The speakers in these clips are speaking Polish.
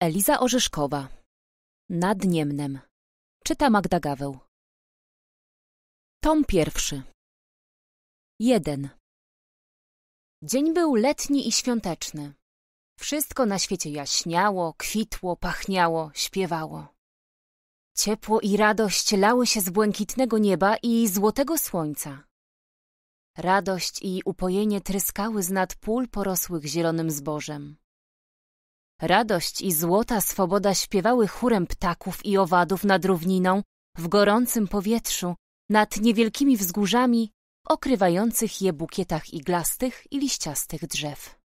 Eliza Orzeszkowa Nad Niemnem Czyta Magda Gaweł Tom pierwszy Jeden Dzień był letni i świąteczny. Wszystko na świecie jaśniało, kwitło, pachniało, śpiewało. Ciepło i radość lały się z błękitnego nieba i złotego słońca. Radość i upojenie tryskały z nad pól porosłych zielonym zbożem. Radość i złota swoboda śpiewały chórem ptaków i owadów nad równiną, w gorącym powietrzu, nad niewielkimi wzgórzami, okrywających je bukietach iglastych i liściastych drzew.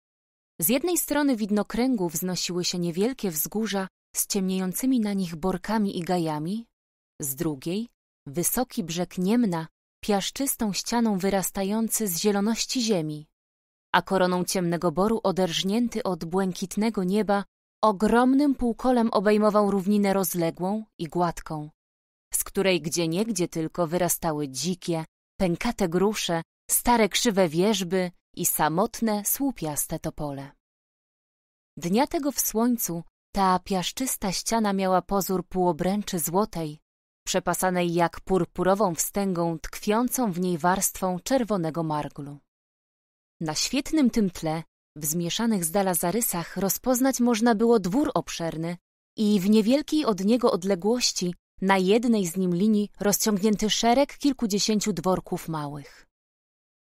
Z jednej strony widnokręgu wznosiły się niewielkie wzgórza z ciemniejącymi na nich borkami i gajami, z drugiej wysoki brzeg Niemna, piaszczystą ścianą wyrastający z zieloności ziemi, a koroną ciemnego boru oderżnięty od błękitnego nieba ogromnym półkolem obejmował równinę rozległą i gładką, z której gdzie niegdzie tylko wyrastały dzikie, pękate grusze, stare krzywe wieżby i samotne, słupiaste topole. Dnia tego w słońcu ta piaszczysta ściana miała pozór półobręczy złotej, przepasanej jak purpurową wstęgą tkwiącą w niej warstwą czerwonego marglu. Na świetnym tym tle, w zmieszanych z dala zarysach, rozpoznać można było dwór obszerny i w niewielkiej od niego odległości, na jednej z nim linii, rozciągnięty szereg kilkudziesięciu dworków małych.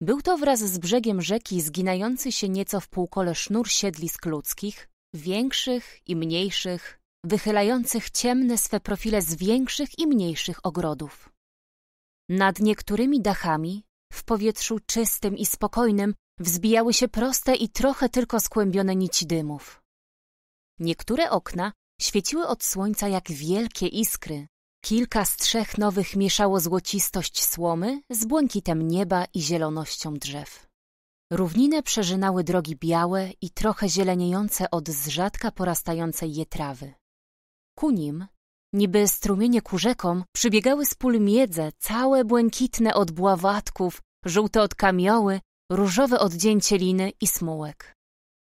Był to wraz z brzegiem rzeki zginający się nieco w półkole sznur siedlisk ludzkich, większych i mniejszych, wychylających ciemne swe profile z większych i mniejszych ogrodów. Nad niektórymi dachami, w powietrzu czystym i spokojnym, wzbijały się proste i trochę tylko skłębione nici dymów. Niektóre okna świeciły od słońca jak wielkie iskry. Kilka trzech nowych mieszało złocistość słomy z błękitem nieba i zielonością drzew. Równinę przeżynały drogi białe i trochę zieleniejące od zrzadka porastającej je trawy. Ku nim, niby strumienie ku rzekom, przybiegały z pól miedze całe błękitne od bławatków, żółte od kamioły, różowe oddzięcie liny i smułek.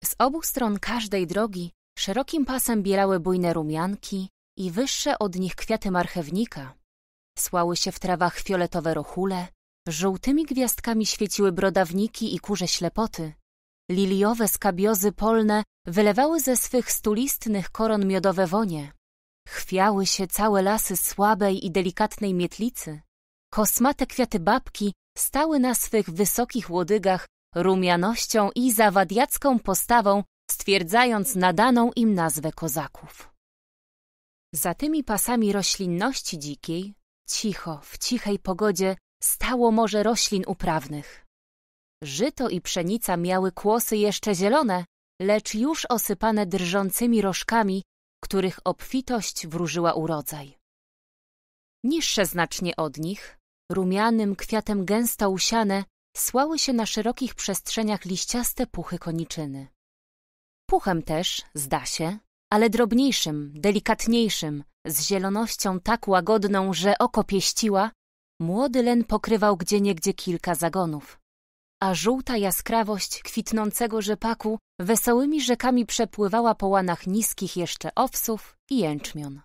Z obu stron każdej drogi szerokim pasem bielały bujne rumianki i wyższe od nich kwiaty marchewnika. Słały się w trawach fioletowe rochule, żółtymi gwiazdkami świeciły brodawniki i kurze ślepoty. Liliowe skabiozy polne wylewały ze swych stulistnych koron miodowe wonie. Chwiały się całe lasy słabej i delikatnej mietlicy. Kosmate kwiaty babki stały na swych wysokich łodygach rumianością i zawadiacką postawą, stwierdzając nadaną im nazwę kozaków. Za tymi pasami roślinności dzikiej, cicho, w cichej pogodzie, stało morze roślin uprawnych. Żyto i pszenica miały kłosy jeszcze zielone, lecz już osypane drżącymi rożkami, których obfitość wróżyła urodzaj. Niższe znacznie od nich, rumianym kwiatem gęsto usiane, słały się na szerokich przestrzeniach liściaste puchy koniczyny. Puchem też, zda się, ale drobniejszym, delikatniejszym, z zielonością tak łagodną, że oko pieściła, młody len pokrywał gdzieniegdzie kilka zagonów. A żółta jaskrawość kwitnącego rzepaku wesołymi rzekami przepływała po łanach niskich jeszcze owsów i jęczmion.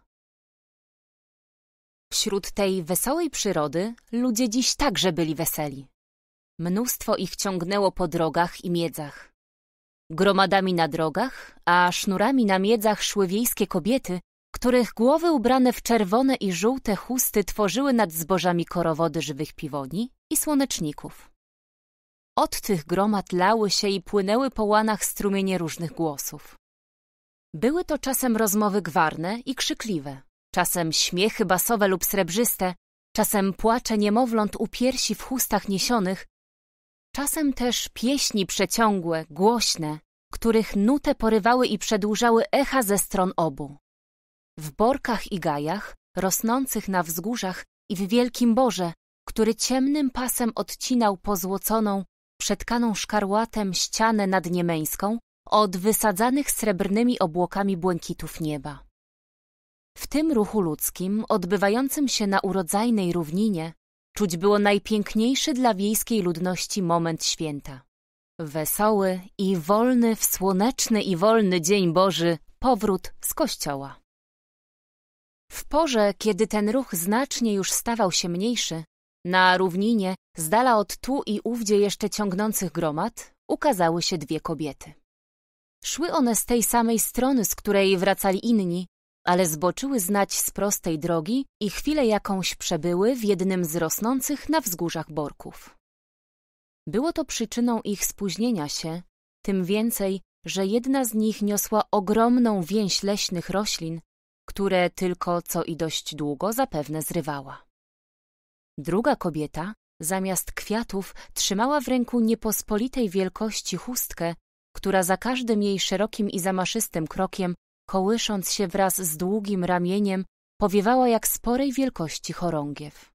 Wśród tej wesołej przyrody ludzie dziś także byli weseli. Mnóstwo ich ciągnęło po drogach i miedzach. Gromadami na drogach, a sznurami na miedzach szły wiejskie kobiety, których głowy ubrane w czerwone i żółte chusty tworzyły nad zbożami korowody żywych piwoni i słoneczników. Od tych gromad lały się i płynęły po łanach strumienie różnych głosów. Były to czasem rozmowy gwarne i krzykliwe Czasem śmiechy basowe lub srebrzyste, czasem płacze niemowląt u piersi w chustach niesionych, czasem też pieśni przeciągłe, głośne, których nutę porywały i przedłużały echa ze stron obu. W borkach i gajach, rosnących na wzgórzach i w Wielkim Boże, który ciemnym pasem odcinał pozłoconą, przetkaną szkarłatem ścianę nadniemeńską od wysadzanych srebrnymi obłokami błękitów nieba. W tym ruchu ludzkim, odbywającym się na urodzajnej równinie, czuć było najpiękniejszy dla wiejskiej ludności moment święta. Wesoły i wolny w słoneczny i wolny dzień Boży powrót z kościoła. W porze, kiedy ten ruch znacznie już stawał się mniejszy, na równinie, z dala od tu i ówdzie jeszcze ciągnących gromad, ukazały się dwie kobiety. Szły one z tej samej strony, z której wracali inni, ale zboczyły znać z prostej drogi i chwilę jakąś przebyły w jednym z rosnących na wzgórzach borków. Było to przyczyną ich spóźnienia się, tym więcej, że jedna z nich niosła ogromną więź leśnych roślin, które tylko co i dość długo zapewne zrywała. Druga kobieta, zamiast kwiatów, trzymała w ręku niepospolitej wielkości chustkę, która za każdym jej szerokim i zamaszystym krokiem kołysząc się wraz z długim ramieniem, powiewała jak sporej wielkości chorągiew.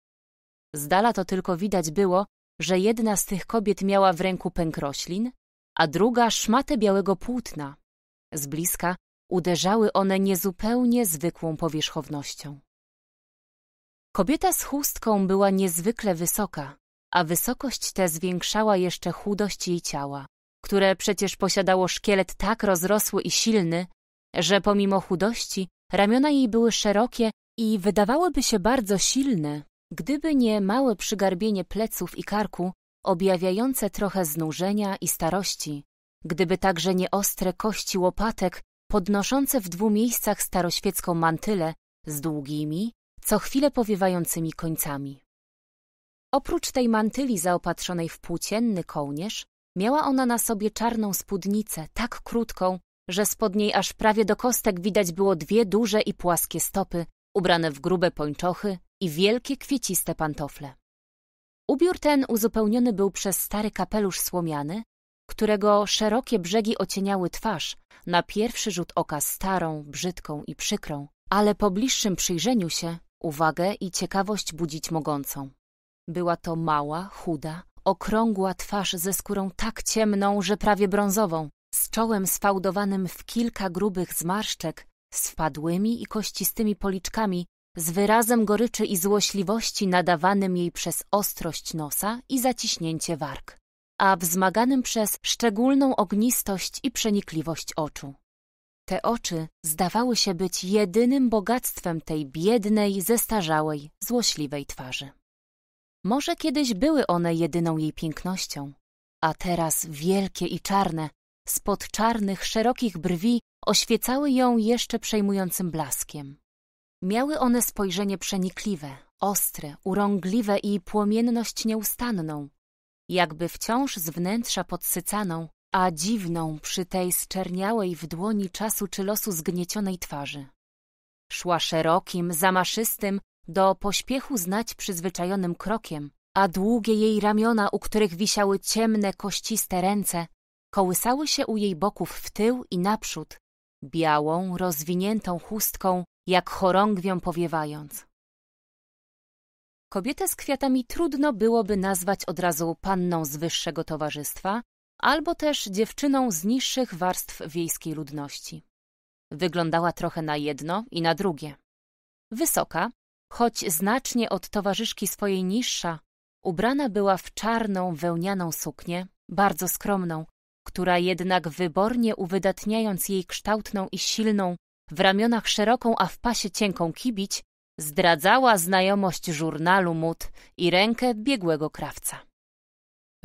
Z dala to tylko widać było, że jedna z tych kobiet miała w ręku pękroślin, a druga szmatę białego płótna. Z bliska uderzały one niezupełnie zwykłą powierzchownością. Kobieta z chustką była niezwykle wysoka, a wysokość tę zwiększała jeszcze chudość jej ciała, które przecież posiadało szkielet tak rozrosły i silny, że pomimo chudości ramiona jej były szerokie i wydawałyby się bardzo silne, gdyby nie małe przygarbienie pleców i karku, objawiające trochę znużenia i starości, gdyby także nie ostre kości łopatek podnoszące w dwóch miejscach staroświecką mantylę z długimi, co chwilę powiewającymi końcami. Oprócz tej mantyli zaopatrzonej w płócienny kołnierz, miała ona na sobie czarną spódnicę, tak krótką, że spod niej aż prawie do kostek widać było dwie duże i płaskie stopy, ubrane w grube pończochy i wielkie kwieciste pantofle. Ubiór ten uzupełniony był przez stary kapelusz słomiany, którego szerokie brzegi ocieniały twarz, na pierwszy rzut oka starą, brzydką i przykrą, ale po bliższym przyjrzeniu się uwagę i ciekawość budzić mogącą. Była to mała, chuda, okrągła twarz ze skórą tak ciemną, że prawie brązową, z czołem sfałdowanym w kilka grubych zmarszczek, z wpadłymi i kościstymi policzkami, z wyrazem goryczy i złośliwości nadawanym jej przez ostrość nosa i zaciśnięcie warg, a wzmaganym przez szczególną ognistość i przenikliwość oczu. Te oczy zdawały się być jedynym bogactwem tej biednej, zestarzałej, złośliwej twarzy. Może kiedyś były one jedyną jej pięknością, a teraz wielkie i czarne, Spod czarnych, szerokich brwi oświecały ją jeszcze przejmującym blaskiem. Miały one spojrzenie przenikliwe, ostre, urągliwe i płomienność nieustanną, jakby wciąż z wnętrza podsycaną, a dziwną przy tej zczerniałej w dłoni czasu czy losu zgniecionej twarzy. Szła szerokim, zamaszystym, do pośpiechu znać przyzwyczajonym krokiem, a długie jej ramiona, u których wisiały ciemne, kościste ręce, kołysały się u jej boków w tył i naprzód, białą, rozwiniętą chustką, jak chorągwią powiewając. Kobietę z kwiatami trudno byłoby nazwać od razu panną z wyższego towarzystwa, albo też dziewczyną z niższych warstw wiejskiej ludności. Wyglądała trochę na jedno i na drugie. Wysoka, choć znacznie od towarzyszki swojej niższa, ubrana była w czarną, wełnianą suknię, bardzo skromną, która jednak wybornie uwydatniając jej kształtną i silną, w ramionach szeroką, a w pasie cienką kibić, zdradzała znajomość żurnalu mód i rękę biegłego krawca.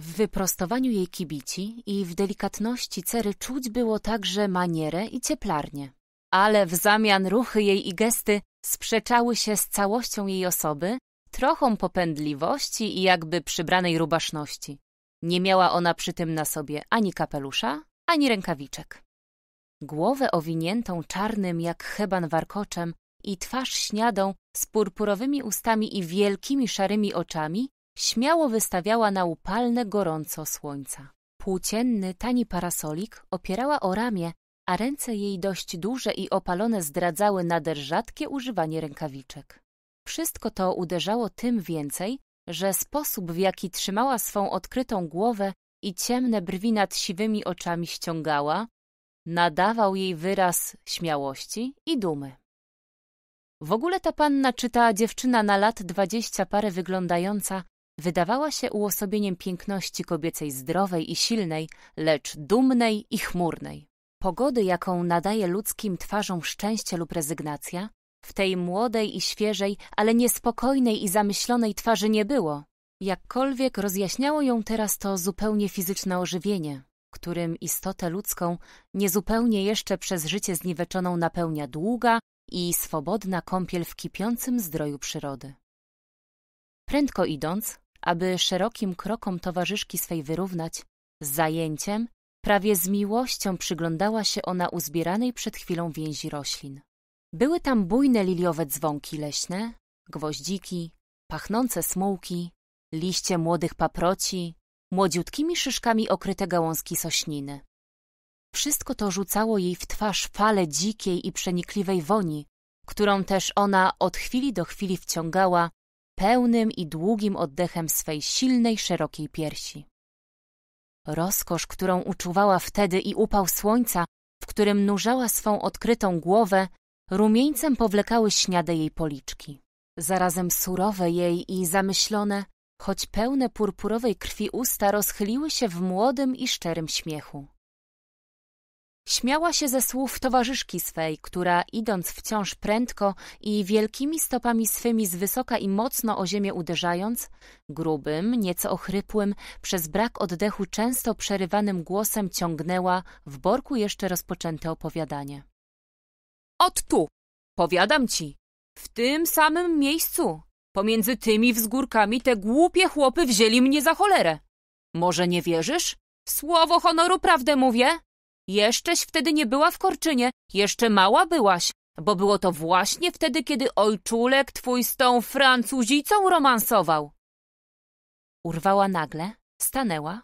W wyprostowaniu jej kibici i w delikatności cery czuć było także manierę i cieplarnię, ale w zamian ruchy jej i gesty sprzeczały się z całością jej osoby, trochą popędliwości i jakby przybranej rubaszności. Nie miała ona przy tym na sobie ani kapelusza, ani rękawiczek. Głowę owiniętą czarnym jak heban warkoczem i twarz śniadą z purpurowymi ustami i wielkimi szarymi oczami śmiało wystawiała na upalne gorąco słońca. Płócienny, tani parasolik opierała o ramię, a ręce jej dość duże i opalone zdradzały nader rzadkie używanie rękawiczek. Wszystko to uderzało tym więcej, że sposób, w jaki trzymała swą odkrytą głowę i ciemne brwi nad siwymi oczami ściągała, nadawał jej wyraz śmiałości i dumy. W ogóle ta panna czy ta dziewczyna na lat dwadzieścia parę wyglądająca wydawała się uosobieniem piękności kobiecej zdrowej i silnej, lecz dumnej i chmurnej. Pogody, jaką nadaje ludzkim twarzom szczęście lub rezygnacja, w tej młodej i świeżej, ale niespokojnej i zamyślonej twarzy nie było. Jakkolwiek rozjaśniało ją teraz to zupełnie fizyczne ożywienie, którym istotę ludzką niezupełnie jeszcze przez życie zniweczoną napełnia długa i swobodna kąpiel w kipiącym zdroju przyrody. Prędko idąc, aby szerokim krokom towarzyszki swej wyrównać, z zajęciem, prawie z miłością przyglądała się ona uzbieranej przed chwilą więzi roślin. Były tam bujne liliowe dzwonki leśne, gwoździki, pachnące smułki, liście młodych paproci, młodziutkimi szyszkami okryte gałązki sośniny. Wszystko to rzucało jej w twarz fale dzikiej i przenikliwej woni, którą też ona od chwili do chwili wciągała pełnym i długim oddechem swej silnej, szerokiej piersi. Rozkosz, którą uczuwała wtedy i upał słońca, w którym nurzała swą odkrytą głowę, Rumieńcem powlekały śniade jej policzki. Zarazem surowe jej i zamyślone, choć pełne purpurowej krwi usta rozchyliły się w młodym i szczerym śmiechu. Śmiała się ze słów towarzyszki swej, która, idąc wciąż prędko i wielkimi stopami swymi z wysoka i mocno o ziemię uderzając, grubym, nieco ochrypłym, przez brak oddechu często przerywanym głosem ciągnęła w borku jeszcze rozpoczęte opowiadanie. Od tu, powiadam ci, w tym samym miejscu. Pomiędzy tymi wzgórkami te głupie chłopy wzięli mnie za cholerę. Może nie wierzysz? Słowo honoru prawdę mówię. Jeszcześ wtedy nie była w Korczynie, jeszcze mała byłaś, bo było to właśnie wtedy, kiedy ojczulek twój z tą Francuzicą romansował. Urwała nagle, stanęła,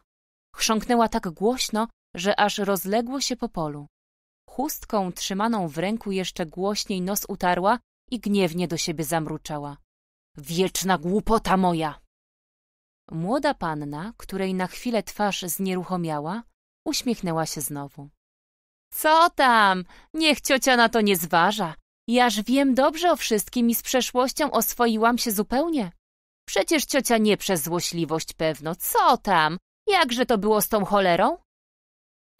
chrząknęła tak głośno, że aż rozległo się po polu chustką trzymaną w ręku jeszcze głośniej nos utarła i gniewnie do siebie zamruczała. Wieczna głupota moja! Młoda panna, której na chwilę twarz znieruchomiała, uśmiechnęła się znowu. Co tam? Niech ciocia na to nie zważa. Jaż wiem dobrze o wszystkim i z przeszłością oswoiłam się zupełnie. Przecież ciocia nie przez złośliwość pewno. Co tam? Jakże to było z tą cholerą?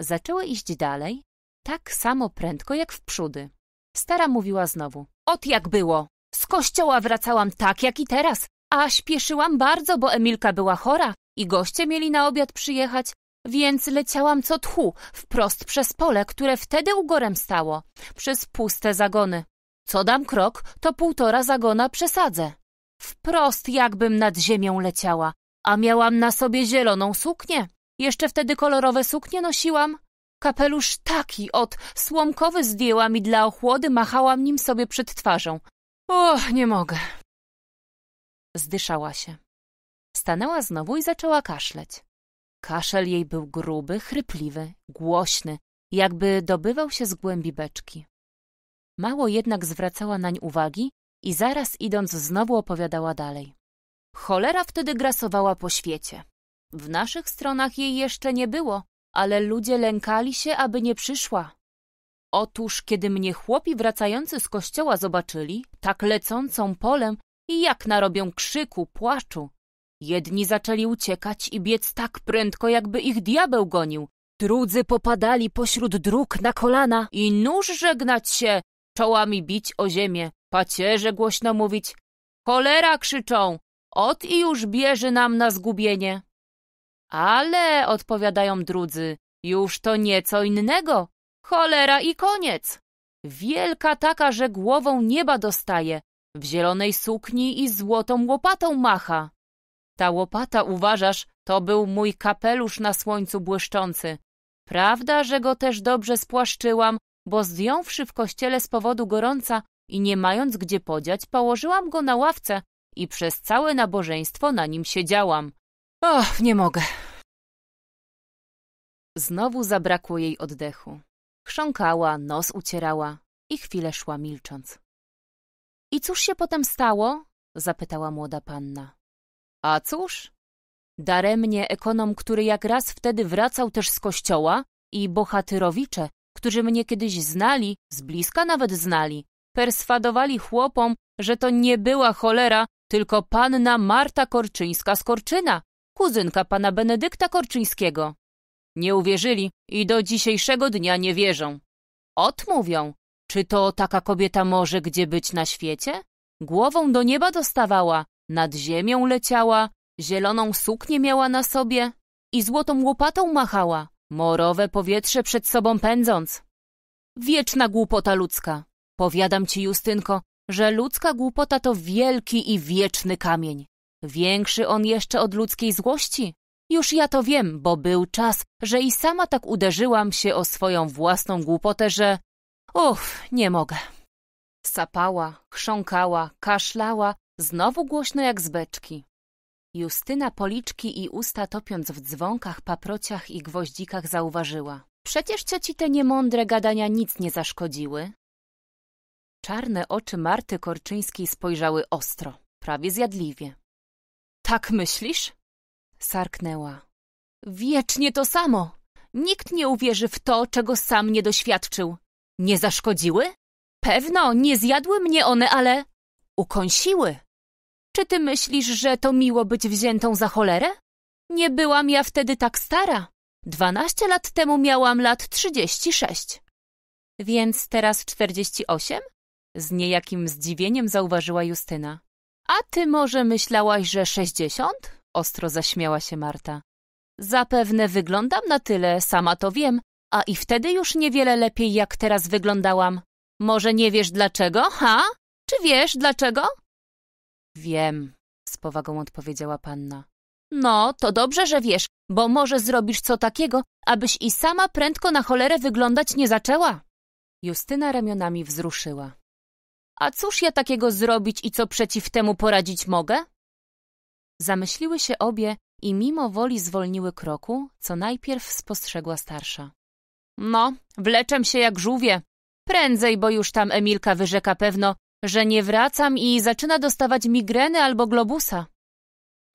Zaczęły iść dalej, tak samo prędko jak w przódy. Stara mówiła znowu. Ot jak było! Z kościoła wracałam tak jak i teraz, a śpieszyłam bardzo, bo Emilka była chora i goście mieli na obiad przyjechać, więc leciałam co tchu, wprost przez pole, które wtedy ugorem stało, przez puste zagony. Co dam krok, to półtora zagona przesadzę. Wprost jakbym nad ziemią leciała, a miałam na sobie zieloną suknię. Jeszcze wtedy kolorowe suknie nosiłam. Kapelusz taki ot, słomkowy zdjęła mi dla ochłody, machałam nim sobie przed twarzą. O, nie mogę. Zdyszała się. Stanęła znowu i zaczęła kaszleć. Kaszel jej był gruby, chrypliwy, głośny, jakby dobywał się z głębi beczki. Mało jednak zwracała nań uwagi i zaraz idąc znowu opowiadała dalej. Cholera wtedy grasowała po świecie. W naszych stronach jej jeszcze nie było, ale ludzie lękali się, aby nie przyszła. Otóż, kiedy mnie chłopi wracający z kościoła zobaczyli, tak lecącą polem i jak narobią krzyku, płaczu. Jedni zaczęli uciekać i biec tak prędko, jakby ich diabeł gonił. Drudzy popadali pośród dróg na kolana i nóż żegnać się, czołami bić o ziemię, pacierze głośno mówić. Cholera krzyczą, ot i już bierze nam na zgubienie. Ale, odpowiadają drudzy, już to nieco innego. Cholera i koniec. Wielka taka, że głową nieba dostaje, w zielonej sukni i złotą łopatą macha. Ta łopata, uważasz, to był mój kapelusz na słońcu błyszczący. Prawda, że go też dobrze spłaszczyłam, bo zdjąwszy w kościele z powodu gorąca i nie mając gdzie podziać, położyłam go na ławce i przez całe nabożeństwo na nim siedziałam. Och, nie mogę. Znowu zabrakło jej oddechu. Chrząkała, nos ucierała i chwilę szła milcząc. I cóż się potem stało? zapytała młoda panna. A cóż? Daremnie ekonom, który jak raz wtedy wracał też z kościoła i bohatyrowicze, którzy mnie kiedyś znali, z bliska nawet znali, perswadowali chłopom, że to nie była cholera, tylko panna Marta Korczyńska z Korczyna, kuzynka pana Benedykta Korczyńskiego. Nie uwierzyli i do dzisiejszego dnia nie wierzą. Odmówią. Czy to taka kobieta może gdzie być na świecie? Głową do nieba dostawała, nad ziemią leciała, zieloną suknię miała na sobie i złotą łopatą machała, morowe powietrze przed sobą pędząc. Wieczna głupota ludzka. Powiadam ci, Justynko, że ludzka głupota to wielki i wieczny kamień. Większy on jeszcze od ludzkiej złości. Już ja to wiem, bo był czas, że i sama tak uderzyłam się o swoją własną głupotę, że... Uff, nie mogę. Sapała, chrząkała, kaszlała, znowu głośno jak z beczki. Justyna policzki i usta topiąc w dzwonkach, paprociach i gwoździkach zauważyła. Przecież cioci te niemądre gadania nic nie zaszkodziły. Czarne oczy Marty Korczyńskiej spojrzały ostro, prawie zjadliwie. Tak myślisz? Sarknęła. Wiecznie to samo. Nikt nie uwierzy w to, czego sam nie doświadczył. Nie zaszkodziły? Pewno, nie zjadły mnie one, ale... Ukąsiły. Czy ty myślisz, że to miło być wziętą za cholerę? Nie byłam ja wtedy tak stara. Dwanaście lat temu miałam lat trzydzieści sześć. Więc teraz czterdzieści osiem? Z niejakim zdziwieniem zauważyła Justyna. A ty może myślałaś, że sześćdziesiąt? Ostro zaśmiała się Marta. Zapewne wyglądam na tyle, sama to wiem, a i wtedy już niewiele lepiej jak teraz wyglądałam. Może nie wiesz dlaczego, ha? Czy wiesz dlaczego? Wiem, z powagą odpowiedziała panna. No, to dobrze, że wiesz, bo może zrobisz co takiego, abyś i sama prędko na cholerę wyglądać nie zaczęła. Justyna ramionami wzruszyła. A cóż ja takiego zrobić i co przeciw temu poradzić mogę? Zamyśliły się obie i mimo woli zwolniły kroku, co najpierw spostrzegła starsza. No, wleczem się jak żółwie. Prędzej, bo już tam Emilka wyrzeka pewno, że nie wracam i zaczyna dostawać migreny albo globusa.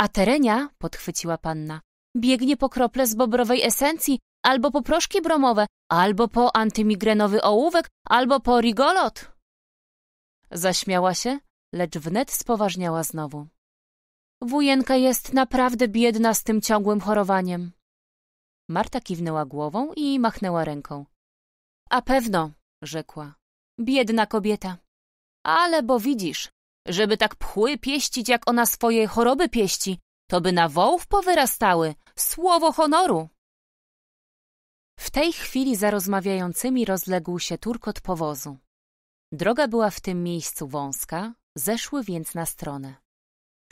A Terenia, podchwyciła panna, biegnie po krople z bobrowej esencji, albo po proszki bromowe, albo po antymigrenowy ołówek, albo po rigolot. Zaśmiała się, lecz wnet spoważniała znowu. Wujenka jest naprawdę biedna z tym ciągłym chorowaniem. Marta kiwnęła głową i machnęła ręką. A pewno, rzekła. Biedna kobieta. Ale bo widzisz, żeby tak pchły pieścić, jak ona swoje choroby pieści, to by na wołów powyrastały. Słowo honoru! W tej chwili za rozmawiającymi rozległ się turkot powozu. Droga była w tym miejscu wąska, zeszły więc na stronę.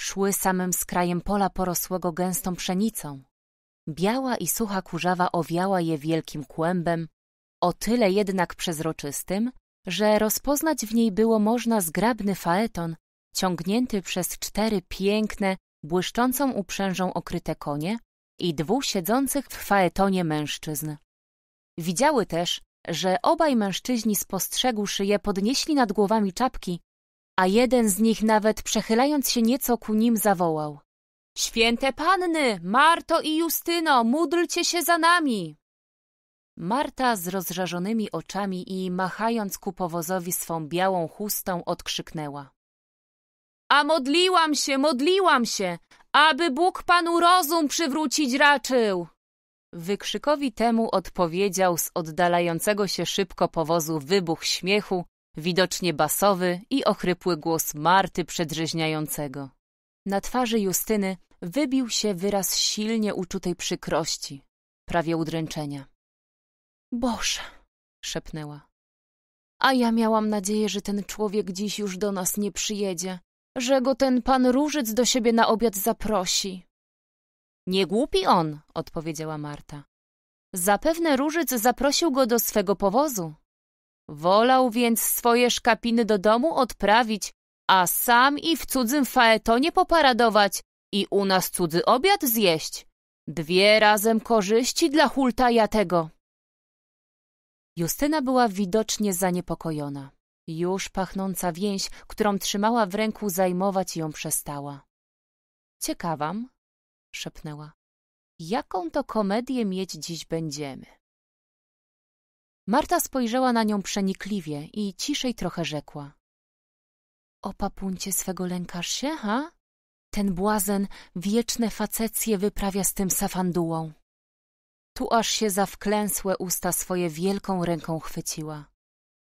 Szły samym skrajem pola porosłego gęstą pszenicą. Biała i sucha kurzawa owiała je wielkim kłębem, o tyle jednak przezroczystym, że rozpoznać w niej było można zgrabny faeton, ciągnięty przez cztery piękne, błyszczącą uprzężą okryte konie i dwóch siedzących w faetonie mężczyzn. Widziały też, że obaj mężczyźni spostrzegłszy je podnieśli nad głowami czapki, a jeden z nich nawet przechylając się nieco ku nim zawołał. Święte panny, Marto i Justyno, módlcie się za nami! Marta z rozżarzonymi oczami i machając ku powozowi swą białą chustą odkrzyknęła. A modliłam się, modliłam się, aby Bóg panu rozum przywrócić raczył! Wykrzykowi temu odpowiedział z oddalającego się szybko powozu wybuch śmiechu, widocznie basowy i ochrypły głos Marty przedrzeźniającego. Na twarzy Justyny wybił się wyraz silnie uczutej przykrości, prawie udręczenia. Boże, szepnęła. A ja miałam nadzieję, że ten człowiek dziś już do nas nie przyjedzie, że go ten pan Różyc do siebie na obiad zaprosi. Nie głupi on, odpowiedziała Marta. Zapewne różyc zaprosił go do swego powozu. Wolał więc swoje szkapiny do domu odprawić, a sam i w cudzym faetonie poparadować i u nas cudzy obiad zjeść. Dwie razem korzyści dla hultaja tego. Justyna była widocznie zaniepokojona. Już pachnąca więź, którą trzymała w ręku, zajmować ją przestała. Ciekawam, szepnęła. Jaką to komedię mieć dziś będziemy? Marta spojrzała na nią przenikliwie i ciszej trochę rzekła. O papuncie swego lękasz się, ha? Ten błazen wieczne facecje wyprawia z tym safandułą. Tu aż się za wklęsłe usta swoje wielką ręką chwyciła.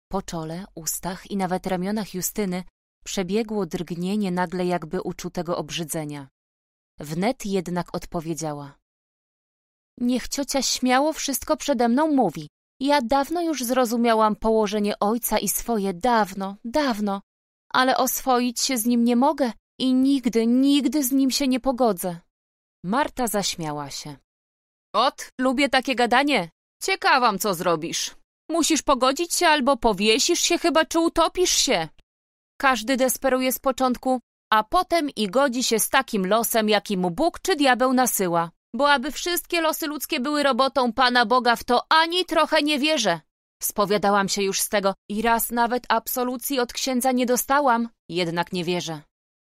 Po czole, ustach i nawet ramionach Justyny przebiegło drgnienie nagle jakby uczutego obrzydzenia. Wnet jednak odpowiedziała. Niech ciocia śmiało wszystko przede mną mówi. Ja dawno już zrozumiałam położenie ojca i swoje dawno, dawno, ale oswoić się z nim nie mogę i nigdy, nigdy z nim się nie pogodzę. Marta zaśmiała się. Ot, lubię takie gadanie. Ciekawam, co zrobisz. Musisz pogodzić się albo powiesisz się chyba, czy utopisz się. Każdy desperuje z początku, a potem i godzi się z takim losem, jaki mu Bóg czy diabeł nasyła. Bo aby wszystkie losy ludzkie były robotą Pana Boga, w to ani trochę nie wierzę. Spowiadałam się już z tego i raz nawet absolucji od księdza nie dostałam, jednak nie wierzę.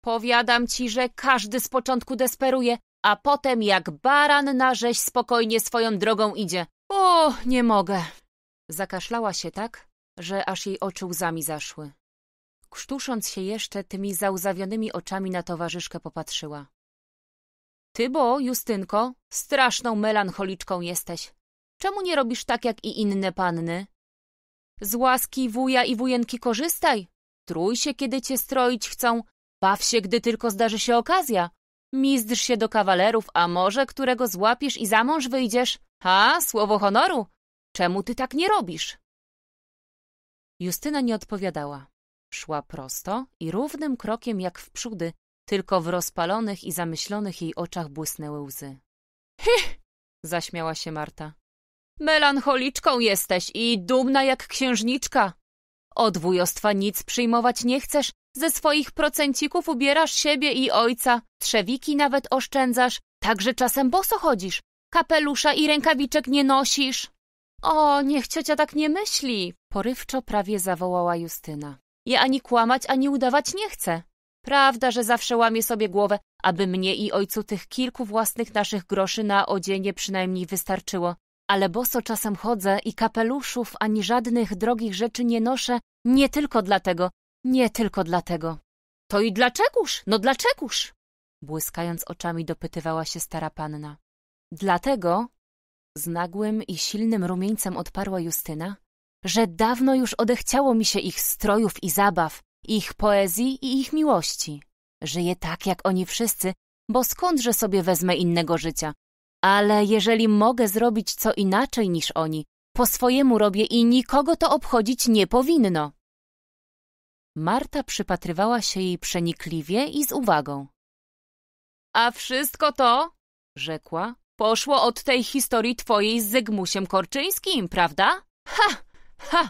Powiadam ci, że każdy z początku desperuje, a potem jak baran na rzeź spokojnie swoją drogą idzie. O, nie mogę. Zakaszlała się tak, że aż jej oczy łzami zaszły. Krztusząc się jeszcze, tymi załzawionymi oczami na towarzyszkę popatrzyła. Ty bo, Justynko, straszną melancholiczką jesteś. Czemu nie robisz tak jak i inne panny? Z łaski wuja i wujenki korzystaj. Trój się, kiedy cię stroić chcą. Baw się, gdy tylko zdarzy się okazja. Mizdrz się do kawalerów, a może którego złapiesz i za mąż wyjdziesz. Ha, słowo honoru! Czemu ty tak nie robisz? Justyna nie odpowiadała. Szła prosto i równym krokiem jak w przódy, tylko w rozpalonych i zamyślonych jej oczach błysnęły łzy. Hi! zaśmiała się Marta. Melancholiczką jesteś i dumna jak księżniczka. Od wujostwa nic przyjmować nie chcesz, ze swoich procencików ubierasz siebie i ojca, trzewiki nawet oszczędzasz, także czasem boso chodzisz, kapelusza i rękawiczek nie nosisz. O, niech ciocia tak nie myśli, porywczo prawie zawołała Justyna. Ja ani kłamać, ani udawać nie chcę. Prawda, że zawsze łamię sobie głowę, aby mnie i ojcu tych kilku własnych naszych groszy na odzienie przynajmniej wystarczyło. Ale boso czasem chodzę i kapeluszów ani żadnych drogich rzeczy nie noszę, nie tylko dlatego, nie tylko dlatego. To i dlaczegoż, no dlaczegoż? Błyskając oczami dopytywała się stara panna. Dlatego, z nagłym i silnym rumieńcem odparła Justyna, że dawno już odechciało mi się ich strojów i zabaw, ich poezji i ich miłości. Żyję tak jak oni wszyscy, bo skądże sobie wezmę innego życia? Ale jeżeli mogę zrobić co inaczej niż oni, po swojemu robię i nikogo to obchodzić nie powinno. Marta przypatrywała się jej przenikliwie i z uwagą. A wszystko to, rzekła, poszło od tej historii twojej z Zygmusiem Korczyńskim, prawda? Ha! Ha!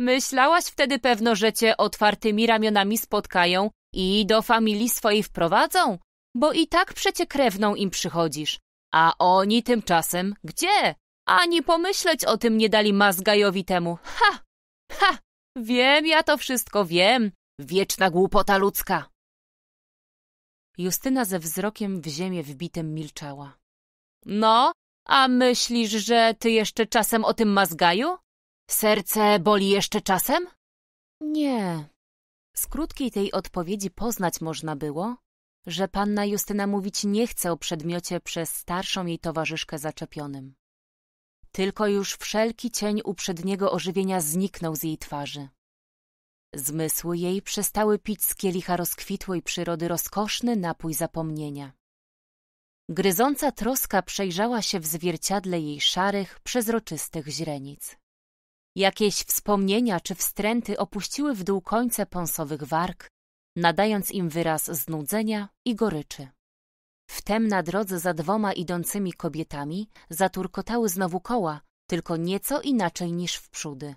Myślałaś wtedy pewno, że cię otwartymi ramionami spotkają i do familii swojej wprowadzą, bo i tak przecie krewną im przychodzisz. A oni tymczasem gdzie? Ani pomyśleć o tym nie dali Mazgajowi temu. Ha! Ha! Wiem, ja to wszystko wiem. Wieczna głupota ludzka. Justyna ze wzrokiem w ziemię wbitym milczała. No, a myślisz, że ty jeszcze czasem o tym mazgaju? Serce boli jeszcze czasem? Nie. Z krótkiej tej odpowiedzi poznać można było, że panna Justyna mówić nie chce o przedmiocie przez starszą jej towarzyszkę zaczepionym. Tylko już wszelki cień uprzedniego ożywienia zniknął z jej twarzy. Zmysły jej przestały pić z kielicha rozkwitłej przyrody rozkoszny napój zapomnienia. Gryząca troska przejrzała się w zwierciadle jej szarych, przezroczystych źrenic. Jakieś wspomnienia czy wstręty opuściły w dół końce pąsowych warg, nadając im wyraz znudzenia i goryczy. Wtem na drodze za dwoma idącymi kobietami zaturkotały znowu koła, tylko nieco inaczej niż w przódy.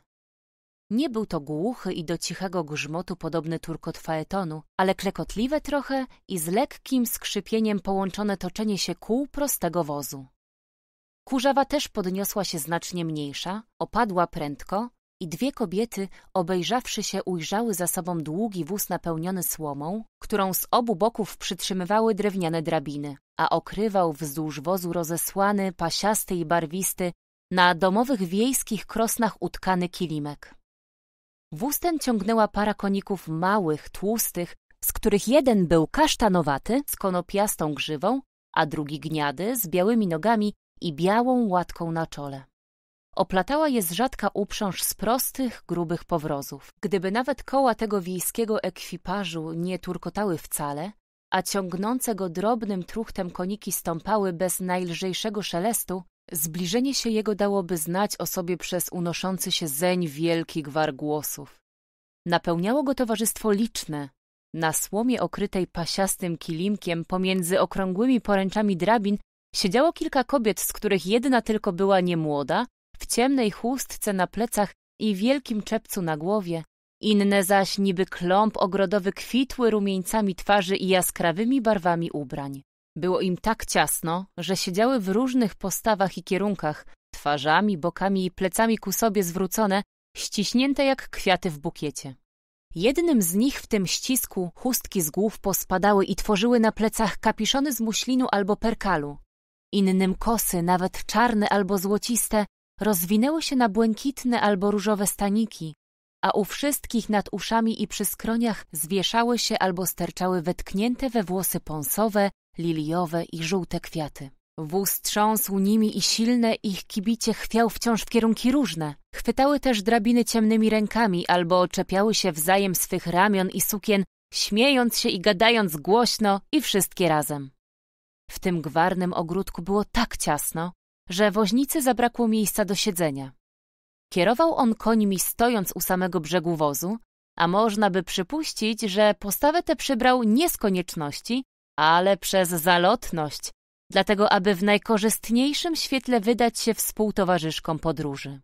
Nie był to głuchy i do cichego grzmotu podobny turkot faetonu, ale klekotliwe trochę i z lekkim skrzypieniem połączone toczenie się kół prostego wozu. Kurzawa też podniosła się znacznie mniejsza, opadła prędko i dwie kobiety, obejrzawszy się, ujrzały za sobą długi wóz napełniony słomą, którą z obu boków przytrzymywały drewniane drabiny, a okrywał wzdłuż wozu rozesłany, pasiasty i barwisty, na domowych wiejskich krosnach utkany kilimek. Wóz ten ciągnęła para koników małych, tłustych, z których jeden był kasztanowaty z konopiastą grzywą, a drugi gniady z białymi nogami i białą łatką na czole. Oplatała je z rzadka uprząż z prostych, grubych powrozów. Gdyby nawet koła tego wiejskiego ekwipażu nie turkotały wcale, a ciągnące go drobnym truchtem koniki stąpały bez najlżejszego szelestu, zbliżenie się jego dałoby znać o sobie przez unoszący się zeń wielki gwar głosów. Napełniało go towarzystwo liczne, na słomie okrytej pasiastym kilimkiem pomiędzy okrągłymi poręczami drabin Siedziało kilka kobiet, z których jedna tylko była niemłoda, w ciemnej chustce na plecach i wielkim czepcu na głowie. Inne zaś niby kląb ogrodowy kwitły rumieńcami twarzy i jaskrawymi barwami ubrań. Było im tak ciasno, że siedziały w różnych postawach i kierunkach, twarzami, bokami i plecami ku sobie zwrócone, ściśnięte jak kwiaty w bukiecie. Jednym z nich w tym ścisku chustki z głów pospadały i tworzyły na plecach kapiszony z muślinu albo perkalu, Innym kosy, nawet czarne albo złociste, rozwinęły się na błękitne albo różowe staniki, a u wszystkich nad uszami i przy skroniach zwieszały się albo sterczały wetknięte we włosy pąsowe, liliowe i żółte kwiaty. Wóz trząsł nimi i silne ich kibicie chwiał wciąż w kierunki różne. Chwytały też drabiny ciemnymi rękami albo czepiały się wzajem swych ramion i sukien, śmiejąc się i gadając głośno i wszystkie razem. W tym gwarnym ogródku było tak ciasno, że woźnicy zabrakło miejsca do siedzenia. Kierował on końmi stojąc u samego brzegu wozu, a można by przypuścić, że postawę tę przybrał nie z konieczności, ale przez zalotność, dlatego aby w najkorzystniejszym świetle wydać się współtowarzyszkom podróży.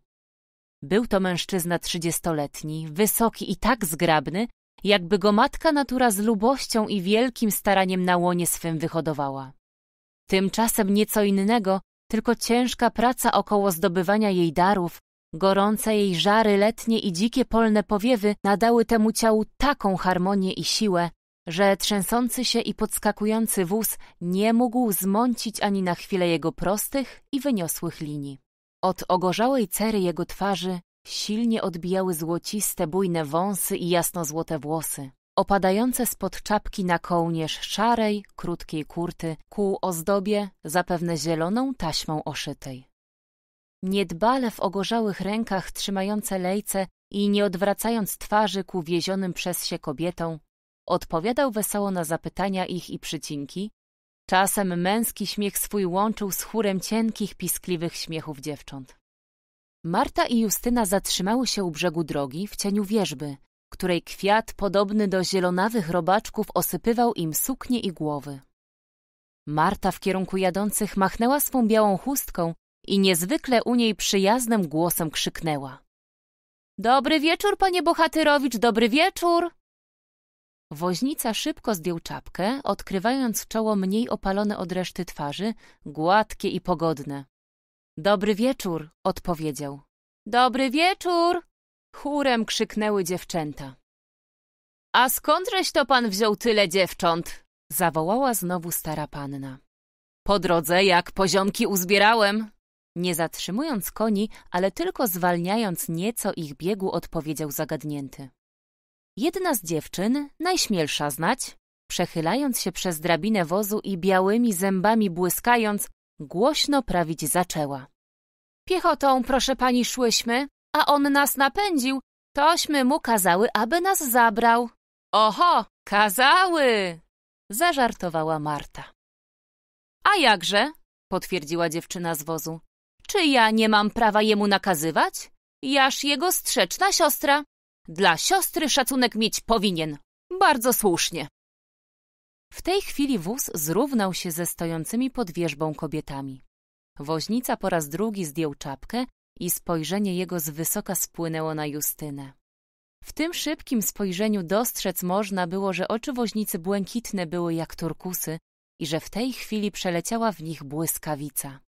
Był to mężczyzna trzydziestoletni, wysoki i tak zgrabny, jakby go matka natura z lubością i wielkim staraniem na łonie swym wyhodowała. Tymczasem nieco innego, tylko ciężka praca około zdobywania jej darów, gorące jej żary letnie i dzikie polne powiewy nadały temu ciału taką harmonię i siłę, że trzęsący się i podskakujący wóz nie mógł zmącić ani na chwilę jego prostych i wyniosłych linii. Od ogorzałej cery jego twarzy silnie odbijały złociste, bujne wąsy i jasnozłote włosy opadające spod czapki na kołnierz szarej, krótkiej kurty ku ozdobie zapewne zieloną taśmą oszytej. Niedbale w ogorzałych rękach trzymające lejce i nie odwracając twarzy ku wiezionym przez się kobietom, odpowiadał wesoło na zapytania ich i przycinki, czasem męski śmiech swój łączył z chórem cienkich, piskliwych śmiechów dziewcząt. Marta i Justyna zatrzymały się u brzegu drogi w cieniu wieżby, której kwiat podobny do zielonawych robaczków osypywał im suknie i głowy. Marta w kierunku jadących machnęła swą białą chustką i niezwykle u niej przyjaznym głosem krzyknęła. Dobry wieczór, panie bohatyrowicz, dobry wieczór! Woźnica szybko zdjął czapkę, odkrywając czoło mniej opalone od reszty twarzy, gładkie i pogodne. Dobry wieczór, odpowiedział. Dobry wieczór! Chórem krzyknęły dziewczęta. A skądżeś to pan wziął tyle dziewcząt? Zawołała znowu stara panna. Po drodze, jak poziomki uzbierałem. Nie zatrzymując koni, ale tylko zwalniając nieco ich biegu, odpowiedział zagadnięty. Jedna z dziewczyn, najśmielsza znać, przechylając się przez drabinę wozu i białymi zębami błyskając, głośno prawić zaczęła. Piechotą, proszę pani, szłyśmy, a on nas napędził, tośmy mu kazały, aby nas zabrał. Oho, kazały! Zażartowała Marta. A jakże? Potwierdziła dziewczyna z wozu. Czy ja nie mam prawa jemu nakazywać? Jaż jego strzeczna siostra. Dla siostry szacunek mieć powinien. Bardzo słusznie. W tej chwili wóz zrównał się ze stojącymi pod wierzbą kobietami. Woźnica po raz drugi zdjął czapkę i spojrzenie jego z wysoka spłynęło na Justynę. W tym szybkim spojrzeniu dostrzec można było, że oczy woźnicy błękitne były jak turkusy i że w tej chwili przeleciała w nich błyskawica.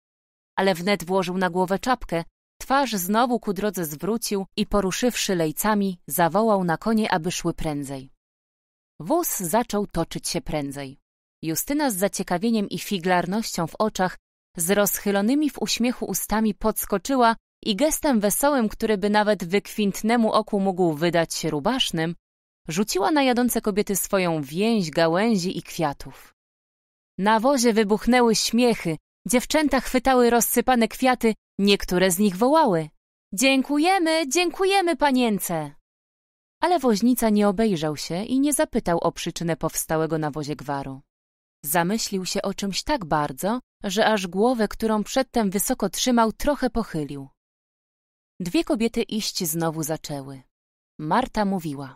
Ale wnet włożył na głowę czapkę, twarz znowu ku drodze zwrócił i poruszywszy lejcami, zawołał na konie, aby szły prędzej. Wóz zaczął toczyć się prędzej. Justyna z zaciekawieniem i figlarnością w oczach, z rozchylonymi w uśmiechu ustami podskoczyła i gestem wesołym, który by nawet wykwintnemu oku mógł wydać się rubasznym, rzuciła na jadące kobiety swoją więź gałęzi i kwiatów. Na wozie wybuchnęły śmiechy, dziewczęta chwytały rozsypane kwiaty, niektóre z nich wołały. Dziękujemy, dziękujemy panience! Ale woźnica nie obejrzał się i nie zapytał o przyczynę powstałego na wozie gwaru. Zamyślił się o czymś tak bardzo, że aż głowę, którą przedtem wysoko trzymał, trochę pochylił. Dwie kobiety iść znowu zaczęły. Marta mówiła.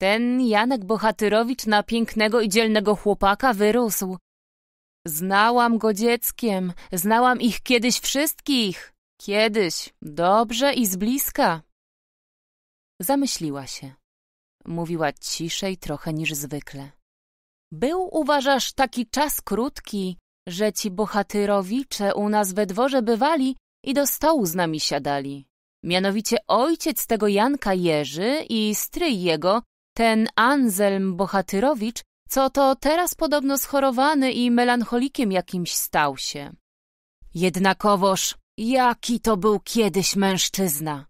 Ten Janek Bohatyrowicz na pięknego i dzielnego chłopaka wyrósł. Znałam go dzieckiem, znałam ich kiedyś wszystkich. Kiedyś, dobrze i z bliska. Zamyśliła się. Mówiła ciszej trochę niż zwykle. Był, uważasz, taki czas krótki, że ci bohatyrowicze u nas we dworze bywali i do stołu z nami siadali. Mianowicie ojciec tego Janka Jerzy i stryj jego, ten Anselm Bohatyrowicz, co to teraz podobno schorowany i melancholikiem jakimś stał się. Jednakowoż, jaki to był kiedyś mężczyzna!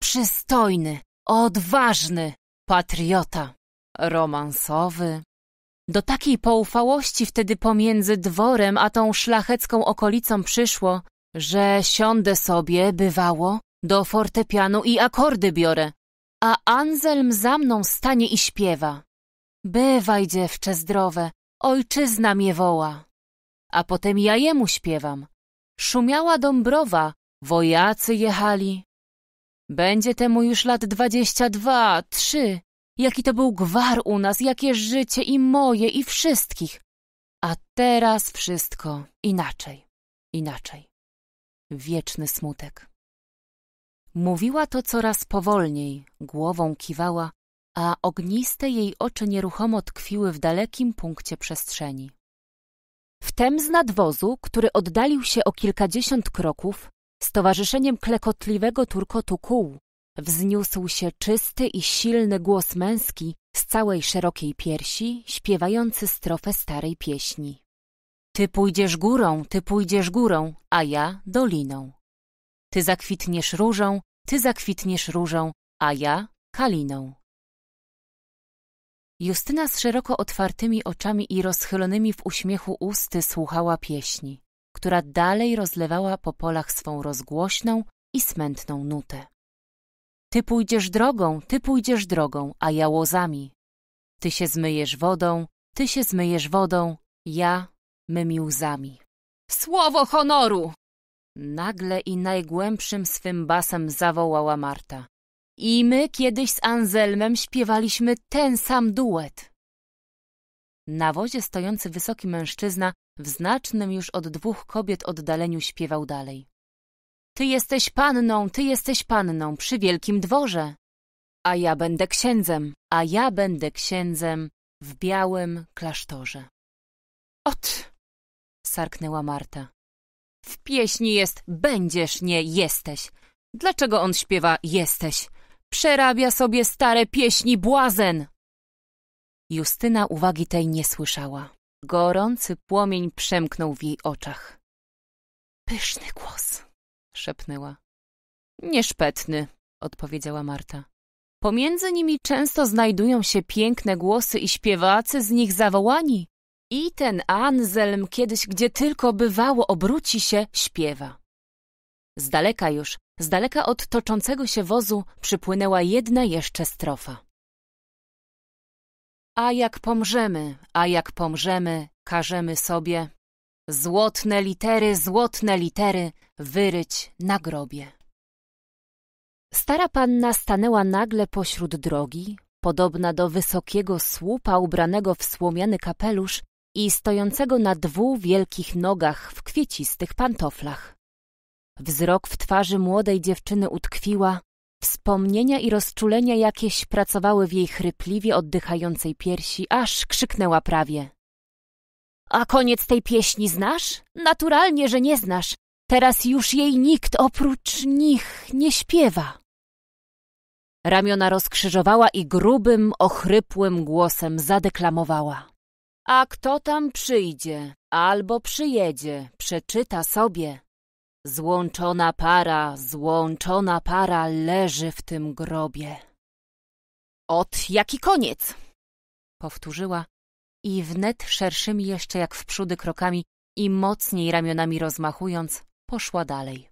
Przystojny, odważny, patriota, romansowy. Do takiej poufałości wtedy pomiędzy dworem a tą szlachecką okolicą przyszło, że siądę sobie, bywało, do fortepianu i akordy biorę, a Anselm za mną stanie i śpiewa. Bywaj, dziewczę zdrowe, ojczyzna mnie woła. A potem ja jemu śpiewam. Szumiała Dąbrowa, wojacy jechali. Będzie temu już lat dwadzieścia dwa, trzy. Jaki to był gwar u nas, jakie życie i moje i wszystkich. A teraz wszystko inaczej, inaczej wieczny smutek. Mówiła to coraz powolniej, głową kiwała, a ogniste jej oczy nieruchomo tkwiły w dalekim punkcie przestrzeni. Wtem z nadwozu, który oddalił się o kilkadziesiąt kroków, z towarzyszeniem klekotliwego turkotu kół, wzniósł się czysty i silny głos męski z całej szerokiej piersi, śpiewający strofę starej pieśni. Ty pójdziesz górą, ty pójdziesz górą, a ja doliną. Ty zakwitniesz różą, ty zakwitniesz różą, a ja kaliną. Justyna z szeroko otwartymi oczami i rozchylonymi w uśmiechu usty słuchała pieśni, która dalej rozlewała po polach swą rozgłośną i smętną nutę. Ty pójdziesz drogą, ty pójdziesz drogą, a ja łozami. Ty się zmyjesz wodą, ty się zmyjesz wodą, ja mymi łzami. Słowo honoru! Nagle i najgłębszym swym basem zawołała Marta. I my kiedyś z Anzelmem śpiewaliśmy ten sam duet. Na wozie stojący wysoki mężczyzna w znacznym już od dwóch kobiet oddaleniu śpiewał dalej. Ty jesteś panną, ty jesteś panną przy wielkim dworze. A ja będę księdzem, a ja będę księdzem w białym klasztorze. Ot! sarknęła Marta. W pieśni jest będziesz, nie jesteś. Dlaczego on śpiewa jesteś? Przerabia sobie stare pieśni błazen! Justyna uwagi tej nie słyszała. Gorący płomień przemknął w jej oczach. Pyszny głos, szepnęła. Nieszpetny, odpowiedziała Marta. Pomiędzy nimi często znajdują się piękne głosy i śpiewacy z nich zawołani. I ten Anselm kiedyś, gdzie tylko bywało, obróci się, śpiewa. Z daleka już, z daleka od toczącego się wozu, przypłynęła jedna jeszcze strofa. A jak pomrzemy, a jak pomrzemy, każemy sobie złotne litery, złotne litery wyryć na grobie. Stara panna stanęła nagle pośród drogi, podobna do wysokiego słupa ubranego w słomiany kapelusz i stojącego na dwóch wielkich nogach w kwiecistych pantoflach. Wzrok w twarzy młodej dziewczyny utkwiła, wspomnienia i rozczulenia jakieś pracowały w jej chrypliwie oddychającej piersi, aż krzyknęła prawie. A koniec tej pieśni znasz? Naturalnie, że nie znasz. Teraz już jej nikt oprócz nich nie śpiewa. Ramiona rozkrzyżowała i grubym, ochrypłym głosem zadeklamowała. A kto tam przyjdzie albo przyjedzie, przeczyta sobie. Złączona para, złączona para leży w tym grobie. Ot, jaki koniec! Powtórzyła i wnet szerszymi jeszcze jak w wprzódy krokami i mocniej ramionami rozmachując, poszła dalej.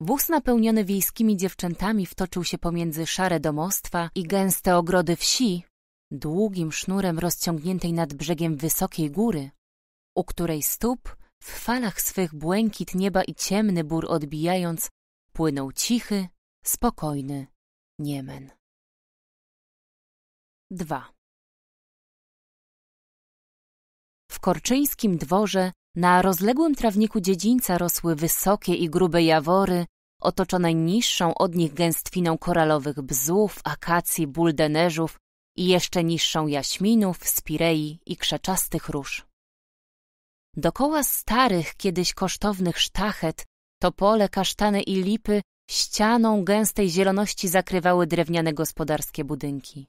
Wóz napełniony wiejskimi dziewczętami wtoczył się pomiędzy szare domostwa i gęste ogrody wsi, długim sznurem rozciągniętej nad brzegiem wysokiej góry, u której stóp w falach swych błękit nieba i ciemny bór odbijając płynął cichy, spokojny Niemen. 2. W korczyńskim dworze na rozległym trawniku dziedzińca rosły wysokie i grube jawory, otoczone niższą od nich gęstwiną koralowych bzów, akacji, buldenerzów i jeszcze niższą jaśminów, spirei i krzaczastych róż. Dokoła starych, kiedyś kosztownych sztachet, topole, kasztany i lipy ścianą gęstej zieloności zakrywały drewniane gospodarskie budynki.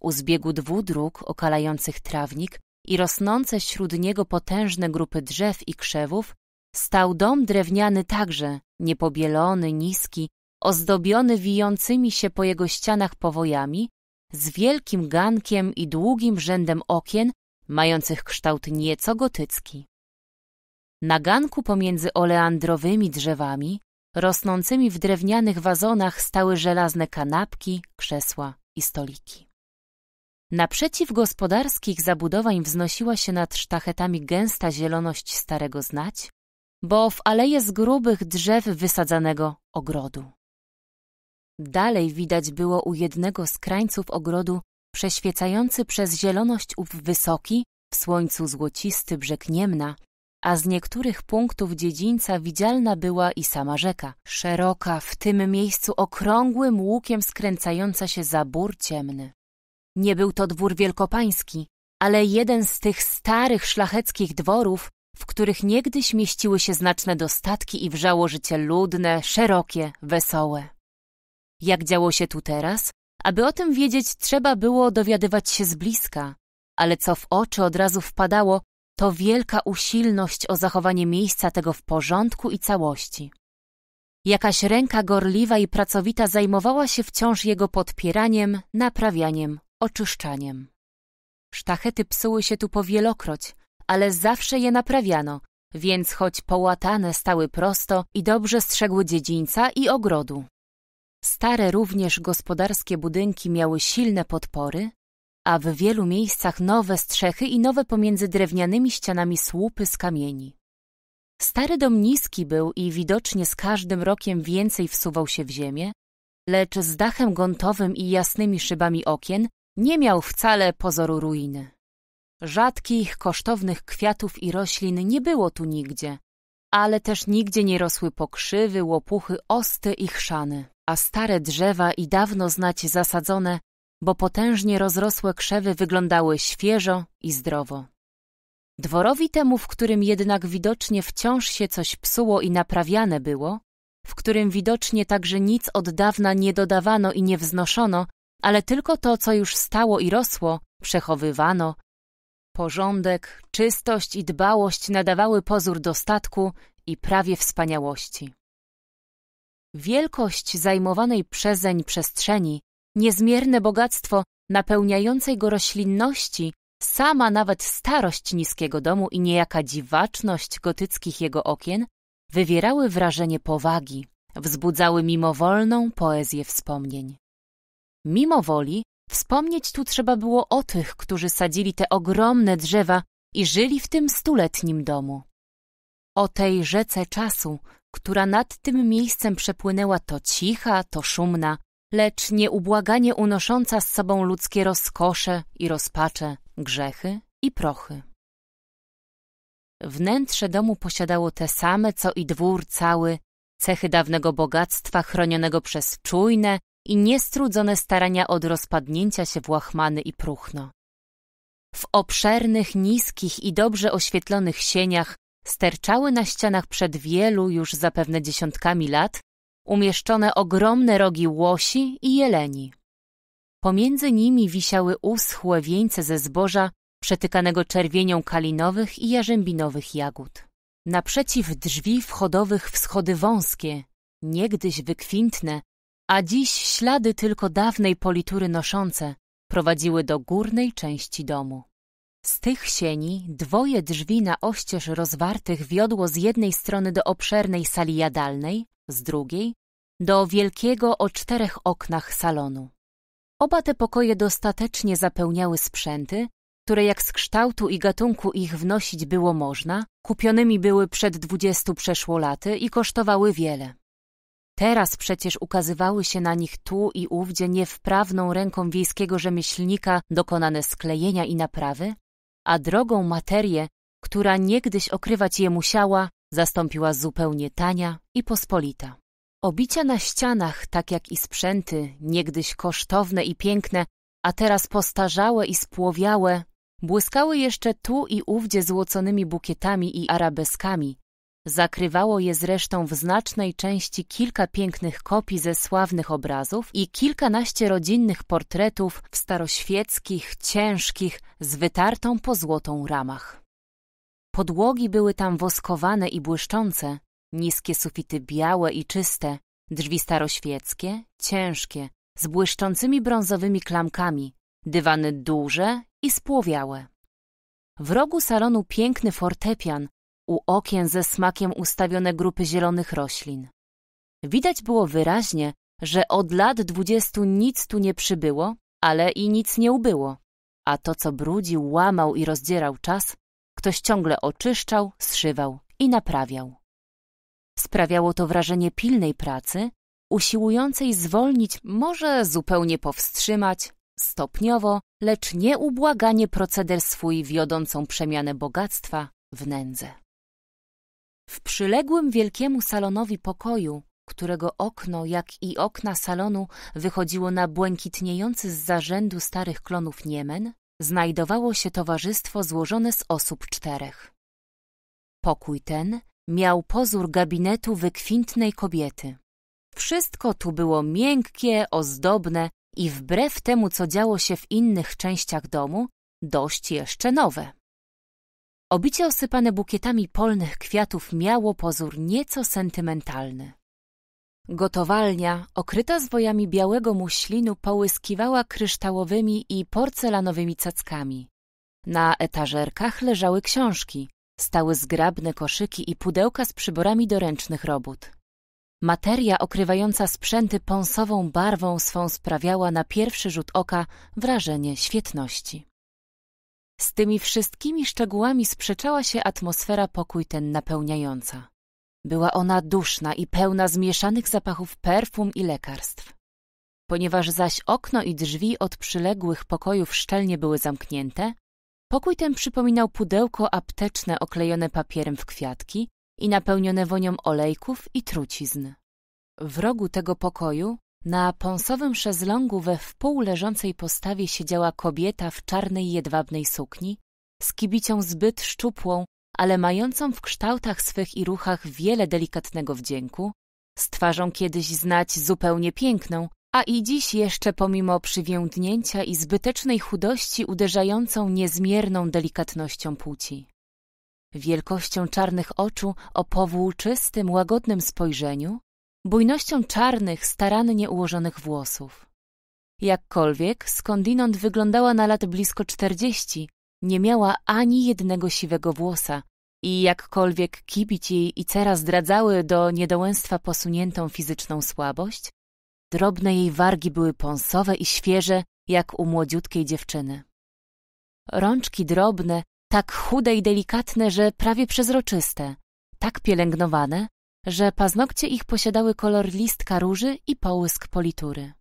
U zbiegu dwu dróg okalających trawnik i rosnące śród niego potężne grupy drzew i krzewów stał dom drewniany także, niepobielony, niski, ozdobiony wijącymi się po jego ścianach powojami, z wielkim gankiem i długim rzędem okien mających kształt nieco gotycki. Na ganku pomiędzy oleandrowymi drzewami, rosnącymi w drewnianych wazonach stały żelazne kanapki, krzesła i stoliki. Naprzeciw gospodarskich zabudowań wznosiła się nad sztachetami gęsta zieloność starego znać, bo w aleje z grubych drzew wysadzanego ogrodu. Dalej widać było u jednego z krańców ogrodu przeświecający przez zieloność ów wysoki, w słońcu złocisty brzeg Niemna, a z niektórych punktów dziedzińca widzialna była i sama rzeka, szeroka, w tym miejscu okrągłym łukiem skręcająca się za bór ciemny. Nie był to dwór wielkopański, ale jeden z tych starych szlacheckich dworów, w których niegdyś mieściły się znaczne dostatki i wrzało życie ludne, szerokie, wesołe. Jak działo się tu teraz? Aby o tym wiedzieć, trzeba było dowiadywać się z bliska, ale co w oczy od razu wpadało, to wielka usilność o zachowanie miejsca tego w porządku i całości. Jakaś ręka gorliwa i pracowita zajmowała się wciąż jego podpieraniem, naprawianiem, oczyszczaniem. Sztachety psuły się tu powielokroć, ale zawsze je naprawiano, więc choć połatane stały prosto i dobrze strzegły dziedzińca i ogrodu. Stare również gospodarskie budynki miały silne podpory, a w wielu miejscach nowe strzechy i nowe pomiędzy drewnianymi ścianami słupy z kamieni. Stary dom niski był i widocznie z każdym rokiem więcej wsuwał się w ziemię, lecz z dachem gontowym i jasnymi szybami okien nie miał wcale pozoru ruiny. Rzadkich, kosztownych kwiatów i roślin nie było tu nigdzie, ale też nigdzie nie rosły pokrzywy, łopuchy, osty i chrzany, a stare drzewa i dawno znać zasadzone, bo potężnie rozrosłe krzewy wyglądały świeżo i zdrowo. Dworowi temu, w którym jednak widocznie wciąż się coś psuło i naprawiane było, w którym widocznie także nic od dawna nie dodawano i nie wznoszono, ale tylko to, co już stało i rosło, przechowywano, Porządek, czystość i dbałość nadawały pozór dostatku i prawie wspaniałości. Wielkość zajmowanej przezeń przestrzeni, niezmierne bogactwo napełniającej go roślinności, sama nawet starość niskiego domu i niejaka dziwaczność gotyckich jego okien wywierały wrażenie powagi, wzbudzały mimowolną poezję wspomnień. Mimo woli Wspomnieć tu trzeba było o tych, którzy sadzili te ogromne drzewa i żyli w tym stuletnim domu. O tej rzece czasu, która nad tym miejscem przepłynęła to cicha, to szumna, lecz nieubłaganie unosząca z sobą ludzkie rozkosze i rozpacze, grzechy i prochy. Wnętrze domu posiadało te same, co i dwór cały, cechy dawnego bogactwa chronionego przez czujne, i niestrudzone starania od rozpadnięcia się w łachmany i próchno. W obszernych, niskich i dobrze oświetlonych sieniach sterczały na ścianach przed wielu już zapewne dziesiątkami lat umieszczone ogromne rogi łosi i jeleni. Pomiędzy nimi wisiały uschłe wieńce ze zboża przetykanego czerwienią kalinowych i jarzębinowych jagód. Naprzeciw drzwi wchodowych wschody wąskie, niegdyś wykwintne, a dziś ślady tylko dawnej politury noszące prowadziły do górnej części domu. Z tych sieni dwoje drzwi na oścież rozwartych wiodło z jednej strony do obszernej sali jadalnej, z drugiej do wielkiego o czterech oknach salonu. Oba te pokoje dostatecznie zapełniały sprzęty, które jak z kształtu i gatunku ich wnosić było można, kupionymi były przed dwudziestu przeszło laty i kosztowały wiele. Teraz przecież ukazywały się na nich tu i ówdzie niewprawną ręką wiejskiego rzemieślnika dokonane sklejenia i naprawy, a drogą materię, która niegdyś okrywać je musiała, zastąpiła zupełnie tania i pospolita. Obicia na ścianach, tak jak i sprzęty, niegdyś kosztowne i piękne, a teraz postarzałe i spłowiałe, błyskały jeszcze tu i ówdzie złoconymi bukietami i arabeskami, Zakrywało je zresztą w znacznej części kilka pięknych kopii ze sławnych obrazów i kilkanaście rodzinnych portretów w staroświeckich, ciężkich, z wytartą po złotą ramach. Podłogi były tam woskowane i błyszczące, niskie sufity białe i czyste, drzwi staroświeckie, ciężkie, z błyszczącymi brązowymi klamkami, dywany duże i spłowiałe. W rogu salonu piękny fortepian, u okien ze smakiem ustawione grupy zielonych roślin. Widać było wyraźnie, że od lat dwudziestu nic tu nie przybyło, ale i nic nie ubyło. A to, co brudził, łamał i rozdzierał czas, ktoś ciągle oczyszczał, zszywał i naprawiał. Sprawiało to wrażenie pilnej pracy, usiłującej zwolnić, może zupełnie powstrzymać, stopniowo, lecz nieubłaganie proceder swój wiodącą przemianę bogactwa w nędzę. W przyległym wielkiemu salonowi pokoju, którego okno, jak i okna salonu, wychodziło na błękitniejący z zarzędu starych klonów Niemen, znajdowało się towarzystwo złożone z osób czterech. Pokój ten miał pozór gabinetu wykwintnej kobiety. Wszystko tu było miękkie, ozdobne i wbrew temu, co działo się w innych częściach domu, dość jeszcze nowe. Obicie osypane bukietami polnych kwiatów miało pozór nieco sentymentalny. Gotowalnia, okryta zwojami białego muślinu, połyskiwała kryształowymi i porcelanowymi cackami. Na etażerkach leżały książki, stały zgrabne koszyki i pudełka z przyborami doręcznych robót. Materia okrywająca sprzęty pąsową barwą swą sprawiała na pierwszy rzut oka wrażenie świetności. Z tymi wszystkimi szczegółami sprzeczała się atmosfera pokój ten napełniająca. Była ona duszna i pełna zmieszanych zapachów perfum i lekarstw. Ponieważ zaś okno i drzwi od przyległych pokojów szczelnie były zamknięte, pokój ten przypominał pudełko apteczne oklejone papierem w kwiatki i napełnione wonią olejków i trucizn. W rogu tego pokoju na pąsowym szezlongu we wpół leżącej postawie siedziała kobieta w czarnej jedwabnej sukni, z kibicią zbyt szczupłą, ale mającą w kształtach swych i ruchach wiele delikatnego wdzięku, z twarzą kiedyś znać zupełnie piękną, a i dziś jeszcze pomimo przywiędnięcia i zbytecznej chudości uderzającą niezmierną delikatnością płci. Wielkością czarnych oczu o powłóczystym, łagodnym spojrzeniu, bujnością czarnych, starannie ułożonych włosów. Jakkolwiek, skądinąd wyglądała na lat blisko czterdzieści, nie miała ani jednego siwego włosa i jakkolwiek kibić jej i cera zdradzały do niedołęstwa posuniętą fizyczną słabość, drobne jej wargi były pąsowe i świeże, jak u młodziutkiej dziewczyny. Rączki drobne, tak chude i delikatne, że prawie przezroczyste, tak pielęgnowane, że paznokcie ich posiadały kolor listka róży i połysk politury.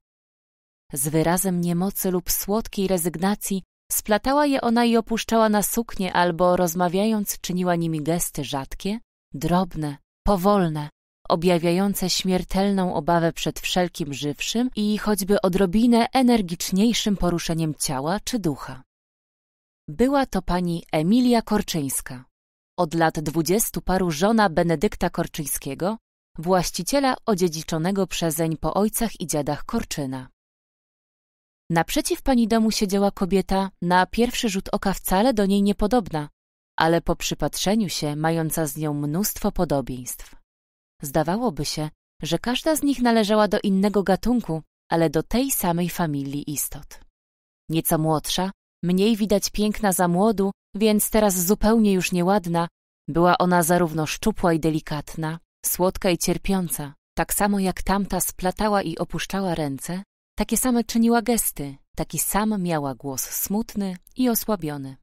Z wyrazem niemocy lub słodkiej rezygnacji splatała je ona i opuszczała na suknie albo rozmawiając czyniła nimi gesty rzadkie, drobne, powolne, objawiające śmiertelną obawę przed wszelkim żywszym i choćby odrobinę energiczniejszym poruszeniem ciała czy ducha. Była to pani Emilia Korczyńska, od lat dwudziestu paru żona Benedykta Korczyńskiego, właściciela odziedziczonego przezeń po ojcach i dziadach Korczyna. Naprzeciw pani domu siedziała kobieta, na pierwszy rzut oka wcale do niej niepodobna, ale po przypatrzeniu się mająca z nią mnóstwo podobieństw. Zdawałoby się, że każda z nich należała do innego gatunku, ale do tej samej familii istot. Nieco młodsza, mniej widać piękna za młodu, więc teraz zupełnie już nieładna, była ona zarówno szczupła i delikatna, słodka i cierpiąca, tak samo jak tamta splatała i opuszczała ręce, takie same czyniła gesty, taki sam miała głos smutny i osłabiony.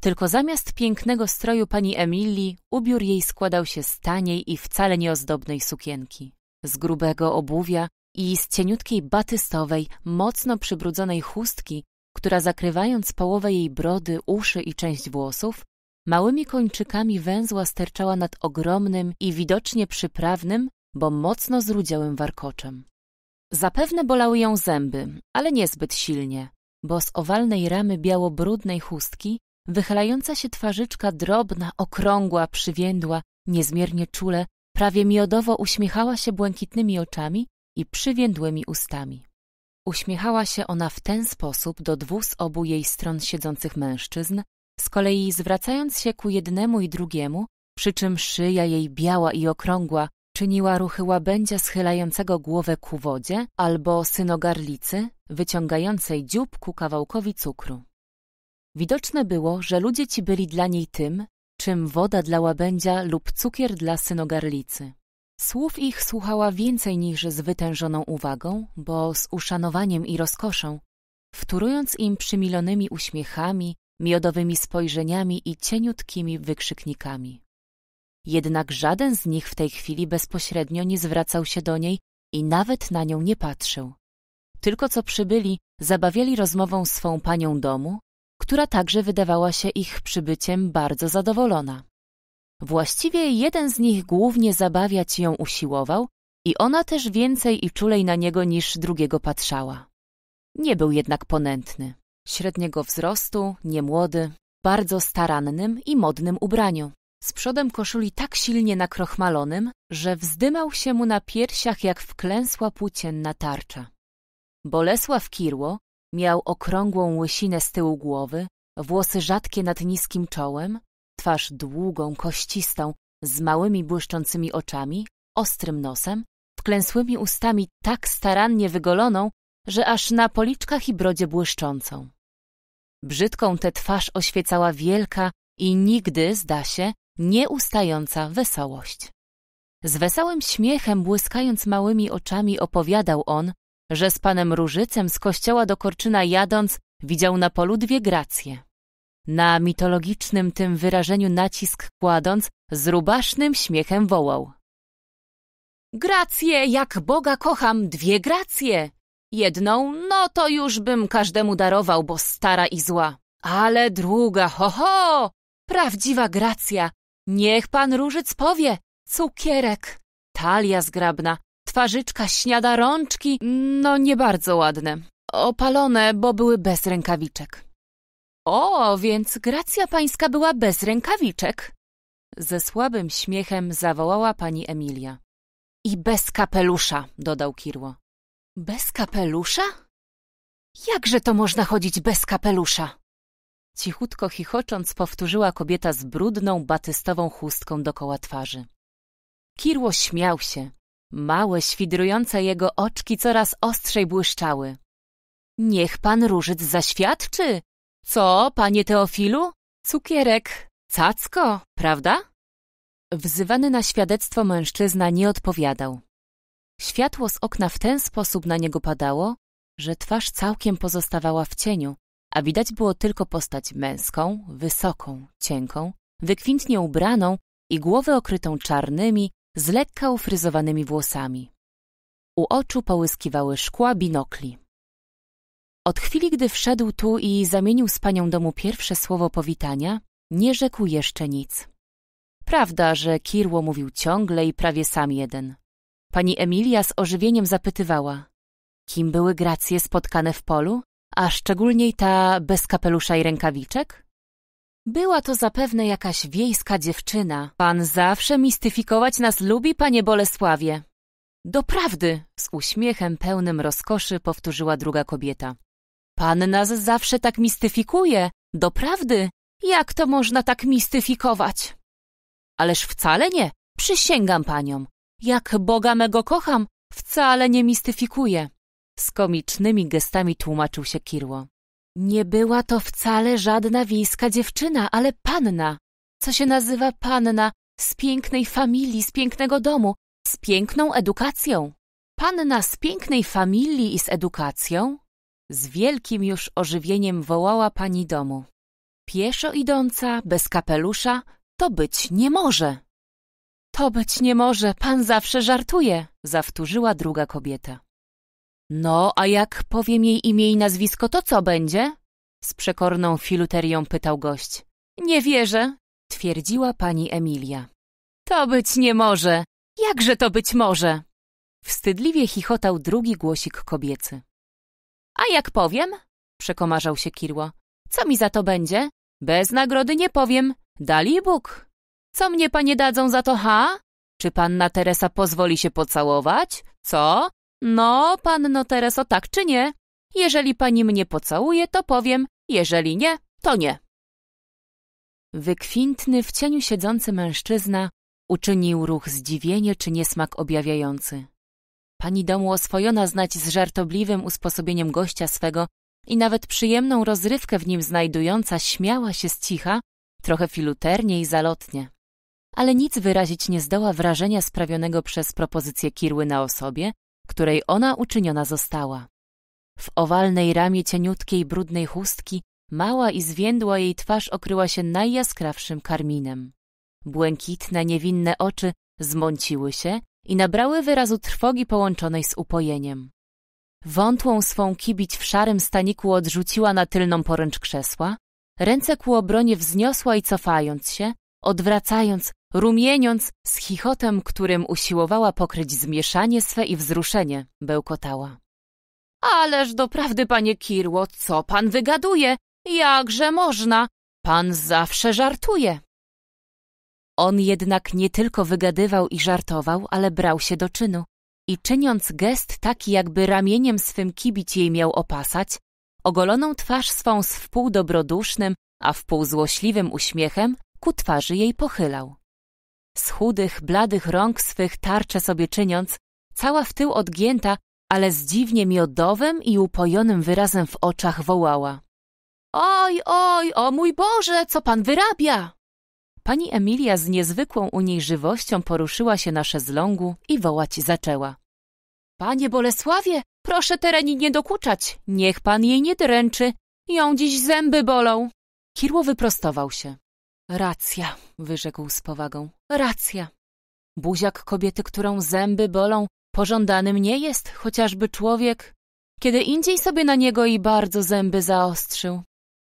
Tylko zamiast pięknego stroju pani Emilii, ubiór jej składał się z taniej i wcale nieozdobnej sukienki, z grubego obuwia i z cieniutkiej batystowej, mocno przybrudzonej chustki, która zakrywając połowę jej brody, uszy i część włosów, małymi kończykami węzła sterczała nad ogromnym i widocznie przyprawnym, bo mocno zrudziałym warkoczem. Zapewne bolały ją zęby, ale niezbyt silnie, bo z owalnej ramy biało-brudnej chustki wychylająca się twarzyczka drobna, okrągła, przywiędła, niezmiernie czule, prawie miodowo uśmiechała się błękitnymi oczami i przywiędłymi ustami. Uśmiechała się ona w ten sposób do dwóch z obu jej stron siedzących mężczyzn, z kolei zwracając się ku jednemu i drugiemu, przy czym szyja jej biała i okrągła czyniła ruchy łabędzia schylającego głowę ku wodzie albo synogarlicy wyciągającej dziób ku kawałkowi cukru. Widoczne było, że ludzie ci byli dla niej tym, czym woda dla łabędzia lub cukier dla synogarlicy. Słów ich słuchała więcej niż z wytężoną uwagą, bo z uszanowaniem i rozkoszą, wtórując im przymilonymi uśmiechami, miodowymi spojrzeniami i cieniutkimi wykrzyknikami. Jednak żaden z nich w tej chwili bezpośrednio nie zwracał się do niej i nawet na nią nie patrzył. Tylko co przybyli, zabawiali rozmową swą panią domu, która także wydawała się ich przybyciem bardzo zadowolona. Właściwie jeden z nich głównie zabawiać ją usiłował i ona też więcej i czulej na niego niż drugiego patrzała. Nie był jednak ponętny. Średniego wzrostu, niemłody, bardzo starannym i modnym ubraniu. Z przodem koszuli tak silnie nakrochmalonym, że wzdymał się mu na piersiach jak wklęsła płócienna tarcza. Bolesław Kirło miał okrągłą łysinę z tyłu głowy, włosy rzadkie nad niskim czołem, Twarz długą, kościstą, z małymi błyszczącymi oczami, ostrym nosem, wklęsłymi ustami tak starannie wygoloną, że aż na policzkach i brodzie błyszczącą. Brzydką tę twarz oświecała wielka i nigdy, zda się, nieustająca wesołość. Z wesołym śmiechem, błyskając małymi oczami, opowiadał on, że z panem Różycem z kościoła do Korczyna jadąc widział na polu dwie gracje na mitologicznym tym wyrażeniu nacisk kładąc, z rubasznym śmiechem wołał. Gracje, jak Boga kocham, dwie gracje. Jedną, no to już bym każdemu darował, bo stara i zła. Ale druga, ho, ho! Prawdziwa gracja! Niech pan różyc powie! Cukierek, talia zgrabna, twarzyczka śniada rączki, no nie bardzo ładne. Opalone, bo były bez rękawiczek. O, więc gracja pańska była bez rękawiczek! Ze słabym śmiechem zawołała pani Emilia. I bez kapelusza, dodał Kirło. Bez kapelusza? Jakże to można chodzić bez kapelusza? Cichutko chichocząc powtórzyła kobieta z brudną, batystową chustką dokoła twarzy. Kirło śmiał się. Małe, świdrujące jego oczki coraz ostrzej błyszczały. Niech pan różyc zaświadczy, co, panie Teofilu? Cukierek. Cacko, prawda? Wzywany na świadectwo mężczyzna nie odpowiadał. Światło z okna w ten sposób na niego padało, że twarz całkiem pozostawała w cieniu, a widać było tylko postać męską, wysoką, cienką, wykwintnie ubraną i głowę okrytą czarnymi, z lekka ufryzowanymi włosami. U oczu połyskiwały szkła binokli. Od chwili, gdy wszedł tu i zamienił z panią domu pierwsze słowo powitania, nie rzekł jeszcze nic. Prawda, że Kirło mówił ciągle i prawie sam jeden. Pani Emilia z ożywieniem zapytywała, kim były gracje spotkane w polu, a szczególnie ta bez kapelusza i rękawiczek? Była to zapewne jakaś wiejska dziewczyna. Pan zawsze mistyfikować nas lubi, panie Bolesławie. Doprawdy, z uśmiechem pełnym rozkoszy powtórzyła druga kobieta. Pan nas zawsze tak mistyfikuje, doprawdy. Jak to można tak mistyfikować? Ależ wcale nie, przysięgam paniom. Jak Boga mego kocham, wcale nie mistyfikuję. Z komicznymi gestami tłumaczył się Kirło. Nie była to wcale żadna wiejska dziewczyna, ale panna. Co się nazywa panna z pięknej familii, z pięknego domu, z piękną edukacją. Panna z pięknej familii i z edukacją z wielkim już ożywieniem wołała pani domu. Pieszo idąca, bez kapelusza, to być nie może. To być nie może, pan zawsze żartuje, zawtórzyła druga kobieta. No, a jak powiem jej imię i nazwisko, to co będzie? Z przekorną filuterią pytał gość. Nie wierzę, twierdziła pani Emilia. To być nie może! Jakże to być może? Wstydliwie chichotał drugi głosik kobiecy. A jak powiem? Przekomarzał się Kirło. Co mi za to będzie? Bez nagrody nie powiem. Dali Bóg. Co mnie panie dadzą za to, ha? Czy panna Teresa pozwoli się pocałować? Co? No, panno Tereso, tak czy nie? Jeżeli pani mnie pocałuje, to powiem. Jeżeli nie, to nie. Wykwintny, w cieniu siedzący mężczyzna uczynił ruch zdziwienie czy niesmak objawiający. Pani domu oswojona znać z żartobliwym usposobieniem gościa swego i nawet przyjemną rozrywkę w nim znajdująca śmiała się z cicha, trochę filuternie i zalotnie. Ale nic wyrazić nie zdoła wrażenia sprawionego przez propozycję Kirły na osobie, której ona uczyniona została. W owalnej ramie cieniutkiej, brudnej chustki mała i zwiędła jej twarz okryła się najjaskrawszym karminem. Błękitne, niewinne oczy zmąciły się i nabrały wyrazu trwogi połączonej z upojeniem. Wątłą swą kibić w szarym staniku odrzuciła na tylną poręcz krzesła, ręce ku obronie wzniosła i cofając się, odwracając, rumieniąc, z chichotem, którym usiłowała pokryć zmieszanie swe i wzruszenie, bełkotała. Ależ doprawdy, panie Kirło, co pan wygaduje? Jakże można? Pan zawsze żartuje. On jednak nie tylko wygadywał i żartował, ale brał się do czynu i czyniąc gest taki, jakby ramieniem swym kibić jej miał opasać, ogoloną twarz swą z wpół dobrodusznym, a wpół złośliwym uśmiechem ku twarzy jej pochylał. Z chudych, bladych rąk swych tarczę sobie czyniąc, cała w tył odgięta, ale z dziwnie miodowym i upojonym wyrazem w oczach wołała. Oj, oj, o mój Boże, co pan wyrabia! Pani Emilia z niezwykłą u niej żywością poruszyła się na szezlągu i wołać zaczęła. Panie Bolesławie, proszę tereni nie dokuczać, niech pan jej nie dręczy, ją dziś zęby bolą. Kirło wyprostował się. Racja, wyrzekł z powagą, racja. Buziak kobiety, którą zęby bolą, pożądanym nie jest, chociażby człowiek, kiedy indziej sobie na niego i bardzo zęby zaostrzył.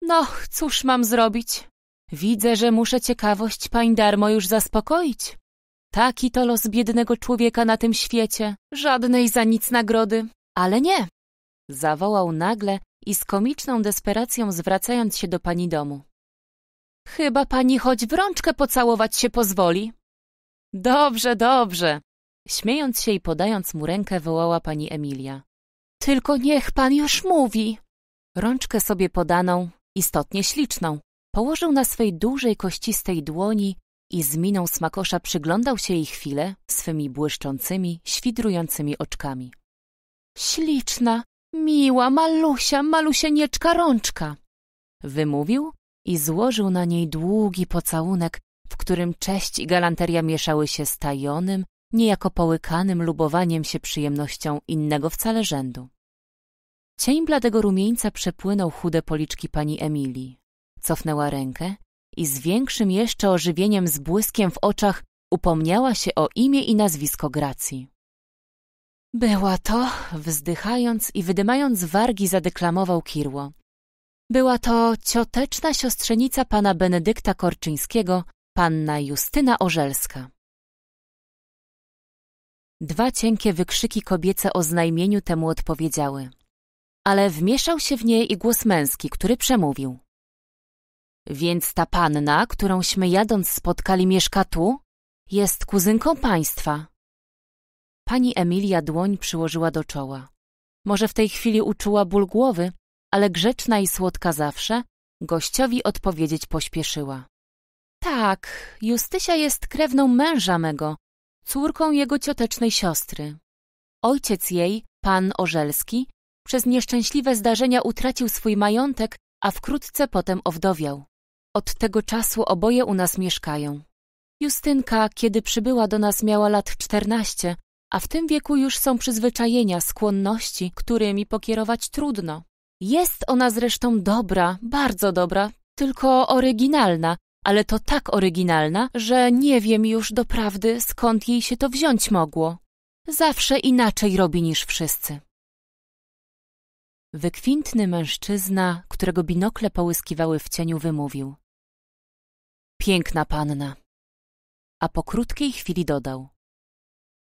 No, cóż mam zrobić? Widzę, że muszę ciekawość pań darmo już zaspokoić. Taki to los biednego człowieka na tym świecie. Żadnej za nic nagrody. Ale nie. Zawołał nagle i z komiczną desperacją zwracając się do pani domu. Chyba pani choć w rączkę pocałować się pozwoli. Dobrze, dobrze. Śmiejąc się i podając mu rękę, wołała pani Emilia. Tylko niech pan już mówi. Rączkę sobie podaną, istotnie śliczną, Położył na swej dużej, kościstej dłoni i z miną smakosza przyglądał się jej chwilę swymi błyszczącymi, świdrującymi oczkami. Śliczna, miła, malusia, malusienieczka rączka! Wymówił i złożył na niej długi pocałunek, w którym cześć i galanteria mieszały się z tajonym, niejako połykanym lubowaniem się przyjemnością innego wcale rzędu. Cień bladego rumieńca przepłynął chude policzki pani Emilii. Cofnęła rękę i z większym jeszcze ożywieniem z błyskiem w oczach upomniała się o imię i nazwisko Gracji. Była to, wzdychając i wydymając wargi zadeklamował Kirło. Była to cioteczna siostrzenica pana Benedykta Korczyńskiego, panna Justyna Orzelska. Dwa cienkie wykrzyki kobiece o znajmieniu temu odpowiedziały. Ale wmieszał się w niej i głos męski, który przemówił. Więc ta panna, którąśmy jadąc spotkali mieszka tu, jest kuzynką państwa. Pani Emilia dłoń przyłożyła do czoła. Może w tej chwili uczuła ból głowy, ale grzeczna i słodka zawsze, gościowi odpowiedzieć pośpieszyła. Tak, Justysia jest krewną męża mego, córką jego ciotecznej siostry. Ojciec jej, pan Orzelski, przez nieszczęśliwe zdarzenia utracił swój majątek, a wkrótce potem owdowiał. Od tego czasu oboje u nas mieszkają. Justynka, kiedy przybyła do nas, miała lat czternaście, a w tym wieku już są przyzwyczajenia, skłonności, którymi pokierować trudno. Jest ona zresztą dobra, bardzo dobra, tylko oryginalna, ale to tak oryginalna, że nie wiem już doprawdy, skąd jej się to wziąć mogło. Zawsze inaczej robi niż wszyscy. Wykwintny mężczyzna, którego binokle połyskiwały w cieniu, wymówił. Piękna panna. A po krótkiej chwili dodał.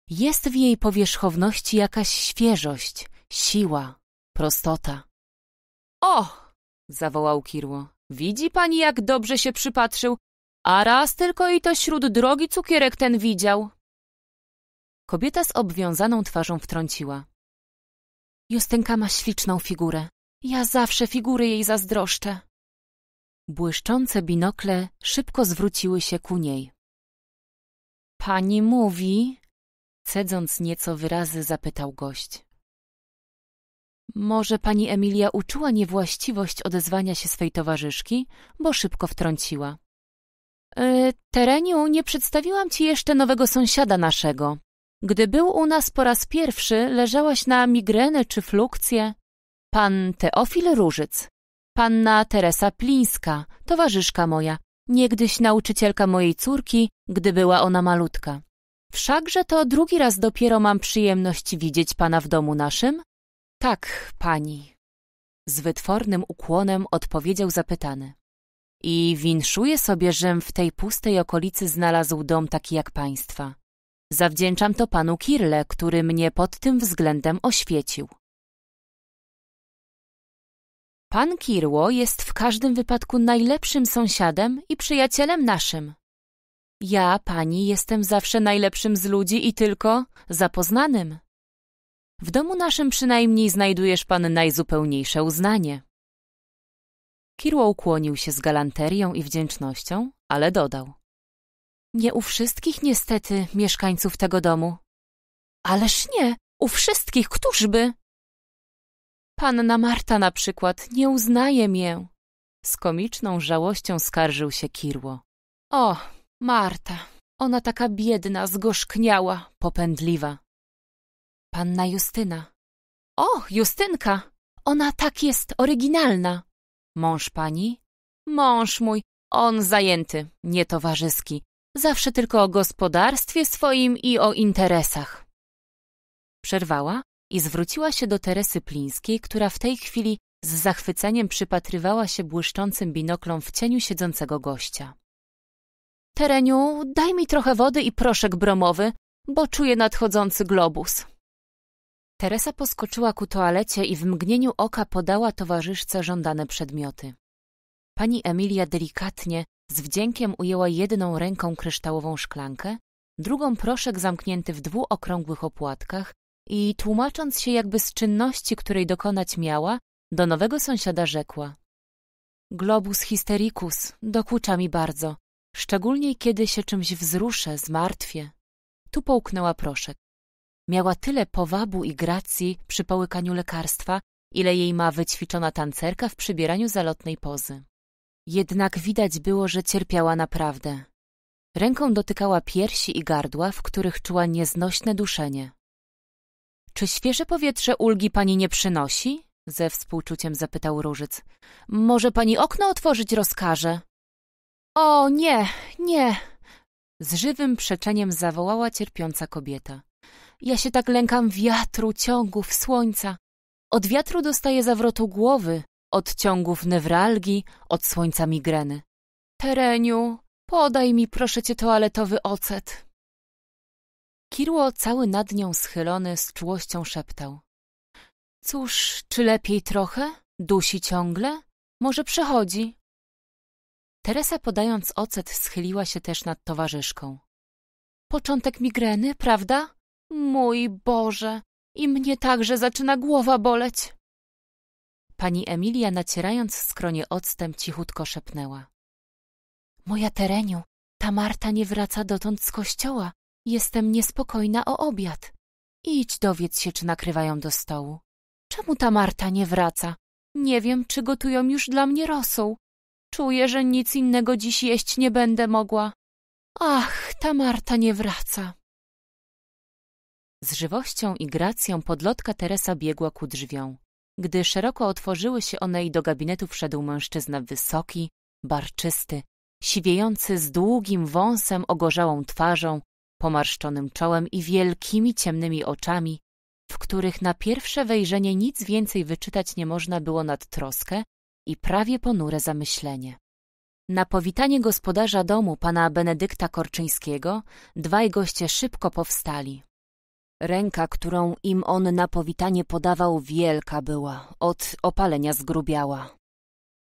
Jest w jej powierzchowności jakaś świeżość, siła, prostota. O! zawołał Kirło. Widzi pani, jak dobrze się przypatrzył, a raz tylko i to śród drogi cukierek ten widział. Kobieta z obwiązaną twarzą wtrąciła. Justynka ma śliczną figurę. Ja zawsze figury jej zazdroszczę. Błyszczące binokle szybko zwróciły się ku niej. Pani mówi? Cedząc nieco wyrazy, zapytał gość. Może pani Emilia uczuła niewłaściwość odezwania się swej towarzyszki, bo szybko wtrąciła. E, tereniu, nie przedstawiłam ci jeszcze nowego sąsiada naszego. Gdy był u nas po raz pierwszy, leżałaś na migrenę czy flukcję. Pan Teofil Różyc. Panna Teresa Plińska, towarzyszka moja, niegdyś nauczycielka mojej córki, gdy była ona malutka. Wszakże to drugi raz dopiero mam przyjemność widzieć pana w domu naszym? Tak, pani. Z wytwornym ukłonem odpowiedział zapytany. I winszuję sobie, żem w tej pustej okolicy znalazł dom taki jak państwa. Zawdzięczam to panu Kirle, który mnie pod tym względem oświecił. Pan Kirło jest w każdym wypadku najlepszym sąsiadem i przyjacielem naszym. Ja, pani, jestem zawsze najlepszym z ludzi i tylko zapoznanym. W domu naszym przynajmniej znajdujesz pan najzupełniejsze uznanie. Kirło ukłonił się z galanterią i wdzięcznością, ale dodał. Nie u wszystkich niestety mieszkańców tego domu. Ależ nie, u wszystkich, któżby? Panna Marta na przykład nie uznaje mię. Z komiczną żałością skarżył się Kirło. O, Marta, ona taka biedna, zgorzkniała, popędliwa. Panna Justyna. O, Justynka, ona tak jest oryginalna. Mąż pani? Mąż mój, on zajęty, nietowarzyski. Zawsze tylko o gospodarstwie swoim i o interesach. Przerwała i zwróciła się do Teresy Plińskiej, która w tej chwili z zachwyceniem przypatrywała się błyszczącym binoklom w cieniu siedzącego gościa. Tereniu, daj mi trochę wody i proszek bromowy, bo czuję nadchodzący globus. Teresa poskoczyła ku toalecie i w mgnieniu oka podała towarzyszce żądane przedmioty. Pani Emilia delikatnie, z wdziękiem ujęła jedną ręką kryształową szklankę, drugą proszek zamknięty w dwóch okrągłych opłatkach, i tłumacząc się jakby z czynności, której dokonać miała, do nowego sąsiada rzekła. Globus hystericus dokucza mi bardzo, szczególnie kiedy się czymś wzruszę, zmartwię. Tu połknęła proszek. Miała tyle powabu i gracji przy połykaniu lekarstwa, ile jej ma wyćwiczona tancerka w przybieraniu zalotnej pozy. Jednak widać było, że cierpiała naprawdę. Ręką dotykała piersi i gardła, w których czuła nieznośne duszenie. Czy świeże powietrze ulgi pani nie przynosi? Ze współczuciem zapytał Różyc. Może pani okno otworzyć rozkaże? O, nie, nie! Z żywym przeczeniem zawołała cierpiąca kobieta. Ja się tak lękam wiatru, ciągów, słońca. Od wiatru dostaję zawrotu głowy, od ciągów newralgii, od słońca migreny. Tereniu, podaj mi proszę cię toaletowy ocet. Kirło, cały nad nią schylony, z czułością szeptał. Cóż, czy lepiej trochę? Dusi ciągle? Może przechodzi? Teresa podając ocet schyliła się też nad towarzyszką. Początek migreny, prawda? Mój Boże, i mnie także zaczyna głowa boleć. Pani Emilia, nacierając skronie octem, cichutko szepnęła. Moja Tereniu, ta Marta nie wraca dotąd z kościoła. Jestem niespokojna o obiad. Idź dowiedz się, czy nakrywają do stołu. Czemu ta Marta nie wraca? Nie wiem, czy gotują już dla mnie rosół. Czuję, że nic innego dziś jeść nie będę mogła. Ach, ta Marta nie wraca. Z żywością i gracją podlotka Teresa biegła ku drzwiom. Gdy szeroko otworzyły się one i do gabinetu wszedł mężczyzna wysoki, barczysty, siwiejący z długim wąsem, ogorzałą twarzą, pomarszczonym czołem i wielkimi ciemnymi oczami, w których na pierwsze wejrzenie nic więcej wyczytać nie można było nad troskę i prawie ponure zamyślenie. Na powitanie gospodarza domu, pana Benedykta Korczyńskiego, dwaj goście szybko powstali. Ręka, którą im on na powitanie podawał, wielka była, od opalenia zgrubiała.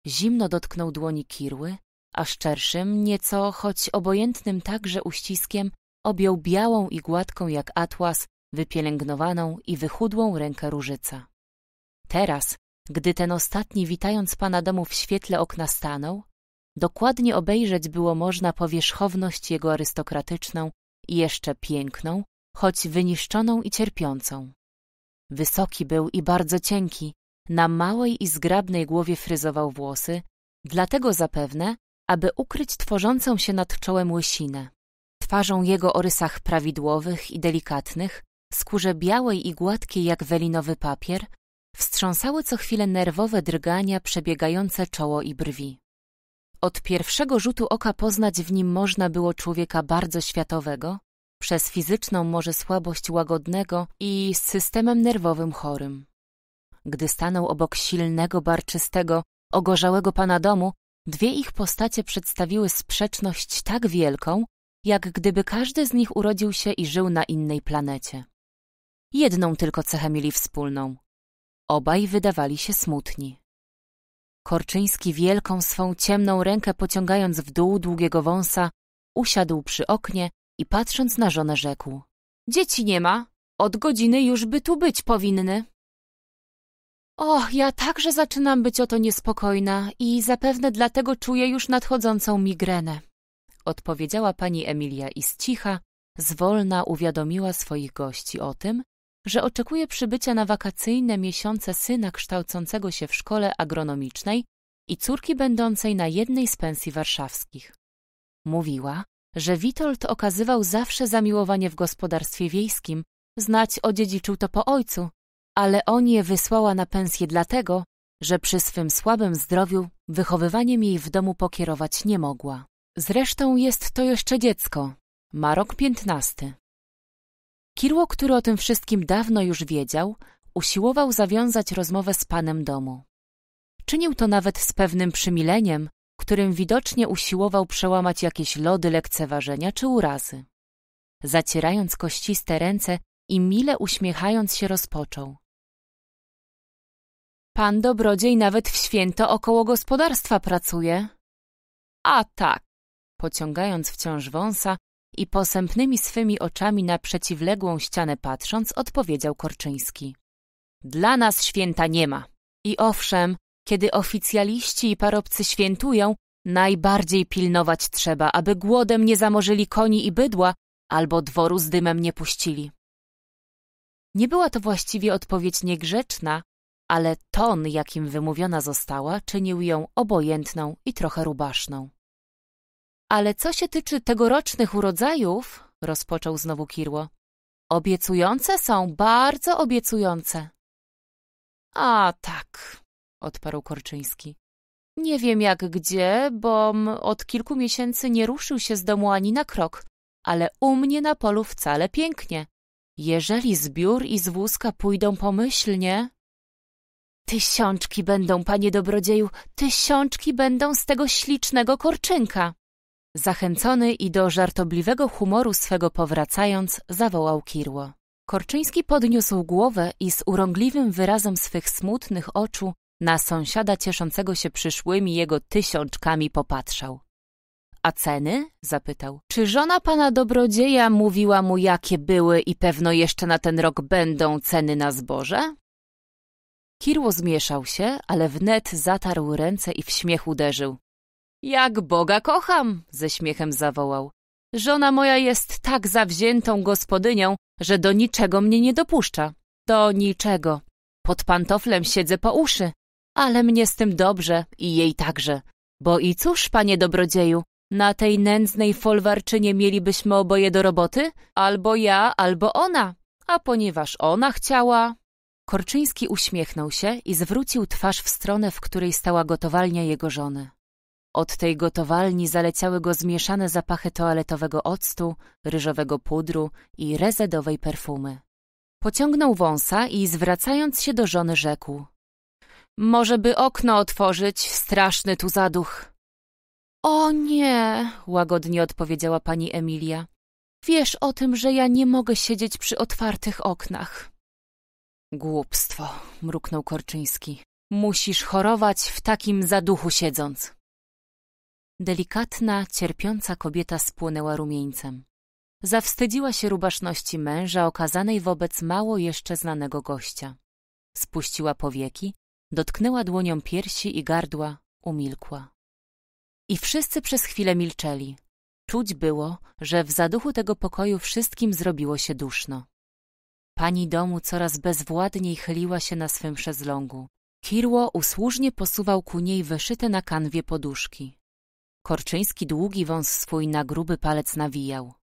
Zimno dotknął dłoni Kirły, a szczerszym, nieco choć obojętnym także uściskiem, objął białą i gładką jak atłas, wypielęgnowaną i wychudłą rękę różyca. Teraz, gdy ten ostatni witając pana domu w świetle okna stanął, dokładnie obejrzeć było można powierzchowność jego arystokratyczną i jeszcze piękną, choć wyniszczoną i cierpiącą. Wysoki był i bardzo cienki, na małej i zgrabnej głowie fryzował włosy, dlatego zapewne, aby ukryć tworzącą się nad czołem łysinę twarzą jego o rysach prawidłowych i delikatnych, skórze białej i gładkiej jak welinowy papier, wstrząsały co chwilę nerwowe drgania przebiegające czoło i brwi. Od pierwszego rzutu oka poznać w nim można było człowieka bardzo światowego, przez fizyczną może słabość łagodnego i z systemem nerwowym chorym. Gdy stanął obok silnego, barczystego, ogorzałego pana domu, dwie ich postacie przedstawiły sprzeczność tak wielką, jak gdyby każdy z nich urodził się i żył na innej planecie. Jedną tylko cechę mieli wspólną. Obaj wydawali się smutni. Korczyński wielką swą ciemną rękę pociągając w dół długiego wąsa, usiadł przy oknie i patrząc na żonę rzekł. Dzieci nie ma, od godziny już by tu być powinny. Och, ja także zaczynam być o to niespokojna i zapewne dlatego czuję już nadchodzącą migrenę odpowiedziała pani Emilia i z cicha, zwolna uwiadomiła swoich gości o tym, że oczekuje przybycia na wakacyjne miesiące syna kształcącego się w szkole agronomicznej i córki będącej na jednej z pensji warszawskich. Mówiła, że Witold okazywał zawsze zamiłowanie w gospodarstwie wiejskim, znać odziedziczył to po ojcu, ale on je wysłała na pensję dlatego, że przy swym słabym zdrowiu wychowywaniem jej w domu pokierować nie mogła. Zresztą jest to jeszcze dziecko. Ma rok piętnasty. Kirło, który o tym wszystkim dawno już wiedział, usiłował zawiązać rozmowę z panem domu. Czynił to nawet z pewnym przymileniem, którym widocznie usiłował przełamać jakieś lody lekceważenia czy urazy. Zacierając kościste ręce i mile uśmiechając się rozpoczął. Pan dobrodziej nawet w święto około gospodarstwa pracuje. A tak, pociągając wciąż wąsa i posępnymi swymi oczami na przeciwległą ścianę patrząc, odpowiedział Korczyński. Dla nas święta nie ma. I owszem, kiedy oficjaliści i parobcy świętują, najbardziej pilnować trzeba, aby głodem nie zamorzyli koni i bydła, albo dworu z dymem nie puścili. Nie była to właściwie odpowiedź niegrzeczna, ale ton, jakim wymówiona została, czynił ją obojętną i trochę rubaszną. Ale co się tyczy tegorocznych urodzajów, rozpoczął znowu Kirło. Obiecujące są, bardzo obiecujące. A tak, odparł Korczyński. Nie wiem jak gdzie, bom od kilku miesięcy nie ruszył się z domu ani na krok, ale u mnie na polu wcale pięknie. Jeżeli zbiór i z wózka pójdą pomyślnie... Tysiączki będą, panie dobrodzieju, tysiączki będą z tego ślicznego korczynka. Zachęcony i do żartobliwego humoru swego powracając, zawołał Kirło. Korczyński podniósł głowę i z urągliwym wyrazem swych smutnych oczu na sąsiada cieszącego się przyszłymi jego tysiączkami popatrzał. A ceny? zapytał. Czy żona pana dobrodzieja mówiła mu, jakie były i pewno jeszcze na ten rok będą ceny na zboże? Kirło zmieszał się, ale wnet zatarł ręce i w śmiech uderzył. Jak Boga kocham! ze śmiechem zawołał. Żona moja jest tak zawziętą gospodynią, że do niczego mnie nie dopuszcza. Do niczego. Pod pantoflem siedzę po uszy, ale mnie z tym dobrze i jej także. Bo i cóż, panie dobrodzieju, na tej nędznej folwarczynie mielibyśmy oboje do roboty? Albo ja, albo ona. A ponieważ ona chciała... Korczyński uśmiechnął się i zwrócił twarz w stronę, w której stała gotowalnia jego żony. Od tej gotowalni zaleciały go zmieszane zapachy toaletowego octu, ryżowego pudru i rezedowej perfumy. Pociągnął wąsa i zwracając się do żony rzekł. Może by okno otworzyć, straszny tu zaduch. O nie, łagodnie odpowiedziała pani Emilia. Wiesz o tym, że ja nie mogę siedzieć przy otwartych oknach. Głupstwo, mruknął Korczyński. Musisz chorować w takim zaduchu siedząc. Delikatna, cierpiąca kobieta spłonęła rumieńcem. Zawstydziła się rubaszności męża okazanej wobec mało jeszcze znanego gościa. Spuściła powieki, dotknęła dłonią piersi i gardła, umilkła. I wszyscy przez chwilę milczeli. Czuć było, że w zaduchu tego pokoju wszystkim zrobiło się duszno. Pani domu coraz bezwładniej chyliła się na swym szezlągu. Kirło usłużnie posuwał ku niej wyszyte na kanwie poduszki. Korczyński długi wąs swój na gruby palec nawijał.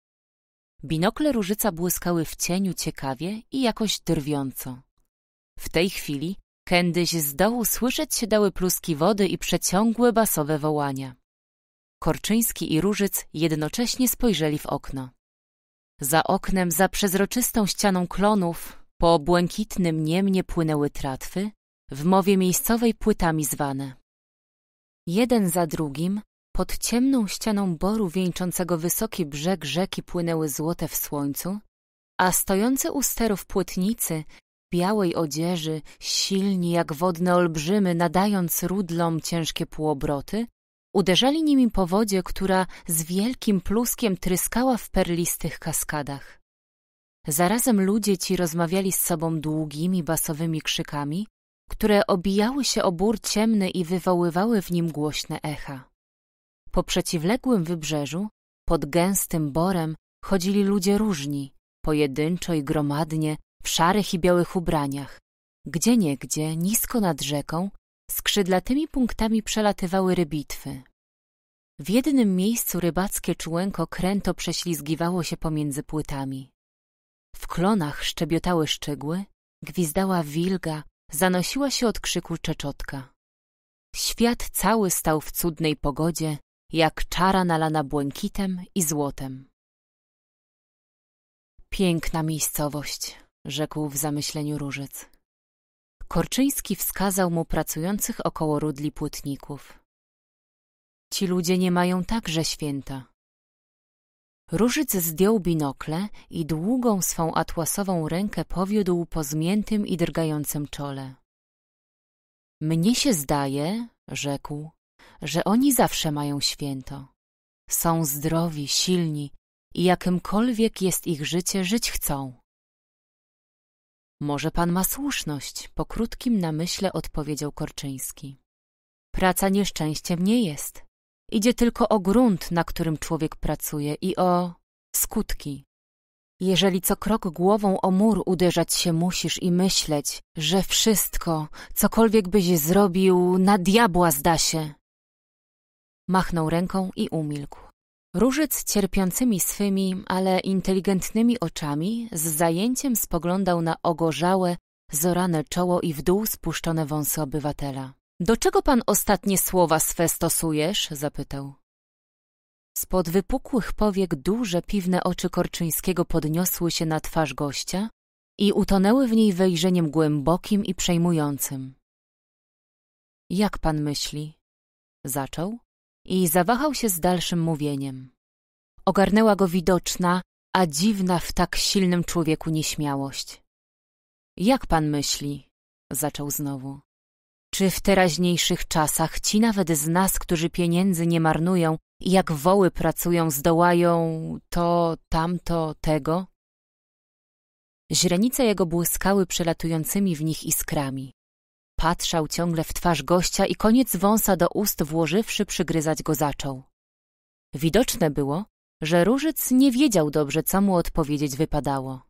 Binokle różyca błyskały w cieniu ciekawie i jakoś drwiąco. W tej chwili kędyś z dołu słyszeć się dały pluski wody i przeciągłe basowe wołania. Korczyński i Różyc jednocześnie spojrzeli w okno. Za oknem, za przezroczystą ścianą klonów, po błękitnym niemnie płynęły tratwy, w mowie miejscowej płytami zwane. Jeden za drugim pod ciemną ścianą boru wieńczącego wysoki brzeg rzeki płynęły złote w słońcu, a stojący u sterów płytnicy, białej odzieży, silni jak wodne olbrzymy, nadając rudlom ciężkie półobroty, uderzali nimi po wodzie, która z wielkim pluskiem tryskała w perlistych kaskadach. Zarazem ludzie ci rozmawiali z sobą długimi, basowymi krzykami, które obijały się o bór ciemny i wywoływały w nim głośne echa. Po przeciwległym wybrzeżu, pod gęstym borem, chodzili ludzie różni, pojedynczo i gromadnie, w szarych i białych ubraniach. Gdzie niegdzie, nisko nad rzeką, skrzydlatymi punktami przelatywały rybitwy. W jednym miejscu rybackie czółenko kręto prześlizgiwało się pomiędzy płytami. W klonach szczebiotały szczegły, gwizdała wilga, zanosiła się od krzyku czeczotka. Świat cały stał w cudnej pogodzie, jak czara nalana błękitem i złotem. Piękna miejscowość, rzekł w zamyśleniu Różyc. Korczyński wskazał mu pracujących około rudli płótników. Ci ludzie nie mają także święta. Różyc zdjął binokle i długą swą atłasową rękę powiódł po zmiętym i drgającym czole. Mnie się zdaje, rzekł, że oni zawsze mają święto. Są zdrowi, silni i jakimkolwiek jest ich życie, żyć chcą. Może pan ma słuszność, po krótkim namyśle odpowiedział Korczyński. Praca nieszczęściem nie jest. Idzie tylko o grunt, na którym człowiek pracuje i o skutki. Jeżeli co krok głową o mur uderzać się musisz i myśleć, że wszystko, cokolwiek byś zrobił, na diabła zda się, Machnął ręką i umilkł. Różyc cierpiącymi swymi, ale inteligentnymi oczami z zajęciem spoglądał na ogorzałe, zorane czoło i w dół spuszczone wąsy obywatela. Do czego pan ostatnie słowa swe stosujesz? zapytał. Spod wypukłych powiek duże piwne oczy Korczyńskiego podniosły się na twarz gościa i utonęły w niej wejrzeniem głębokim i przejmującym. Jak pan myśli? Zaczął, i zawahał się z dalszym mówieniem. Ogarnęła go widoczna, a dziwna w tak silnym człowieku nieśmiałość. Jak pan myśli? zaczął znowu. Czy w teraźniejszych czasach ci nawet z nas, którzy pieniędzy nie marnują i jak woły pracują, zdołają to, tamto, tego? Źrenice jego błyskały przelatującymi w nich iskrami. Patrzał ciągle w twarz gościa i koniec wąsa do ust włożywszy przygryzać go zaczął. Widoczne było, że Różyc nie wiedział dobrze, co mu odpowiedzieć wypadało.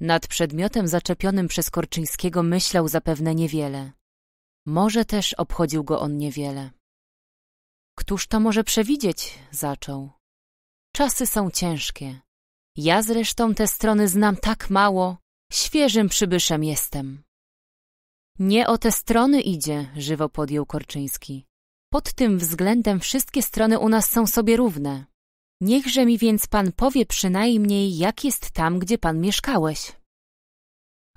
Nad przedmiotem zaczepionym przez Korczyńskiego myślał zapewne niewiele. Może też obchodził go on niewiele. Któż to może przewidzieć? zaczął. Czasy są ciężkie. Ja zresztą te strony znam tak mało, świeżym przybyszem jestem. Nie o te strony idzie, żywo podjął Korczyński. Pod tym względem wszystkie strony u nas są sobie równe. Niechże mi więc pan powie przynajmniej, jak jest tam, gdzie pan mieszkałeś.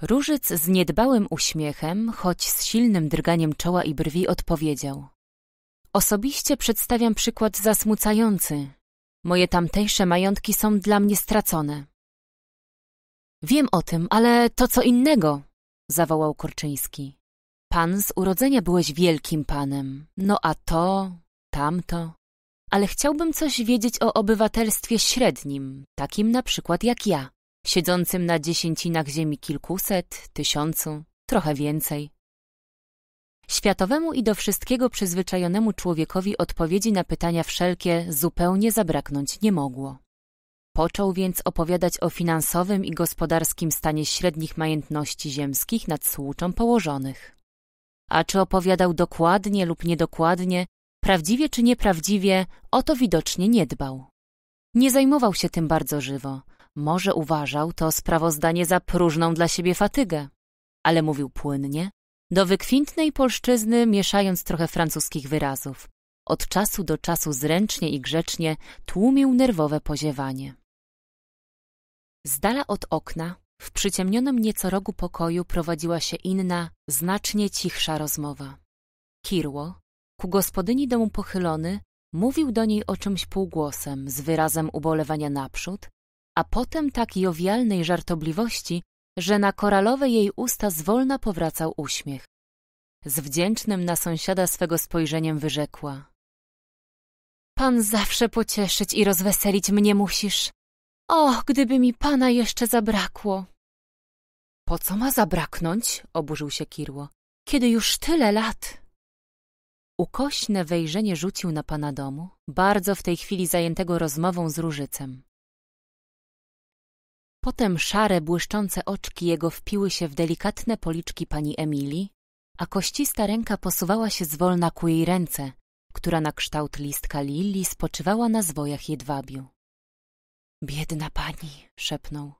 Różyc z niedbałym uśmiechem, choć z silnym drganiem czoła i brwi odpowiedział. Osobiście przedstawiam przykład zasmucający. Moje tamtejsze majątki są dla mnie stracone. Wiem o tym, ale to co innego, — zawołał Korczyński. Pan z urodzenia byłeś wielkim panem. No a to, tamto. Ale chciałbym coś wiedzieć o obywatelstwie średnim, takim na przykład jak ja, siedzącym na dziesięcinach ziemi kilkuset, tysiącu, trochę więcej. Światowemu i do wszystkiego przyzwyczajonemu człowiekowi odpowiedzi na pytania wszelkie zupełnie zabraknąć nie mogło. Począł więc opowiadać o finansowym i gospodarskim stanie średnich majątności ziemskich nad Słuczą położonych. A czy opowiadał dokładnie lub niedokładnie, prawdziwie czy nieprawdziwie, o to widocznie nie dbał. Nie zajmował się tym bardzo żywo. Może uważał to sprawozdanie za próżną dla siebie fatygę. Ale mówił płynnie, do wykwintnej polszczyzny mieszając trochę francuskich wyrazów. Od czasu do czasu zręcznie i grzecznie tłumił nerwowe poziewanie. Z dala od okna, w przyciemnionym nieco rogu pokoju prowadziła się inna, znacznie cichsza rozmowa. Kirło, ku gospodyni domu pochylony, mówił do niej o czymś półgłosem, z wyrazem ubolewania naprzód, a potem tak jowialnej żartobliwości, że na koralowe jej usta zwolna powracał uśmiech. Z wdzięcznym na sąsiada swego spojrzeniem wyrzekła. Pan zawsze pocieszyć i rozweselić mnie musisz. Och, gdyby mi pana jeszcze zabrakło! Po co ma zabraknąć? oburzył się Kirło. Kiedy już tyle lat! Ukośne wejrzenie rzucił na pana domu, bardzo w tej chwili zajętego rozmową z Różycem. Potem szare, błyszczące oczki jego wpiły się w delikatne policzki pani Emilii, a koścista ręka posuwała się zwolna ku jej ręce, która na kształt listka lili spoczywała na zwojach jedwabiu. Biedna pani, szepnął.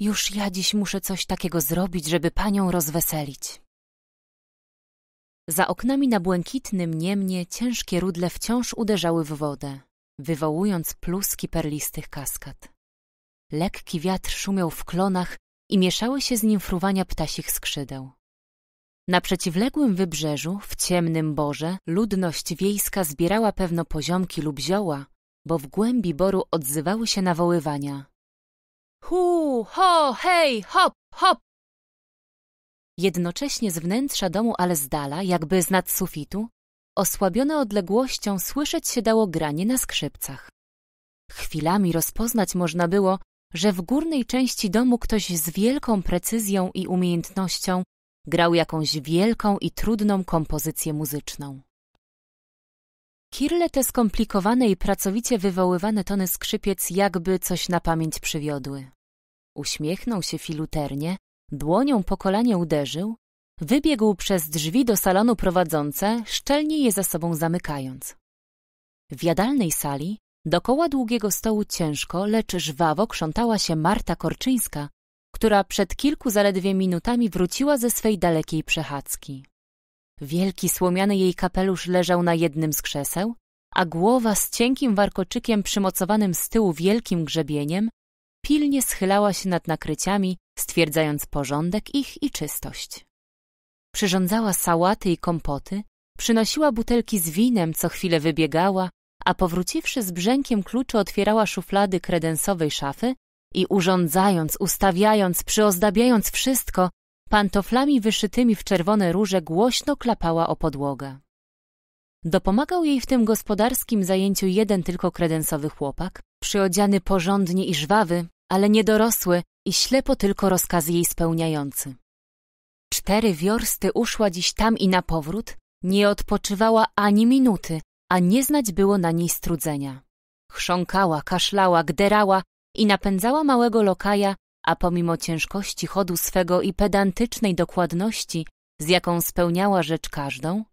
Już ja dziś muszę coś takiego zrobić, żeby panią rozweselić. Za oknami na błękitnym niemnie ciężkie rudle wciąż uderzały w wodę, wywołując pluski perlistych kaskad. Lekki wiatr szumiał w klonach i mieszały się z nim fruwania ptasich skrzydeł. Na przeciwległym wybrzeżu, w ciemnym borze, ludność wiejska zbierała pewno poziomki lub zioła, bo w głębi boru odzywały się nawoływania. Hu, ho, hej, hop, hop! Jednocześnie z wnętrza domu, ale z dala, jakby z nad sufitu, osłabione odległością słyszeć się dało granie na skrzypcach. Chwilami rozpoznać można było, że w górnej części domu ktoś z wielką precyzją i umiejętnością grał jakąś wielką i trudną kompozycję muzyczną. Kirle te skomplikowane i pracowicie wywoływane tony skrzypiec jakby coś na pamięć przywiodły. Uśmiechnął się filuternie, dłonią po kolanie uderzył, wybiegł przez drzwi do salonu prowadzące, szczelnie je za sobą zamykając. W jadalnej sali, dokoła długiego stołu ciężko, lecz żwawo krzątała się Marta Korczyńska, która przed kilku zaledwie minutami wróciła ze swej dalekiej przechadzki. Wielki słomiany jej kapelusz leżał na jednym z krzeseł, a głowa z cienkim warkoczykiem przymocowanym z tyłu wielkim grzebieniem pilnie schylała się nad nakryciami, stwierdzając porządek ich i czystość. Przyrządzała sałaty i kompoty, przynosiła butelki z winem, co chwilę wybiegała, a powróciwszy z brzękiem kluczy otwierała szuflady kredensowej szafy i urządzając, ustawiając, przyozdabiając wszystko, Pantoflami wyszytymi w czerwone róże głośno klapała o podłogę. Dopomagał jej w tym gospodarskim zajęciu jeden tylko kredensowy chłopak, przyodziany porządnie i żwawy, ale niedorosły i ślepo tylko rozkaz jej spełniający. Cztery wiorsty uszła dziś tam i na powrót, nie odpoczywała ani minuty, a nie znać było na niej strudzenia. Chrząkała, kaszlała, gderała i napędzała małego lokaja a pomimo ciężkości chodu swego i pedantycznej dokładności, z jaką spełniała rzecz każdą,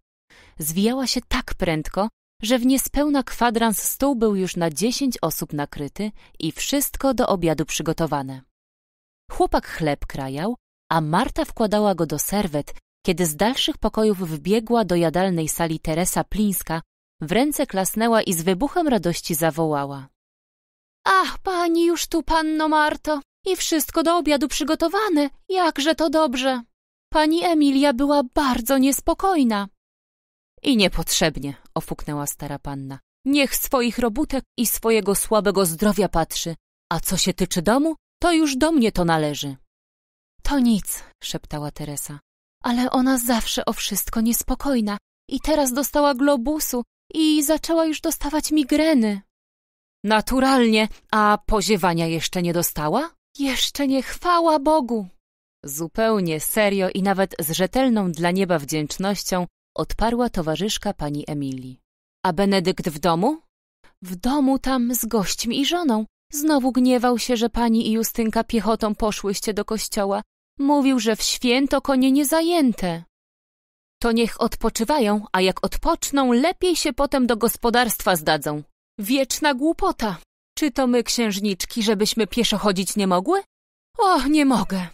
zwijała się tak prędko, że w niespełna kwadrans stół był już na dziesięć osób nakryty i wszystko do obiadu przygotowane. Chłopak chleb krajał, a Marta wkładała go do serwet, kiedy z dalszych pokojów wbiegła do jadalnej sali Teresa Plińska, w ręce klasnęła i z wybuchem radości zawołała. Ach, pani już tu, panno Marto, i wszystko do obiadu przygotowane. Jakże to dobrze. Pani Emilia była bardzo niespokojna. I niepotrzebnie, ofuknęła stara panna. Niech swoich robótek i swojego słabego zdrowia patrzy. A co się tyczy domu, to już do mnie to należy. To nic, szeptała Teresa. Ale ona zawsze o wszystko niespokojna i teraz dostała globusu i zaczęła już dostawać migreny. Naturalnie, a poziewania jeszcze nie dostała? Jeszcze nie chwała Bogu! Zupełnie serio i nawet z rzetelną dla nieba wdzięcznością odparła towarzyszka pani Emilii. A Benedykt w domu? W domu tam z gośćmi i żoną. Znowu gniewał się, że pani i Justynka piechotą poszłyście do kościoła. Mówił, że w święto konie nie zajęte. To niech odpoczywają, a jak odpoczną, lepiej się potem do gospodarstwa zdadzą. Wieczna głupota! Czy to my, księżniczki, żebyśmy pieszo chodzić nie mogły? O, nie mogę!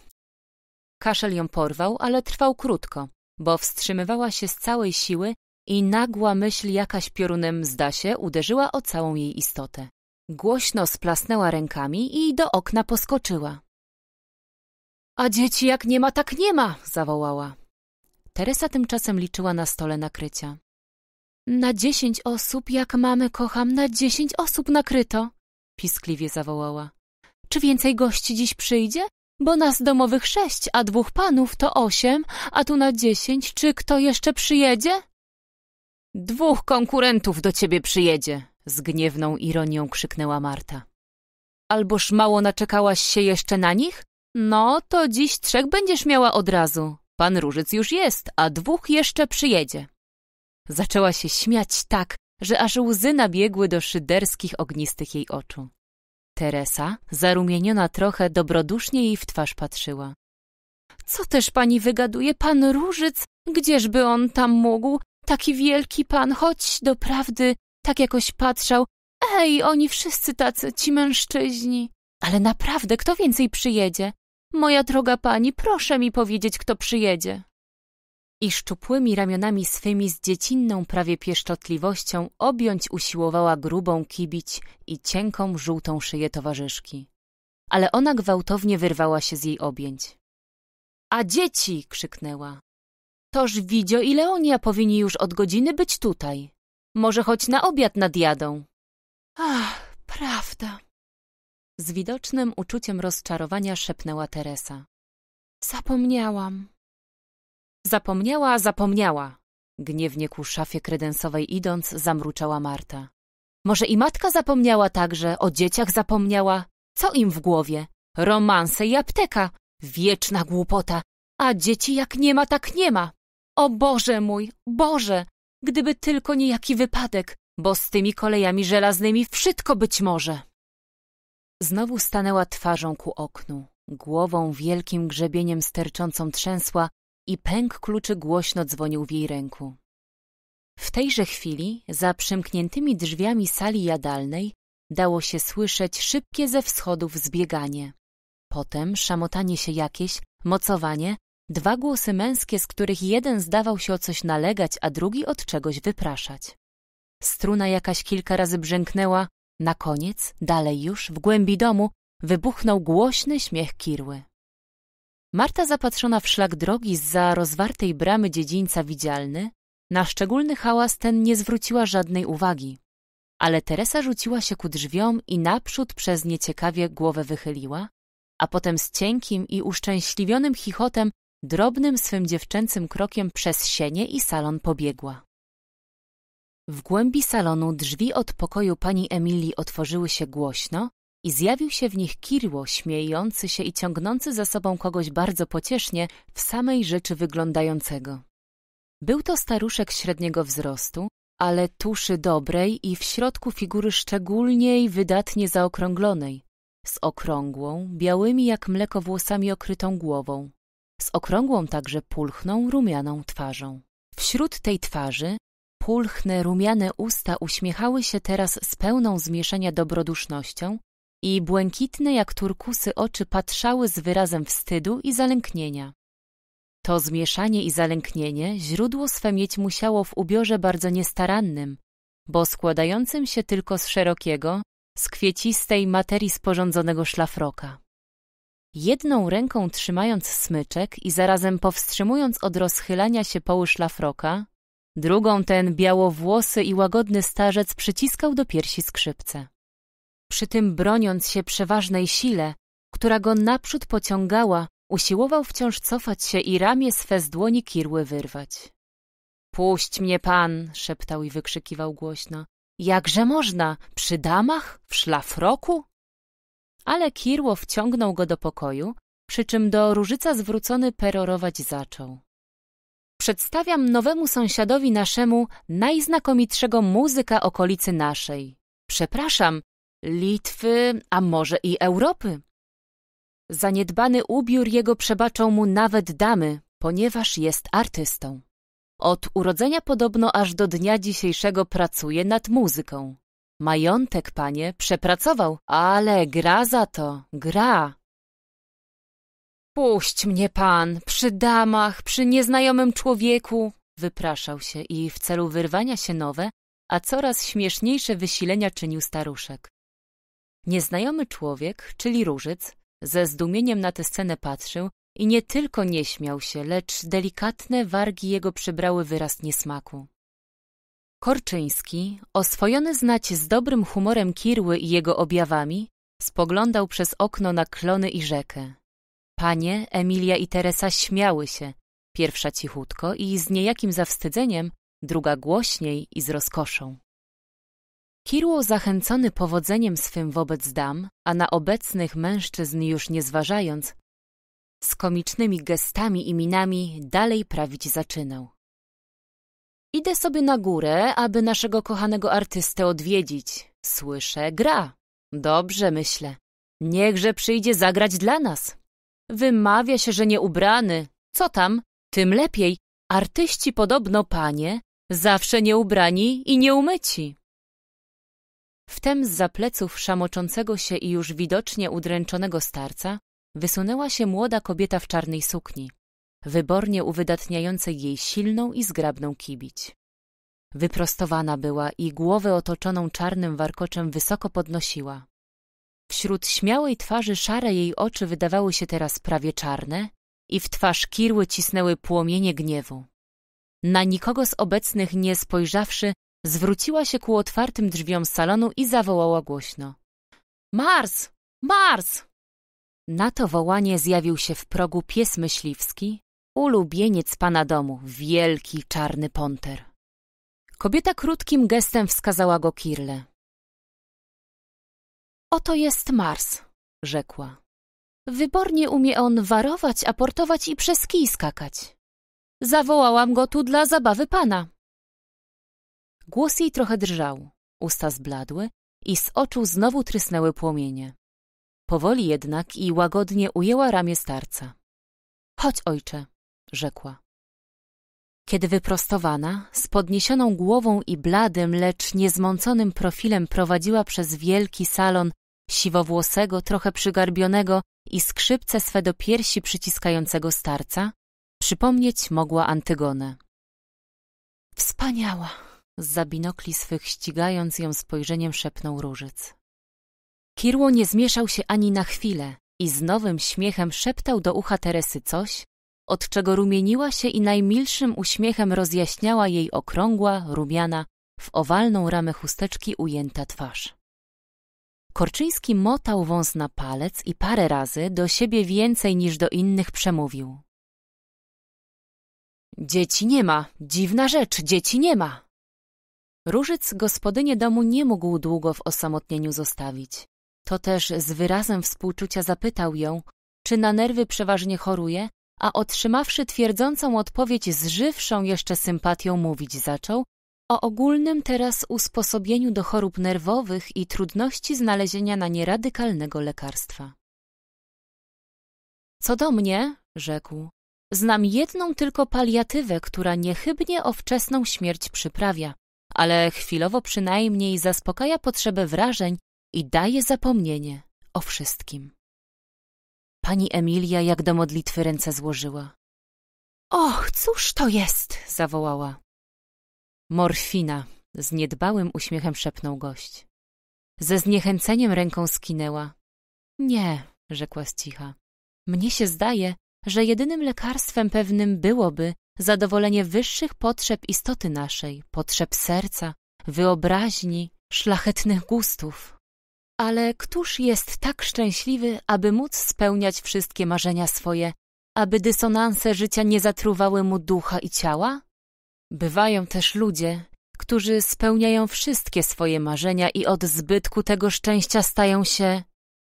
Kaszel ją porwał, ale trwał krótko, bo wstrzymywała się z całej siły i nagła myśl jakaś piorunem zda się uderzyła o całą jej istotę. Głośno splasnęła rękami i do okna poskoczyła. A dzieci jak nie ma, tak nie ma! zawołała. Teresa tymczasem liczyła na stole nakrycia. Na dziesięć osób, jak mamy kocham, na dziesięć osób nakryto piskliwie zawołała. Czy więcej gości dziś przyjdzie? Bo nas domowych sześć, a dwóch panów to osiem, a tu na dziesięć. Czy kto jeszcze przyjedzie? Dwóch konkurentów do ciebie przyjedzie, z gniewną ironią krzyknęła Marta. Alboż mało naczekałaś się jeszcze na nich? No, to dziś trzech będziesz miała od razu. Pan Różyc już jest, a dwóch jeszcze przyjedzie. Zaczęła się śmiać tak, że aż łzy nabiegły do szyderskich ognistych jej oczu. Teresa, zarumieniona trochę, dobrodusznie jej w twarz patrzyła. Co też pani wygaduje, pan Różyc? Gdzieżby on tam mógł? Taki wielki pan, choć doprawdy tak jakoś patrzał. Ej, oni wszyscy tacy, ci mężczyźni. Ale naprawdę, kto więcej przyjedzie? Moja droga pani, proszę mi powiedzieć, kto przyjedzie i szczupłymi ramionami swymi z dziecinną prawie pieszczotliwością objąć usiłowała grubą kibić i cienką, żółtą szyję towarzyszki. Ale ona gwałtownie wyrwała się z jej objęć. A dzieci! krzyknęła. Toż widzio i Leonia powinni już od godziny być tutaj. Może choć na obiad nadjadą. Ach, prawda. Z widocznym uczuciem rozczarowania szepnęła Teresa. Zapomniałam. Zapomniała, zapomniała! Gniewnie ku szafie kredensowej idąc, zamruczała Marta. Może i matka zapomniała także, o dzieciach zapomniała. Co im w głowie? Romanse i apteka. Wieczna głupota. A dzieci jak nie ma, tak nie ma. O Boże mój, Boże! Gdyby tylko niejaki wypadek, bo z tymi kolejami żelaznymi wszystko być może. Znowu stanęła twarzą ku oknu. Głową wielkim grzebieniem sterczącą trzęsła, i pęk kluczy głośno dzwonił w jej ręku. W tejże chwili, za przymkniętymi drzwiami sali jadalnej, dało się słyszeć szybkie ze wschodów zbieganie. Potem szamotanie się jakieś, mocowanie, dwa głosy męskie, z których jeden zdawał się o coś nalegać, a drugi od czegoś wypraszać. Struna jakaś kilka razy brzęknęła, na koniec, dalej już, w głębi domu, wybuchnął głośny śmiech Kirły. Marta zapatrzona w szlak drogi za rozwartej bramy dziedzińca widzialny, na szczególny hałas ten nie zwróciła żadnej uwagi. Ale Teresa rzuciła się ku drzwiom i naprzód przez nieciekawie głowę wychyliła, a potem z cienkim i uszczęśliwionym chichotem drobnym swym dziewczęcym krokiem przez sienie i salon pobiegła. W głębi salonu drzwi od pokoju pani Emilii otworzyły się głośno i zjawił się w nich Kirło, śmiejący się i ciągnący za sobą kogoś bardzo pociesznie, w samej rzeczy wyglądającego. Był to staruszek średniego wzrostu, ale tuszy dobrej i w środku figury szczególnie i wydatnie zaokrąglonej, z okrągłą, białymi jak mleko włosami okrytą głową, z okrągłą także pulchną, rumianą twarzą. Wśród tej twarzy pulchne, rumiane usta uśmiechały się teraz z pełną zmieszania dobrodusznością, i błękitne jak turkusy oczy patrzały z wyrazem wstydu i zalęknienia. To zmieszanie i zalęknienie źródło swe mieć musiało w ubiorze bardzo niestarannym, bo składającym się tylko z szerokiego, z kwiecistej materii sporządzonego szlafroka. Jedną ręką trzymając smyczek i zarazem powstrzymując od rozchylania się poły szlafroka, drugą ten białowłosy i łagodny starzec przyciskał do piersi skrzypce. Przy tym broniąc się przeważnej sile, która go naprzód pociągała, usiłował wciąż cofać się i ramię swe z dłoni kirły wyrwać. Puść mnie pan, szeptał i wykrzykiwał głośno. Jakże można? Przy damach? W szlafroku? Ale kirło wciągnął go do pokoju, przy czym do różyca zwrócony perorować zaczął. Przedstawiam nowemu sąsiadowi naszemu najznakomitszego muzyka okolicy naszej. Przepraszam, Litwy, a może i Europy. Zaniedbany ubiór jego przebaczą mu nawet damy, ponieważ jest artystą. Od urodzenia podobno aż do dnia dzisiejszego pracuje nad muzyką. Majątek, panie, przepracował, ale gra za to, gra. Puść mnie pan, przy damach, przy nieznajomym człowieku, wypraszał się i w celu wyrwania się nowe, a coraz śmieszniejsze wysilenia czynił staruszek. Nieznajomy człowiek, czyli różyc, ze zdumieniem na tę scenę patrzył i nie tylko nie śmiał się, lecz delikatne wargi jego przybrały wyraz niesmaku. Korczyński, oswojony znać z dobrym humorem Kirły i jego objawami, spoglądał przez okno na klony i rzekę. Panie, Emilia i Teresa śmiały się, pierwsza cichutko i z niejakim zawstydzeniem, druga głośniej i z rozkoszą. Kirło zachęcony powodzeniem swym wobec dam, a na obecnych mężczyzn już nie zważając, z komicznymi gestami i minami dalej prawić zaczynał. Idę sobie na górę, aby naszego kochanego artystę odwiedzić. Słyszę, gra. Dobrze, myślę. Niechże przyjdzie zagrać dla nas. Wymawia się, że nie ubrany. Co tam? Tym lepiej. Artyści podobno, panie, zawsze nieubrani i nieumyci. Wtem z zapleców szamoczącego się i już widocznie udręczonego starca wysunęła się młoda kobieta w czarnej sukni, wybornie uwydatniającej jej silną i zgrabną kibić. Wyprostowana była i głowę otoczoną czarnym warkoczem wysoko podnosiła. Wśród śmiałej twarzy szare jej oczy wydawały się teraz prawie czarne i w twarz kirły cisnęły płomienie gniewu. Na nikogo z obecnych nie spojrzawszy, Zwróciła się ku otwartym drzwiom salonu i zawołała głośno. Mars! Mars! Na to wołanie zjawił się w progu pies myśliwski, ulubieniec pana domu, wielki czarny ponter. Kobieta krótkim gestem wskazała go Kirle. Oto jest Mars, rzekła. Wybornie umie on warować, aportować i przez kij skakać. Zawołałam go tu dla zabawy pana. Głos jej trochę drżał, usta zbladły i z oczu znowu trysnęły płomienie. Powoli jednak i łagodnie ujęła ramię starca. Chodź, ojcze, rzekła. Kiedy wyprostowana, z podniesioną głową i bladym, lecz niezmąconym profilem prowadziła przez wielki salon siwowłosego, trochę przygarbionego i skrzypce swe do piersi przyciskającego starca, przypomnieć mogła Antygonę. Wspaniała! Z binokli swych ścigając ją spojrzeniem szepnął różyc. Kirło nie zmieszał się ani na chwilę i z nowym śmiechem szeptał do ucha Teresy coś, od czego rumieniła się i najmilszym uśmiechem rozjaśniała jej okrągła, rumiana, w owalną ramę chusteczki ujęta twarz. Korczyński motał wąs na palec i parę razy do siebie więcej niż do innych przemówił. Dzieci nie ma, dziwna rzecz, dzieci nie ma. Różyc gospodynie domu nie mógł długo w osamotnieniu zostawić. To też z wyrazem współczucia zapytał ją, czy na nerwy przeważnie choruje, a otrzymawszy twierdzącą odpowiedź z żywszą jeszcze sympatią mówić zaczął o ogólnym teraz usposobieniu do chorób nerwowych i trudności znalezienia na nie radykalnego lekarstwa. Co do mnie, rzekł, znam jedną tylko paliatywę, która niechybnie o wczesną śmierć przyprawia ale chwilowo przynajmniej zaspokaja potrzebę wrażeń i daje zapomnienie o wszystkim. Pani Emilia jak do modlitwy ręce złożyła. Och, cóż to jest? zawołała. Morfina, z niedbałym uśmiechem szepnął gość. Ze zniechęceniem ręką skinęła. Nie, rzekła z cicha. Mnie się zdaje, że jedynym lekarstwem pewnym byłoby, zadowolenie wyższych potrzeb istoty naszej, potrzeb serca, wyobraźni, szlachetnych gustów. Ale któż jest tak szczęśliwy, aby móc spełniać wszystkie marzenia swoje, aby dysonanse życia nie zatruwały mu ducha i ciała? Bywają też ludzie, którzy spełniają wszystkie swoje marzenia i od zbytku tego szczęścia stają się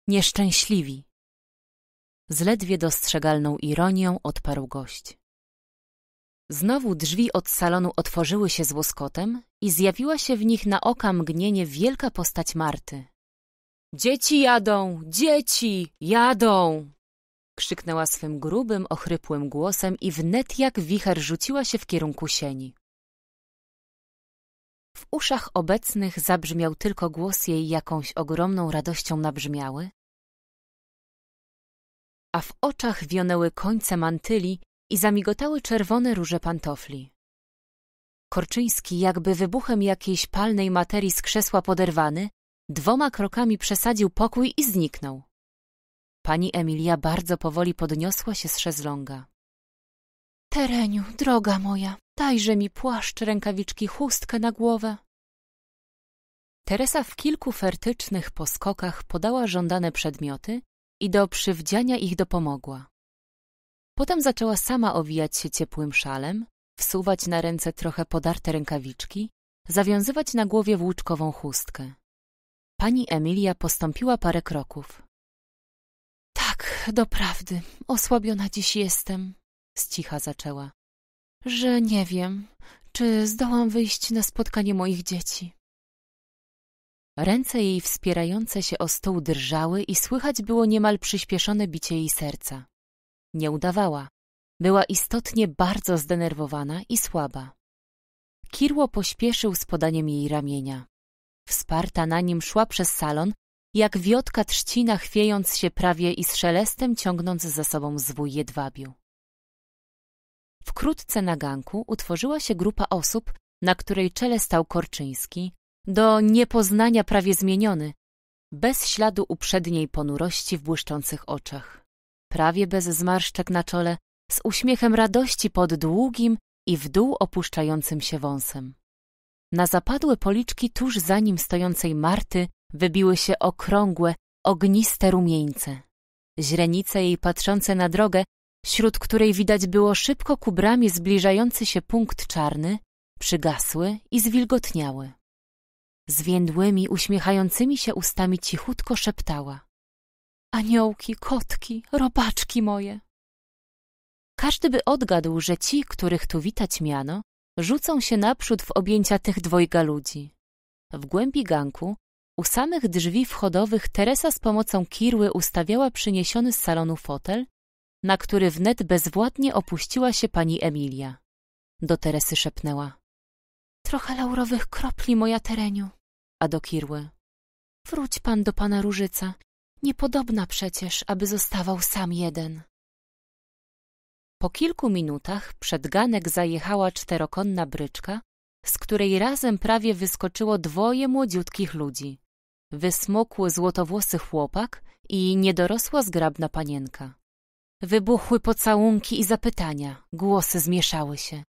nieszczęśliwi. Z ledwie dostrzegalną ironią odparł gość. Znowu drzwi od salonu otworzyły się z łoskotem i zjawiła się w nich na oka mgnienie wielka postać Marty. Dzieci jadą! Dzieci! Jadą! Krzyknęła swym grubym, ochrypłym głosem i wnet jak wicher rzuciła się w kierunku sieni. W uszach obecnych zabrzmiał tylko głos jej jakąś ogromną radością nabrzmiały, a w oczach wionęły końce mantyli i zamigotały czerwone róże pantofli. Korczyński, jakby wybuchem jakiejś palnej materii z krzesła poderwany, dwoma krokami przesadził pokój i zniknął. Pani Emilia bardzo powoli podniosła się z szezlonga. Tereniu, droga moja, dajże mi płaszcz, rękawiczki, chustkę na głowę. Teresa w kilku fertycznych poskokach podała żądane przedmioty i do przywdziania ich dopomogła. Potem zaczęła sama owijać się ciepłym szalem, wsuwać na ręce trochę podarte rękawiczki, zawiązywać na głowie włóczkową chustkę. Pani Emilia postąpiła parę kroków. Tak, doprawdy, osłabiona dziś jestem, z cicha zaczęła, że nie wiem, czy zdołam wyjść na spotkanie moich dzieci. Ręce jej wspierające się o stół drżały i słychać było niemal przyspieszone bicie jej serca. Nie udawała. Była istotnie bardzo zdenerwowana i słaba. Kirło pośpieszył z podaniem jej ramienia. Wsparta na nim szła przez salon, jak wiotka trzcina chwiejąc się prawie i z szelestem ciągnąc za sobą zwój jedwabiu. Wkrótce na ganku utworzyła się grupa osób, na której czele stał Korczyński, do niepoznania prawie zmieniony, bez śladu uprzedniej ponurości w błyszczących oczach prawie bez zmarszczek na czole, z uśmiechem radości pod długim i w dół opuszczającym się wąsem. Na zapadłe policzki tuż za nim stojącej Marty wybiły się okrągłe, ogniste rumieńce. Źrenice jej patrzące na drogę, wśród której widać było szybko ku bramie zbliżający się punkt czarny, przygasły i zwilgotniały. Zwiędłymi, uśmiechającymi się ustami cichutko szeptała aniołki, kotki, robaczki moje. Każdy by odgadł, że ci, których tu witać miano, rzucą się naprzód w objęcia tych dwojga ludzi. W głębi ganku, u samych drzwi wchodowych Teresa z pomocą kirły ustawiała przyniesiony z salonu fotel, na który wnet bezwładnie opuściła się pani Emilia. Do Teresy szepnęła. Trochę laurowych kropli, moja Tereniu. A do kirły. Wróć pan do pana Różyca Niepodobna przecież, aby zostawał sam jeden. Po kilku minutach przed ganek zajechała czterokonna bryczka, z której razem prawie wyskoczyło dwoje młodziutkich ludzi. Wysmukły złotowłosy chłopak i niedorosła zgrabna panienka. Wybuchły pocałunki i zapytania, głosy zmieszały się.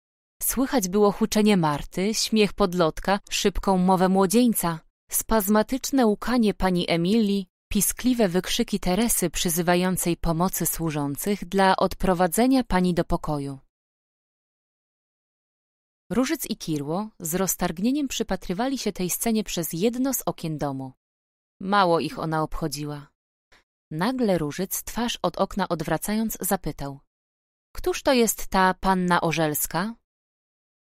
Słychać było huczenie Marty, śmiech podlotka, szybką mowę młodzieńca, spazmatyczne łkanie pani Emilii, piskliwe wykrzyki Teresy przyzywającej pomocy służących dla odprowadzenia pani do pokoju. Różyc i Kirło z roztargnieniem przypatrywali się tej scenie przez jedno z okien domu. Mało ich ona obchodziła. Nagle Różyc, twarz od okna odwracając, zapytał. Któż to jest ta panna Orzelska?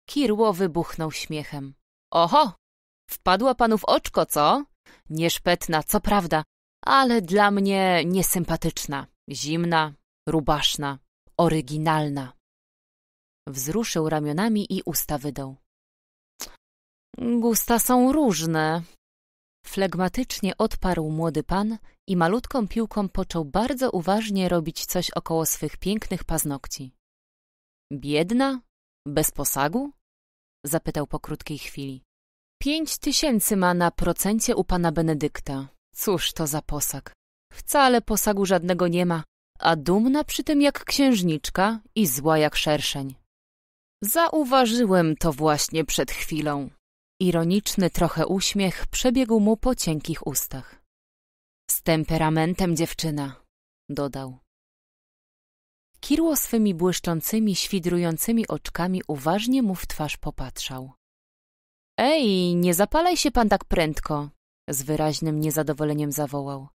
Kirło wybuchnął śmiechem. Oho! Wpadła panu w oczko, co? Nieszpetna, co prawda, ale dla mnie niesympatyczna, zimna, rubaszna, oryginalna. Wzruszył ramionami i usta wydał. Gusta są różne. Flegmatycznie odparł młody pan i malutką piłką począł bardzo uważnie robić coś około swych pięknych paznokci. Biedna? Bez posagu? Zapytał po krótkiej chwili. Pięć tysięcy ma na procencie u pana Benedykta. Cóż to za posag? Wcale posagu żadnego nie ma, a dumna przy tym jak księżniczka i zła jak szerszeń. Zauważyłem to właśnie przed chwilą. Ironiczny trochę uśmiech przebiegł mu po cienkich ustach. Z temperamentem dziewczyna, dodał. Kirło swymi błyszczącymi, świdrującymi oczkami uważnie mu w twarz popatrzał. Ej, nie zapalaj się pan tak prędko, z wyraźnym niezadowoleniem zawołał.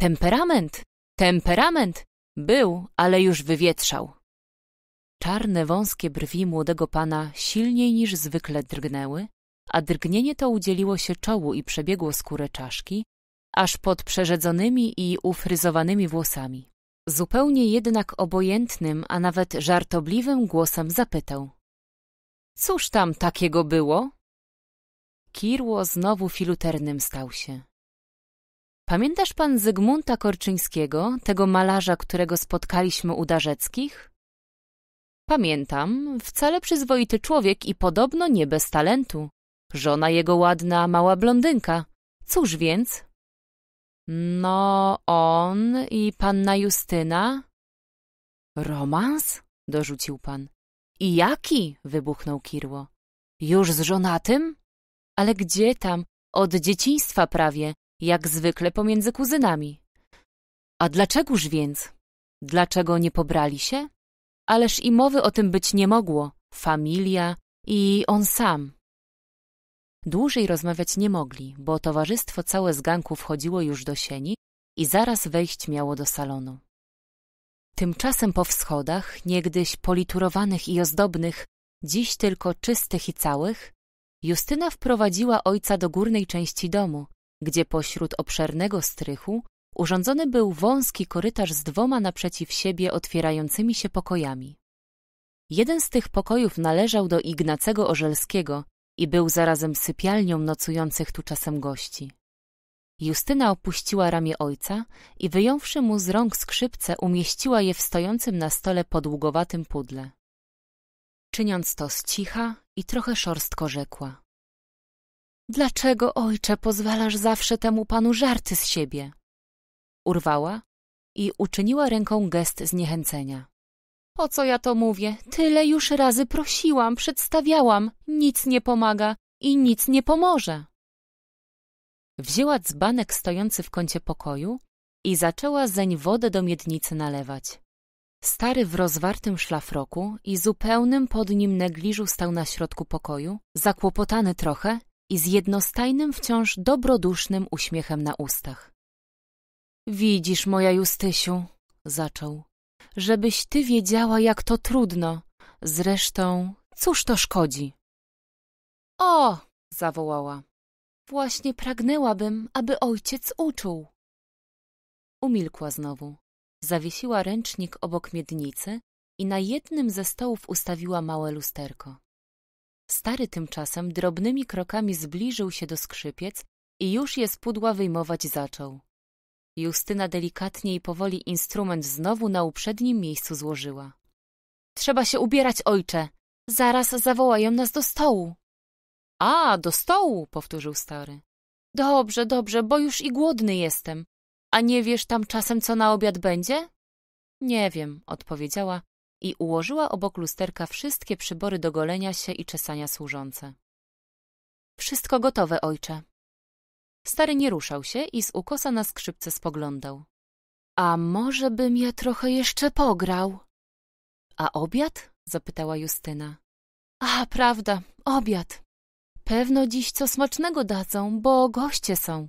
Temperament! Temperament! Był, ale już wywietrzał. Czarne, wąskie brwi młodego pana silniej niż zwykle drgnęły, a drgnienie to udzieliło się czołu i przebiegło skórę czaszki, aż pod przerzedzonymi i ufryzowanymi włosami. Zupełnie jednak obojętnym, a nawet żartobliwym głosem zapytał. Cóż tam takiego było? Kirło znowu filuternym stał się. Pamiętasz pan Zygmunta Korczyńskiego, tego malarza, którego spotkaliśmy u Darzeckich? Pamiętam, wcale przyzwoity człowiek i podobno nie bez talentu. Żona jego ładna, mała blondynka. Cóż więc? No, on i panna Justyna. Romans? dorzucił pan. I jaki? wybuchnął Kirło. Już z żonatym? Ale gdzie tam? Od dzieciństwa prawie, jak zwykle pomiędzy kuzynami. A dlaczegoż więc? Dlaczego nie pobrali się? Ależ i mowy o tym być nie mogło. Familia i on sam. Dłużej rozmawiać nie mogli, bo towarzystwo całe z ganku wchodziło już do sieni i zaraz wejść miało do salonu. Tymczasem po wschodach, niegdyś politurowanych i ozdobnych, dziś tylko czystych i całych, Justyna wprowadziła ojca do górnej części domu, gdzie pośród obszernego strychu urządzony był wąski korytarz z dwoma naprzeciw siebie otwierającymi się pokojami. Jeden z tych pokojów należał do Ignacego Orzelskiego i był zarazem sypialnią nocujących tu czasem gości. Justyna opuściła ramię ojca i wyjąwszy mu z rąk skrzypce umieściła je w stojącym na stole podługowatym pudle. Czyniąc to z cicha i trochę szorstko rzekła. Dlaczego, ojcze, pozwalasz zawsze temu panu żarty z siebie? Urwała i uczyniła ręką gest zniechęcenia. Po co ja to mówię? Tyle już razy prosiłam, przedstawiałam, nic nie pomaga i nic nie pomoże. Wzięła dzbanek stojący w kącie pokoju i zaczęła zeń wodę do miednicy nalewać. Stary w rozwartym szlafroku i zupełnym pod nim negliżu stał na środku pokoju, zakłopotany trochę i z jednostajnym wciąż dobrodusznym uśmiechem na ustach. Widzisz, moja Justysiu, zaczął, żebyś ty wiedziała, jak to trudno. Zresztą, cóż to szkodzi? O! zawołała. Właśnie pragnęłabym, aby ojciec uczuł. Umilkła znowu. Zawiesiła ręcznik obok miednicy i na jednym ze stołów ustawiła małe lusterko. Stary tymczasem drobnymi krokami zbliżył się do skrzypiec i już je z pudła wyjmować zaczął. Justyna delikatnie i powoli instrument znowu na uprzednim miejscu złożyła. Trzeba się ubierać, ojcze! Zaraz zawołają nas do stołu! A, do stołu! powtórzył stary. Dobrze, dobrze, bo już i głodny jestem. A nie wiesz tam czasem, co na obiad będzie? Nie wiem, odpowiedziała i ułożyła obok lusterka wszystkie przybory do golenia się i czesania służące. Wszystko gotowe, ojcze. Stary nie ruszał się i z ukosa na skrzypce spoglądał. A może bym ja trochę jeszcze pograł? A obiad? zapytała Justyna. A, prawda, obiad. Pewno dziś co smacznego dadzą, bo goście są.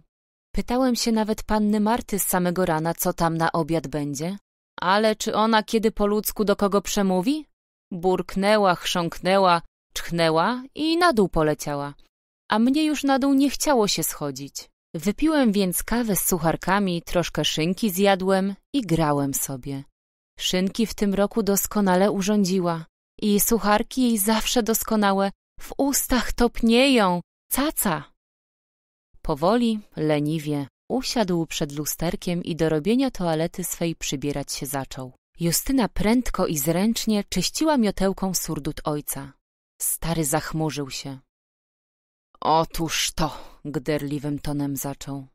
Pytałem się nawet panny Marty z samego rana, co tam na obiad będzie. Ale czy ona kiedy po ludzku do kogo przemówi? Burknęła, chrząknęła, czchnęła i na dół poleciała. A mnie już na dół nie chciało się schodzić. Wypiłem więc kawę z sucharkami, troszkę szynki zjadłem i grałem sobie. Szynki w tym roku doskonale urządziła. I sucharki jej zawsze doskonałe, w ustach topnieją, caca. Powoli, leniwie, usiadł przed lusterkiem i do robienia toalety swej przybierać się zaczął. Justyna prędko i zręcznie czyściła miotełką surdut ojca. Stary zachmurzył się. Otóż to, gderliwym tonem zaczął.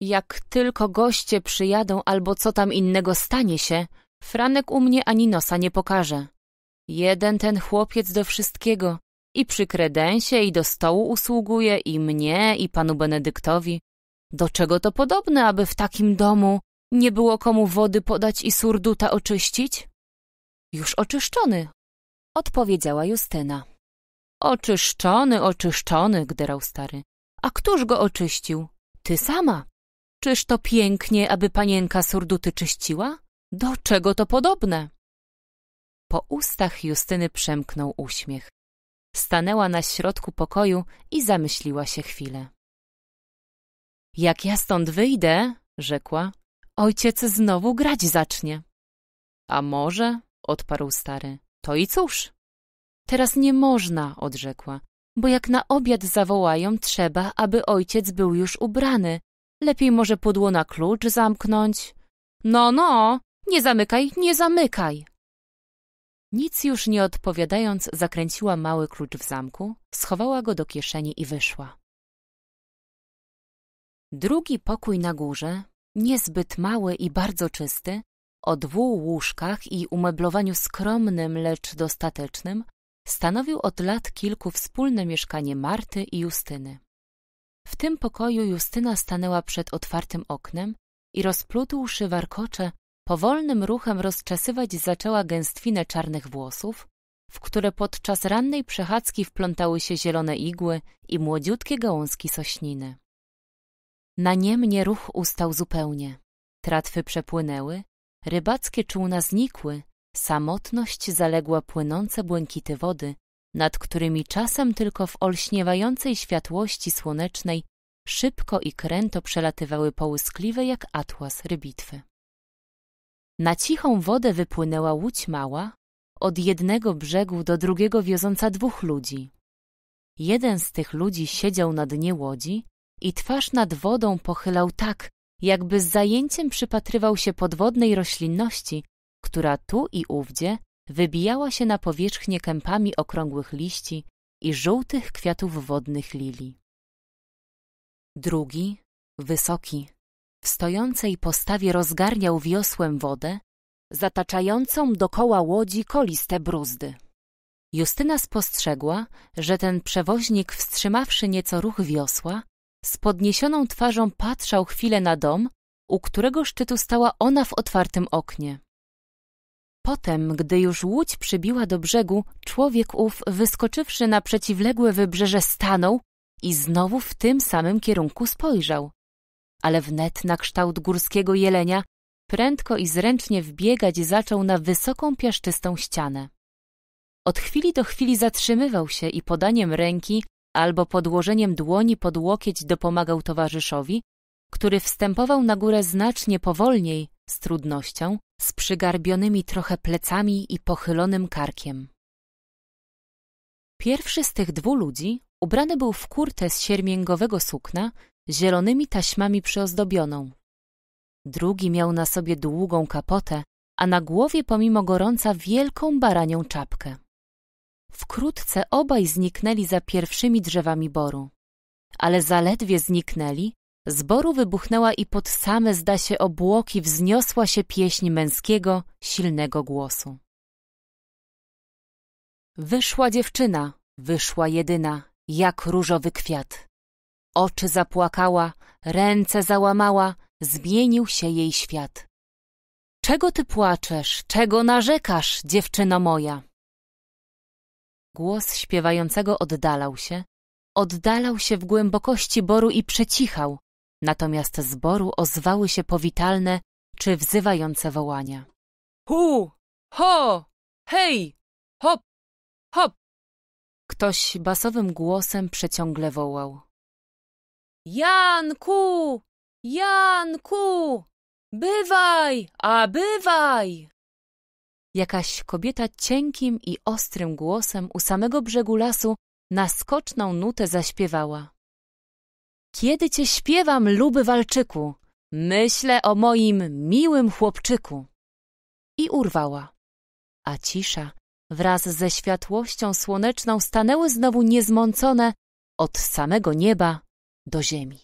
Jak tylko goście przyjadą albo co tam innego stanie się, Franek u mnie ani nosa nie pokaże. Jeden ten chłopiec do wszystkiego, i przy kredensie, i do stołu usługuje, i mnie, i panu Benedyktowi. Do czego to podobne, aby w takim domu nie było komu wody podać i surduta oczyścić? Już oczyszczony, odpowiedziała Justyna. Oczyszczony, oczyszczony, gderał stary. A któż go oczyścił? Ty sama. Czyż to pięknie, aby panienka surduty czyściła? Do czego to podobne? Po ustach Justyny przemknął uśmiech. Stanęła na środku pokoju i zamyśliła się chwilę. Jak ja stąd wyjdę, rzekła, ojciec znowu grać zacznie. A może, odparł stary, to i cóż. Teraz nie można, odrzekła, bo jak na obiad zawołają, trzeba, aby ojciec był już ubrany. Lepiej może pudło na klucz zamknąć. No, no, nie zamykaj, nie zamykaj, nic już nie odpowiadając, zakręciła mały klucz w zamku, schowała go do kieszeni i wyszła. Drugi pokój na górze, niezbyt mały i bardzo czysty, o dwóch łóżkach i umeblowaniu skromnym, lecz dostatecznym, stanowił od lat kilku wspólne mieszkanie Marty i Justyny. W tym pokoju Justyna stanęła przed otwartym oknem i rozplutłszy warkocze, Powolnym ruchem rozczesywać zaczęła gęstwinę czarnych włosów, w które podczas rannej przechadzki wplątały się zielone igły i młodziutkie gałązki sośniny. Na niemnie ruch ustał zupełnie. Tratwy przepłynęły, rybackie czółna znikły, samotność zaległa płynące błękity wody, nad którymi czasem tylko w olśniewającej światłości słonecznej szybko i kręto przelatywały połyskliwe jak atłas rybitwy. Na cichą wodę wypłynęła łódź mała, od jednego brzegu do drugiego wioząca dwóch ludzi. Jeden z tych ludzi siedział na dnie łodzi i twarz nad wodą pochylał tak, jakby z zajęciem przypatrywał się podwodnej roślinności, która tu i ówdzie wybijała się na powierzchnię kępami okrągłych liści i żółtych kwiatów wodnych lili. Drugi, wysoki, w stojącej postawie rozgarniał wiosłem wodę, zataczającą dokoła łodzi koliste bruzdy. Justyna spostrzegła, że ten przewoźnik, wstrzymawszy nieco ruch wiosła, z podniesioną twarzą patrzał chwilę na dom, u którego szczytu stała ona w otwartym oknie. Potem, gdy już łódź przybiła do brzegu, człowiek ów, wyskoczywszy na przeciwległe wybrzeże, stanął i znowu w tym samym kierunku spojrzał ale wnet na kształt górskiego jelenia prędko i zręcznie wbiegać zaczął na wysoką piaszczystą ścianę. Od chwili do chwili zatrzymywał się i podaniem ręki albo podłożeniem dłoni pod łokieć dopomagał towarzyszowi, który wstępował na górę znacznie powolniej, z trudnością, z przygarbionymi trochę plecami i pochylonym karkiem. Pierwszy z tych dwóch ludzi ubrany był w kurtę z siermięgowego sukna, zielonymi taśmami przyozdobioną. Drugi miał na sobie długą kapotę, a na głowie pomimo gorąca wielką baranią czapkę. Wkrótce obaj zniknęli za pierwszymi drzewami boru. Ale zaledwie zniknęli, z boru wybuchnęła i pod same zda się obłoki wzniosła się pieśń męskiego, silnego głosu. Wyszła dziewczyna, wyszła jedyna, jak różowy kwiat. Oczy zapłakała, ręce załamała, zmienił się jej świat. Czego ty płaczesz, czego narzekasz, dziewczyno moja? Głos śpiewającego oddalał się, oddalał się w głębokości boru i przecichał, natomiast z boru ozwały się powitalne czy wzywające wołania. Hu! Ho! Hej! Hop! Hop! Ktoś basowym głosem przeciągle wołał. Janku! Janku! Bywaj, a bywaj! Jakaś kobieta cienkim i ostrym głosem u samego brzegu lasu na skoczną nutę zaśpiewała. Kiedy cię śpiewam, luby walczyku, myślę o moim miłym chłopczyku. I urwała. A cisza wraz ze światłością słoneczną stanęły znowu niezmącone od samego nieba do ziemi.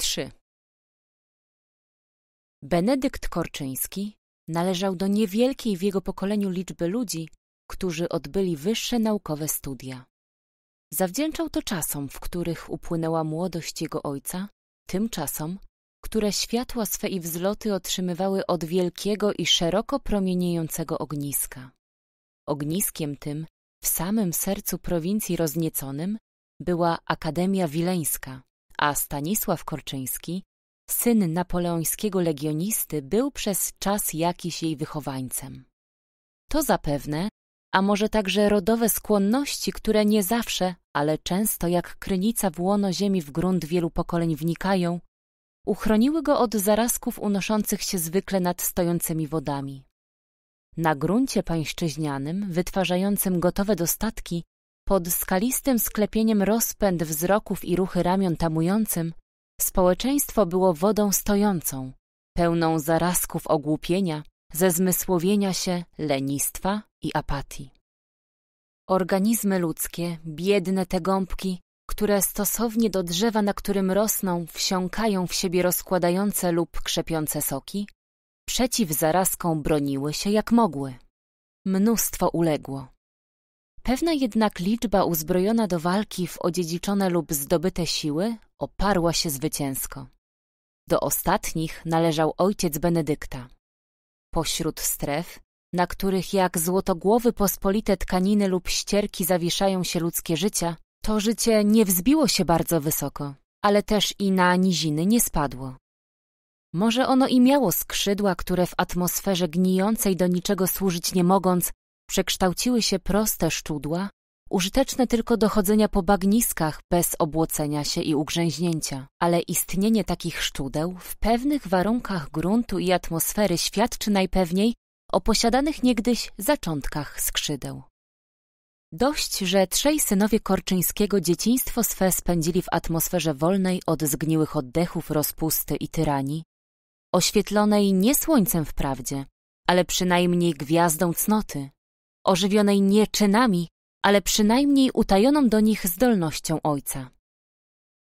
3. Benedykt Korczyński należał do niewielkiej w jego pokoleniu liczby ludzi, którzy odbyli wyższe naukowe studia. Zawdzięczał to czasom, w których upłynęła młodość jego ojca, tym czasom, które światła swe i wzloty otrzymywały od wielkiego i szeroko promieniejącego ogniska. Ogniskiem tym, w samym sercu prowincji roznieconym, była Akademia Wileńska, a Stanisław Korczyński, syn napoleońskiego legionisty, był przez czas jakiś jej wychowańcem. To zapewne, a może także rodowe skłonności, które nie zawsze, ale często jak krynica w łono ziemi w grunt wielu pokoleń wnikają, uchroniły go od zarazków unoszących się zwykle nad stojącymi wodami. Na gruncie pańszczyźnianym, wytwarzającym gotowe dostatki, pod skalistym sklepieniem rozpęd wzroków i ruchy ramion tamującym, społeczeństwo było wodą stojącą, pełną zarazków ogłupienia, zezmysłowienia się, lenistwa i apatii. Organizmy ludzkie, biedne te gąbki, które stosownie do drzewa, na którym rosną, wsiąkają w siebie rozkładające lub krzepiące soki, przeciw zarazkom broniły się jak mogły. Mnóstwo uległo. Pewna jednak liczba uzbrojona do walki w odziedziczone lub zdobyte siły oparła się zwycięsko. Do ostatnich należał ojciec Benedykta. Pośród stref, na których jak złotogłowy pospolite tkaniny lub ścierki zawieszają się ludzkie życia, to życie nie wzbiło się bardzo wysoko, ale też i na niziny nie spadło. Może ono i miało skrzydła, które w atmosferze gnijącej do niczego służyć nie mogąc, przekształciły się proste szczudła, użyteczne tylko do chodzenia po bagniskach bez obłocenia się i ugrzęźnięcia, ale istnienie takich szczudeł w pewnych warunkach gruntu i atmosfery świadczy najpewniej o posiadanych niegdyś zaczątkach skrzydeł. Dość, że trzej synowie Korczyńskiego dzieciństwo swe spędzili w atmosferze wolnej od zgniłych oddechów rozpusty i tyranii, oświetlonej nie słońcem wprawdzie, ale przynajmniej gwiazdą cnoty, ożywionej nie czynami, ale przynajmniej utajoną do nich zdolnością ojca.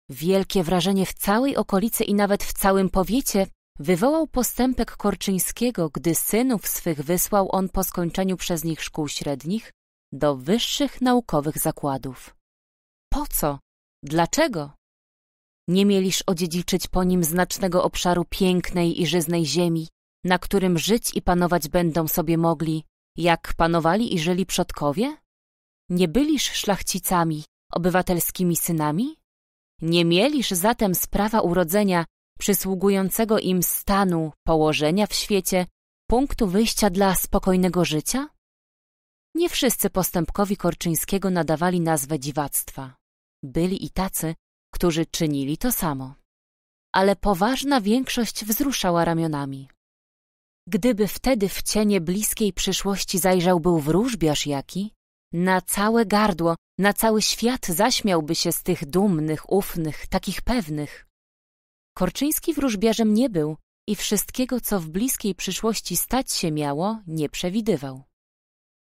Wielkie wrażenie w całej okolicy i nawet w całym powiecie wywołał postępek Korczyńskiego, gdy synów swych wysłał on po skończeniu przez nich szkół średnich do wyższych naukowych zakładów. Po co? Dlaczego? Nie mieliż odziedziczyć po nim znacznego obszaru pięknej i żyznej ziemi, na którym żyć i panować będą sobie mogli, jak panowali i żyli przodkowie? Nie byliż szlachcicami, obywatelskimi synami? Nie mieliż zatem z prawa urodzenia przysługującego im stanu, położenia w świecie, punktu wyjścia dla spokojnego życia? Nie wszyscy postępkowi Korczyńskiego nadawali nazwę dziwactwa. Byli i tacy, którzy czynili to samo. Ale poważna większość wzruszała ramionami. Gdyby wtedy w cienie bliskiej przyszłości zajrzał był wróżbiarz jaki, na całe gardło, na cały świat zaśmiałby się z tych dumnych, ufnych, takich pewnych. Korczyński wróżbiarzem nie był i wszystkiego, co w bliskiej przyszłości stać się miało, nie przewidywał.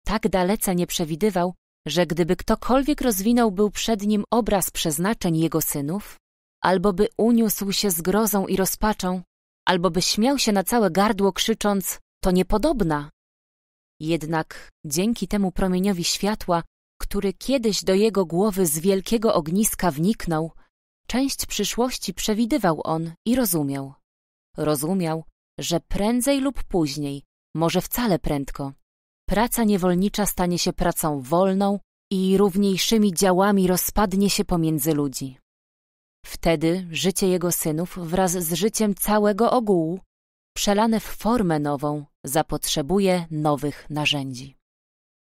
Tak dalece nie przewidywał, że gdyby ktokolwiek rozwinął był przed nim obraz przeznaczeń jego synów, albo by uniósł się z grozą i rozpaczą, albo by śmiał się na całe gardło, krzycząc to niepodobna. Jednak dzięki temu promieniowi światła, który kiedyś do jego głowy z wielkiego ogniska wniknął, część przyszłości przewidywał on i rozumiał. Rozumiał, że prędzej lub później, może wcale prędko, praca niewolnicza stanie się pracą wolną i równiejszymi działami rozpadnie się pomiędzy ludzi. Wtedy życie jego synów wraz z życiem całego ogółu, przelane w formę nową, zapotrzebuje nowych narzędzi.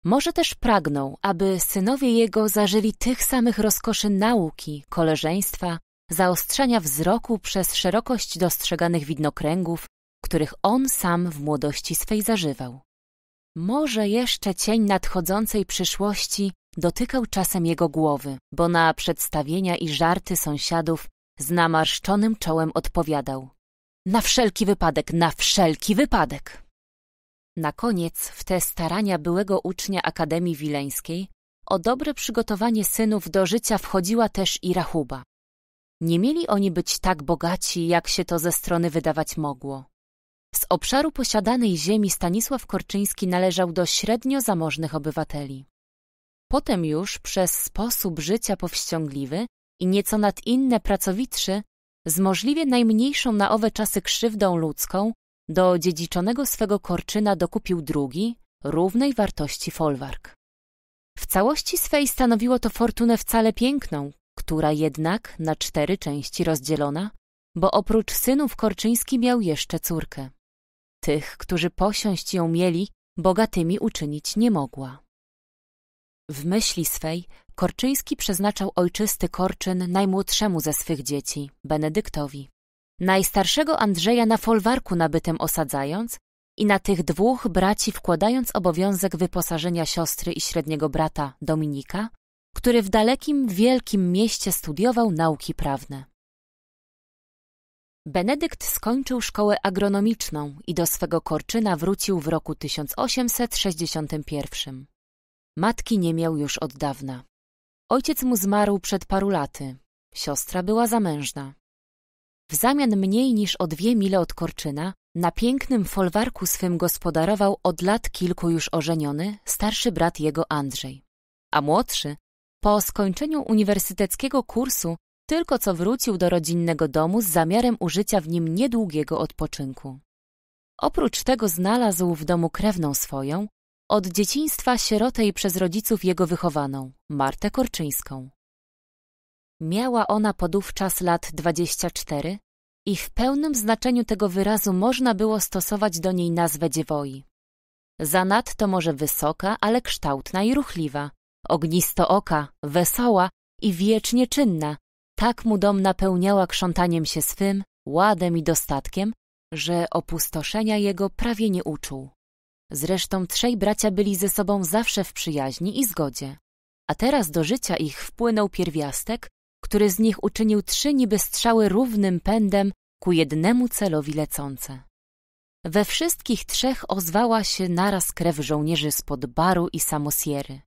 Może też pragnął, aby synowie jego zażyli tych samych rozkoszy nauki, koleżeństwa, zaostrzenia wzroku przez szerokość dostrzeganych widnokręgów, których on sam w młodości swej zażywał. Może jeszcze cień nadchodzącej przyszłości Dotykał czasem jego głowy, bo na przedstawienia i żarty sąsiadów z namarszczonym czołem odpowiadał. Na wszelki wypadek, na wszelki wypadek! Na koniec, w te starania byłego ucznia Akademii Wileńskiej, o dobre przygotowanie synów do życia wchodziła też i rachuba. Nie mieli oni być tak bogaci, jak się to ze strony wydawać mogło. Z obszaru posiadanej ziemi Stanisław Korczyński należał do średnio zamożnych obywateli. Potem już przez sposób życia powściągliwy i nieco nad inne pracowitszy, z możliwie najmniejszą na owe czasy krzywdą ludzką, do dziedziczonego swego korczyna dokupił drugi, równej wartości folwark. W całości swej stanowiło to fortunę wcale piękną, która jednak na cztery części rozdzielona, bo oprócz synów Korczyński miał jeszcze córkę. Tych, którzy posiąść ją mieli, bogatymi uczynić nie mogła. W myśli swej Korczyński przeznaczał ojczysty Korczyn najmłodszemu ze swych dzieci, Benedyktowi. Najstarszego Andrzeja na folwarku nabytym osadzając i na tych dwóch braci wkładając obowiązek wyposażenia siostry i średniego brata, Dominika, który w dalekim, wielkim mieście studiował nauki prawne. Benedykt skończył szkołę agronomiczną i do swego Korczyna wrócił w roku 1861. Matki nie miał już od dawna. Ojciec mu zmarł przed paru laty. Siostra była zamężna. W zamian mniej niż o dwie mile od Korczyna, na pięknym folwarku swym gospodarował od lat kilku już ożeniony starszy brat jego Andrzej. A młodszy, po skończeniu uniwersyteckiego kursu, tylko co wrócił do rodzinnego domu z zamiarem użycia w nim niedługiego odpoczynku. Oprócz tego znalazł w domu krewną swoją, od dzieciństwa sierotę i przez rodziców jego wychowaną, Martę Korczyńską. Miała ona podówczas lat 24 i w pełnym znaczeniu tego wyrazu można było stosować do niej nazwę dziewoi. Zanadto może wysoka, ale kształtna i ruchliwa, ognisto oka, wesoła i wiecznie czynna. Tak mu dom napełniała krzątaniem się swym, ładem i dostatkiem, że opustoszenia jego prawie nie uczuł. Zresztą trzej bracia byli ze sobą zawsze w przyjaźni i zgodzie. A teraz do życia ich wpłynął pierwiastek, który z nich uczynił trzy niby strzały równym pędem ku jednemu celowi lecące. We wszystkich trzech ozwała się naraz krew żołnierzy spod baru i samosiery.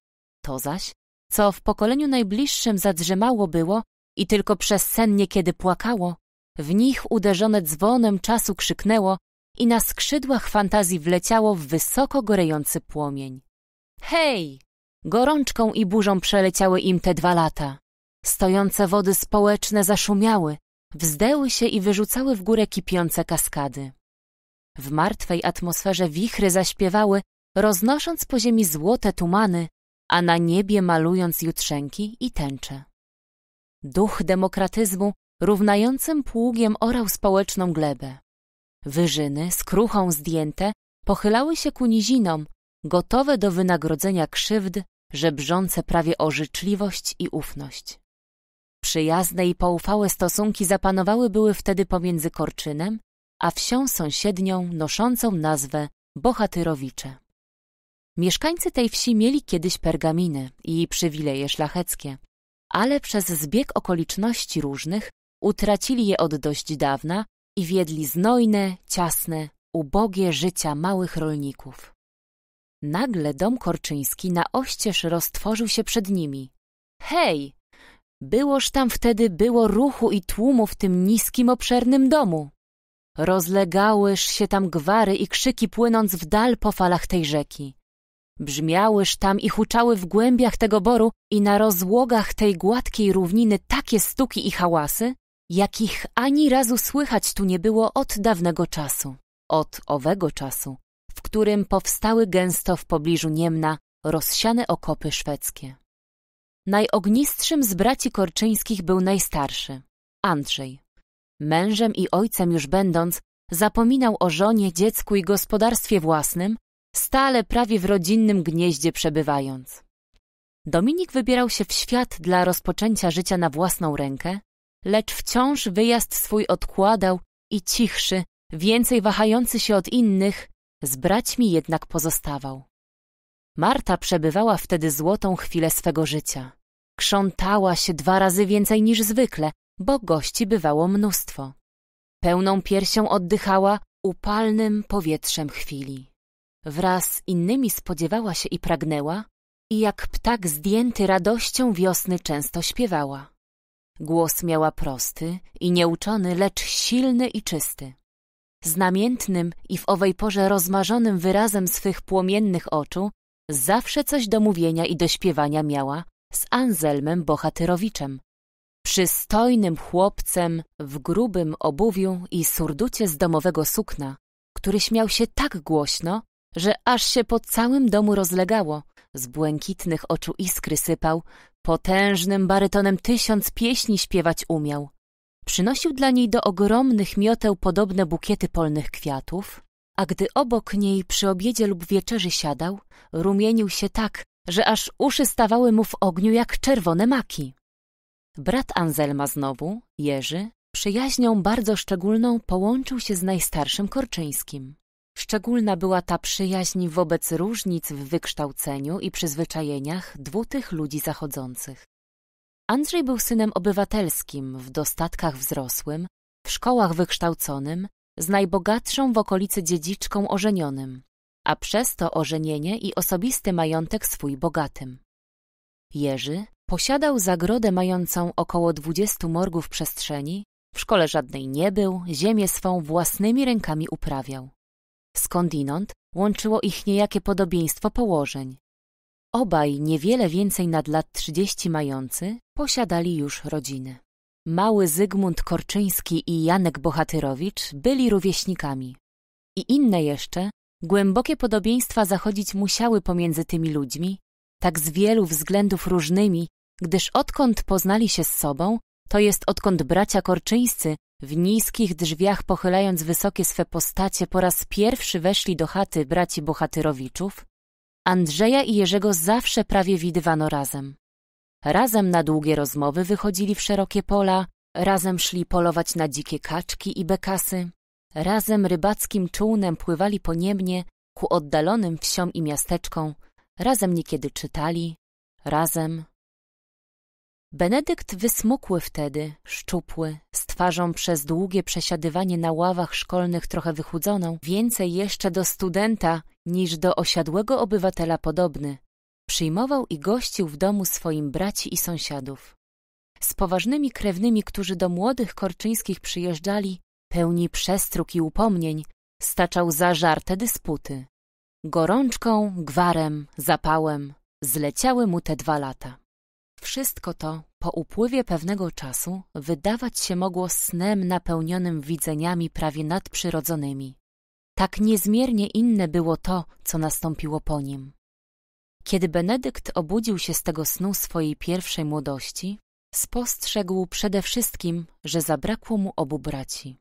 To zaś, co w pokoleniu najbliższym zadrzemało było i tylko przez sen niekiedy płakało, w nich uderzone dzwonem czasu krzyknęło i na skrzydłach fantazji wleciało w wysoko gorejący płomień. Hej! Gorączką i burzą przeleciały im te dwa lata. Stojące wody społeczne zaszumiały, wzdęły się i wyrzucały w górę kipiące kaskady. W martwej atmosferze wichry zaśpiewały, roznosząc po ziemi złote tumany, a na niebie malując jutrzenki i tęcze. Duch demokratyzmu równającym pługiem orał społeczną glebę. Wyżyny, z kruchą zdjęte, pochylały się ku nizinom, gotowe do wynagrodzenia krzywd, żebrzące prawie o życzliwość i ufność. Przyjazne i poufałe stosunki zapanowały były wtedy pomiędzy Korczynem a wsią sąsiednią noszącą nazwę Bohatyrowicze. Mieszkańcy tej wsi mieli kiedyś pergaminy i przywileje szlacheckie, ale przez zbieg okoliczności różnych utracili je od dość dawna i wiedli znojne, ciasne, ubogie życia małych rolników. Nagle dom Korczyński na oścież roztworzył się przed nimi. Hej! Byłoż tam wtedy było ruchu i tłumu w tym niskim, obszernym domu. Rozlegałyż się tam gwary i krzyki płynąc w dal po falach tej rzeki. Brzmiałyż tam i huczały w głębiach tego boru i na rozłogach tej gładkiej równiny takie stuki i hałasy, jakich ani razu słychać tu nie było od dawnego czasu, od owego czasu, w którym powstały gęsto w pobliżu Niemna rozsiane okopy szwedzkie. Najognistszym z braci Korczyńskich był najstarszy, Andrzej. Mężem i ojcem już będąc, zapominał o żonie, dziecku i gospodarstwie własnym, stale prawie w rodzinnym gnieździe przebywając. Dominik wybierał się w świat dla rozpoczęcia życia na własną rękę, lecz wciąż wyjazd swój odkładał i cichszy, więcej wahający się od innych, z braćmi jednak pozostawał. Marta przebywała wtedy złotą chwilę swego życia. Krzątała się dwa razy więcej niż zwykle, bo gości bywało mnóstwo. Pełną piersią oddychała upalnym powietrzem chwili. Wraz z innymi spodziewała się i pragnęła, i jak ptak zdjęty radością wiosny często śpiewała. Głos miała prosty i nieuczony, lecz silny i czysty. Z namiętnym i w owej porze rozmarzonym wyrazem swych płomiennych oczu zawsze coś do mówienia i do śpiewania miała z Anzelmem Bohatyrowiczem. Przystojnym chłopcem w grubym obuwiu i surducie z domowego sukna, który śmiał się tak głośno, że aż się po całym domu rozlegało, z błękitnych oczu iskry sypał, potężnym barytonem tysiąc pieśni śpiewać umiał. Przynosił dla niej do ogromnych mioteł podobne bukiety polnych kwiatów, a gdy obok niej przy obiedzie lub wieczerzy siadał, rumienił się tak, że aż uszy stawały mu w ogniu jak czerwone maki. Brat Anselma znowu, Jerzy, przyjaźnią bardzo szczególną połączył się z najstarszym Korczyńskim. Szczególna była ta przyjaźń wobec różnic w wykształceniu i przyzwyczajeniach dwutych ludzi zachodzących. Andrzej był synem obywatelskim, w dostatkach wzrosłym, w szkołach wykształconym, z najbogatszą w okolicy dziedziczką ożenionym, a przez to ożenienie i osobisty majątek swój bogatym. Jerzy posiadał zagrodę mającą około dwudziestu morgów przestrzeni, w szkole żadnej nie był, ziemię swą własnymi rękami uprawiał. Skądinąd łączyło ich niejakie podobieństwo położeń. Obaj, niewiele więcej nad lat trzydzieści mający, posiadali już rodziny. Mały Zygmunt Korczyński i Janek Bohatyrowicz byli rówieśnikami. I inne jeszcze, głębokie podobieństwa zachodzić musiały pomiędzy tymi ludźmi, tak z wielu względów różnymi, gdyż odkąd poznali się z sobą, to jest odkąd bracia Korczyńscy w niskich drzwiach, pochylając wysokie swe postacie, po raz pierwszy weszli do chaty braci Bohatyrowiczów. Andrzeja i Jerzego zawsze prawie widywano razem. Razem na długie rozmowy wychodzili w szerokie pola, razem szli polować na dzikie kaczki i bekasy, razem rybackim czółnem pływali po ku oddalonym wsiom i miasteczkom, razem niekiedy czytali, razem Benedykt wysmukły wtedy, szczupły, z twarzą przez długie przesiadywanie na ławach szkolnych trochę wychudzoną, więcej jeszcze do studenta niż do osiadłego obywatela podobny, przyjmował i gościł w domu swoim braci i sąsiadów. Z poważnymi krewnymi, którzy do młodych korczyńskich przyjeżdżali, pełni przestróg i upomnień, staczał zażarte dysputy. Gorączką, gwarem, zapałem zleciały mu te dwa lata. Wszystko to po upływie pewnego czasu wydawać się mogło snem napełnionym widzeniami prawie nadprzyrodzonymi. Tak niezmiernie inne było to, co nastąpiło po nim. Kiedy Benedykt obudził się z tego snu swojej pierwszej młodości, spostrzegł przede wszystkim, że zabrakło mu obu braci.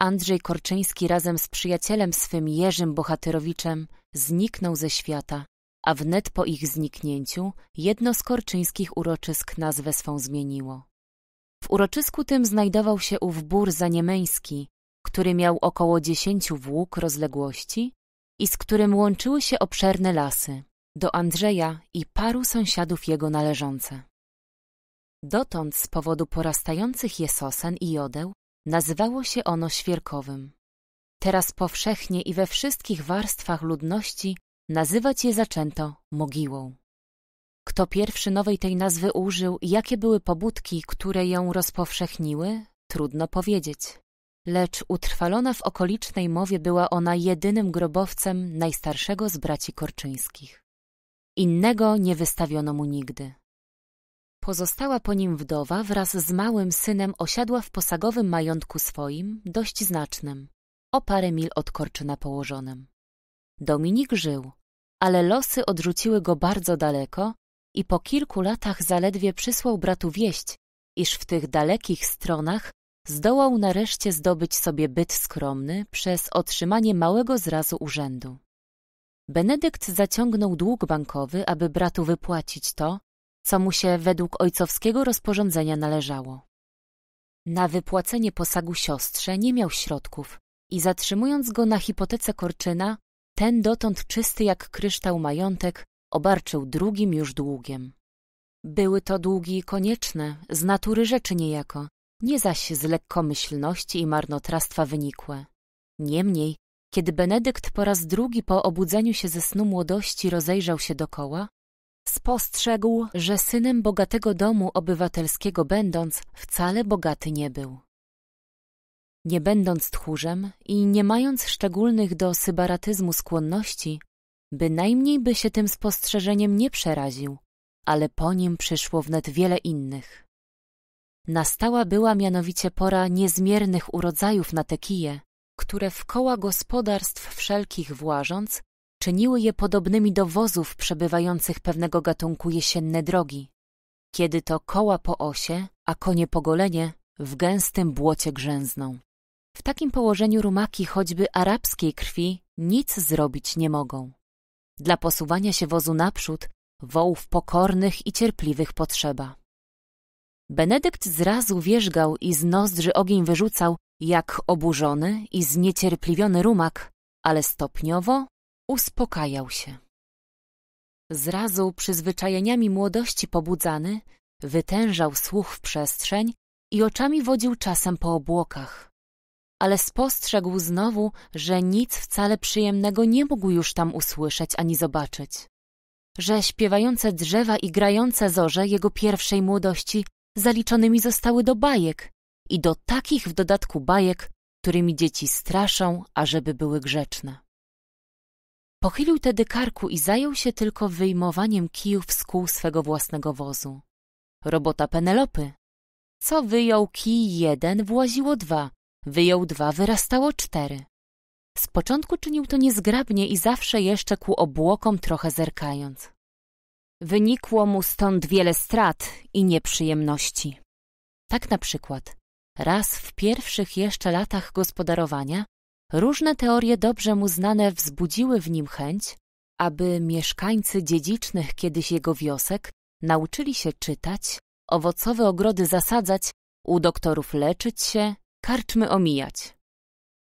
Andrzej Korczyński razem z przyjacielem swym Jerzym Bohatyrowiczem zniknął ze świata a wnet po ich zniknięciu jedno z korczyńskich uroczysk nazwę swą zmieniło. W uroczysku tym znajdował się ów bór zaniemeński, który miał około dziesięciu włók rozległości i z którym łączyły się obszerne lasy, do Andrzeja i paru sąsiadów jego należące. Dotąd z powodu porastających je sosen i jodeł nazywało się ono świerkowym. Teraz powszechnie i we wszystkich warstwach ludności Nazywać je zaczęto mogiłą. Kto pierwszy nowej tej nazwy użył i jakie były pobudki, które ją rozpowszechniły, trudno powiedzieć. Lecz utrwalona w okolicznej mowie była ona jedynym grobowcem najstarszego z braci Korczyńskich. Innego nie wystawiono mu nigdy. Pozostała po nim wdowa wraz z małym synem osiadła w posagowym majątku swoim, dość znacznym, o parę mil od Korczyna położonym. Dominik żył, ale losy odrzuciły go bardzo daleko i po kilku latach zaledwie przysłał bratu wieść, iż w tych dalekich stronach zdołał nareszcie zdobyć sobie byt skromny przez otrzymanie małego zrazu urzędu. Benedykt zaciągnął dług bankowy, aby bratu wypłacić to, co mu się według ojcowskiego rozporządzenia należało. Na wypłacenie posagu siostrze nie miał środków i zatrzymując go na hipotece Korczyna, ten dotąd czysty jak kryształ majątek obarczył drugim już długiem. Były to długi konieczne, z natury rzeczy niejako, nie zaś z lekkomyślności i marnotrawstwa wynikłe. Niemniej, kiedy Benedykt po raz drugi po obudzeniu się ze snu młodości rozejrzał się dokoła, spostrzegł, że synem bogatego domu obywatelskiego będąc wcale bogaty nie był. Nie będąc tchórzem i nie mając szczególnych do sybaratyzmu skłonności, bynajmniej by się tym spostrzeżeniem nie przeraził, ale po nim przyszło wnet wiele innych. Nastała była mianowicie pora niezmiernych urodzajów na te kije, które w koła gospodarstw wszelkich włażąc czyniły je podobnymi do wozów przebywających pewnego gatunku jesienne drogi, kiedy to koła po osie, a konie po golenie w gęstym błocie grzęzną. W takim położeniu rumaki choćby arabskiej krwi nic zrobić nie mogą. Dla posuwania się wozu naprzód wołów pokornych i cierpliwych potrzeba. Benedykt zrazu wierzgał i z nozdrzy ogień wyrzucał, jak oburzony i zniecierpliwiony rumak, ale stopniowo uspokajał się. Zrazu przyzwyczajeniami młodości pobudzany, wytężał słuch w przestrzeń i oczami wodził czasem po obłokach, ale spostrzegł znowu, że nic wcale przyjemnego nie mógł już tam usłyszeć ani zobaczyć. Że śpiewające drzewa i grające zorze jego pierwszej młodości zaliczonymi zostały do bajek i do takich w dodatku bajek, którymi dzieci straszą, ażeby były grzeczne. Pochylił tedy karku i zajął się tylko wyjmowaniem kijów z kół swego własnego wozu. Robota Penelopy. Co wyjął kij jeden, właziło dwa, wyjął dwa, wyrastało cztery. Z początku czynił to niezgrabnie i zawsze jeszcze ku obłokom trochę zerkając. Wynikło mu stąd wiele strat i nieprzyjemności. Tak na przykład, raz w pierwszych jeszcze latach gospodarowania różne teorie dobrze mu znane wzbudziły w nim chęć, aby mieszkańcy dziedzicznych kiedyś jego wiosek nauczyli się czytać, owocowe ogrody zasadzać, u doktorów leczyć się karczmy omijać.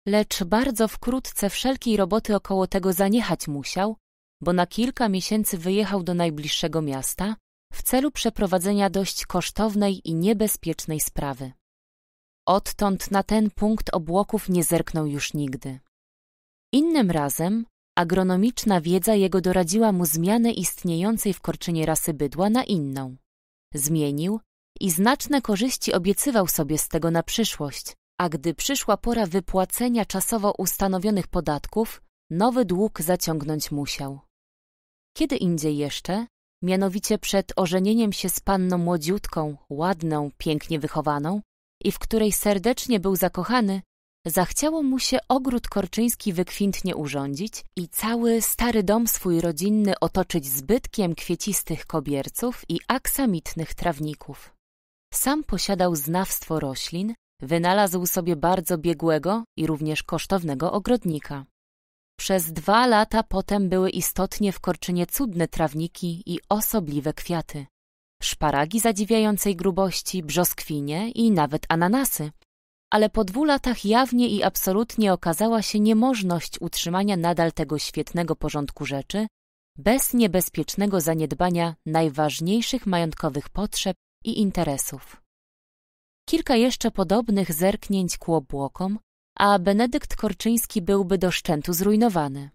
Lecz bardzo wkrótce wszelkiej roboty około tego zaniechać musiał, bo na kilka miesięcy wyjechał do najbliższego miasta w celu przeprowadzenia dość kosztownej i niebezpiecznej sprawy. Odtąd na ten punkt obłoków nie zerknął już nigdy. Innym razem agronomiczna wiedza jego doradziła mu zmianę istniejącej w korczynie rasy bydła na inną. Zmienił i znaczne korzyści obiecywał sobie z tego na przyszłość, a gdy przyszła pora wypłacenia czasowo ustanowionych podatków, nowy dług zaciągnąć musiał. Kiedy indziej jeszcze, mianowicie przed ożenieniem się z panną młodziutką, ładną, pięknie wychowaną i w której serdecznie był zakochany, zachciało mu się ogród korczyński wykwintnie urządzić i cały stary dom swój rodzinny otoczyć zbytkiem kwiecistych kobierców i aksamitnych trawników. Sam posiadał znawstwo roślin Wynalazł sobie bardzo biegłego i również kosztownego ogrodnika. Przez dwa lata potem były istotnie w Korczynie cudne trawniki i osobliwe kwiaty. Szparagi zadziwiającej grubości, brzoskwinie i nawet ananasy. Ale po dwóch latach jawnie i absolutnie okazała się niemożność utrzymania nadal tego świetnego porządku rzeczy bez niebezpiecznego zaniedbania najważniejszych majątkowych potrzeb i interesów. Kilka jeszcze podobnych zerknięć ku obłokom, a Benedykt Korczyński byłby do szczętu zrujnowany.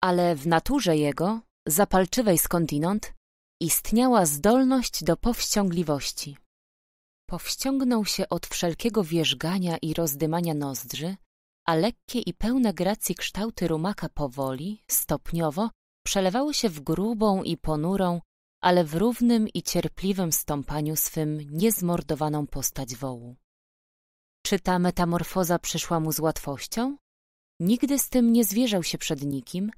Ale w naturze jego, zapalczywej skądinąd, istniała zdolność do powściągliwości. Powściągnął się od wszelkiego wierzgania i rozdymania nozdrzy, a lekkie i pełne gracji kształty rumaka powoli, stopniowo, przelewały się w grubą i ponurą, ale w równym i cierpliwym stąpaniu swym niezmordowaną postać wołu. Czy ta metamorfoza przyszła mu z łatwością? Nigdy z tym nie zwierzał się przed nikim,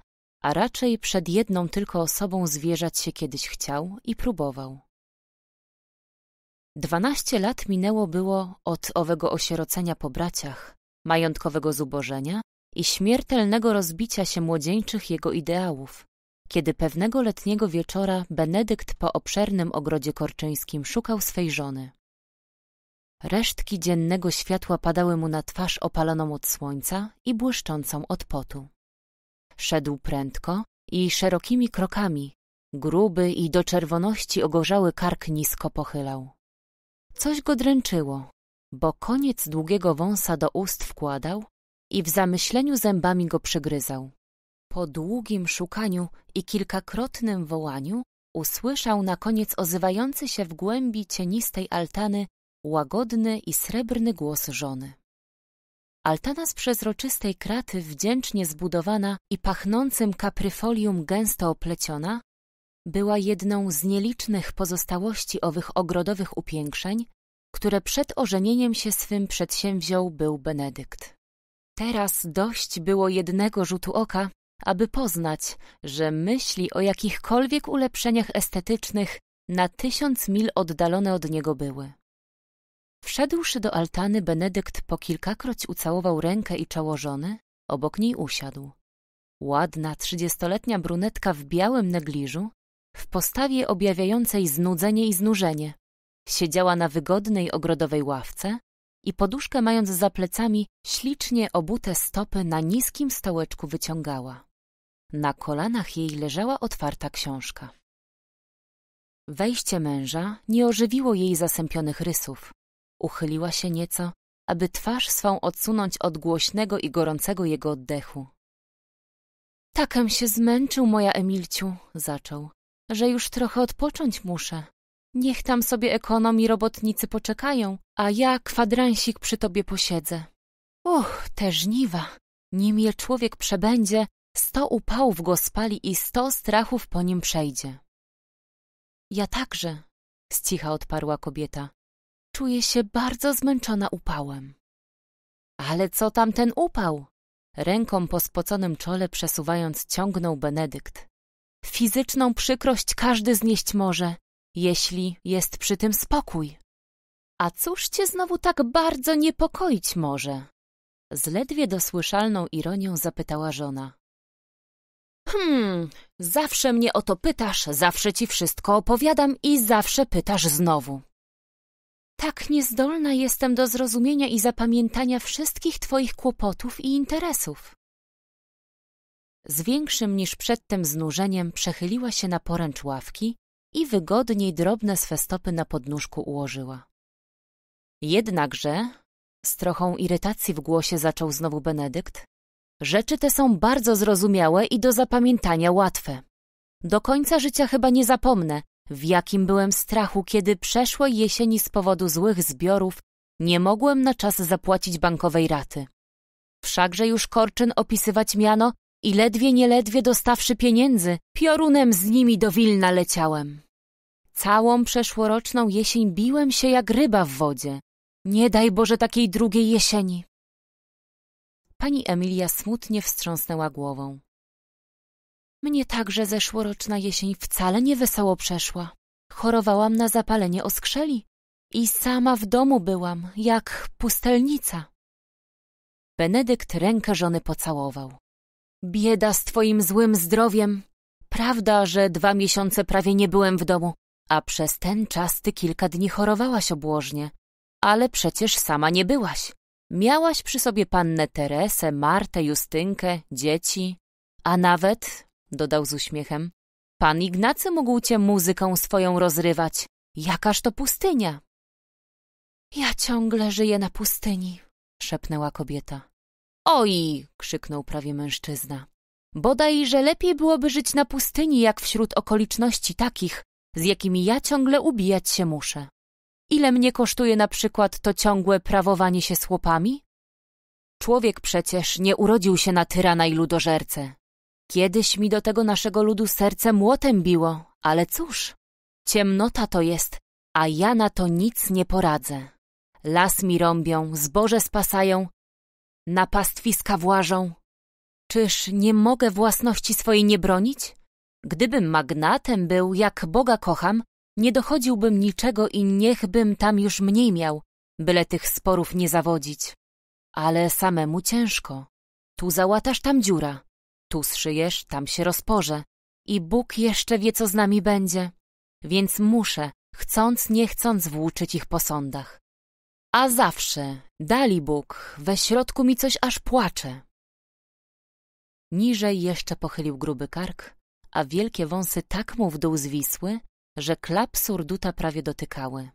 a raczej przed jedną tylko osobą zwierzać się kiedyś chciał i próbował. Dwanaście lat minęło było od owego osierocenia po braciach, majątkowego zubożenia i śmiertelnego rozbicia się młodzieńczych jego ideałów, kiedy pewnego letniego wieczora Benedykt po obszernym ogrodzie korczyńskim szukał swej żony. Resztki dziennego światła padały mu na twarz opaloną od słońca i błyszczącą od potu. Szedł prędko i szerokimi krokami, gruby i do czerwoności ogorzały kark nisko pochylał. Coś go dręczyło, bo koniec długiego wąsa do ust wkładał i w zamyśleniu zębami go przygryzał. Po długim szukaniu i kilkakrotnym wołaniu usłyszał na koniec ozywający się w głębi cienistej altany łagodny i srebrny głos żony. Altana z przezroczystej kraty wdzięcznie zbudowana i pachnącym kapryfolium gęsto opleciona była jedną z nielicznych pozostałości owych ogrodowych upiększeń, które przed ożenieniem się swym przedsięwziął był Benedykt. Teraz dość było jednego rzutu oka aby poznać, że myśli o jakichkolwiek ulepszeniach estetycznych na tysiąc mil oddalone od niego były. Wszedłszy do altany, Benedykt po kilkakroć ucałował rękę i czoło żony, obok niej usiadł. Ładna, trzydziestoletnia brunetka w białym negliżu, w postawie objawiającej znudzenie i znużenie, siedziała na wygodnej ogrodowej ławce i poduszkę mając za plecami ślicznie obute stopy na niskim stołeczku wyciągała. Na kolanach jej leżała otwarta książka. Wejście męża nie ożywiło jej zasępionych rysów. Uchyliła się nieco, aby twarz swą odsunąć od głośnego i gorącego jego oddechu. Takem się zmęczył, moja Emilciu, zaczął, że już trochę odpocząć muszę. Niech tam sobie ekonomi robotnicy poczekają, a ja, kwadransik, przy tobie posiedzę. Och, te żniwa! Nim je człowiek przebędzie, Sto upałów go spali i sto strachów po nim przejdzie. Ja także, z cicha odparła kobieta. Czuję się bardzo zmęczona upałem. Ale co tam ten upał? Ręką po spoconym czole przesuwając ciągnął Benedykt. Fizyczną przykrość każdy znieść może, jeśli jest przy tym spokój. A cóż cię znowu tak bardzo niepokoić może? Z ledwie dosłyszalną ironią zapytała żona. Hmm, zawsze mnie o to pytasz, zawsze ci wszystko opowiadam i zawsze pytasz znowu. Tak niezdolna jestem do zrozumienia i zapamiętania wszystkich twoich kłopotów i interesów. Z większym niż przedtem znużeniem przechyliła się na poręcz ławki i wygodniej drobne swe stopy na podnóżku ułożyła. Jednakże, z trochą irytacji w głosie zaczął znowu Benedykt, Rzeczy te są bardzo zrozumiałe i do zapamiętania łatwe. Do końca życia chyba nie zapomnę, w jakim byłem strachu, kiedy przeszłej jesieni z powodu złych zbiorów nie mogłem na czas zapłacić bankowej raty. Wszakże już Korczyn opisywać miano i ledwie nieledwie dostawszy pieniędzy, piorunem z nimi do Wilna leciałem. Całą przeszłoroczną jesień biłem się jak ryba w wodzie. Nie daj Boże takiej drugiej jesieni. Pani Emilia smutnie wstrząsnęła głową. Mnie także zeszłoroczna jesień wcale nie wesoło przeszła. Chorowałam na zapalenie oskrzeli i sama w domu byłam, jak pustelnica. Benedykt rękę żony pocałował. Bieda z twoim złym zdrowiem. Prawda, że dwa miesiące prawie nie byłem w domu, a przez ten czas ty kilka dni chorowałaś obłożnie. Ale przecież sama nie byłaś. Miałaś przy sobie pannę Teresę, Martę, Justynkę, dzieci, a nawet, dodał z uśmiechem, pan Ignacy mógł cię muzyką swoją rozrywać. Jakaż to pustynia! Ja ciągle żyję na pustyni, szepnęła kobieta. Oj! krzyknął prawie mężczyzna. Bodaj, że lepiej byłoby żyć na pustyni, jak wśród okoliczności takich, z jakimi ja ciągle ubijać się muszę. Ile mnie kosztuje na przykład to ciągłe prawowanie się słopami? Człowiek przecież nie urodził się na tyrana i ludożerce. Kiedyś mi do tego naszego ludu serce młotem biło, ale cóż, ciemnota to jest, a ja na to nic nie poradzę. Las mi rąbią, zboże spasają, na pastwiska włażą. Czyż nie mogę własności swojej nie bronić? Gdybym magnatem był, jak Boga kocham, nie dochodziłbym niczego i niechbym tam już mniej miał, byle tych sporów nie zawodzić. Ale samemu ciężko. Tu załatasz tam dziura, tu szyjesz, tam się rozporze. I Bóg jeszcze wie, co z nami będzie. Więc muszę, chcąc nie chcąc, włóczyć ich po sądach. A zawsze, dali Bóg, we środku mi coś aż płacze. Niżej jeszcze pochylił gruby kark, a wielkie wąsy tak mu w dół zwisły, że klap surduta prawie dotykały.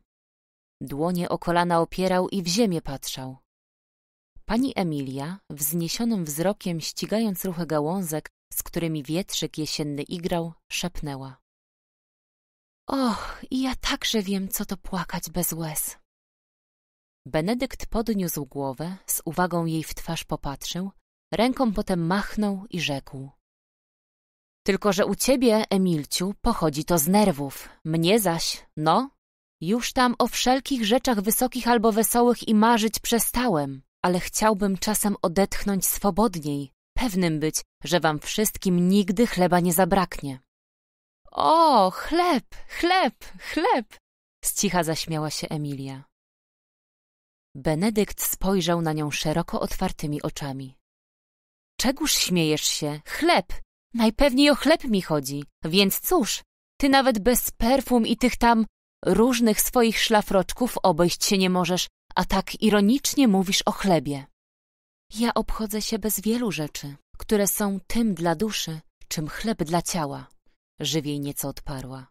Dłonie o kolana opierał i w ziemię patrzał. Pani Emilia, wzniesionym wzrokiem ścigając ruchy gałązek, z którymi wietrzyk jesienny igrał, szepnęła. Och, i ja także wiem, co to płakać bez łez. Benedykt podniósł głowę, z uwagą jej w twarz popatrzył, ręką potem machnął i rzekł. Tylko, że u ciebie, Emilciu, pochodzi to z nerwów. Mnie zaś, no, już tam o wszelkich rzeczach wysokich albo wesołych i marzyć przestałem, ale chciałbym czasem odetchnąć swobodniej, pewnym być, że wam wszystkim nigdy chleba nie zabraknie. O, chleb, chleb, chleb! Z cicha zaśmiała się Emilia. Benedykt spojrzał na nią szeroko otwartymi oczami. Czegóż śmiejesz się? Chleb! Najpewniej o chleb mi chodzi, więc cóż, ty nawet bez perfum i tych tam różnych swoich szlafroczków obejść się nie możesz, a tak ironicznie mówisz o chlebie. Ja obchodzę się bez wielu rzeczy, które są tym dla duszy, czym chleb dla ciała, żywiej nieco odparła.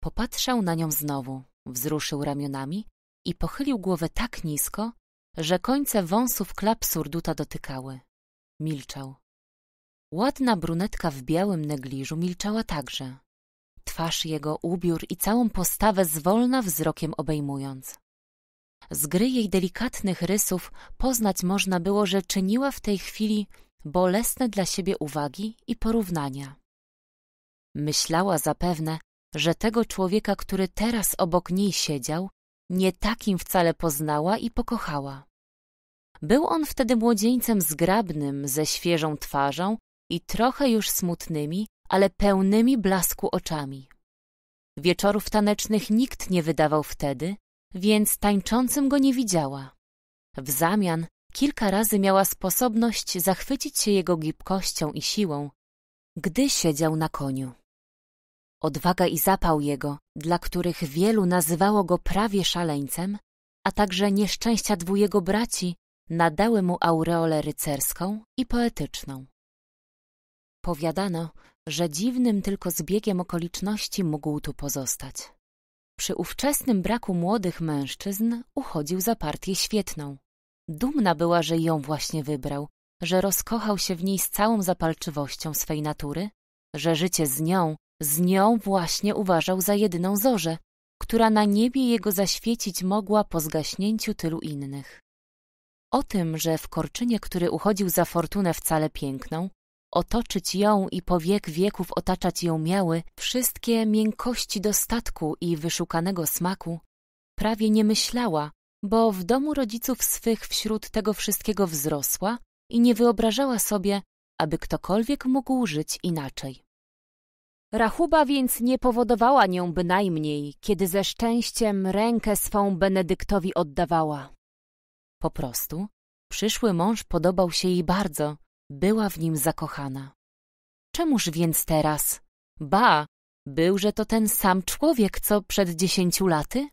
Popatrzał na nią znowu, wzruszył ramionami i pochylił głowę tak nisko, że końce wąsów klapsurduta dotykały. Milczał. Ładna brunetka w białym negliżu milczała także. Twarz jego, ubiór i całą postawę zwolna wzrokiem obejmując. Z gry jej delikatnych rysów poznać można było, że czyniła w tej chwili bolesne dla siebie uwagi i porównania. Myślała zapewne, że tego człowieka, który teraz obok niej siedział, nie takim wcale poznała i pokochała. Był on wtedy młodzieńcem zgrabnym, ze świeżą twarzą i trochę już smutnymi, ale pełnymi blasku oczami. Wieczorów tanecznych nikt nie wydawał wtedy, więc tańczącym go nie widziała. W zamian kilka razy miała sposobność zachwycić się jego gibkością i siłą, gdy siedział na koniu. Odwaga i zapał jego, dla których wielu nazywało go prawie szaleńcem, a także nieszczęścia jego braci, nadały mu aureolę rycerską i poetyczną. Powiadano, że dziwnym tylko zbiegiem okoliczności mógł tu pozostać. Przy ówczesnym braku młodych mężczyzn uchodził za partię świetną. Dumna była, że ją właśnie wybrał, że rozkochał się w niej z całą zapalczywością swej natury, że życie z nią, z nią właśnie uważał za jedyną zorzę, która na niebie jego zaświecić mogła po zgaśnięciu tylu innych. O tym, że w Korczynie, który uchodził za fortunę wcale piękną, otoczyć ją i po wiek wieków otaczać ją miały, wszystkie miękkości dostatku i wyszukanego smaku, prawie nie myślała, bo w domu rodziców swych wśród tego wszystkiego wzrosła i nie wyobrażała sobie, aby ktokolwiek mógł żyć inaczej. Rachuba więc nie powodowała nią bynajmniej, kiedy ze szczęściem rękę swą Benedyktowi oddawała. Po prostu przyszły mąż podobał się jej bardzo była w nim zakochana. Czemuż więc teraz? Ba, byłże to ten sam człowiek, co przed dziesięciu laty?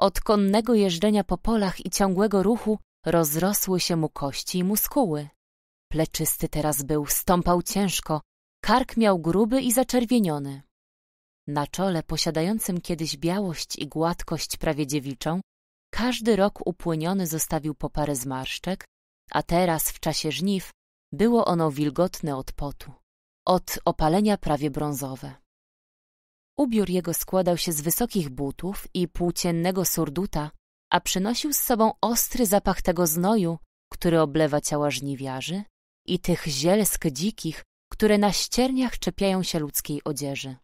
Od konnego jeżdżenia po polach i ciągłego ruchu rozrosły się mu kości i muskuły. Pleczysty teraz był, stąpał ciężko, kark miał gruby i zaczerwieniony. Na czole posiadającym kiedyś białość i gładkość prawie dziewiczą, każdy rok upłyniony zostawił po parę zmarszczek, a teraz w czasie żniw było ono wilgotne od potu, od opalenia prawie brązowe. Ubiór jego składał się z wysokich butów i płóciennego surduta, a przynosił z sobą ostry zapach tego znoju, który oblewa ciała żniwiarzy i tych zielsk dzikich, które na ścierniach czepiają się ludzkiej odzieży.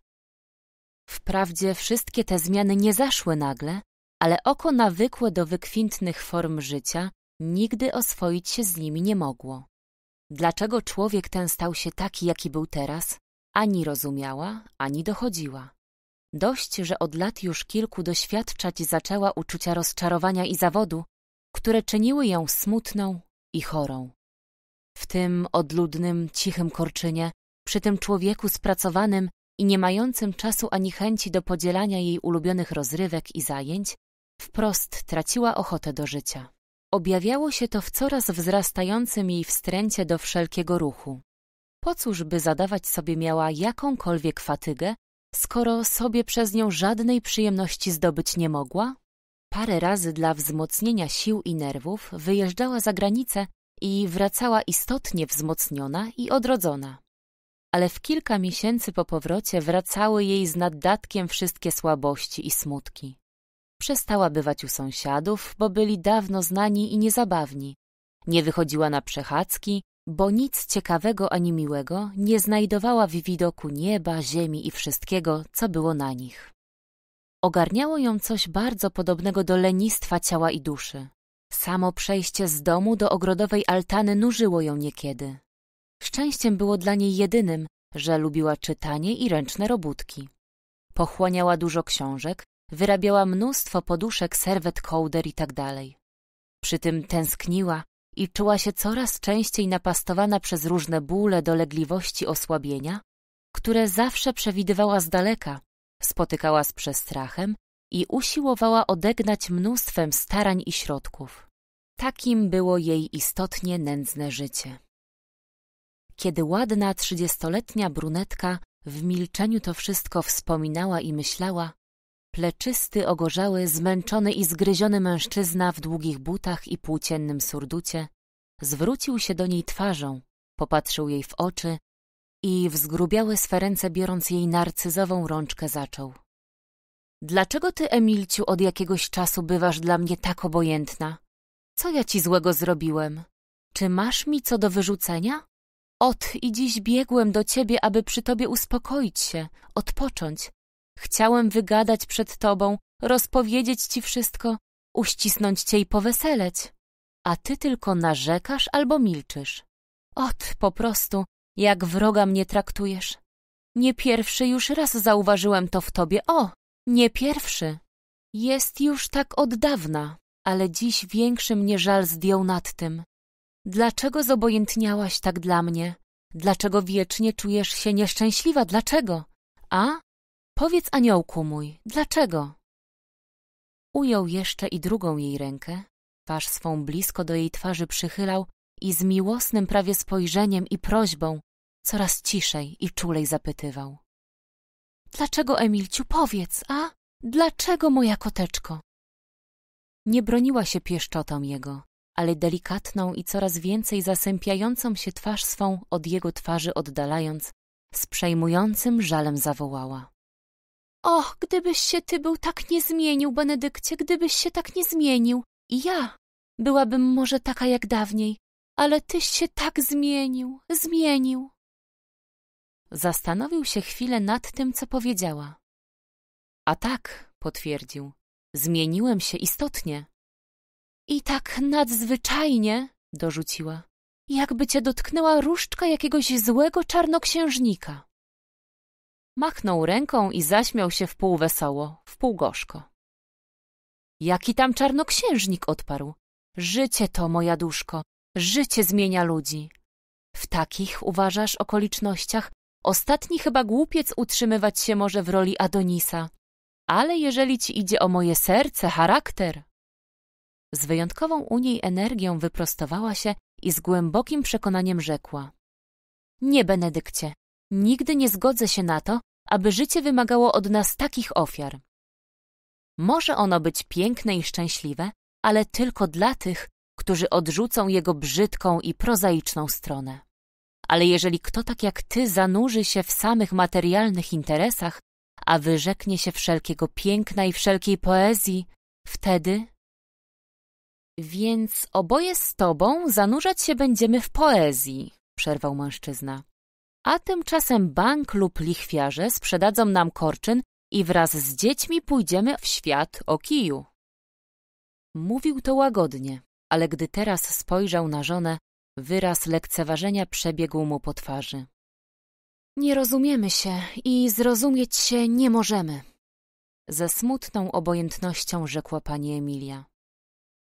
Wprawdzie wszystkie te zmiany nie zaszły nagle, ale oko nawykłe do wykwintnych form życia nigdy oswoić się z nimi nie mogło. Dlaczego człowiek ten stał się taki, jaki był teraz, ani rozumiała, ani dochodziła. Dość, że od lat już kilku doświadczać zaczęła uczucia rozczarowania i zawodu, które czyniły ją smutną i chorą. W tym odludnym, cichym korczynie, przy tym człowieku spracowanym i nie mającym czasu ani chęci do podzielania jej ulubionych rozrywek i zajęć, wprost traciła ochotę do życia. Objawiało się to w coraz wzrastającym jej wstręcie do wszelkiego ruchu. Po cóż by zadawać sobie miała jakąkolwiek fatygę, skoro sobie przez nią żadnej przyjemności zdobyć nie mogła? Parę razy dla wzmocnienia sił i nerwów wyjeżdżała za granicę i wracała istotnie wzmocniona i odrodzona. Ale w kilka miesięcy po powrocie wracały jej z naddatkiem wszystkie słabości i smutki. Przestała bywać u sąsiadów, bo byli dawno znani i niezabawni. Nie wychodziła na przechadzki, bo nic ciekawego ani miłego nie znajdowała w widoku nieba, ziemi i wszystkiego, co było na nich. Ogarniało ją coś bardzo podobnego do lenistwa ciała i duszy. Samo przejście z domu do ogrodowej altany nużyło ją niekiedy. Szczęściem było dla niej jedynym, że lubiła czytanie i ręczne robótki. Pochłaniała dużo książek, Wyrabiała mnóstwo poduszek, serwet, kołder i tak dalej. Przy tym tęskniła i czuła się coraz częściej napastowana przez różne bóle, dolegliwości, osłabienia, które zawsze przewidywała z daleka, spotykała z przestrachem i usiłowała odegnać mnóstwem starań i środków. Takim było jej istotnie nędzne życie. Kiedy ładna trzydziestoletnia brunetka w milczeniu to wszystko wspominała i myślała, Pleczysty, ogorzały, zmęczony i zgryziony mężczyzna w długich butach i płóciennym surducie zwrócił się do niej twarzą, popatrzył jej w oczy i w zgrubiałe swe ręce biorąc jej narcyzową rączkę zaczął. Dlaczego ty, Emilciu, od jakiegoś czasu bywasz dla mnie tak obojętna? Co ja ci złego zrobiłem? Czy masz mi co do wyrzucenia? Ot, i dziś biegłem do ciebie, aby przy tobie uspokoić się, odpocząć, Chciałem wygadać przed tobą, rozpowiedzieć ci wszystko, uścisnąć cię i poweseleć. A ty tylko narzekasz albo milczysz. Ot, po prostu, jak wroga mnie traktujesz. Nie pierwszy już raz zauważyłem to w tobie. O, nie pierwszy. Jest już tak od dawna, ale dziś większy mnie żal zdjął nad tym. Dlaczego zobojętniałaś tak dla mnie? Dlaczego wiecznie czujesz się nieszczęśliwa? Dlaczego? A? Powiedz aniołku mój, dlaczego? Ujął jeszcze i drugą jej rękę, twarz swą blisko do jej twarzy przychylał i z miłosnym prawie spojrzeniem i prośbą coraz ciszej i czulej zapytywał. Dlaczego, Emilciu, powiedz, a? Dlaczego, moja koteczko? Nie broniła się pieszczotą jego, ale delikatną i coraz więcej zasępiającą się twarz swą od jego twarzy oddalając, z przejmującym żalem zawołała. Och, gdybyś się ty był tak nie zmienił, Benedykcie, gdybyś się tak nie zmienił. I ja byłabym może taka jak dawniej, ale tyś się tak zmienił, zmienił. Zastanowił się chwilę nad tym, co powiedziała. A tak, potwierdził, zmieniłem się istotnie. I tak nadzwyczajnie, dorzuciła, jakby cię dotknęła różdżka jakiegoś złego czarnoksiężnika. Machnął ręką i zaśmiał się wpół wesoło, wpół gorzko. Jaki tam czarnoksiężnik odparł? Życie to, moja duszko, życie zmienia ludzi. W takich, uważasz, okolicznościach ostatni chyba głupiec utrzymywać się może w roli Adonisa. Ale jeżeli ci idzie o moje serce, charakter... Z wyjątkową u niej energią wyprostowała się i z głębokim przekonaniem rzekła. Nie, Benedykcie, nigdy nie zgodzę się na to, aby życie wymagało od nas takich ofiar. Może ono być piękne i szczęśliwe, ale tylko dla tych, którzy odrzucą jego brzydką i prozaiczną stronę. Ale jeżeli kto tak jak ty zanurzy się w samych materialnych interesach, a wyrzeknie się wszelkiego piękna i wszelkiej poezji, wtedy... Więc oboje z tobą zanurzać się będziemy w poezji, przerwał mężczyzna a tymczasem bank lub lichwiarze sprzedadzą nam korczyn i wraz z dziećmi pójdziemy w świat o kiju. Mówił to łagodnie, ale gdy teraz spojrzał na żonę, wyraz lekceważenia przebiegł mu po twarzy. Nie rozumiemy się i zrozumieć się nie możemy, ze smutną obojętnością rzekła pani Emilia.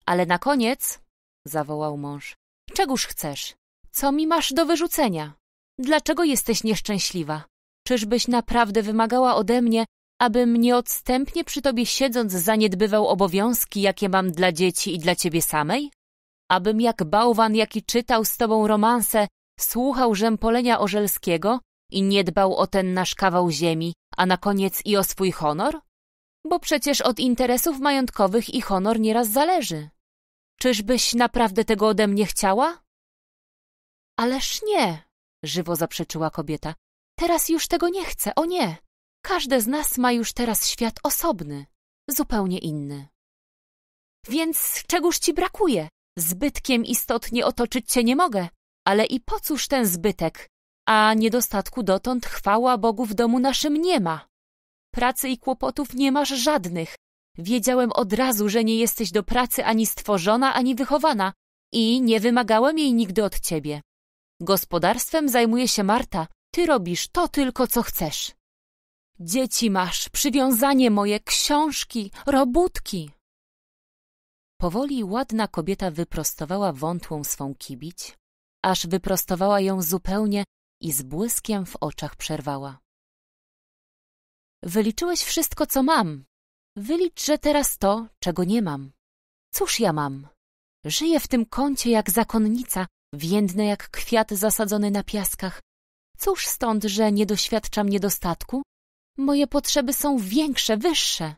Ale na koniec, zawołał mąż, czegóż chcesz? Co mi masz do wyrzucenia? Dlaczego jesteś nieszczęśliwa? Czyżbyś naprawdę wymagała ode mnie, abym nieodstępnie przy tobie siedząc zaniedbywał obowiązki, jakie mam dla dzieci i dla ciebie samej? Abym jak bałwan, jaki czytał z tobą romanse, słuchał rzępolenia Orzelskiego i nie dbał o ten nasz kawał ziemi, a na koniec i o swój honor? Bo przecież od interesów majątkowych i honor nieraz zależy. Czyżbyś naprawdę tego ode mnie chciała? Ależ nie, żywo zaprzeczyła kobieta. Teraz już tego nie chcę, o nie! Każde z nas ma już teraz świat osobny, zupełnie inny. Więc czegoż ci brakuje? Zbytkiem istotnie otoczyć cię nie mogę, ale i po cóż ten zbytek? A niedostatku dotąd chwała Bogu w domu naszym nie ma. Pracy i kłopotów nie masz żadnych. Wiedziałem od razu, że nie jesteś do pracy ani stworzona, ani wychowana i nie wymagałem jej nigdy od ciebie. Gospodarstwem zajmuje się Marta. Ty robisz to tylko, co chcesz. Dzieci masz, przywiązanie moje, książki, robótki. Powoli ładna kobieta wyprostowała wątłą swą kibić, aż wyprostowała ją zupełnie i z błyskiem w oczach przerwała. Wyliczyłeś wszystko, co mam. Wylicz, że teraz to, czego nie mam. Cóż ja mam? Żyję w tym kącie jak zakonnica, Więdne jak kwiat zasadzony na piaskach. Cóż stąd, że nie doświadczam niedostatku? Moje potrzeby są większe, wyższe.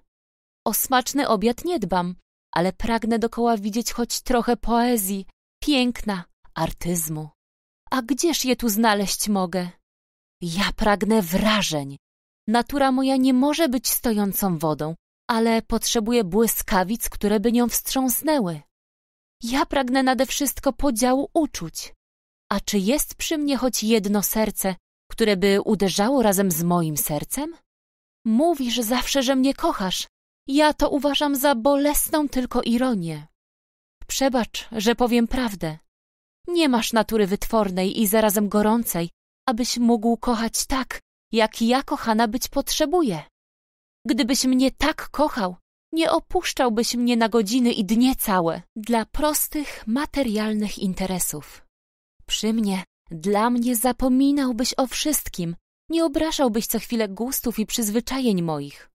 O smaczny obiad nie dbam, ale pragnę dokoła widzieć choć trochę poezji, piękna, artyzmu. A gdzież je tu znaleźć mogę? Ja pragnę wrażeń. Natura moja nie może być stojącą wodą, ale potrzebuje błyskawic, które by nią wstrząsnęły. Ja pragnę nade wszystko podziału uczuć. A czy jest przy mnie choć jedno serce, które by uderzało razem z moim sercem? Mówisz zawsze, że mnie kochasz. Ja to uważam za bolesną tylko ironię. Przebacz, że powiem prawdę. Nie masz natury wytwornej i zarazem gorącej, abyś mógł kochać tak, jak ja kochana być potrzebuję. Gdybyś mnie tak kochał, nie opuszczałbyś mnie na godziny i dnie całe dla prostych, materialnych interesów. Przy mnie, dla mnie zapominałbyś o wszystkim, nie obrażałbyś co chwilę gustów i przyzwyczajeń moich.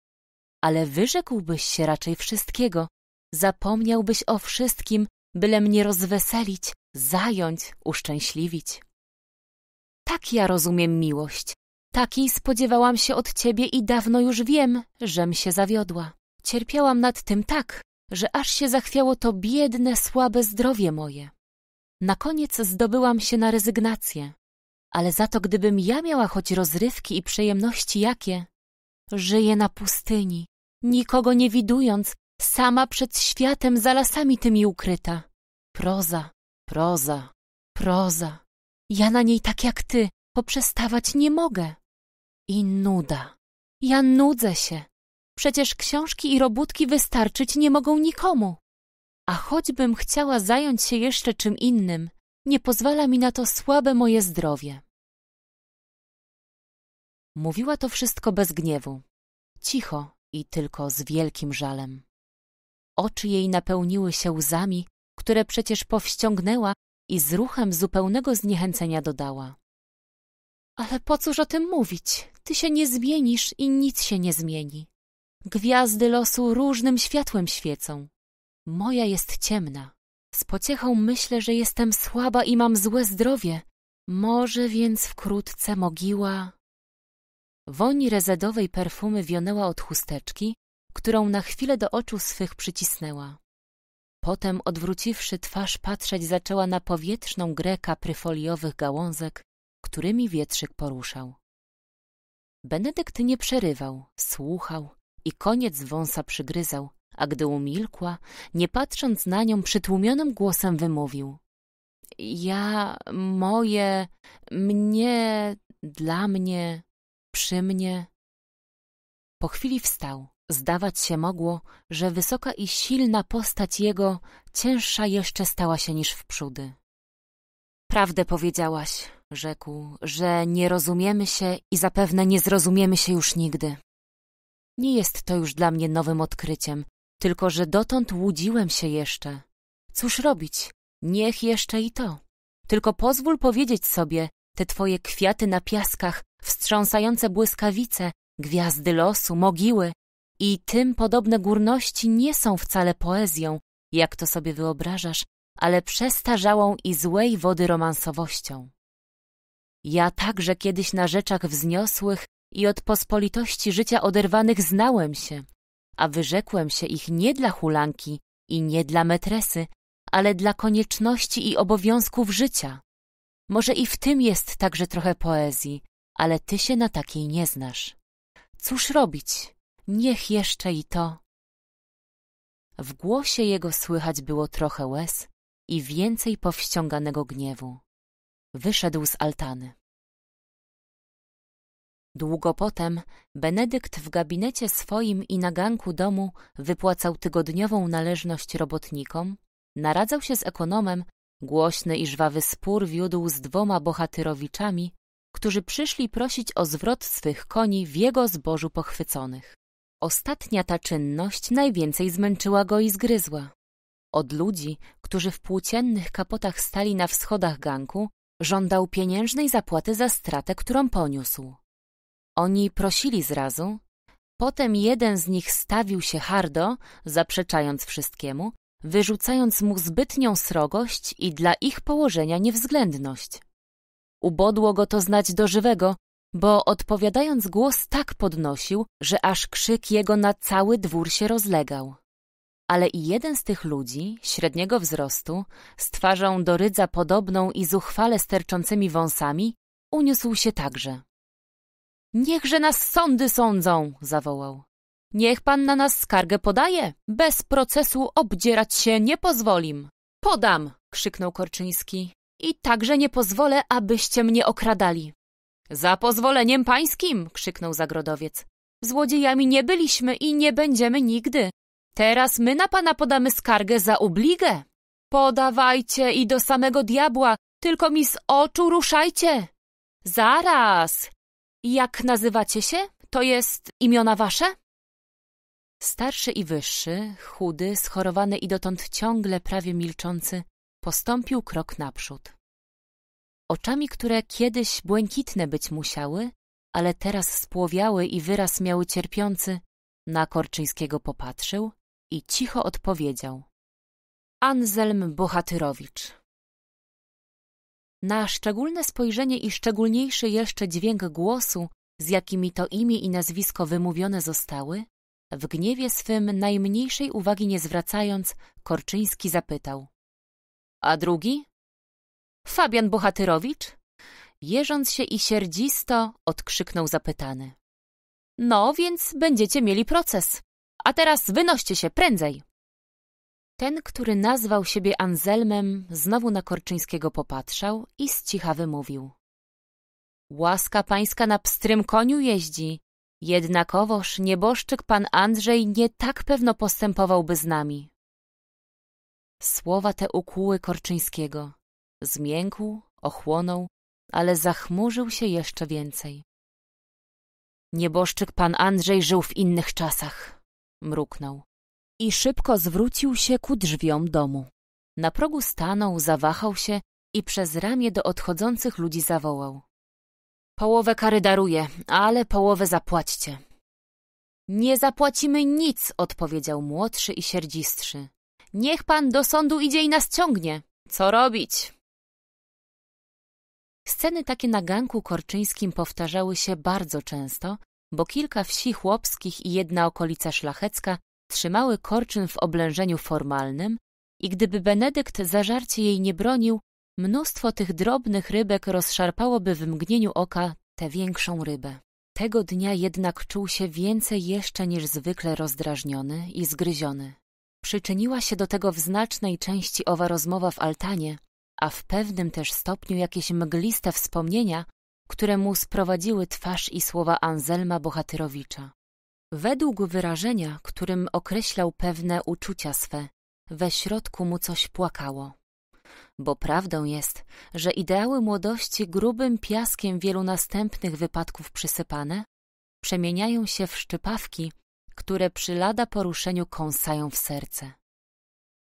Ale wyrzekłbyś się raczej wszystkiego, zapomniałbyś o wszystkim, byle mnie rozweselić, zająć, uszczęśliwić. Tak ja rozumiem miłość. Takiej spodziewałam się od ciebie i dawno już wiem, żem się zawiodła. Cierpiałam nad tym tak, że aż się zachwiało to biedne, słabe zdrowie moje. Na koniec zdobyłam się na rezygnację, ale za to gdybym ja miała choć rozrywki i przyjemności jakie, żyję na pustyni, nikogo nie widując, sama przed światem za lasami tymi ukryta. Proza, proza, proza. Ja na niej tak jak ty poprzestawać nie mogę. I nuda. Ja nudzę się. Przecież książki i robótki wystarczyć nie mogą nikomu. A choćbym chciała zająć się jeszcze czym innym, nie pozwala mi na to słabe moje zdrowie. Mówiła to wszystko bez gniewu, cicho i tylko z wielkim żalem. Oczy jej napełniły się łzami, które przecież powściągnęła i z ruchem zupełnego zniechęcenia dodała. Ale po cóż o tym mówić? Ty się nie zmienisz i nic się nie zmieni. Gwiazdy losu różnym światłem świecą. Moja jest ciemna. Z pociechą myślę, że jestem słaba i mam złe zdrowie. Może więc wkrótce mogiła... Woń rezedowej perfumy wionęła od chusteczki, którą na chwilę do oczu swych przycisnęła. Potem, odwróciwszy twarz, patrzeć zaczęła na powietrzną grę kapryfoliowych gałązek, którymi wietrzyk poruszał. Benedykt nie przerywał, słuchał, i koniec wąsa przygryzał, a gdy umilkła, nie patrząc na nią, przytłumionym głosem wymówił. Ja, moje, mnie, dla mnie, przy mnie. Po chwili wstał. Zdawać się mogło, że wysoka i silna postać jego cięższa jeszcze stała się niż wprzódy. Prawdę powiedziałaś, rzekł, że nie rozumiemy się i zapewne nie zrozumiemy się już nigdy. Nie jest to już dla mnie nowym odkryciem, tylko że dotąd łudziłem się jeszcze. Cóż robić? Niech jeszcze i to. Tylko pozwól powiedzieć sobie, te twoje kwiaty na piaskach, wstrząsające błyskawice, gwiazdy losu, mogiły i tym podobne górności nie są wcale poezją, jak to sobie wyobrażasz, ale przestarzałą i złej wody romansowością. Ja także kiedyś na rzeczach wzniosłych i od pospolitości życia oderwanych znałem się, a wyrzekłem się ich nie dla hulanki i nie dla metresy, ale dla konieczności i obowiązków życia. Może i w tym jest także trochę poezji, ale ty się na takiej nie znasz. Cóż robić? Niech jeszcze i to. W głosie jego słychać było trochę łez i więcej powściąganego gniewu. Wyszedł z altany. Długo potem Benedykt w gabinecie swoim i na ganku domu wypłacał tygodniową należność robotnikom, naradzał się z ekonomem, głośny i żwawy spór wiódł z dwoma bohatyrowiczami, którzy przyszli prosić o zwrot swych koni w jego zbożu pochwyconych. Ostatnia ta czynność najwięcej zmęczyła go i zgryzła. Od ludzi, którzy w płóciennych kapotach stali na wschodach ganku, żądał pieniężnej zapłaty za stratę, którą poniósł. Oni prosili zrazu. Potem jeden z nich stawił się hardo, zaprzeczając wszystkiemu, wyrzucając mu zbytnią srogość i dla ich położenia niewzględność. Ubodło go to znać do żywego, bo odpowiadając głos tak podnosił, że aż krzyk jego na cały dwór się rozlegał. Ale i jeden z tych ludzi, średniego wzrostu, z twarzą do rydza podobną i zuchwale sterczącymi wąsami, uniósł się także. Niechże nas sądy sądzą! zawołał. Niech pan na nas skargę podaje. Bez procesu obdzierać się nie pozwolim. Podam! krzyknął Korczyński. I także nie pozwolę, abyście mnie okradali. Za pozwoleniem pańskim! krzyknął zagrodowiec. Złodziejami nie byliśmy i nie będziemy nigdy. Teraz my na pana podamy skargę za obligę. Podawajcie i do samego diabła, tylko mi z oczu ruszajcie. Zaraz, jak nazywacie się? To jest imiona wasze? Starszy i wyższy, chudy, schorowany i dotąd ciągle prawie milczący, postąpił krok naprzód. Oczami, które kiedyś błękitne być musiały, ale teraz spłowiały i wyraz miały cierpiący, na Korczyńskiego popatrzył i cicho odpowiedział. Anselm Bohatyrowicz na szczególne spojrzenie i szczególniejszy jeszcze dźwięk głosu, z jakimi to imię i nazwisko wymówione zostały, w gniewie swym najmniejszej uwagi nie zwracając, Korczyński zapytał. A drugi? Fabian Bohatyrowicz? Jeżąc się i sierdzisto, odkrzyknął zapytany. No, więc będziecie mieli proces. A teraz wynoście się prędzej. Ten, który nazwał siebie Anzelmem, znowu na Korczyńskiego popatrzał i z cicha wymówił. Łaska pańska na pstrym koniu jeździ. Jednakowoż nieboszczyk pan Andrzej nie tak pewno postępowałby z nami. Słowa te ukłuły Korczyńskiego. Zmiękł, ochłonął, ale zachmurzył się jeszcze więcej. Nieboszczyk pan Andrzej żył w innych czasach, mruknął i szybko zwrócił się ku drzwiom domu. Na progu stanął, zawahał się i przez ramię do odchodzących ludzi zawołał. Połowę kary daruję, ale połowę zapłaćcie. Nie zapłacimy nic, odpowiedział młodszy i sierdzistszy. Niech pan do sądu idzie i nas ciągnie. Co robić? Sceny takie na ganku korczyńskim powtarzały się bardzo często, bo kilka wsi chłopskich i jedna okolica szlachecka trzymały korczyn w oblężeniu formalnym i gdyby Benedykt zażarcie jej nie bronił, mnóstwo tych drobnych rybek rozszarpałoby w mgnieniu oka tę większą rybę. Tego dnia jednak czuł się więcej jeszcze niż zwykle rozdrażniony i zgryziony. Przyczyniła się do tego w znacznej części owa rozmowa w altanie, a w pewnym też stopniu jakieś mgliste wspomnienia, które mu sprowadziły twarz i słowa Anzelma Bohatyrowicza. Według wyrażenia, którym określał pewne uczucia swe, we środku mu coś płakało. Bo prawdą jest, że ideały młodości grubym piaskiem wielu następnych wypadków przysypane przemieniają się w szczypawki, które przy lada poruszeniu kąsają w serce.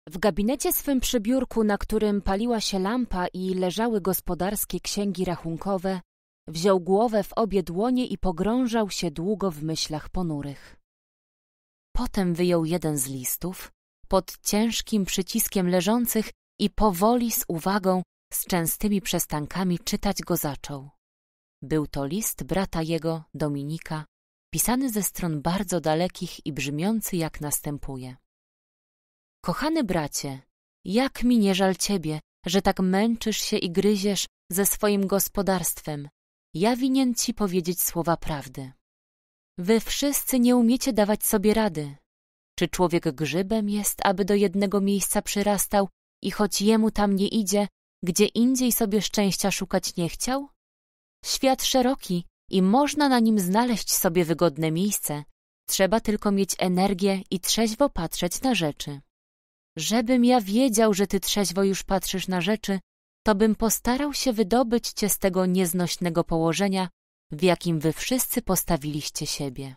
W gabinecie swym przy biurku, na którym paliła się lampa i leżały gospodarskie księgi rachunkowe, Wziął głowę w obie dłonie i pogrążał się długo w myślach ponurych. Potem wyjął jeden z listów, pod ciężkim przyciskiem leżących i powoli z uwagą, z częstymi przestankami czytać go zaczął. Był to list brata jego, Dominika, pisany ze stron bardzo dalekich i brzmiący jak następuje. Kochany bracie, jak mi nie żal ciebie, że tak męczysz się i gryziesz ze swoim gospodarstwem, ja winien ci powiedzieć słowa prawdy. Wy wszyscy nie umiecie dawać sobie rady. Czy człowiek grzybem jest, aby do jednego miejsca przyrastał i choć jemu tam nie idzie, gdzie indziej sobie szczęścia szukać nie chciał? Świat szeroki i można na nim znaleźć sobie wygodne miejsce, trzeba tylko mieć energię i trzeźwo patrzeć na rzeczy. Żebym ja wiedział, że ty trzeźwo już patrzysz na rzeczy, to bym postarał się wydobyć cię z tego nieznośnego położenia, w jakim wy wszyscy postawiliście siebie.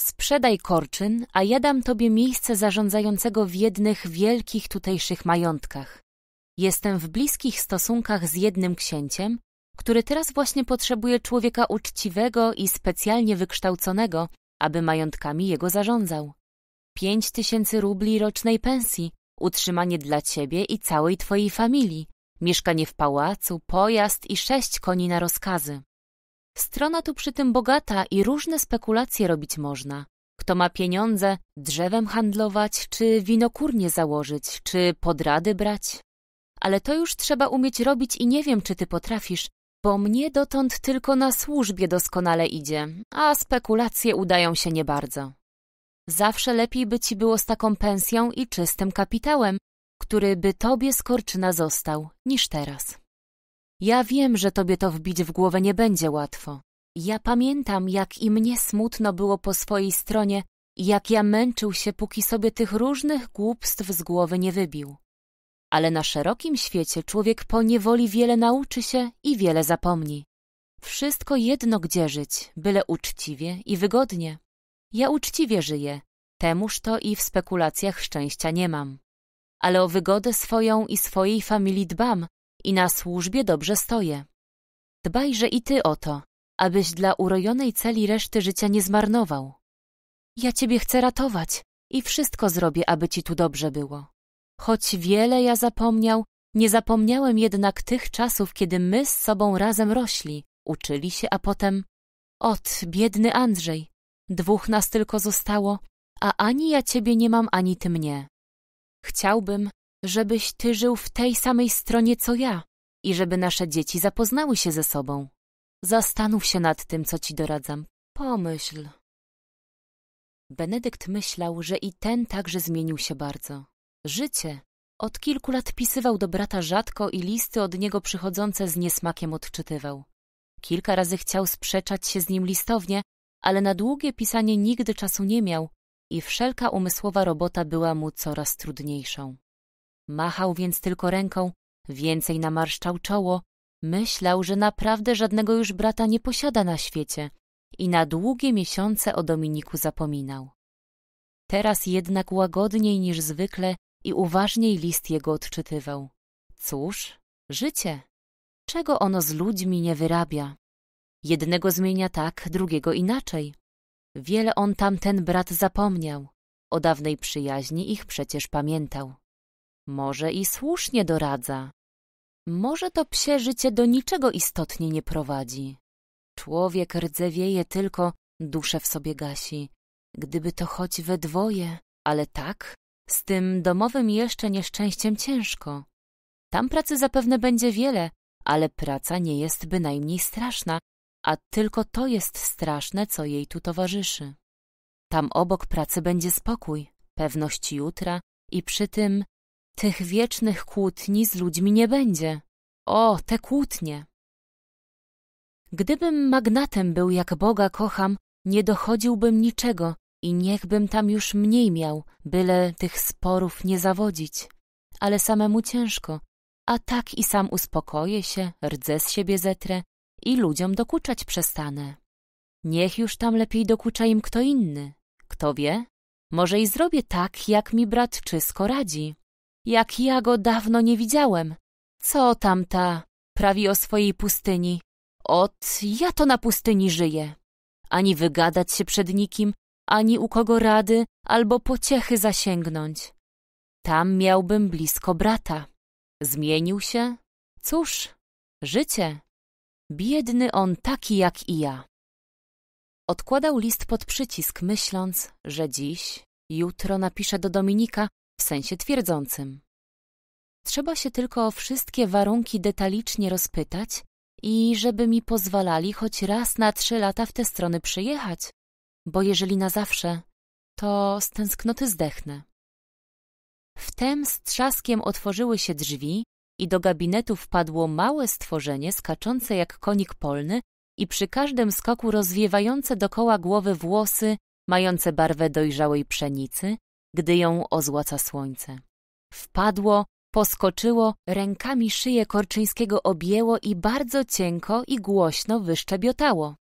Sprzedaj korczyn, a ja dam tobie miejsce zarządzającego w jednych wielkich tutejszych majątkach. Jestem w bliskich stosunkach z jednym księciem, który teraz właśnie potrzebuje człowieka uczciwego i specjalnie wykształconego, aby majątkami jego zarządzał. Pięć tysięcy rubli rocznej pensji, utrzymanie dla ciebie i całej twojej familii, mieszkanie w pałacu, pojazd i sześć koni na rozkazy. Strona tu przy tym bogata i różne spekulacje robić można. Kto ma pieniądze, drzewem handlować, czy winokurnie założyć, czy podrady brać. Ale to już trzeba umieć robić i nie wiem, czy ty potrafisz, bo mnie dotąd tylko na służbie doskonale idzie, a spekulacje udają się nie bardzo. Zawsze lepiej by ci było z taką pensją i czystym kapitałem, który by tobie skorczyna został, niż teraz. Ja wiem, że tobie to wbić w głowę nie będzie łatwo. Ja pamiętam, jak i mnie smutno było po swojej stronie, jak ja męczył się, póki sobie tych różnych głupstw z głowy nie wybił. Ale na szerokim świecie człowiek po niewoli wiele nauczy się i wiele zapomni. Wszystko jedno gdzie żyć, byle uczciwie i wygodnie. Ja uczciwie żyję, temuż to i w spekulacjach szczęścia nie mam ale o wygodę swoją i swojej familii dbam i na służbie dobrze stoję. Dbajże i ty o to, abyś dla urojonej celi reszty życia nie zmarnował. Ja ciebie chcę ratować i wszystko zrobię, aby ci tu dobrze było. Choć wiele ja zapomniał, nie zapomniałem jednak tych czasów, kiedy my z sobą razem rośli, uczyli się, a potem... Ot, biedny Andrzej, dwóch nas tylko zostało, a ani ja ciebie nie mam, ani ty mnie. Chciałbym, żebyś ty żył w tej samej stronie co ja i żeby nasze dzieci zapoznały się ze sobą. Zastanów się nad tym, co ci doradzam. Pomyśl. Benedykt myślał, że i ten także zmienił się bardzo. Życie. Od kilku lat pisywał do brata rzadko i listy od niego przychodzące z niesmakiem odczytywał. Kilka razy chciał sprzeczać się z nim listownie, ale na długie pisanie nigdy czasu nie miał i wszelka umysłowa robota była mu coraz trudniejszą. Machał więc tylko ręką, więcej namarszczał czoło, myślał, że naprawdę żadnego już brata nie posiada na świecie i na długie miesiące o Dominiku zapominał. Teraz jednak łagodniej niż zwykle i uważniej list jego odczytywał. Cóż, życie. Czego ono z ludźmi nie wyrabia? Jednego zmienia tak, drugiego inaczej. Wiele on tamten brat zapomniał. O dawnej przyjaźni ich przecież pamiętał. Może i słusznie doradza. Może to psie życie do niczego istotnie nie prowadzi. Człowiek rdzewieje tylko, duszę w sobie gasi. Gdyby to choć we dwoje, ale tak, z tym domowym jeszcze nieszczęściem ciężko. Tam pracy zapewne będzie wiele, ale praca nie jest bynajmniej straszna, a tylko to jest straszne, co jej tu towarzyszy. Tam obok pracy będzie spokój, pewność jutra i przy tym tych wiecznych kłótni z ludźmi nie będzie. O, te kłótnie! Gdybym magnatem był, jak Boga kocham, nie dochodziłbym niczego i niechbym tam już mniej miał, byle tych sporów nie zawodzić. Ale samemu ciężko, a tak i sam uspokoję się, rdzę z siebie zetrę i ludziom dokuczać przestanę. Niech już tam lepiej dokucza im kto inny. Kto wie? Może i zrobię tak, jak mi brat czysko radzi. Jak ja go dawno nie widziałem. Co tam ta prawi o swojej pustyni? Ot, ja to na pustyni żyję. Ani wygadać się przed nikim, ani u kogo rady albo pociechy zasięgnąć. Tam miałbym blisko brata. Zmienił się? Cóż, życie. Biedny on taki jak i ja. Odkładał list pod przycisk, myśląc, że dziś, jutro napisze do Dominika w sensie twierdzącym. Trzeba się tylko o wszystkie warunki detalicznie rozpytać i żeby mi pozwalali choć raz na trzy lata w te strony przyjechać, bo jeżeli na zawsze, to z tęsknoty zdechnę. Wtem z trzaskiem otworzyły się drzwi i do gabinetu wpadło małe stworzenie skaczące jak konik polny i przy każdym skoku rozwiewające dokoła głowy włosy mające barwę dojrzałej pszenicy, gdy ją ozłaca słońce. Wpadło, poskoczyło, rękami szyję Korczyńskiego objęło i bardzo cienko i głośno wyszczebiotało.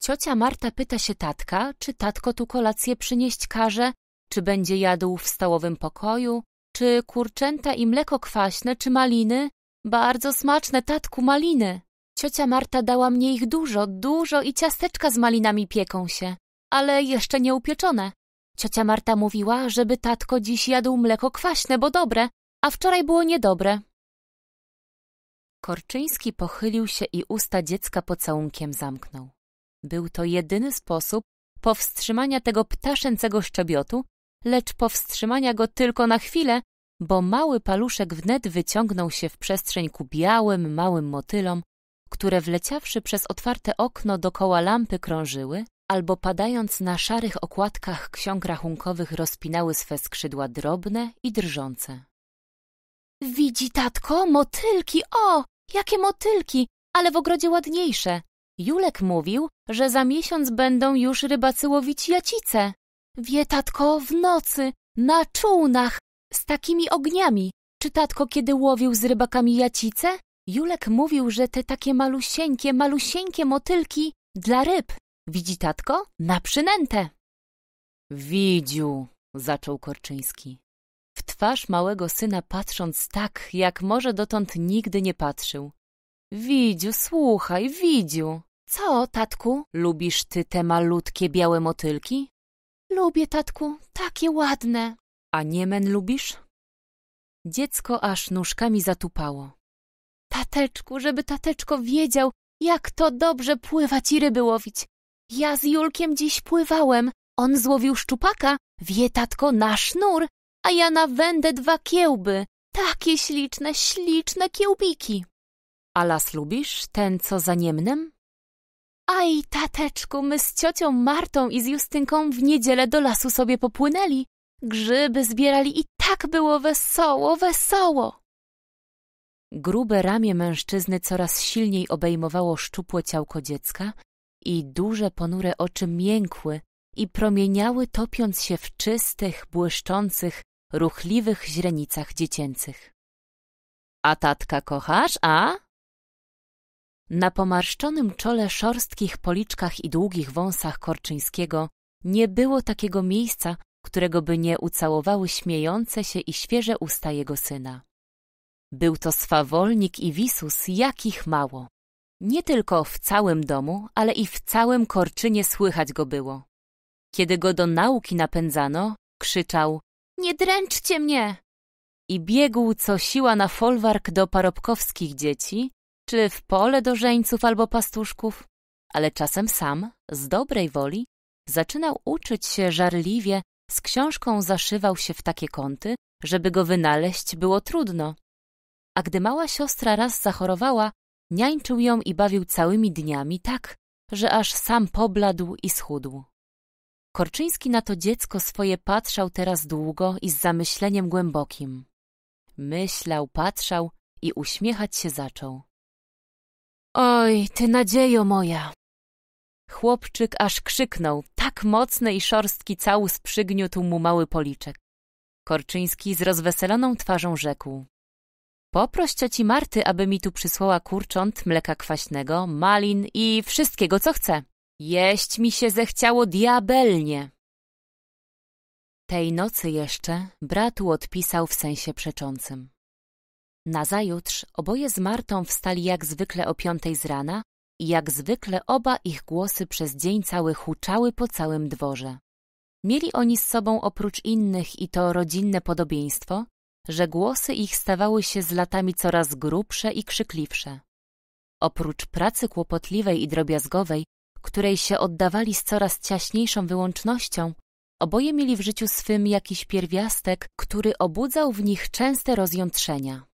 Ciocia Marta pyta się tatka, czy tatko tu kolację przynieść każe, czy będzie jadł w stołowym pokoju, czy kurczęta i mleko kwaśne, czy maliny? Bardzo smaczne, tatku, maliny. Ciocia Marta dała mnie ich dużo, dużo i ciasteczka z malinami pieką się, ale jeszcze nie upieczone. Ciocia Marta mówiła, żeby tatko dziś jadł mleko kwaśne, bo dobre, a wczoraj było niedobre. Korczyński pochylił się i usta dziecka pocałunkiem zamknął. Był to jedyny sposób powstrzymania tego ptaszęcego szczebiotu, lecz powstrzymania go tylko na chwilę, bo mały paluszek wnet wyciągnął się w przestrzeń ku białym, małym motylom, które wleciawszy przez otwarte okno dokoła lampy krążyły, albo padając na szarych okładkach ksiąg rachunkowych rozpinały swe skrzydła drobne i drżące. Widzi tatko, motylki, o, jakie motylki, ale w ogrodzie ładniejsze. Julek mówił, że za miesiąc będą już rybacy łowić jacice. Wie tatko, w nocy, na czółnach, z takimi ogniami! Czy tatko kiedy łowił z rybakami jacice? Julek mówił, że te takie malusieńkie, malusieńkie motylki dla ryb. Widzi tatko? Na przynętę! Widziu, zaczął Korczyński. W twarz małego syna patrząc tak, jak może dotąd nigdy nie patrzył. Widziu, słuchaj, Widziu. Co, tatku? Lubisz ty te malutkie białe motylki? Lubię, tatku, takie ładne. A niemen lubisz? Dziecko aż nóżkami zatupało. Tateczku, żeby tateczko wiedział, jak to dobrze pływać i ryby łowić. Ja z Julkiem dziś pływałem. On złowił szczupaka, wie tatko, na sznur, a ja na wędę dwa kiełby. Takie śliczne, śliczne kiełbiki. A las lubisz, ten co za Niemnem? Aj, tateczku, my z ciocią Martą i z Justynką w niedzielę do lasu sobie popłynęli. Grzyby zbierali i tak było wesoło, wesoło! Grube ramię mężczyzny coraz silniej obejmowało szczupłe ciałko dziecka i duże, ponure oczy miękły i promieniały topiąc się w czystych, błyszczących, ruchliwych źrenicach dziecięcych. A tatka kochasz, a? Na pomarszczonym czole szorstkich policzkach i długich wąsach Korczyńskiego nie było takiego miejsca, którego by nie ucałowały śmiejące się i świeże usta jego syna. Był to swawolnik i wisus, jakich mało. Nie tylko w całym domu, ale i w całym korczynie słychać go było. Kiedy go do nauki napędzano, krzyczał – Nie dręczcie mnie! I biegł co siła na folwark do parobkowskich dzieci, czy w pole do żeńców albo pastuszków, ale czasem sam, z dobrej woli, zaczynał uczyć się żarliwie z książką zaszywał się w takie kąty, żeby go wynaleźć było trudno. A gdy mała siostra raz zachorowała, niańczył ją i bawił całymi dniami tak, że aż sam pobladł i schudł. Korczyński na to dziecko swoje patrzał teraz długo i z zamyśleniem głębokim. Myślał, patrzał i uśmiechać się zaczął. Oj, ty nadziejo moja, Chłopczyk aż krzyknął, tak mocny i szorstki całus przygniótł mu mały policzek. Korczyński z rozweseloną twarzą rzekł. Poproś cioci Marty, aby mi tu przysłała kurcząt, mleka kwaśnego, malin i wszystkiego, co chce. Jeść mi się zechciało diabelnie. Tej nocy jeszcze bratu odpisał w sensie przeczącym. Nazajutrz oboje z Martą wstali jak zwykle o piątej z rana i jak zwykle oba ich głosy przez dzień cały huczały po całym dworze. Mieli oni z sobą oprócz innych i to rodzinne podobieństwo, że głosy ich stawały się z latami coraz grubsze i krzykliwsze. Oprócz pracy kłopotliwej i drobiazgowej, której się oddawali z coraz ciaśniejszą wyłącznością, oboje mieli w życiu swym jakiś pierwiastek, który obudzał w nich częste rozjątrzenia.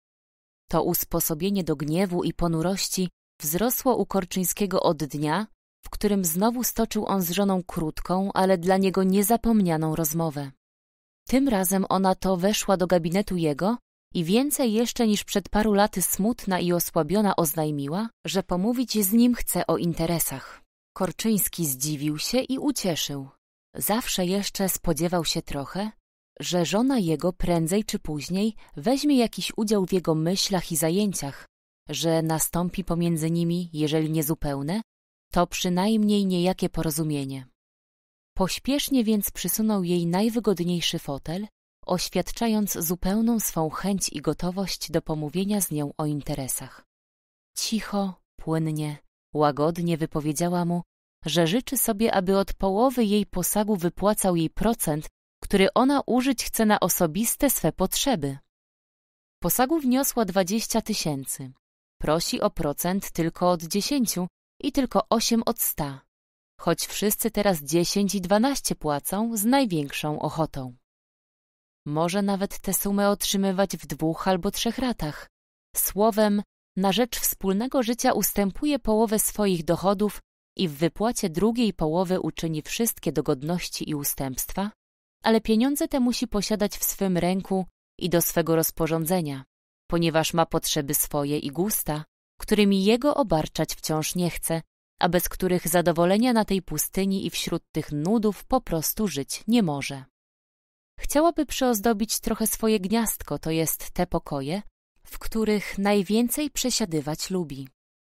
To usposobienie do gniewu i ponurości wzrosło u Korczyńskiego od dnia, w którym znowu stoczył on z żoną krótką, ale dla niego niezapomnianą rozmowę. Tym razem ona to weszła do gabinetu jego i więcej jeszcze niż przed paru laty smutna i osłabiona oznajmiła, że pomówić z nim chce o interesach. Korczyński zdziwił się i ucieszył. Zawsze jeszcze spodziewał się trochę, że żona jego prędzej czy później weźmie jakiś udział w jego myślach i zajęciach, że nastąpi pomiędzy nimi, jeżeli nie zupełne, to przynajmniej niejakie porozumienie. Pośpiesznie więc przysunął jej najwygodniejszy fotel, oświadczając zupełną swą chęć i gotowość do pomówienia z nią o interesach. Cicho, płynnie, łagodnie wypowiedziała mu, że życzy sobie, aby od połowy jej posagu wypłacał jej procent, który ona użyć chce na osobiste swe potrzeby. Posagu wniosła dwadzieścia tysięcy, prosi o procent tylko od dziesięciu i tylko osiem od sta, choć wszyscy teraz dziesięć i dwanaście płacą z największą ochotą. Może nawet tę sumę otrzymywać w dwóch albo trzech ratach. Słowem, na rzecz wspólnego życia ustępuje połowę swoich dochodów i w wypłacie drugiej połowy uczyni wszystkie dogodności i ustępstwa, ale pieniądze te musi posiadać w swym ręku i do swego rozporządzenia, ponieważ ma potrzeby swoje i gusta, którymi jego obarczać wciąż nie chce, a bez których zadowolenia na tej pustyni i wśród tych nudów po prostu żyć nie może. Chciałaby przyozdobić trochę swoje gniazdko, to jest te pokoje, w których najwięcej przesiadywać lubi.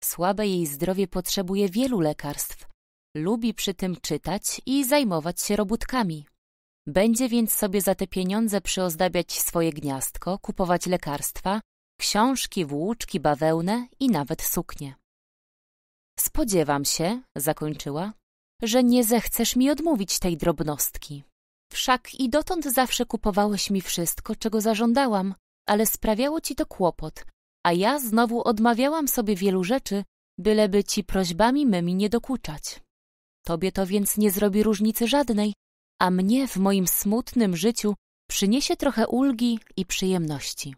Słabe jej zdrowie potrzebuje wielu lekarstw. Lubi przy tym czytać i zajmować się robótkami. Będzie więc sobie za te pieniądze przyozdabiać swoje gniazdko, kupować lekarstwa, książki, włóczki, bawełnę i nawet suknie. Spodziewam się, zakończyła, że nie zechcesz mi odmówić tej drobnostki. Wszak i dotąd zawsze kupowałeś mi wszystko, czego zażądałam, ale sprawiało ci to kłopot, a ja znowu odmawiałam sobie wielu rzeczy, byleby ci prośbami mymi nie dokuczać. Tobie to więc nie zrobi różnicy żadnej, a mnie w moim smutnym życiu przyniesie trochę ulgi i przyjemności.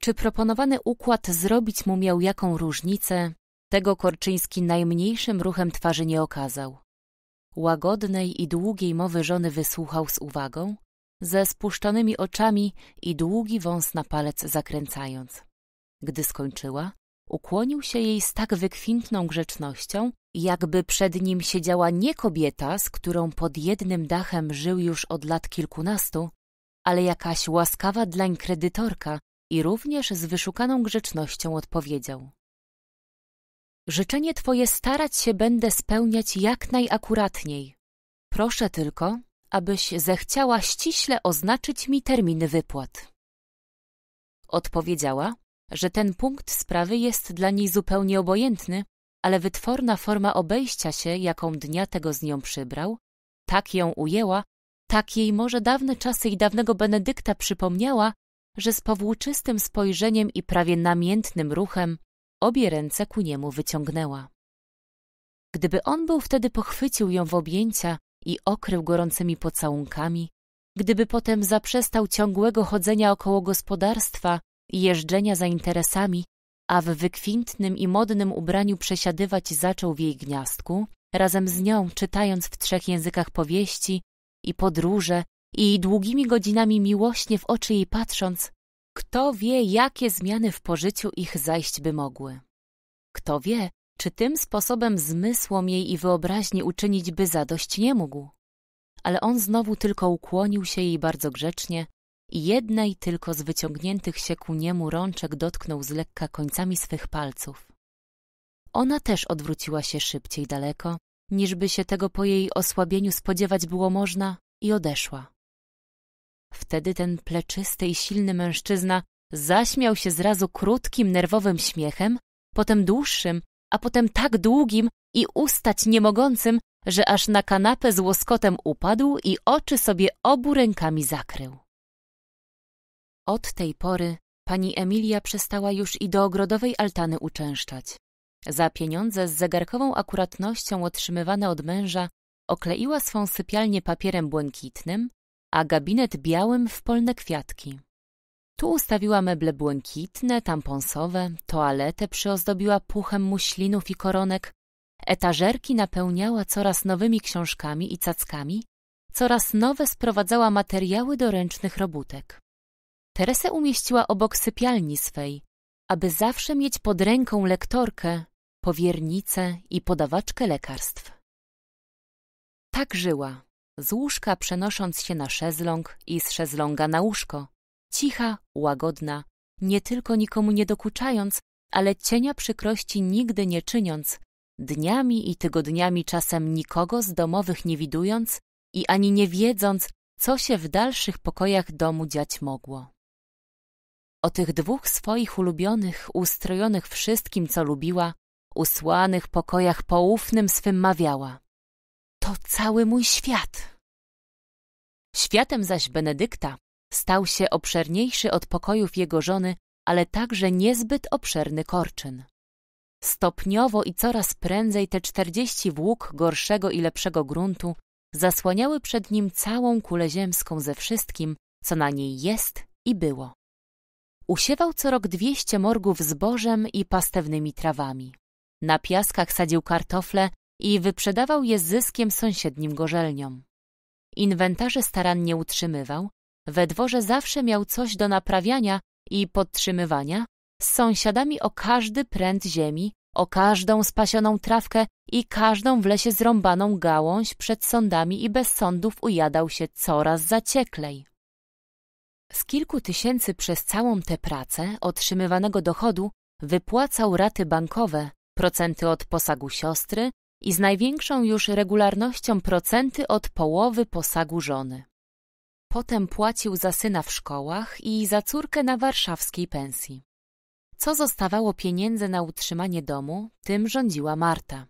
Czy proponowany układ zrobić mu miał jaką różnicę, tego Korczyński najmniejszym ruchem twarzy nie okazał. Łagodnej i długiej mowy żony wysłuchał z uwagą, ze spuszczonymi oczami i długi wąs na palec zakręcając. Gdy skończyła, ukłonił się jej z tak wykwintną grzecznością, jakby przed nim siedziała nie kobieta, z którą pod jednym dachem żył już od lat kilkunastu, ale jakaś łaskawa dlań kredytorka i również z wyszukaną grzecznością odpowiedział. Życzenie twoje starać się będę spełniać jak najakuratniej. Proszę tylko, abyś zechciała ściśle oznaczyć mi terminy wypłat. Odpowiedziała, że ten punkt sprawy jest dla niej zupełnie obojętny, ale wytworna forma obejścia się, jaką dnia tego z nią przybrał, tak ją ujęła, tak jej może dawne czasy i dawnego Benedykta przypomniała, że z powłóczystym spojrzeniem i prawie namiętnym ruchem obie ręce ku niemu wyciągnęła. Gdyby on był wtedy pochwycił ją w objęcia i okrył gorącymi pocałunkami, gdyby potem zaprzestał ciągłego chodzenia około gospodarstwa i jeżdżenia za interesami, a w wykwintnym i modnym ubraniu przesiadywać zaczął w jej gniazdku, razem z nią czytając w trzech językach powieści i podróże i długimi godzinami miłośnie w oczy jej patrząc, kto wie, jakie zmiany w pożyciu ich zajść by mogły. Kto wie, czy tym sposobem zmysłom jej i wyobraźni uczynić by zadość nie mógł. Ale on znowu tylko ukłonił się jej bardzo grzecznie Jednej tylko z wyciągniętych się ku niemu rączek dotknął z lekka końcami swych palców. Ona też odwróciła się szybciej daleko, niżby się tego po jej osłabieniu spodziewać było można i odeszła. Wtedy ten pleczysty i silny mężczyzna zaśmiał się zrazu krótkim, nerwowym śmiechem, potem dłuższym, a potem tak długim i ustać nie mogącym, że aż na kanapę z łoskotem upadł i oczy sobie obu rękami zakrył. Od tej pory pani Emilia przestała już i do ogrodowej altany uczęszczać. Za pieniądze z zegarkową akuratnością otrzymywane od męża okleiła swą sypialnię papierem błękitnym, a gabinet białym w polne kwiatki. Tu ustawiła meble błękitne, tamponsowe, toaletę przyozdobiła puchem muślinów i koronek, etażerki napełniała coraz nowymi książkami i cackami, coraz nowe sprowadzała materiały do ręcznych robótek. Teresę umieściła obok sypialni swej, aby zawsze mieć pod ręką lektorkę, powiernicę i podawaczkę lekarstw. Tak żyła, z łóżka przenosząc się na szezląg i z szezląga na łóżko, cicha, łagodna, nie tylko nikomu nie dokuczając, ale cienia przykrości nigdy nie czyniąc, dniami i tygodniami czasem nikogo z domowych nie widując i ani nie wiedząc, co się w dalszych pokojach domu dziać mogło o tych dwóch swoich ulubionych, ustrojonych wszystkim, co lubiła, usłanych pokojach poufnym swym mawiała. To cały mój świat. Światem zaś Benedykta stał się obszerniejszy od pokojów jego żony, ale także niezbyt obszerny korczyn. Stopniowo i coraz prędzej te czterdzieści włók gorszego i lepszego gruntu zasłaniały przed nim całą kulę ziemską ze wszystkim, co na niej jest i było. Usiewał co rok dwieście morgów zbożem i pastewnymi trawami. Na piaskach sadził kartofle i wyprzedawał je z zyskiem sąsiednim gorzelniom. Inwentarze starannie utrzymywał, we dworze zawsze miał coś do naprawiania i podtrzymywania, z sąsiadami o każdy pręt ziemi, o każdą spasioną trawkę i każdą w lesie zrąbaną gałąź przed sądami i bez sądów ujadał się coraz zacieklej. Z kilku tysięcy przez całą tę pracę otrzymywanego dochodu wypłacał raty bankowe, procenty od posagu siostry i z największą już regularnością procenty od połowy posagu żony. Potem płacił za syna w szkołach i za córkę na warszawskiej pensji. Co zostawało pieniędzy na utrzymanie domu, tym rządziła Marta.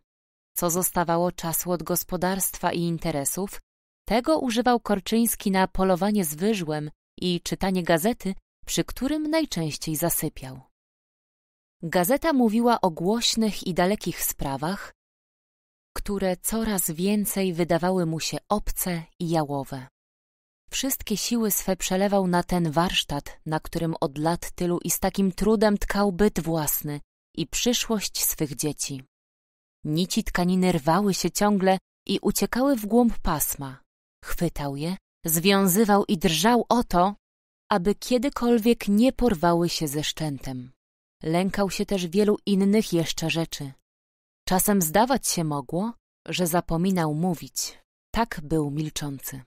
Co zostawało czasu od gospodarstwa i interesów, tego używał Korczyński na polowanie z wyżłem i czytanie gazety, przy którym najczęściej zasypiał. Gazeta mówiła o głośnych i dalekich sprawach, które coraz więcej wydawały mu się obce i jałowe. Wszystkie siły swe przelewał na ten warsztat, na którym od lat tylu i z takim trudem tkał byt własny i przyszłość swych dzieci. Nici tkaniny rwały się ciągle i uciekały w głąb pasma. Chwytał je, związywał i drżał o to, aby kiedykolwiek nie porwały się ze szczętem. Lękał się też wielu innych jeszcze rzeczy. Czasem zdawać się mogło, że zapominał mówić. Tak był milczący.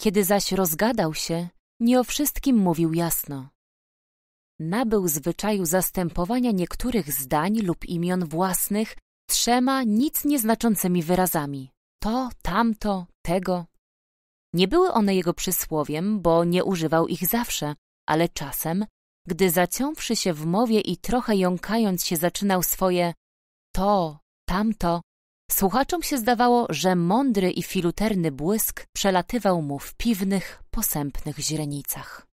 Kiedy zaś rozgadał się, nie o wszystkim mówił jasno. Nabył zwyczaju zastępowania niektórych zdań lub imion własnych trzema nic nieznaczącymi wyrazami. To, tamto, tego. Nie były one jego przysłowiem, bo nie używał ich zawsze, ale czasem, gdy zaciąwszy się w mowie i trochę jąkając się zaczynał swoje to, tamto, słuchaczom się zdawało, że mądry i filuterny błysk przelatywał mu w piwnych, posępnych źrenicach.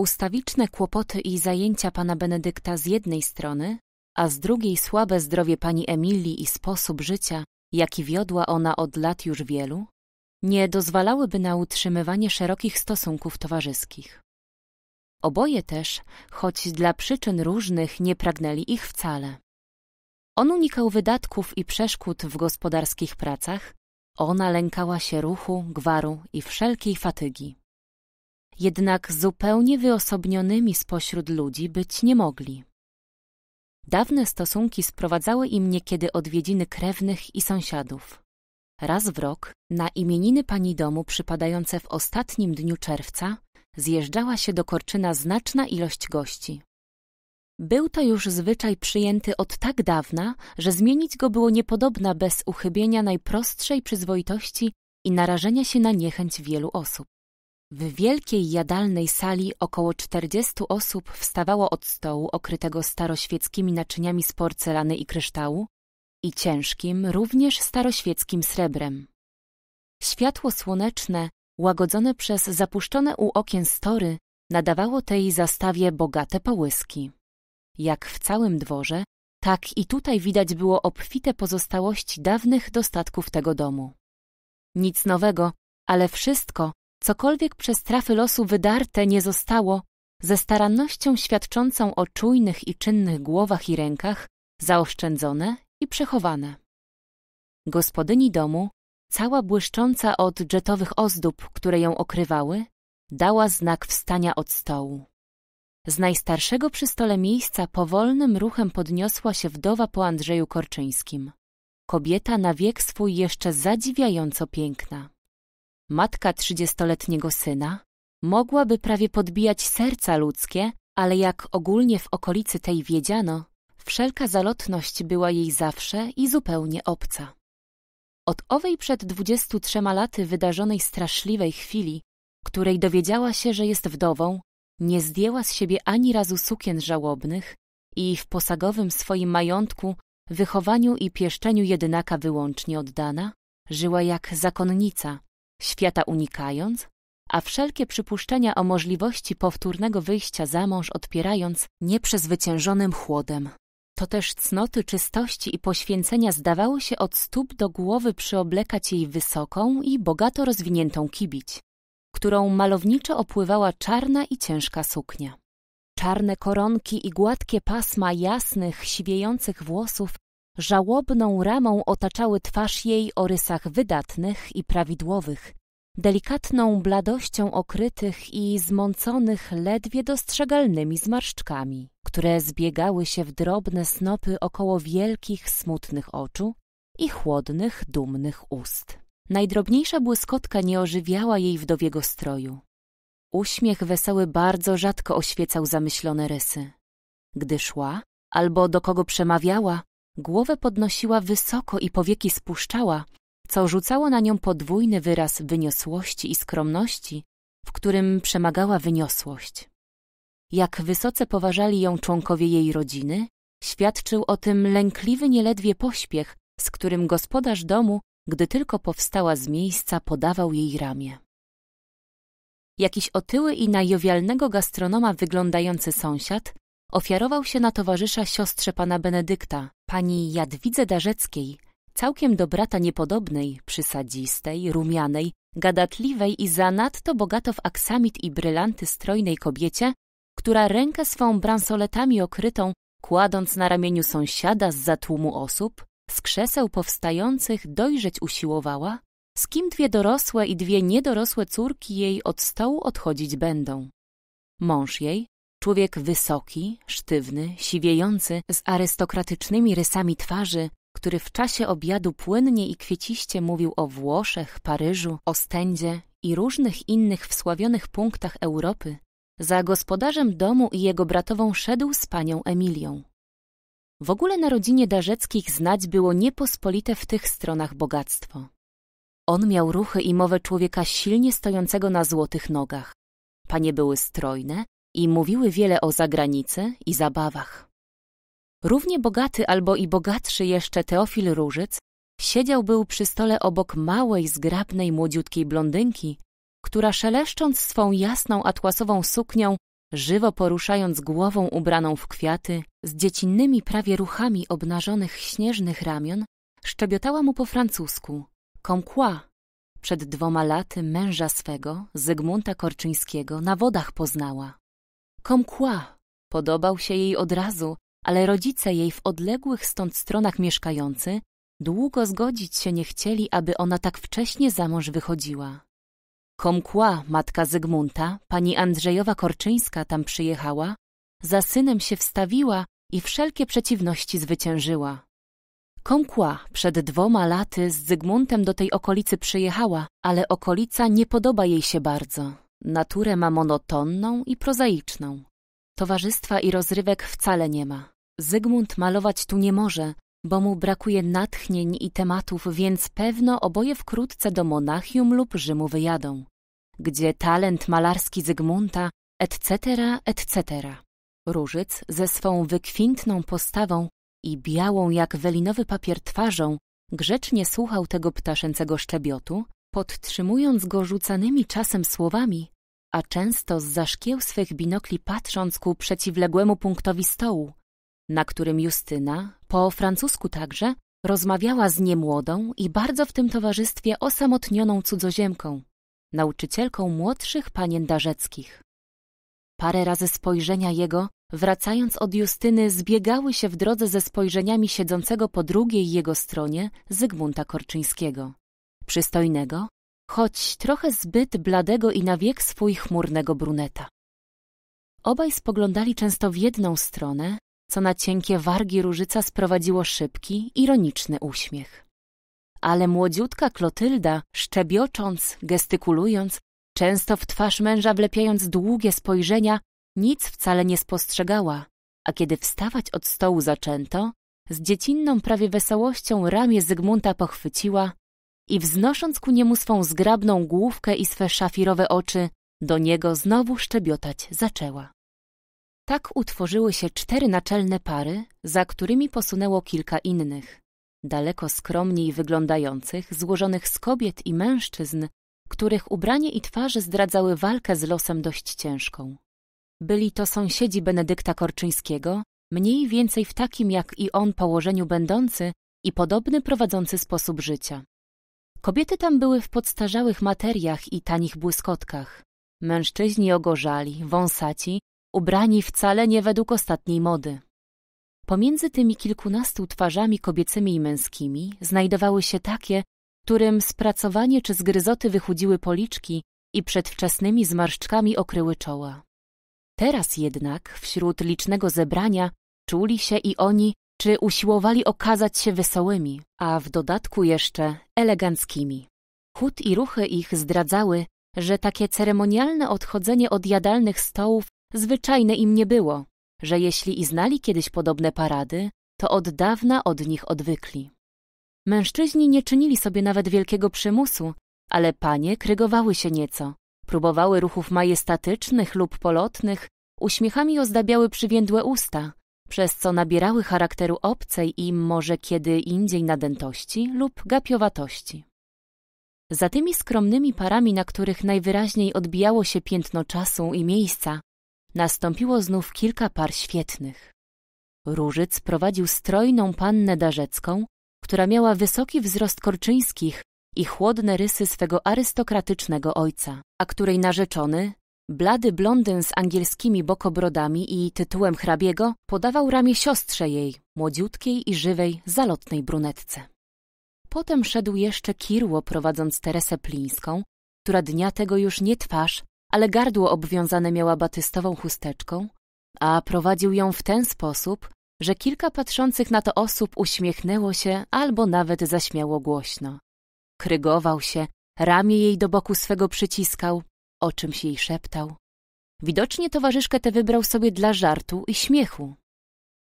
Ustawiczne kłopoty i zajęcia pana Benedykta z jednej strony a z drugiej słabe zdrowie pani Emilii i sposób życia, jaki wiodła ona od lat już wielu, nie dozwalałyby na utrzymywanie szerokich stosunków towarzyskich. Oboje też, choć dla przyczyn różnych, nie pragnęli ich wcale. On unikał wydatków i przeszkód w gospodarskich pracach, ona lękała się ruchu, gwaru i wszelkiej fatygi. Jednak zupełnie wyosobnionymi spośród ludzi być nie mogli. Dawne stosunki sprowadzały im niekiedy odwiedziny krewnych i sąsiadów. Raz w rok, na imieniny pani domu przypadające w ostatnim dniu czerwca, zjeżdżała się do Korczyna znaczna ilość gości. Był to już zwyczaj przyjęty od tak dawna, że zmienić go było niepodobna bez uchybienia najprostszej przyzwoitości i narażenia się na niechęć wielu osób. W wielkiej jadalnej sali około czterdziestu osób wstawało od stołu okrytego staroświeckimi naczyniami z porcelany i kryształu i ciężkim, również staroświeckim srebrem. Światło słoneczne, łagodzone przez zapuszczone u okien story, nadawało tej zastawie bogate połyski. Jak w całym dworze, tak i tutaj widać było obfite pozostałości dawnych dostatków tego domu. Nic nowego, ale wszystko, Cokolwiek przez trafy losu wydarte nie zostało, ze starannością świadczącą o czujnych i czynnych głowach i rękach, zaoszczędzone i przechowane. Gospodyni domu, cała błyszcząca od jetowych ozdób, które ją okrywały, dała znak wstania od stołu. Z najstarszego przy stole miejsca powolnym ruchem podniosła się wdowa po Andrzeju Korczyńskim. Kobieta na wiek swój jeszcze zadziwiająco piękna matka trzydziestoletniego syna, mogłaby prawie podbijać serca ludzkie, ale jak ogólnie w okolicy tej wiedziano, wszelka zalotność była jej zawsze i zupełnie obca. Od owej przed dwudziestu trzema laty wydarzonej straszliwej chwili, której dowiedziała się, że jest wdową, nie zdjęła z siebie ani razu sukien żałobnych i w posagowym swoim majątku, wychowaniu i pieszczeniu jedynaka wyłącznie oddana, żyła jak zakonnica, świata unikając, a wszelkie przypuszczenia o możliwości powtórnego wyjścia za mąż odpierając nieprzezwyciężonym chłodem. To też cnoty czystości i poświęcenia zdawało się od stóp do głowy przyoblekać jej wysoką i bogato rozwiniętą kibić, którą malowniczo opływała czarna i ciężka suknia. Czarne koronki i gładkie pasma jasnych, siwiejących włosów Żałobną ramą otaczały twarz jej o rysach wydatnych i prawidłowych, delikatną bladością okrytych i zmąconych ledwie dostrzegalnymi zmarszczkami, które zbiegały się w drobne snopy około wielkich, smutnych oczu i chłodnych, dumnych ust. Najdrobniejsza błyskotka nie ożywiała jej wdowiego stroju. Uśmiech wesoły bardzo rzadko oświecał zamyślone rysy. Gdy szła albo do kogo przemawiała, Głowę podnosiła wysoko i powieki spuszczała, co rzucało na nią podwójny wyraz wyniosłości i skromności, w którym przemagała wyniosłość. Jak wysoce poważali ją członkowie jej rodziny, świadczył o tym lękliwy nieledwie pośpiech, z którym gospodarz domu, gdy tylko powstała z miejsca, podawał jej ramię. Jakiś otyły i na jowialnego gastronoma wyglądający sąsiad Ofiarował się na towarzysza siostrze pana Benedykta, pani Jadwidze Darzeckiej, całkiem do brata niepodobnej, przysadzistej, rumianej, gadatliwej i zanadto bogato w aksamit i brylanty strojnej kobiecie, która rękę swą bransoletami okrytą, kładąc na ramieniu sąsiada z zatłumu osób, z krzeseł powstających dojrzeć usiłowała, z kim dwie dorosłe i dwie niedorosłe córki jej od stołu odchodzić będą. Mąż jej, Człowiek wysoki, sztywny, siwiejący, z arystokratycznymi rysami twarzy, który w czasie obiadu płynnie i kwieciście mówił o Włoszech, Paryżu, Ostędzie i różnych innych wsławionych punktach Europy, za gospodarzem domu i jego bratową szedł z panią Emilią. W ogóle na rodzinie Darzeckich znać było niepospolite w tych stronach bogactwo. On miał ruchy i mowę człowieka silnie stojącego na złotych nogach. Panie były strojne, i mówiły wiele o zagranicy i zabawach. Równie bogaty albo i bogatszy jeszcze Teofil Różyc siedział był przy stole obok małej, zgrabnej, młodziutkiej blondynki, która szeleszcząc swą jasną, atłasową suknią, żywo poruszając głową ubraną w kwiaty, z dziecinnymi prawie ruchami obnażonych śnieżnych ramion, szczebiotała mu po francusku, komkła, przed dwoma laty męża swego, Zygmunta Korczyńskiego, na wodach poznała. Comme quoi podobał się jej od razu, ale rodzice jej w odległych stąd stronach mieszkający długo zgodzić się nie chcieli, aby ona tak wcześnie za mąż wychodziła. Komkła, matka Zygmunta, pani Andrzejowa Korczyńska tam przyjechała, za synem się wstawiła i wszelkie przeciwności zwyciężyła. Komkła przed dwoma laty z Zygmuntem do tej okolicy przyjechała, ale okolica nie podoba jej się bardzo. Naturę ma monotonną i prozaiczną. Towarzystwa i rozrywek wcale nie ma. Zygmunt malować tu nie może, bo mu brakuje natchnień i tematów, więc pewno oboje wkrótce do Monachium lub Rzymu wyjadą, gdzie talent malarski Zygmunta, etc., etc. Różyc ze swą wykwintną postawą i białą jak welinowy papier twarzą grzecznie słuchał tego ptaszęcego szczebiotu, podtrzymując go rzucanymi czasem słowami, a często z za szkieł swych binokli patrząc ku przeciwległemu punktowi stołu, na którym Justyna, po francusku także, rozmawiała z niemłodą i bardzo w tym towarzystwie osamotnioną cudzoziemką, nauczycielką młodszych panien darzeckich. Parę razy spojrzenia jego, wracając od Justyny, zbiegały się w drodze ze spojrzeniami siedzącego po drugiej jego stronie Zygmunta Korczyńskiego przystojnego, choć trochę zbyt bladego i na wiek swój chmurnego bruneta. Obaj spoglądali często w jedną stronę, co na cienkie wargi różyca sprowadziło szybki, ironiczny uśmiech. Ale młodziutka Klotylda, szczebiocząc, gestykulując, często w twarz męża wlepiając długie spojrzenia, nic wcale nie spostrzegała, a kiedy wstawać od stołu zaczęto, z dziecinną prawie wesołością ramię Zygmunta pochwyciła i wznosząc ku niemu swą zgrabną główkę i swe szafirowe oczy, do niego znowu szczebiotać zaczęła. Tak utworzyły się cztery naczelne pary, za którymi posunęło kilka innych, daleko skromniej wyglądających, złożonych z kobiet i mężczyzn, których ubranie i twarze zdradzały walkę z losem dość ciężką. Byli to sąsiedzi Benedykta Korczyńskiego, mniej więcej w takim jak i on położeniu będący i podobny prowadzący sposób życia. Kobiety tam były w podstarzałych materiach i tanich błyskotkach. Mężczyźni ogorzali, wąsaci, ubrani wcale nie według ostatniej mody. Pomiędzy tymi kilkunastu twarzami kobiecymi i męskimi znajdowały się takie, którym spracowanie czy zgryzoty wychudziły policzki i przedwczesnymi zmarszczkami okryły czoła. Teraz jednak, wśród licznego zebrania, czuli się i oni czy usiłowali okazać się wesołymi, a w dodatku jeszcze eleganckimi. Chód i ruchy ich zdradzały, że takie ceremonialne odchodzenie od jadalnych stołów zwyczajne im nie było, że jeśli i znali kiedyś podobne parady, to od dawna od nich odwykli. Mężczyźni nie czynili sobie nawet wielkiego przymusu, ale panie krygowały się nieco, próbowały ruchów majestatycznych lub polotnych, uśmiechami ozdabiały przywiędłe usta, przez co nabierały charakteru obcej im może kiedy indziej nadętości lub gapiowatości. Za tymi skromnymi parami, na których najwyraźniej odbijało się piętno czasu i miejsca, nastąpiło znów kilka par świetnych. Różyc prowadził strojną pannę Darzecką, która miała wysoki wzrost Korczyńskich i chłodne rysy swego arystokratycznego ojca, a której narzeczony, Blady blondyn z angielskimi bokobrodami i tytułem hrabiego podawał ramię siostrze jej, młodziutkiej i żywej, zalotnej brunetce. Potem szedł jeszcze Kirło prowadząc Teresę Plińską, która dnia tego już nie twarz, ale gardło obwiązane miała batystową chusteczką, a prowadził ją w ten sposób, że kilka patrzących na to osób uśmiechnęło się albo nawet zaśmiało głośno. Krygował się, ramię jej do boku swego przyciskał, o czymś jej szeptał. Widocznie towarzyszkę tę wybrał sobie dla żartu i śmiechu.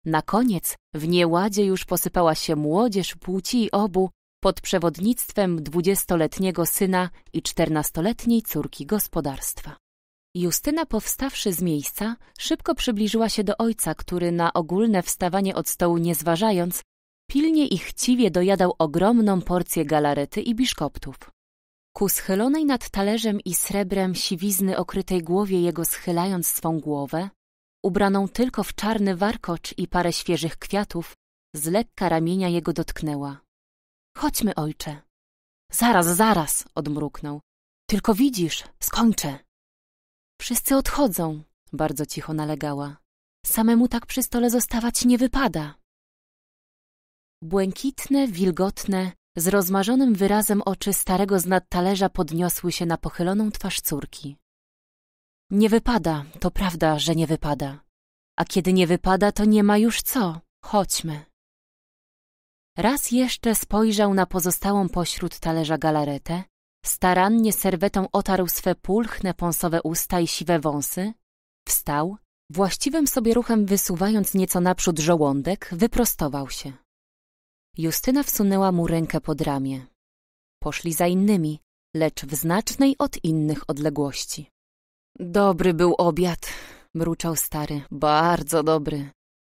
Na koniec w nieładzie już posypała się młodzież płci i obu pod przewodnictwem dwudziestoletniego syna i czternastoletniej córki gospodarstwa. Justyna, powstawszy z miejsca, szybko przybliżyła się do ojca, który na ogólne wstawanie od stołu nie zważając, pilnie i chciwie dojadał ogromną porcję galarety i biszkoptów. Ku schylonej nad talerzem i srebrem siwizny okrytej głowie jego schylając swą głowę, ubraną tylko w czarny warkocz i parę świeżych kwiatów, z lekka ramienia jego dotknęła. Chodźmy, ojcze. Zaraz, zaraz, odmruknął. Tylko widzisz, skończę. Wszyscy odchodzą, bardzo cicho nalegała. Samemu tak przy stole zostawać nie wypada. Błękitne, wilgotne, z rozmarzonym wyrazem oczy starego znad talerza podniosły się na pochyloną twarz córki. Nie wypada, to prawda, że nie wypada. A kiedy nie wypada, to nie ma już co. Chodźmy. Raz jeszcze spojrzał na pozostałą pośród talerza galaretę, starannie serwetą otarł swe pulchne, pąsowe usta i siwe wąsy, wstał, właściwym sobie ruchem wysuwając nieco naprzód żołądek, wyprostował się. Justyna wsunęła mu rękę pod ramię. Poszli za innymi, lecz w znacznej od innych odległości. Dobry był obiad, mruczał stary, bardzo dobry.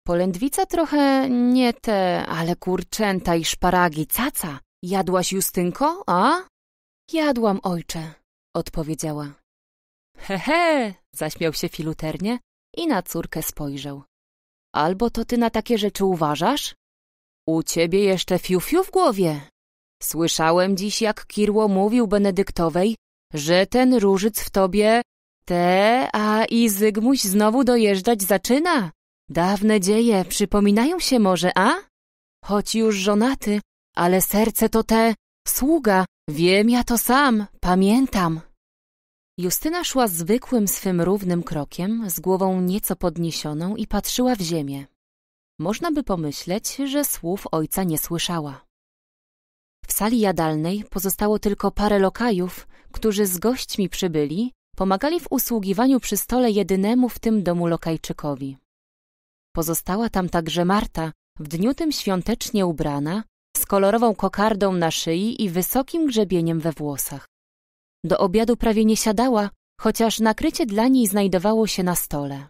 Polędwica trochę nie te, ale kurczęta i szparagi, caca. Jadłaś, Justynko, a? Jadłam, ojcze, odpowiedziała. Hehe, zaśmiał się filuternie i na córkę spojrzał. Albo to ty na takie rzeczy uważasz? U ciebie jeszcze fiufiu w głowie. Słyszałem dziś, jak Kirło mówił Benedyktowej, że ten różyc w tobie... Te, a i Zygmuś znowu dojeżdżać zaczyna. Dawne dzieje przypominają się może, a? Choć już żonaty, ale serce to te... Sługa, wiem ja to sam, pamiętam. Justyna szła zwykłym swym równym krokiem, z głową nieco podniesioną i patrzyła w ziemię. Można by pomyśleć, że słów ojca nie słyszała. W sali jadalnej pozostało tylko parę lokajów, którzy z gośćmi przybyli, pomagali w usługiwaniu przy stole jedynemu w tym domu lokajczykowi. Pozostała tam także Marta, w dniu tym świątecznie ubrana, z kolorową kokardą na szyi i wysokim grzebieniem we włosach. Do obiadu prawie nie siadała, chociaż nakrycie dla niej znajdowało się na stole.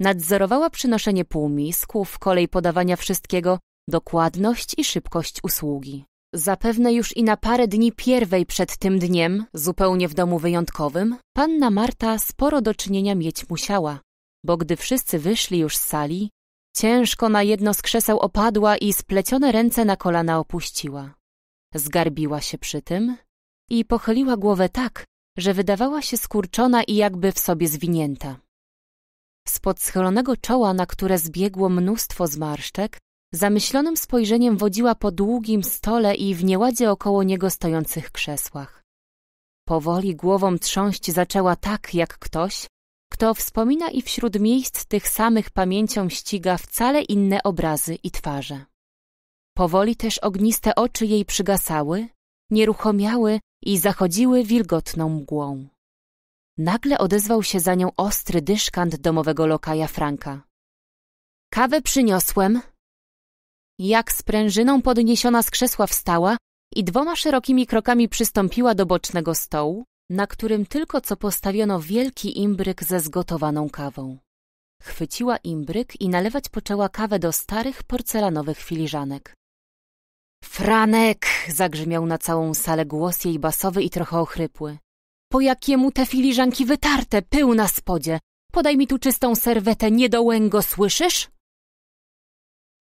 Nadzorowała przynoszenie półmisków, kolej podawania wszystkiego, dokładność i szybkość usługi. Zapewne już i na parę dni pierwej przed tym dniem, zupełnie w domu wyjątkowym, panna Marta sporo do czynienia mieć musiała, bo gdy wszyscy wyszli już z sali, ciężko na jedno z krzeseł opadła i splecione ręce na kolana opuściła. Zgarbiła się przy tym i pochyliła głowę tak, że wydawała się skurczona i jakby w sobie zwinięta. Spod schylonego czoła, na które zbiegło mnóstwo zmarszczek, zamyślonym spojrzeniem wodziła po długim stole i w nieładzie około niego stojących krzesłach. Powoli głową trząść zaczęła tak jak ktoś, kto wspomina i wśród miejsc tych samych pamięcią ściga wcale inne obrazy i twarze. Powoli też ogniste oczy jej przygasały, nieruchomiały i zachodziły wilgotną mgłą. Nagle odezwał się za nią ostry dyszkant domowego lokaja Franka. Kawę przyniosłem. Jak sprężyną podniesiona z krzesła wstała i dwoma szerokimi krokami przystąpiła do bocznego stołu, na którym tylko co postawiono wielki imbryk ze zgotowaną kawą. Chwyciła imbryk i nalewać poczęła kawę do starych porcelanowych filiżanek. Franek! zagrzmiał na całą salę głos jej basowy i trochę ochrypły. Po jakiemu te filiżanki wytarte, pył na spodzie. Podaj mi tu czystą serwetę, niedołęgo, słyszysz?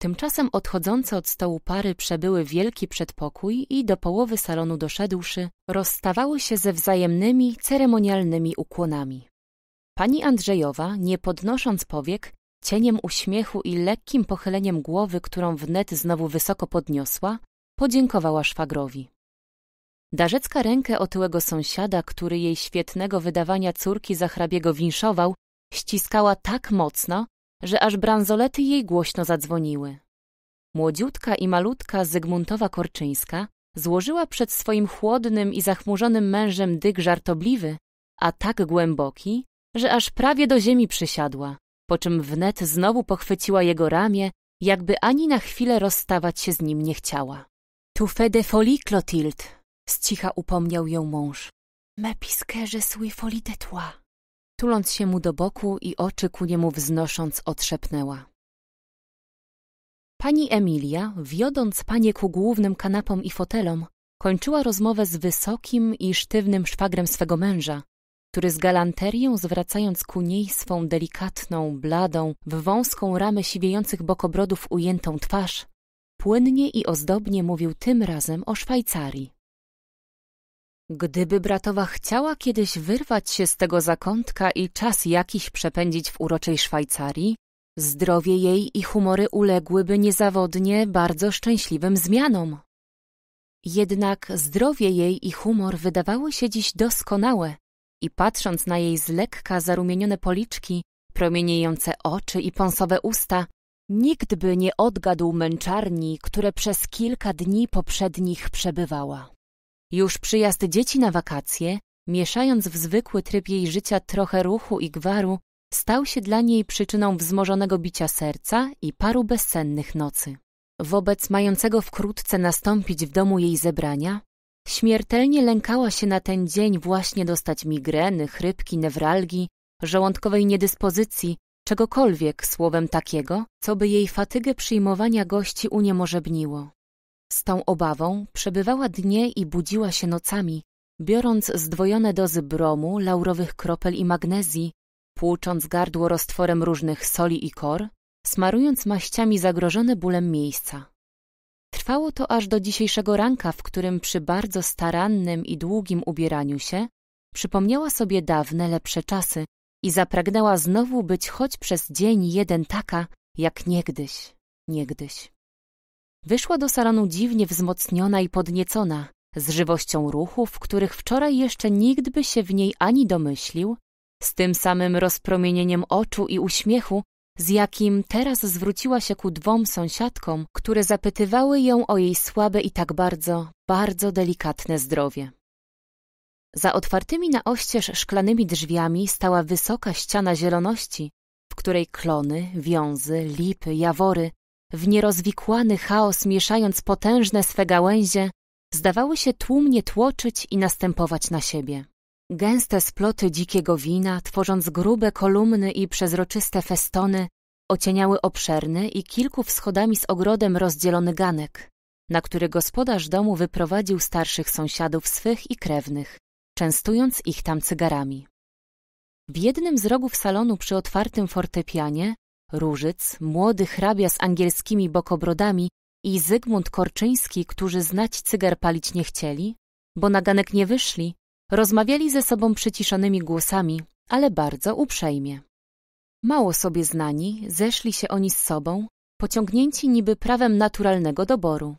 Tymczasem odchodzące od stołu pary przebyły wielki przedpokój i do połowy salonu doszedłszy, rozstawały się ze wzajemnymi, ceremonialnymi ukłonami. Pani Andrzejowa, nie podnosząc powiek, cieniem uśmiechu i lekkim pochyleniem głowy, którą wnet znowu wysoko podniosła, podziękowała szwagrowi. Darzecka rękę otyłego sąsiada, który jej świetnego wydawania córki hrabiego winszował, ściskała tak mocno, że aż bransolety jej głośno zadzwoniły. Młodziutka i malutka Zygmuntowa Korczyńska złożyła przed swoim chłodnym i zachmurzonym mężem dyg żartobliwy, a tak głęboki, że aż prawie do ziemi przysiadła, po czym wnet znowu pochwyciła jego ramię, jakby ani na chwilę rozstawać się z nim nie chciała. Tu fede folie, Clotilde, z cicha upomniał ją mąż. Mepiskerze piskerze sui foli de toi. Tuląc się mu do boku i oczy ku niemu wznosząc, odszepnęła. Pani Emilia, wiodąc panie ku głównym kanapom i fotelom, kończyła rozmowę z wysokim i sztywnym szwagrem swego męża, który z galanterią zwracając ku niej swą delikatną, bladą, w wąską ramę siwiejących bokobrodów ujętą twarz, płynnie i ozdobnie mówił tym razem o Szwajcarii. Gdyby bratowa chciała kiedyś wyrwać się z tego zakątka i czas jakiś przepędzić w uroczej Szwajcarii, zdrowie jej i humory uległyby niezawodnie bardzo szczęśliwym zmianom. Jednak zdrowie jej i humor wydawały się dziś doskonałe i patrząc na jej z lekka zarumienione policzki, promieniejące oczy i pąsowe usta, nikt by nie odgadł męczarni, które przez kilka dni poprzednich przebywała. Już przyjazd dzieci na wakacje, mieszając w zwykły tryb jej życia trochę ruchu i gwaru, stał się dla niej przyczyną wzmożonego bicia serca i paru bezsennych nocy. Wobec mającego wkrótce nastąpić w domu jej zebrania, śmiertelnie lękała się na ten dzień właśnie dostać migreny, chrypki, newralgii, żołądkowej niedyspozycji, czegokolwiek słowem takiego, co by jej fatygę przyjmowania gości uniemożebniło. Z tą obawą przebywała dnie i budziła się nocami, biorąc zdwojone dozy bromu, laurowych kropel i magnezji, płucząc gardło roztworem różnych soli i kor, smarując maściami zagrożone bólem miejsca. Trwało to aż do dzisiejszego ranka, w którym przy bardzo starannym i długim ubieraniu się przypomniała sobie dawne, lepsze czasy i zapragnęła znowu być choć przez dzień jeden taka, jak niegdyś, niegdyś. Wyszła do salonu dziwnie wzmocniona i podniecona, z żywością ruchów, których wczoraj jeszcze nikt by się w niej ani domyślił, z tym samym rozpromienieniem oczu i uśmiechu, z jakim teraz zwróciła się ku dwom sąsiadkom, które zapytywały ją o jej słabe i tak bardzo, bardzo delikatne zdrowie. Za otwartymi na oścież szklanymi drzwiami stała wysoka ściana zieloności, w której klony, wiązy, lipy, jawory w nierozwikłany chaos mieszając potężne swe gałęzie, zdawały się tłumnie tłoczyć i następować na siebie. Gęste sploty dzikiego wina, tworząc grube kolumny i przezroczyste festony, ocieniały obszerny i kilku wschodami z ogrodem rozdzielony ganek, na który gospodarz domu wyprowadził starszych sąsiadów swych i krewnych, częstując ich tam cygarami. W jednym z rogów salonu przy otwartym fortepianie Różyc, młody hrabia z angielskimi bokobrodami i Zygmunt Korczyński, którzy znać cygar palić nie chcieli, bo na ganek nie wyszli, rozmawiali ze sobą przyciszonymi głosami, ale bardzo uprzejmie. Mało sobie znani, zeszli się oni z sobą, pociągnięci niby prawem naturalnego doboru.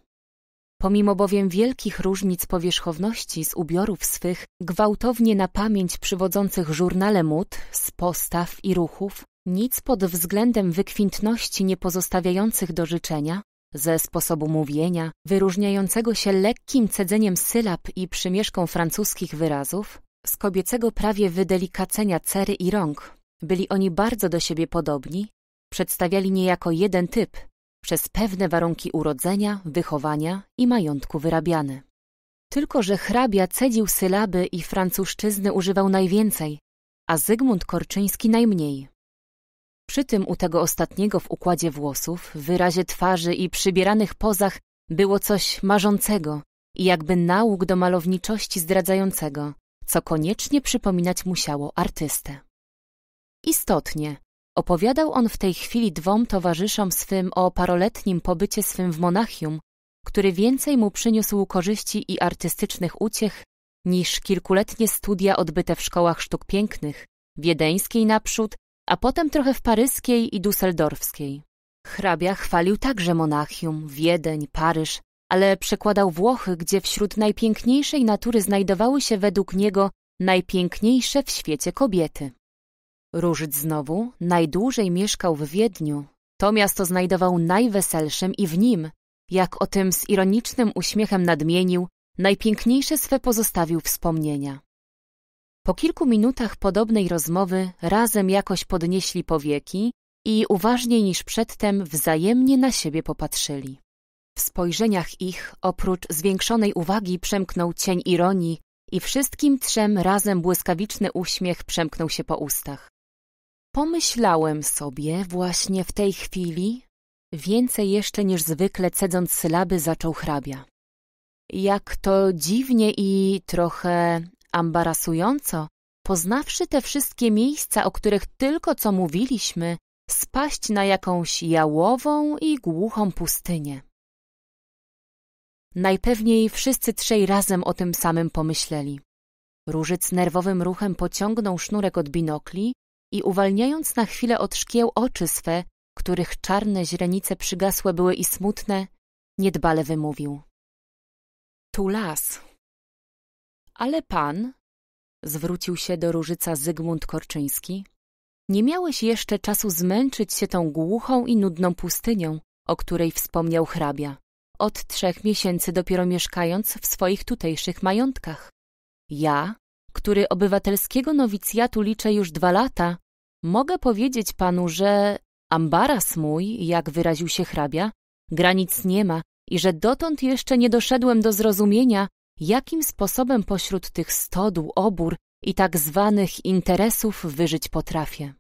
Pomimo bowiem wielkich różnic powierzchowności z ubiorów swych, gwałtownie na pamięć przywodzących żurnale mód, z postaw i ruchów, nic pod względem wykwintności nie pozostawiających do życzenia, ze sposobu mówienia, wyróżniającego się lekkim cedzeniem sylab i przymieszką francuskich wyrazów, z kobiecego prawie wydelikacenia cery i rąk. Byli oni bardzo do siebie podobni, przedstawiali niejako jeden typ, przez pewne warunki urodzenia, wychowania i majątku wyrabiany. Tylko, że hrabia cedził sylaby i francuszczyzny używał najwięcej, a Zygmunt Korczyński najmniej. Przy tym u tego ostatniego w układzie włosów, wyrazie twarzy i przybieranych pozach było coś marzącego i jakby nauk do malowniczości zdradzającego, co koniecznie przypominać musiało artystę. Istotnie, opowiadał on w tej chwili dwom towarzyszom swym o paroletnim pobycie swym w Monachium, który więcej mu przyniósł korzyści i artystycznych uciech niż kilkuletnie studia odbyte w szkołach sztuk pięknych, wiedeńskiej naprzód, a potem trochę w paryskiej i duseldorfskiej. Hrabia chwalił także Monachium, Wiedeń, Paryż, ale przekładał Włochy, gdzie wśród najpiękniejszej natury znajdowały się według niego najpiękniejsze w świecie kobiety. Różyc znowu najdłużej mieszkał w Wiedniu. To miasto znajdował najweselszym i w nim, jak o tym z ironicznym uśmiechem nadmienił, najpiękniejsze swe pozostawił wspomnienia. Po kilku minutach podobnej rozmowy razem jakoś podnieśli powieki i uważniej niż przedtem wzajemnie na siebie popatrzyli. W spojrzeniach ich, oprócz zwiększonej uwagi, przemknął cień ironii i wszystkim trzem razem błyskawiczny uśmiech przemknął się po ustach. Pomyślałem sobie właśnie w tej chwili, więcej jeszcze niż zwykle cedząc sylaby zaczął hrabia. Jak to dziwnie i trochę Ambarasująco, poznawszy te wszystkie miejsca, o których tylko co mówiliśmy, spaść na jakąś jałową i głuchą pustynię. Najpewniej wszyscy trzej razem o tym samym pomyśleli. Różyc nerwowym ruchem pociągnął sznurek od binokli i uwalniając na chwilę od szkieł oczy swe, których czarne źrenice przygasłe były i smutne, niedbale wymówił. Tu las. Ale pan, zwrócił się do różyca Zygmunt Korczyński, nie miałeś jeszcze czasu zmęczyć się tą głuchą i nudną pustynią, o której wspomniał hrabia, od trzech miesięcy dopiero mieszkając w swoich tutejszych majątkach. Ja, który obywatelskiego nowicjatu liczę już dwa lata, mogę powiedzieć panu, że ambaras mój, jak wyraził się hrabia, granic nie ma i że dotąd jeszcze nie doszedłem do zrozumienia, jakim sposobem pośród tych stodół, obór i tak zwanych interesów wyżyć potrafię.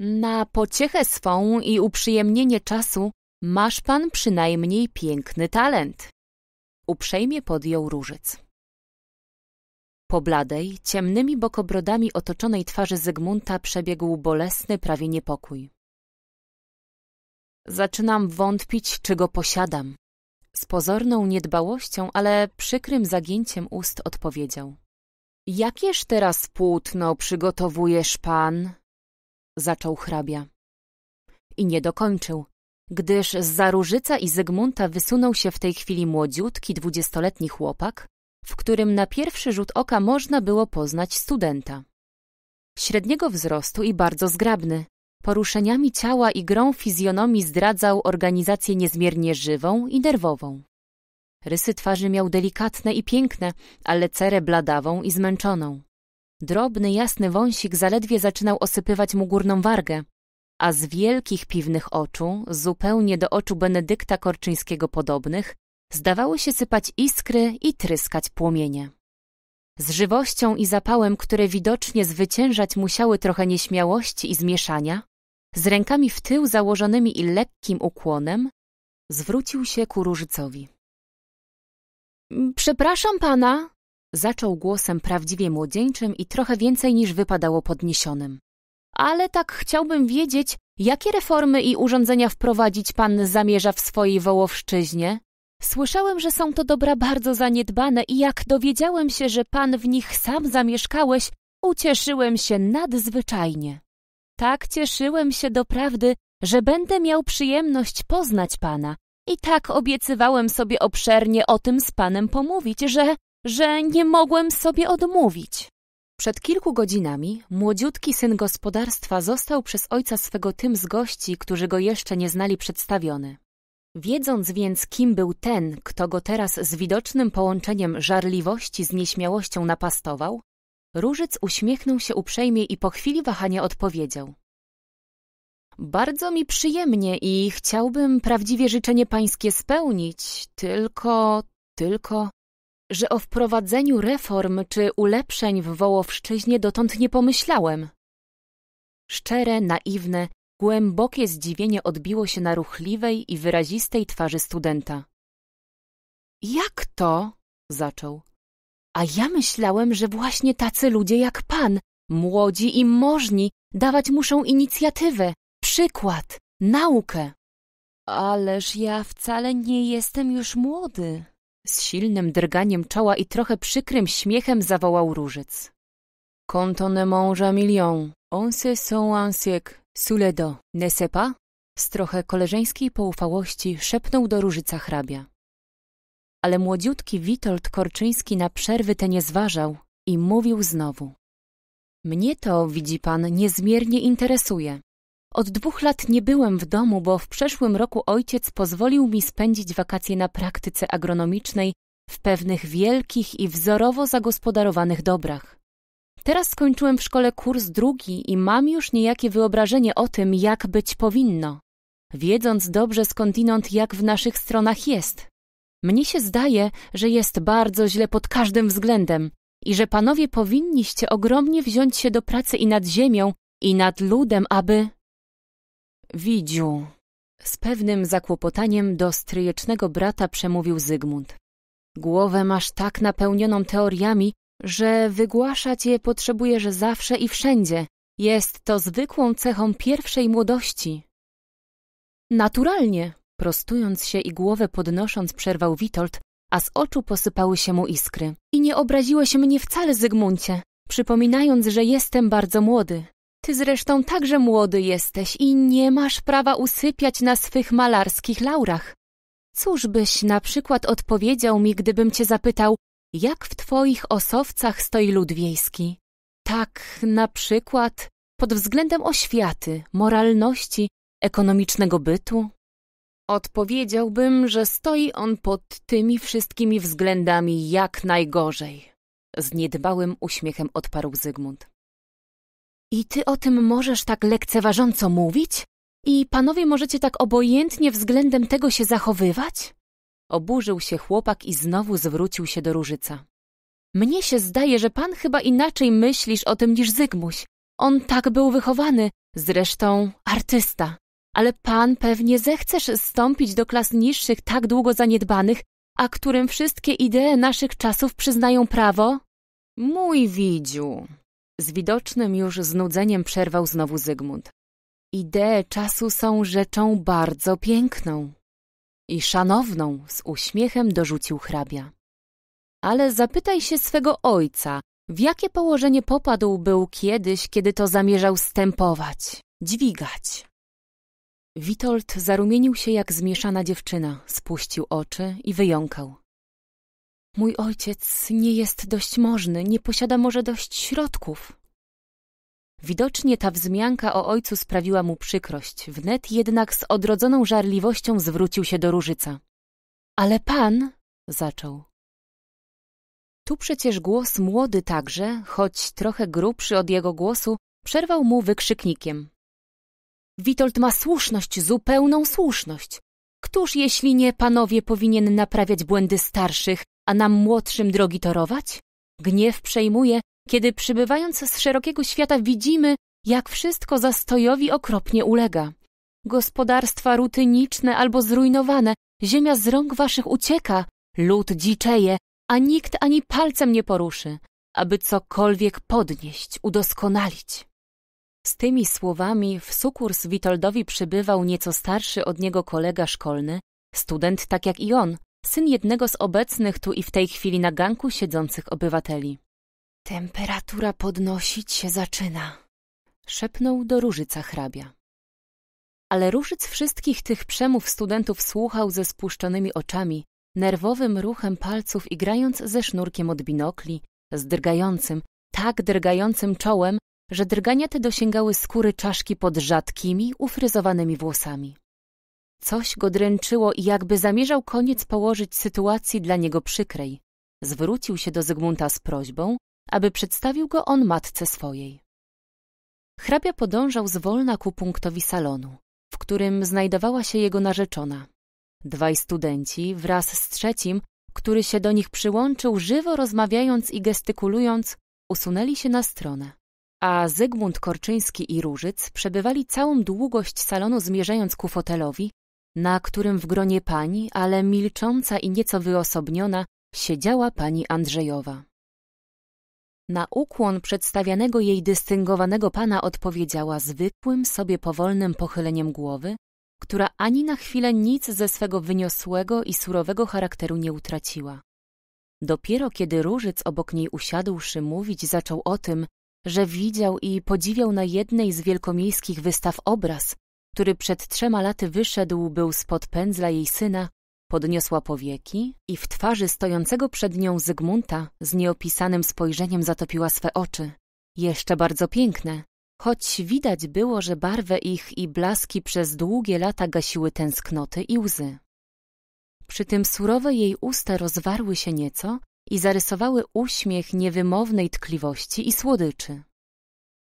Na pociechę swą i uprzyjemnienie czasu masz pan przynajmniej piękny talent. Uprzejmie podjął różyc. Po bladej, ciemnymi bokobrodami otoczonej twarzy Zygmunta przebiegł bolesny prawie niepokój. Zaczynam wątpić, czy go posiadam, z pozorną niedbałością, ale przykrym zagięciem ust odpowiedział. Jakież teraz płótno przygotowujesz pan? Zaczął hrabia. I nie dokończył, gdyż z Zaróżyca i Zygmunta wysunął się w tej chwili młodziutki dwudziestoletni chłopak, w którym na pierwszy rzut oka można było poznać studenta. Średniego wzrostu i bardzo zgrabny, Poruszeniami ciała i grą fizjonomii zdradzał organizację niezmiernie żywą i nerwową. Rysy twarzy miał delikatne i piękne, ale cerę bladawą i zmęczoną. Drobny, jasny wąsik zaledwie zaczynał osypywać mu górną wargę, a z wielkich piwnych oczu, zupełnie do oczu Benedykta Korczyńskiego podobnych, zdawały się sypać iskry i tryskać płomienie. Z żywością i zapałem, które widocznie zwyciężać musiały trochę nieśmiałości i zmieszania, z rękami w tył założonymi i lekkim ukłonem zwrócił się ku różycowi. Przepraszam pana, zaczął głosem prawdziwie młodzieńczym i trochę więcej niż wypadało podniesionym. Ale tak chciałbym wiedzieć, jakie reformy i urządzenia wprowadzić pan zamierza w swojej Wołowszczyźnie? Słyszałem, że są to dobra bardzo zaniedbane i jak dowiedziałem się, że pan w nich sam zamieszkałeś, ucieszyłem się nadzwyczajnie. Tak cieszyłem się doprawdy, że będę miał przyjemność poznać pana i tak obiecywałem sobie obszernie o tym z panem pomówić, że, że nie mogłem sobie odmówić. Przed kilku godzinami młodziutki syn gospodarstwa został przez ojca swego tym z gości, którzy go jeszcze nie znali przedstawiony. Wiedząc więc, kim był ten, kto go teraz z widocznym połączeniem żarliwości z nieśmiałością napastował, Różyc uśmiechnął się uprzejmie i po chwili wahania odpowiedział. Bardzo mi przyjemnie i chciałbym prawdziwie życzenie pańskie spełnić, tylko, tylko, że o wprowadzeniu reform czy ulepszeń w Wołowszczyźnie dotąd nie pomyślałem. Szczere, naiwne, głębokie zdziwienie odbiło się na ruchliwej i wyrazistej twarzy studenta. Jak to? zaczął. A ja myślałem, że właśnie tacy ludzie jak pan, młodzi i możni, dawać muszą inicjatywę, przykład, naukę. Ależ ja wcale nie jestem już młody. Z silnym drganiem czoła i trochę przykrym śmiechem zawołał różyc. Contone mąża milion, on se sont ansiek, suledo, ne sepa? Z trochę koleżeńskiej poufałości szepnął do różyca hrabia ale młodziutki Witold Korczyński na przerwy te nie zważał i mówił znowu. Mnie to, widzi pan, niezmiernie interesuje. Od dwóch lat nie byłem w domu, bo w przeszłym roku ojciec pozwolił mi spędzić wakacje na praktyce agronomicznej w pewnych wielkich i wzorowo zagospodarowanych dobrach. Teraz skończyłem w szkole kurs drugi i mam już niejakie wyobrażenie o tym, jak być powinno, wiedząc dobrze skądinąd jak w naszych stronach jest. Mnie się zdaje, że jest bardzo źle pod każdym względem i że panowie powinniście ogromnie wziąć się do pracy i nad ziemią, i nad ludem, aby... Widziu, z pewnym zakłopotaniem do stryjecznego brata przemówił Zygmunt. Głowę masz tak napełnioną teoriami, że wygłaszać je potrzebujesz zawsze i wszędzie. Jest to zwykłą cechą pierwszej młodości. Naturalnie, Prostując się i głowę podnosząc przerwał Witold, a z oczu posypały się mu iskry. I nie obraziłeś mnie wcale, Zygmuncie, przypominając, że jestem bardzo młody. Ty zresztą także młody jesteś i nie masz prawa usypiać na swych malarskich laurach. Cóż byś na przykład odpowiedział mi, gdybym cię zapytał, jak w twoich osowcach stoi lud wiejski? Tak, na przykład, pod względem oświaty, moralności, ekonomicznego bytu? Odpowiedziałbym, że stoi on pod tymi wszystkimi względami jak najgorzej. Z niedbałym uśmiechem odparł Zygmunt. I ty o tym możesz tak lekceważąco mówić? I panowie możecie tak obojętnie względem tego się zachowywać? Oburzył się chłopak i znowu zwrócił się do Różyca. Mnie się zdaje, że pan chyba inaczej myślisz o tym niż Zygmuś. On tak był wychowany, zresztą artysta ale pan pewnie zechcesz zstąpić do klas niższych tak długo zaniedbanych, a którym wszystkie idee naszych czasów przyznają prawo? Mój widziu, z widocznym już znudzeniem przerwał znowu Zygmunt. Idee czasu są rzeczą bardzo piękną. I szanowną, z uśmiechem dorzucił hrabia. Ale zapytaj się swego ojca, w jakie położenie popadł był kiedyś, kiedy to zamierzał stępować, dźwigać. Witold zarumienił się jak zmieszana dziewczyna, spuścił oczy i wyjąkał. Mój ojciec nie jest dość możny, nie posiada może dość środków. Widocznie ta wzmianka o ojcu sprawiła mu przykrość, wnet jednak z odrodzoną żarliwością zwrócił się do Różyca. Ale pan, zaczął. Tu przecież głos młody także, choć trochę grubszy od jego głosu, przerwał mu wykrzyknikiem. Witold ma słuszność, zupełną słuszność. Któż, jeśli nie panowie, powinien naprawiać błędy starszych, a nam młodszym drogi torować? Gniew przejmuje, kiedy przybywając z szerokiego świata widzimy, jak wszystko zastojowi okropnie ulega. Gospodarstwa rutyniczne albo zrujnowane, ziemia z rąk waszych ucieka, lud dziczeje, a nikt ani palcem nie poruszy, aby cokolwiek podnieść, udoskonalić. Z tymi słowami w sukurs Witoldowi przybywał nieco starszy od niego kolega szkolny, student tak jak i on, syn jednego z obecnych tu i w tej chwili na ganku siedzących obywateli. Temperatura podnosić się zaczyna, szepnął do Różyca hrabia. Ale Różyc wszystkich tych przemów studentów słuchał ze spuszczonymi oczami, nerwowym ruchem palców i grając ze sznurkiem od binokli, z drgającym, tak drgającym czołem, że drgania te dosięgały skóry czaszki pod rzadkimi, ufryzowanymi włosami. Coś go dręczyło i jakby zamierzał koniec położyć sytuacji dla niego przykrej. Zwrócił się do Zygmunta z prośbą, aby przedstawił go on matce swojej. Hrabia podążał zwolna ku punktowi salonu, w którym znajdowała się jego narzeczona. Dwaj studenci wraz z trzecim, który się do nich przyłączył, żywo rozmawiając i gestykulując, usunęli się na stronę a Zygmunt Korczyński i Różyc przebywali całą długość salonu zmierzając ku fotelowi, na którym w gronie pani, ale milcząca i nieco wyosobniona, siedziała pani Andrzejowa. Na ukłon przedstawianego jej dystyngowanego pana odpowiedziała zwykłym sobie powolnym pochyleniem głowy, która ani na chwilę nic ze swego wyniosłego i surowego charakteru nie utraciła. Dopiero kiedy różyc obok niej usiadłszy mówić zaczął o tym, że widział i podziwiał na jednej z wielkomiejskich wystaw obraz, który przed trzema laty wyszedł był spod pędzla jej syna, podniosła powieki i w twarzy stojącego przed nią Zygmunta z nieopisanym spojrzeniem zatopiła swe oczy. Jeszcze bardzo piękne, choć widać było, że barwę ich i blaski przez długie lata gasiły tęsknoty i łzy. Przy tym surowe jej usta rozwarły się nieco i zarysowały uśmiech niewymownej tkliwości i słodyczy.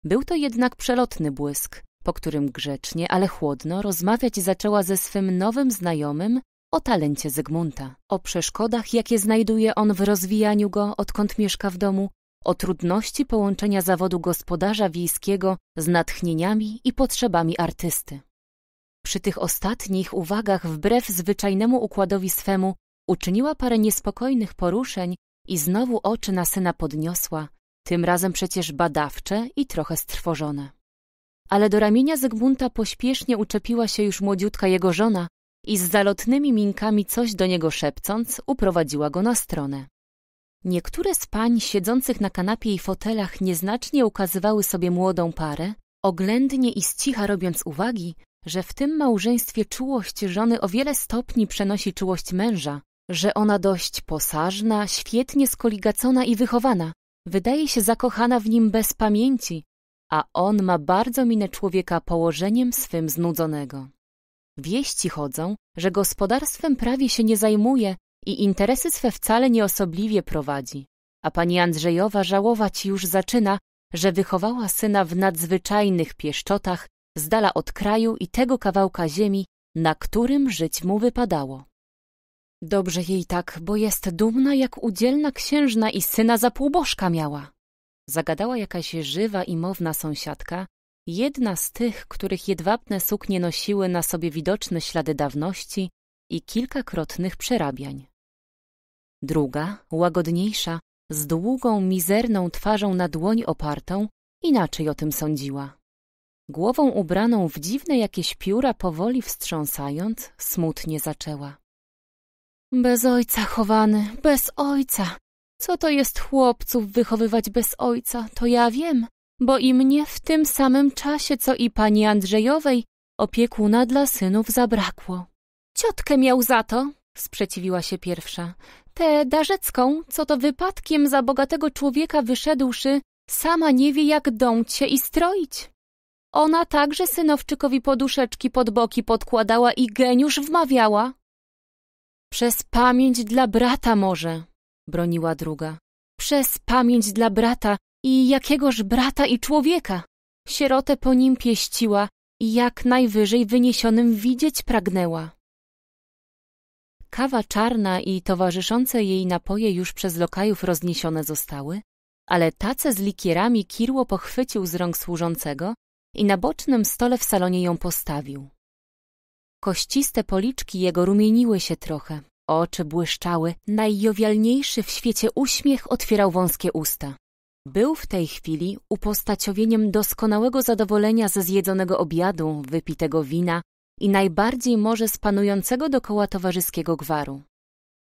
Był to jednak przelotny błysk, po którym grzecznie, ale chłodno rozmawiać zaczęła ze swym nowym znajomym o talencie Zygmunta, o przeszkodach, jakie znajduje on w rozwijaniu go, odkąd mieszka w domu, o trudności połączenia zawodu gospodarza wiejskiego z natchnieniami i potrzebami artysty. Przy tych ostatnich uwagach, wbrew zwyczajnemu układowi swemu, uczyniła parę niespokojnych poruszeń i znowu oczy na syna podniosła, tym razem przecież badawcze i trochę strwożone. Ale do ramienia Zygmunta pośpiesznie uczepiła się już młodziutka jego żona i z zalotnymi minkami coś do niego szepcąc uprowadziła go na stronę. Niektóre z pań siedzących na kanapie i fotelach nieznacznie ukazywały sobie młodą parę, oględnie i z cicha robiąc uwagi, że w tym małżeństwie czułość żony o wiele stopni przenosi czułość męża, że ona dość posażna, świetnie skoligacona i wychowana, wydaje się zakochana w nim bez pamięci, a on ma bardzo minę człowieka położeniem swym znudzonego. Wieści chodzą, że gospodarstwem prawie się nie zajmuje i interesy swe wcale nieosobliwie prowadzi, a pani Andrzejowa żałować już zaczyna, że wychowała syna w nadzwyczajnych pieszczotach, z dala od kraju i tego kawałka ziemi, na którym żyć mu wypadało. Dobrze jej tak, bo jest dumna jak udzielna księżna i syna za półbożka miała. Zagadała jakaś żywa i mowna sąsiadka, jedna z tych, których jedwabne suknie nosiły na sobie widoczne ślady dawności i kilkakrotnych przerabiań. Druga, łagodniejsza, z długą, mizerną twarzą na dłoń opartą, inaczej o tym sądziła. Głową ubraną w dziwne jakieś pióra powoli wstrząsając, smutnie zaczęła. Bez ojca chowany, bez ojca. Co to jest chłopców wychowywać bez ojca, to ja wiem, bo i mnie w tym samym czasie, co i pani Andrzejowej, opiekuna dla synów zabrakło. Ciotkę miał za to, sprzeciwiła się pierwsza. Tę darzecką, co to wypadkiem za bogatego człowieka wyszedłszy, sama nie wie jak dąć się i stroić. Ona także synowczykowi poduszeczki pod boki podkładała i geniusz wmawiała, przez pamięć dla brata może, broniła druga. Przez pamięć dla brata i jakiegoż brata i człowieka. Sierotę po nim pieściła i jak najwyżej wyniesionym widzieć pragnęła. Kawa czarna i towarzyszące jej napoje już przez lokajów rozniesione zostały, ale tace z likierami Kirło pochwycił z rąk służącego i na bocznym stole w salonie ją postawił. Kościste policzki jego rumieniły się trochę. Oczy błyszczały, najjowialniejszy w świecie uśmiech otwierał wąskie usta. Był w tej chwili upostaciowieniem doskonałego zadowolenia ze zjedzonego obiadu, wypitego wina i najbardziej może spanującego dokoła towarzyskiego gwaru.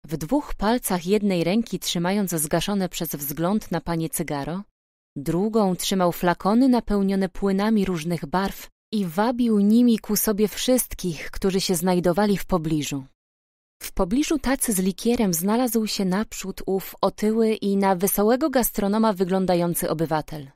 W dwóch palcach jednej ręki trzymając zgaszone przez wzgląd na panie cygaro, drugą trzymał flakony napełnione płynami różnych barw, i wabił nimi ku sobie wszystkich, którzy się znajdowali w pobliżu. W pobliżu tacy z likierem znalazł się naprzód ów otyły i na wesołego gastronoma wyglądający obywatel.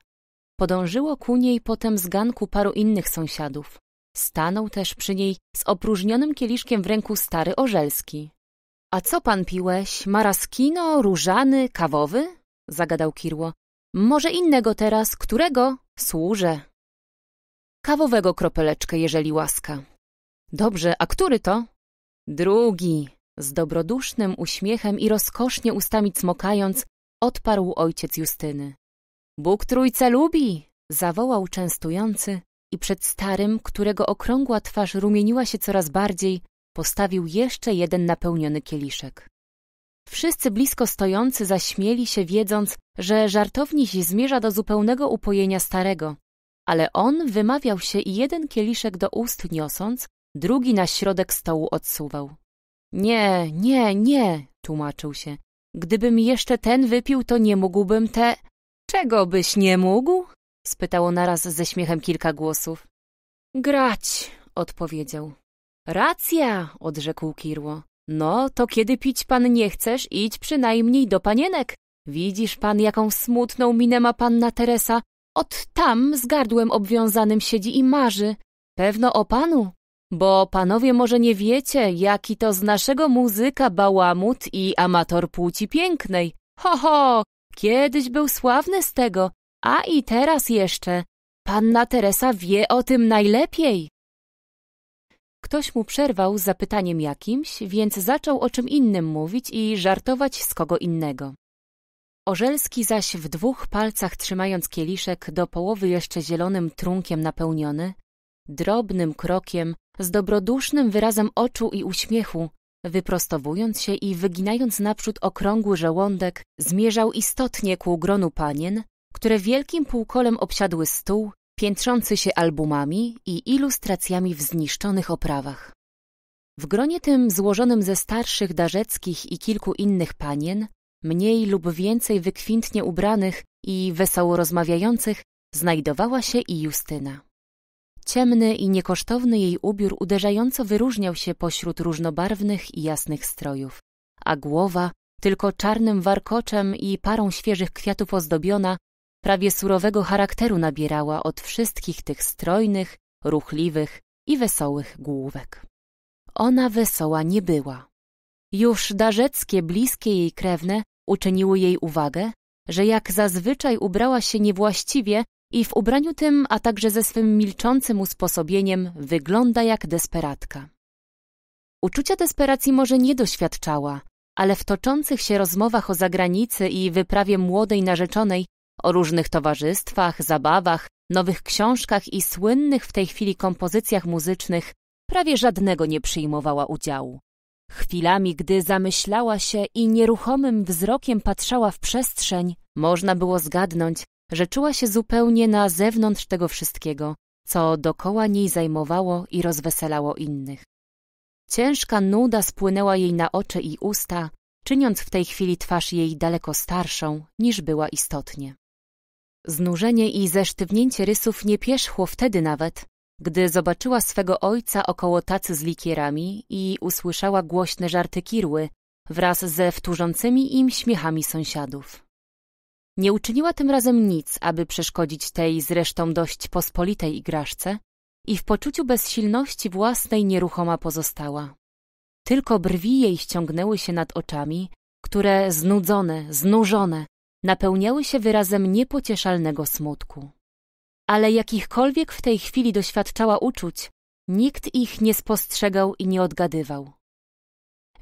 Podążyło ku niej potem z ganku paru innych sąsiadów. Stanął też przy niej z opróżnionym kieliszkiem w ręku stary Orzelski. — A co pan piłeś? Maraskino, różany, kawowy? — zagadał Kirło. — Może innego teraz, którego? Służę. Kawowego kropeleczkę, jeżeli łaska. Dobrze, a który to? Drugi. Z dobrodusznym uśmiechem i rozkosznie ustami cmokając, odparł ojciec Justyny. Bóg trójce lubi! zawołał częstujący i przed starym, którego okrągła twarz rumieniła się coraz bardziej, postawił jeszcze jeden napełniony kieliszek. Wszyscy blisko stojący zaśmieli się, wiedząc, że żartowniś zmierza do zupełnego upojenia starego, ale on wymawiał się i jeden kieliszek do ust niosąc, drugi na środek stołu odsuwał. Nie, nie, nie, tłumaczył się. Gdybym jeszcze ten wypił, to nie mógłbym te... Czego byś nie mógł? spytało naraz ze śmiechem kilka głosów. Grać, odpowiedział. Racja, odrzekł Kirło. No, to kiedy pić pan nie chcesz, idź przynajmniej do panienek. Widzisz pan, jaką smutną minę ma panna Teresa, Ot tam z gardłem obwiązanym siedzi i marzy. Pewno o panu. Bo panowie może nie wiecie, jaki to z naszego muzyka bałamut i amator płci pięknej. Ho, ho! Kiedyś był sławny z tego, a i teraz jeszcze. Panna Teresa wie o tym najlepiej. Ktoś mu przerwał zapytaniem jakimś, więc zaczął o czym innym mówić i żartować z kogo innego. Orzelski zaś w dwóch palcach trzymając kieliszek do połowy jeszcze zielonym trunkiem napełniony, drobnym krokiem, z dobrodusznym wyrazem oczu i uśmiechu, wyprostowując się i wyginając naprzód okrągły żołądek, zmierzał istotnie ku gronu panien, które wielkim półkolem obsiadły stół, piętrzący się albumami i ilustracjami w zniszczonych oprawach. W gronie tym złożonym ze starszych Darzeckich i kilku innych panien mniej lub więcej wykwintnie ubranych i wesoło rozmawiających, znajdowała się i Justyna. Ciemny i niekosztowny jej ubiór uderzająco wyróżniał się pośród różnobarwnych i jasnych strojów, a głowa, tylko czarnym warkoczem i parą świeżych kwiatów ozdobiona, prawie surowego charakteru nabierała od wszystkich tych strojnych, ruchliwych i wesołych główek. Ona wesoła nie była. Już darzeckie, bliskie jej krewne uczyniły jej uwagę, że jak zazwyczaj ubrała się niewłaściwie i w ubraniu tym, a także ze swym milczącym usposobieniem wygląda jak desperatka. Uczucia desperacji może nie doświadczała, ale w toczących się rozmowach o zagranicy i wyprawie młodej narzeczonej, o różnych towarzystwach, zabawach, nowych książkach i słynnych w tej chwili kompozycjach muzycznych prawie żadnego nie przyjmowała udziału. Chwilami, gdy zamyślała się i nieruchomym wzrokiem patrzała w przestrzeń, można było zgadnąć, że czuła się zupełnie na zewnątrz tego wszystkiego, co dokoła niej zajmowało i rozweselało innych. Ciężka nuda spłynęła jej na oczy i usta, czyniąc w tej chwili twarz jej daleko starszą, niż była istotnie. Znużenie i zesztywnięcie rysów nie pierzchło wtedy nawet, gdy zobaczyła swego ojca około tacy z likierami i usłyszała głośne żarty kirły wraz ze wtórzącymi im śmiechami sąsiadów. Nie uczyniła tym razem nic, aby przeszkodzić tej zresztą dość pospolitej igraszce i w poczuciu bezsilności własnej nieruchoma pozostała. Tylko brwi jej ściągnęły się nad oczami, które znudzone, znużone, napełniały się wyrazem niepocieszalnego smutku ale jakichkolwiek w tej chwili doświadczała uczuć, nikt ich nie spostrzegał i nie odgadywał.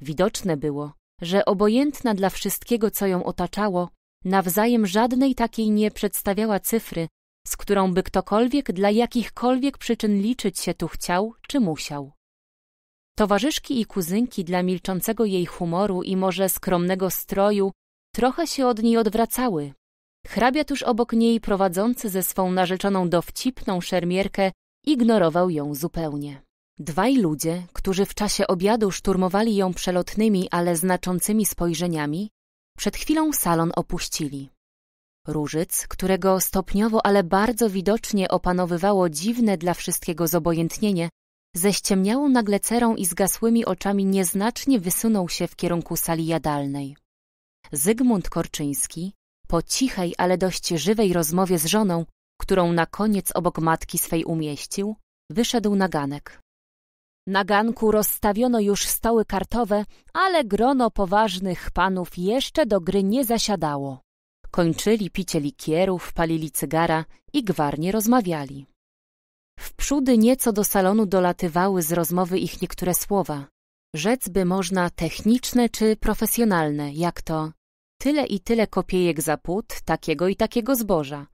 Widoczne było, że obojętna dla wszystkiego, co ją otaczało, nawzajem żadnej takiej nie przedstawiała cyfry, z którą by ktokolwiek dla jakichkolwiek przyczyn liczyć się tu chciał czy musiał. Towarzyszki i kuzynki dla milczącego jej humoru i może skromnego stroju trochę się od niej odwracały, Hrabia tuż obok niej, prowadzący ze swą narzeczoną dowcipną szermierkę, ignorował ją zupełnie. Dwaj ludzie, którzy w czasie obiadu szturmowali ją przelotnymi, ale znaczącymi spojrzeniami, przed chwilą salon opuścili. Różyc, którego stopniowo, ale bardzo widocznie opanowywało dziwne dla wszystkiego zobojętnienie, ze ściemniałą nagle cerą i zgasłymi oczami nieznacznie wysunął się w kierunku sali jadalnej. Zygmunt Korczyński, po cichej, ale dość żywej rozmowie z żoną, którą na koniec obok matki swej umieścił, wyszedł naganek. Na ganku rozstawiono już stoły kartowe, ale grono poważnych panów jeszcze do gry nie zasiadało. Kończyli picie likierów, palili cygara i gwarnie rozmawiali. Wprzódy nieco do salonu dolatywały z rozmowy ich niektóre słowa. Rzec by można techniczne czy profesjonalne, jak to Tyle i tyle kopiejek za płód takiego i takiego zboża.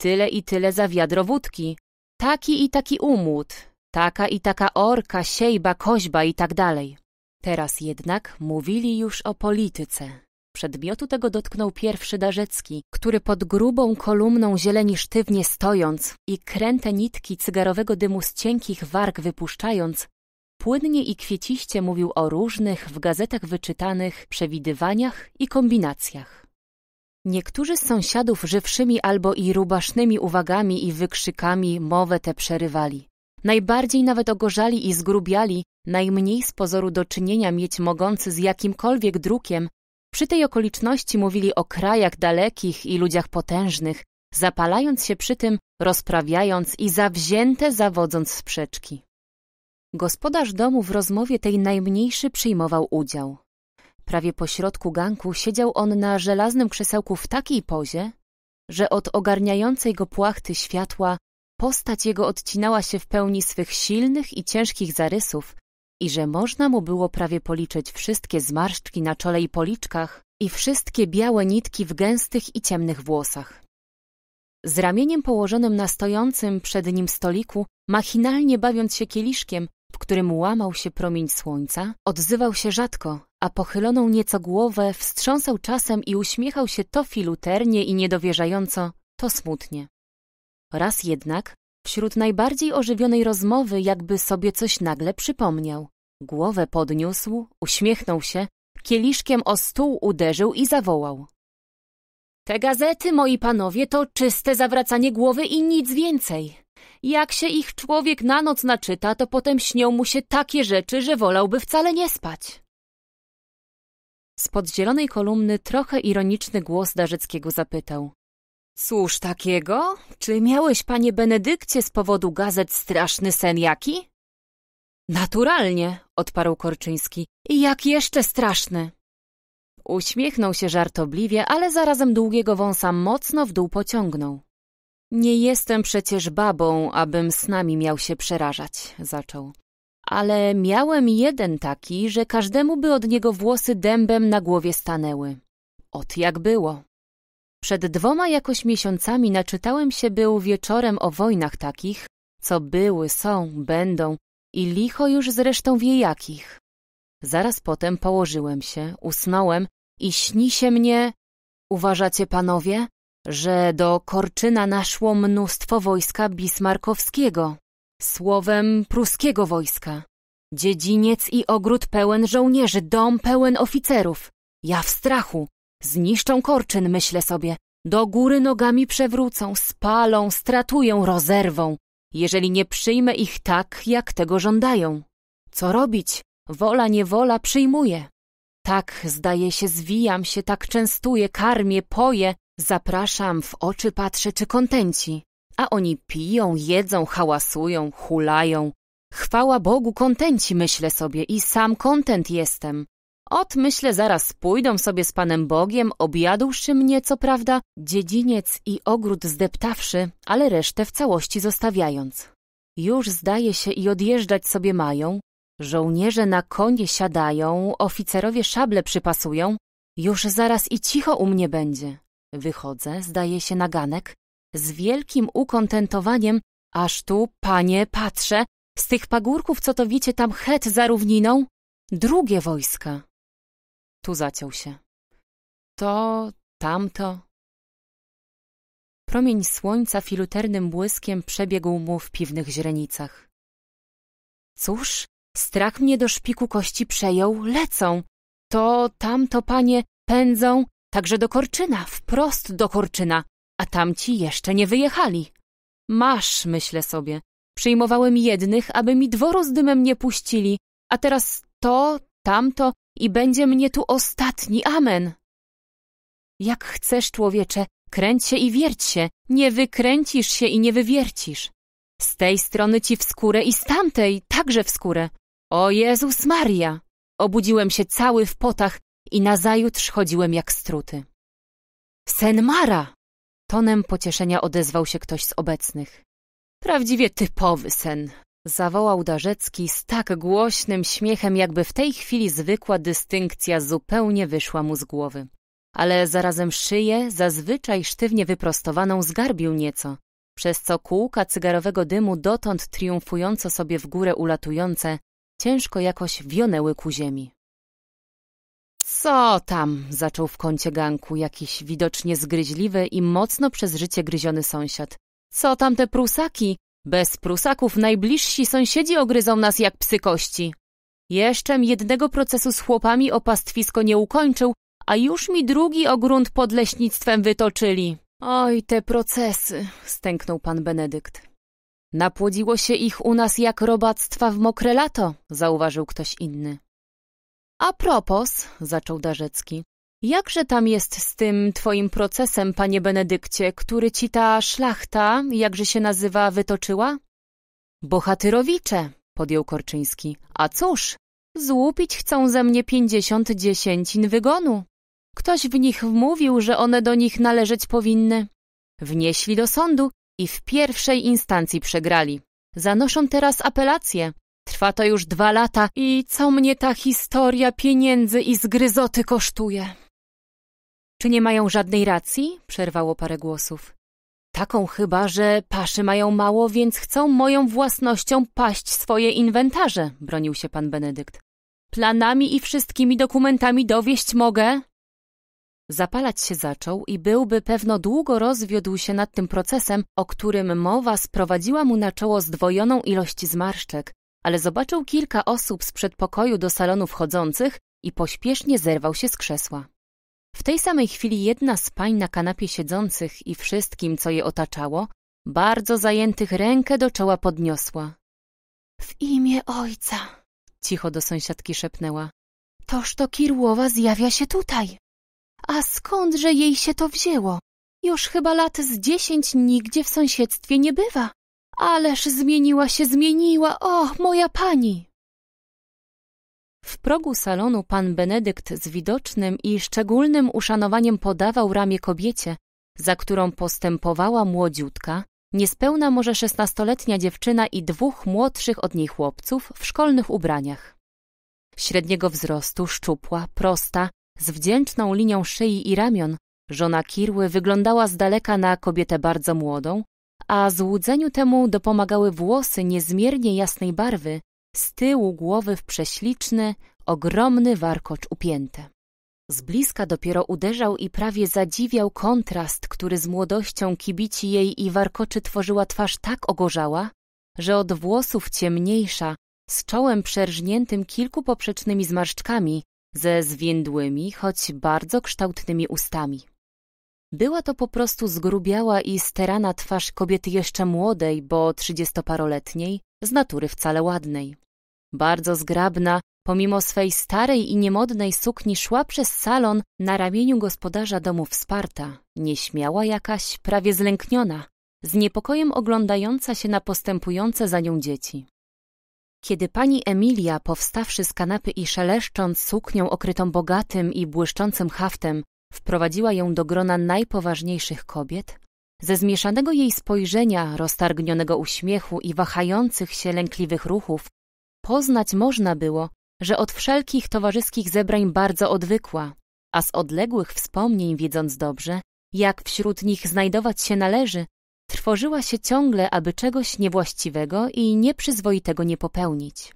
Tyle i tyle za wiadro wódki. Taki i taki umłód. Taka i taka orka, siejba, koźba i tak dalej. Teraz jednak mówili już o polityce. Przedmiotu tego dotknął pierwszy Darzecki, który pod grubą kolumną zieleni sztywnie stojąc i kręte nitki cygarowego dymu z cienkich warg wypuszczając, Płynnie i kwieciście mówił o różnych w gazetach wyczytanych przewidywaniach i kombinacjach. Niektórzy z sąsiadów żywszymi albo i rubasznymi uwagami i wykrzykami mowę tę przerywali. Najbardziej nawet ogorzali i zgrubiali, najmniej z pozoru do czynienia mieć mogący z jakimkolwiek drukiem, przy tej okoliczności mówili o krajach dalekich i ludziach potężnych, zapalając się przy tym, rozprawiając i zawzięte zawodząc sprzeczki. Gospodarz domu w rozmowie tej najmniejszy przyjmował udział. Prawie po środku ganku siedział on na żelaznym krzesełku w takiej pozie, że od ogarniającej go płachty światła postać jego odcinała się w pełni swych silnych i ciężkich zarysów i że można mu było prawie policzyć wszystkie zmarszczki na czole i policzkach i wszystkie białe nitki w gęstych i ciemnych włosach. Z ramieniem położonym na stojącym przed nim stoliku, machinalnie bawiąc się kieliszkiem, w którym łamał się promień słońca, odzywał się rzadko, a pochyloną nieco głowę wstrząsał czasem i uśmiechał się to filuternie i niedowierzająco, to smutnie. Raz jednak, wśród najbardziej ożywionej rozmowy, jakby sobie coś nagle przypomniał. Głowę podniósł, uśmiechnął się, kieliszkiem o stół uderzył i zawołał. Te gazety, moi panowie, to czyste zawracanie głowy i nic więcej. Jak się ich człowiek na noc naczyta, to potem śnią mu się takie rzeczy, że wolałby wcale nie spać. Spod zielonej kolumny trochę ironiczny głos Darzyckiego zapytał. Cóż takiego? Czy miałeś, panie Benedykcie, z powodu gazet straszny sen jaki? Naturalnie, odparł Korczyński. I jak jeszcze straszny? Uśmiechnął się żartobliwie, ale zarazem długiego wąsa mocno w dół pociągnął. Nie jestem przecież babą, abym z nami miał się przerażać, zaczął. Ale miałem jeden taki, że każdemu by od niego włosy dębem na głowie stanęły. Ot jak było. Przed dwoma jakoś miesiącami naczytałem się był wieczorem o wojnach takich, co były, są, będą i licho już zresztą wie jakich. Zaraz potem położyłem się, usnąłem i śni się mnie... Uważacie, panowie? że do Korczyna naszło mnóstwo wojska bismarkowskiego, słowem pruskiego wojska. Dziedziniec i ogród pełen żołnierzy, dom pełen oficerów. Ja w strachu. Zniszczą Korczyn, myślę sobie. Do góry nogami przewrócą, spalą, stratują, rozerwą, jeżeli nie przyjmę ich tak, jak tego żądają. Co robić? Wola, niewola przyjmuję. Tak, zdaje się, zwijam się, tak częstuję, karmię, poję, Zapraszam, w oczy patrzę, czy kontenci. A oni piją, jedzą, hałasują, hulają. Chwała Bogu, kontenci myślę sobie i sam kontent jestem. Ot, myślę, zaraz pójdą sobie z Panem Bogiem, objadłszy mnie, co prawda, dziedziniec i ogród zdeptawszy, ale resztę w całości zostawiając. Już zdaje się i odjeżdżać sobie mają, żołnierze na konie siadają, oficerowie szable przypasują, już zaraz i cicho u mnie będzie. Wychodzę, zdaje się naganek, z wielkim ukontentowaniem, aż tu, panie, patrzę, z tych pagórków, co to wiecie tam het za równiną, drugie wojska. Tu zaciął się. To, tamto. Promień słońca filuternym błyskiem przebiegł mu w piwnych źrenicach. Cóż, strach mnie do szpiku kości przejął, lecą. To, tamto, panie, pędzą, Także do Korczyna, wprost do Korczyna, a tamci jeszcze nie wyjechali. Masz, myślę sobie. Przyjmowałem jednych, aby mi dworu z dymem nie puścili, a teraz to, tamto i będzie mnie tu ostatni, amen. Jak chcesz, człowiecze, kręć się i wierć się, nie wykręcisz się i nie wywiercisz. Z tej strony ci w skórę i z tamtej także w skórę. O Jezus Maria! Obudziłem się cały w potach i nazajutrz chodziłem jak struty. Senmara! Tonem pocieszenia odezwał się ktoś z obecnych. Prawdziwie typowy sen, zawołał Darzecki z tak głośnym śmiechem, jakby w tej chwili zwykła dystynkcja zupełnie wyszła mu z głowy. Ale zarazem szyję, zazwyczaj sztywnie wyprostowaną, zgarbił nieco, przez co kółka cygarowego dymu dotąd triumfująco sobie w górę ulatujące, ciężko jakoś wionęły ku ziemi. Co tam? zaczął w kącie ganku jakiś widocznie zgryźliwy i mocno przez życie gryziony sąsiad. Co tam te prusaki? Bez prusaków najbliżsi sąsiedzi ogryzą nas jak psy kości. Jeszcze jednego procesu z chłopami o pastwisko nie ukończył, a już mi drugi o grunt pod leśnictwem wytoczyli. Oj, te procesy, stęknął pan Benedykt. Napłodziło się ich u nas jak robactwa w mokre lato, zauważył ktoś inny. A propos, zaczął Darzecki, jakże tam jest z tym twoim procesem, panie Benedykcie, który ci ta szlachta, jakże się nazywa, wytoczyła? Bohatyrowicze, podjął Korczyński. A cóż, złupić chcą ze mnie pięćdziesiąt dziesięcin wygonu. Ktoś w nich wmówił, że one do nich należeć powinny. Wnieśli do sądu i w pierwszej instancji przegrali. Zanoszą teraz apelację Trwa to już dwa lata i co mnie ta historia pieniędzy i zgryzoty kosztuje? Czy nie mają żadnej racji? Przerwało parę głosów. Taką chyba, że paszy mają mało, więc chcą moją własnością paść swoje inwentarze, bronił się pan Benedykt. Planami i wszystkimi dokumentami dowieść mogę? Zapalać się zaczął i byłby pewno długo rozwiódł się nad tym procesem, o którym mowa sprowadziła mu na czoło zdwojoną ilość zmarszczek, ale zobaczył kilka osób z przedpokoju do salonu wchodzących i pośpiesznie zerwał się z krzesła. W tej samej chwili jedna z pań na kanapie siedzących i wszystkim, co je otaczało, bardzo zajętych rękę do czoła podniosła. W imię ojca, cicho do sąsiadki szepnęła. Toż to Kirłowa zjawia się tutaj. A skądże jej się to wzięło? Już chyba lat z dziesięć nigdzie w sąsiedztwie nie bywa. Ależ zmieniła się, zmieniła, o, moja pani! W progu salonu pan Benedykt z widocznym i szczególnym uszanowaniem podawał ramię kobiecie, za którą postępowała młodziutka, niespełna może szesnastoletnia dziewczyna i dwóch młodszych od niej chłopców w szkolnych ubraniach. Średniego wzrostu, szczupła, prosta, z wdzięczną linią szyi i ramion, żona Kirły wyglądała z daleka na kobietę bardzo młodą, a złudzeniu temu dopomagały włosy niezmiernie jasnej barwy, z tyłu głowy w prześliczny, ogromny warkocz upięte. Z bliska dopiero uderzał i prawie zadziwiał kontrast, który z młodością kibici jej i warkoczy tworzyła twarz tak ogorzała, że od włosów ciemniejsza, z czołem przerżniętym kilku poprzecznymi zmarszczkami, ze zwiędłymi, choć bardzo kształtnymi ustami. Była to po prostu zgrubiała i sterana twarz kobiety jeszcze młodej, bo trzydziestoparoletniej, z natury wcale ładnej. Bardzo zgrabna, pomimo swej starej i niemodnej sukni szła przez salon na ramieniu gospodarza domu wsparta, nieśmiała jakaś, prawie zlękniona, z niepokojem oglądająca się na postępujące za nią dzieci. Kiedy pani Emilia, powstawszy z kanapy i szeleszcząc suknią okrytą bogatym i błyszczącym haftem, Wprowadziła ją do grona najpoważniejszych kobiet. Ze zmieszanego jej spojrzenia, roztargnionego uśmiechu i wahających się lękliwych ruchów poznać można było, że od wszelkich towarzyskich zebrań bardzo odwykła, a z odległych wspomnień wiedząc dobrze, jak wśród nich znajdować się należy, trwożyła się ciągle, aby czegoś niewłaściwego i nieprzyzwoitego nie popełnić.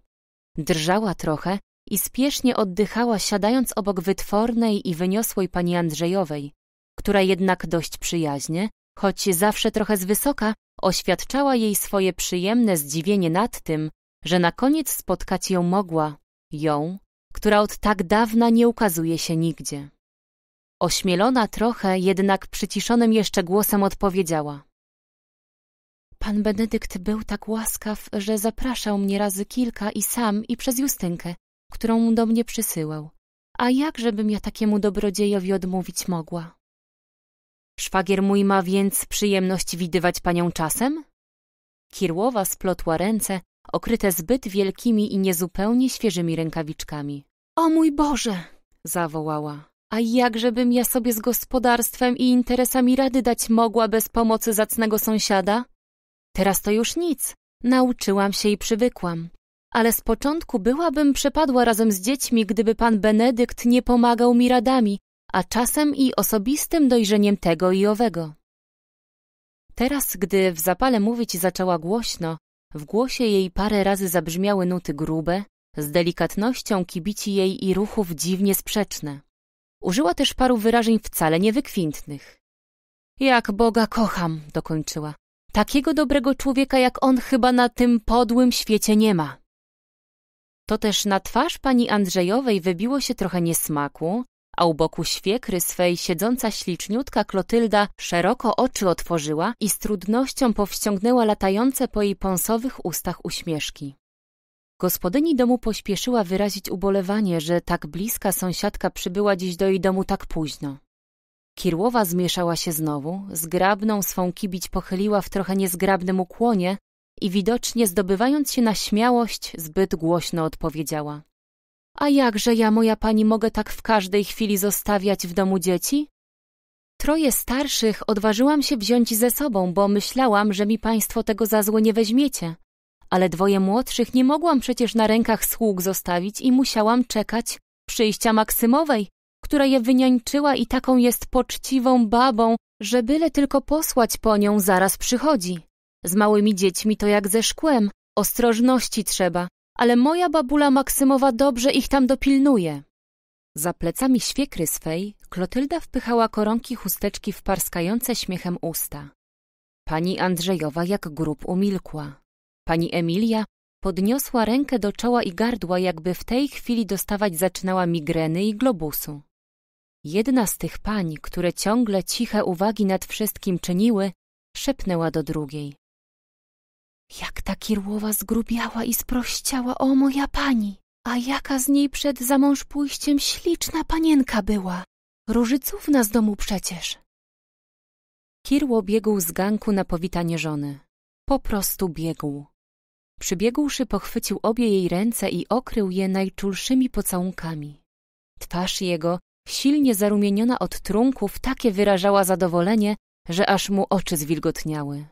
Drżała trochę, i spiesznie oddychała, siadając obok wytwornej i wyniosłej pani Andrzejowej, która jednak dość przyjaźnie, choć zawsze trochę z wysoka, oświadczała jej swoje przyjemne zdziwienie nad tym, że na koniec spotkać ją mogła, ją, która od tak dawna nie ukazuje się nigdzie. Ośmielona trochę, jednak przyciszonym jeszcze głosem odpowiedziała. Pan Benedykt był tak łaskaw, że zapraszał mnie razy kilka i sam, i przez Justynkę którą do mnie przysyłał. A jakżebym ja takiemu dobrodziejowi odmówić mogła? Szwagier mój ma więc przyjemność widywać panią czasem? Kirłowa splotła ręce, okryte zbyt wielkimi i niezupełnie świeżymi rękawiczkami. O mój Boże! zawołała. A jakżebym ja sobie z gospodarstwem i interesami rady dać mogła bez pomocy zacnego sąsiada? Teraz to już nic. Nauczyłam się i przywykłam ale z początku byłabym przepadła razem z dziećmi, gdyby pan Benedykt nie pomagał mi radami, a czasem i osobistym dojrzeniem tego i owego. Teraz, gdy w zapale mówić zaczęła głośno, w głosie jej parę razy zabrzmiały nuty grube, z delikatnością kibici jej i ruchów dziwnie sprzeczne. Użyła też paru wyrażeń wcale niewykwintnych. Jak Boga kocham, dokończyła. Takiego dobrego człowieka jak on chyba na tym podłym świecie nie ma. Toteż na twarz pani Andrzejowej wybiło się trochę niesmaku, a u boku świekry swej siedząca śliczniutka Klotylda szeroko oczy otworzyła i z trudnością powściągnęła latające po jej pąsowych ustach uśmieszki. Gospodyni domu pośpieszyła wyrazić ubolewanie, że tak bliska sąsiadka przybyła dziś do jej domu tak późno. Kirłowa zmieszała się znowu, zgrabną swą kibić pochyliła w trochę niezgrabnym ukłonie, i widocznie zdobywając się na śmiałość, zbyt głośno odpowiedziała. A jakże ja, moja pani, mogę tak w każdej chwili zostawiać w domu dzieci? Troje starszych odważyłam się wziąć ze sobą, bo myślałam, że mi państwo tego za złe nie weźmiecie. Ale dwoje młodszych nie mogłam przecież na rękach sług zostawić i musiałam czekać przyjścia Maksymowej, która je wyniańczyła i taką jest poczciwą babą, że byle tylko posłać po nią zaraz przychodzi. Z małymi dziećmi to jak ze szkłem, ostrożności trzeba, ale moja babula Maksymowa dobrze ich tam dopilnuje. Za plecami świekry swej Klotylda wpychała koronki chusteczki w parskające śmiechem usta. Pani Andrzejowa jak grób umilkła. Pani Emilia podniosła rękę do czoła i gardła, jakby w tej chwili dostawać zaczynała migreny i globusu. Jedna z tych pań, które ciągle ciche uwagi nad wszystkim czyniły, szepnęła do drugiej. Jak ta kirłowa zgrubiała i sprościała, o moja pani! A jaka z niej przed zamąż pójściem śliczna panienka była! Różycówna z domu przecież! Kirło biegł z ganku na powitanie żony. Po prostu biegł. Przybiegłszy pochwycił obie jej ręce i okrył je najczulszymi pocałunkami. Twarz jego, silnie zarumieniona od trunków, takie wyrażała zadowolenie, że aż mu oczy zwilgotniały.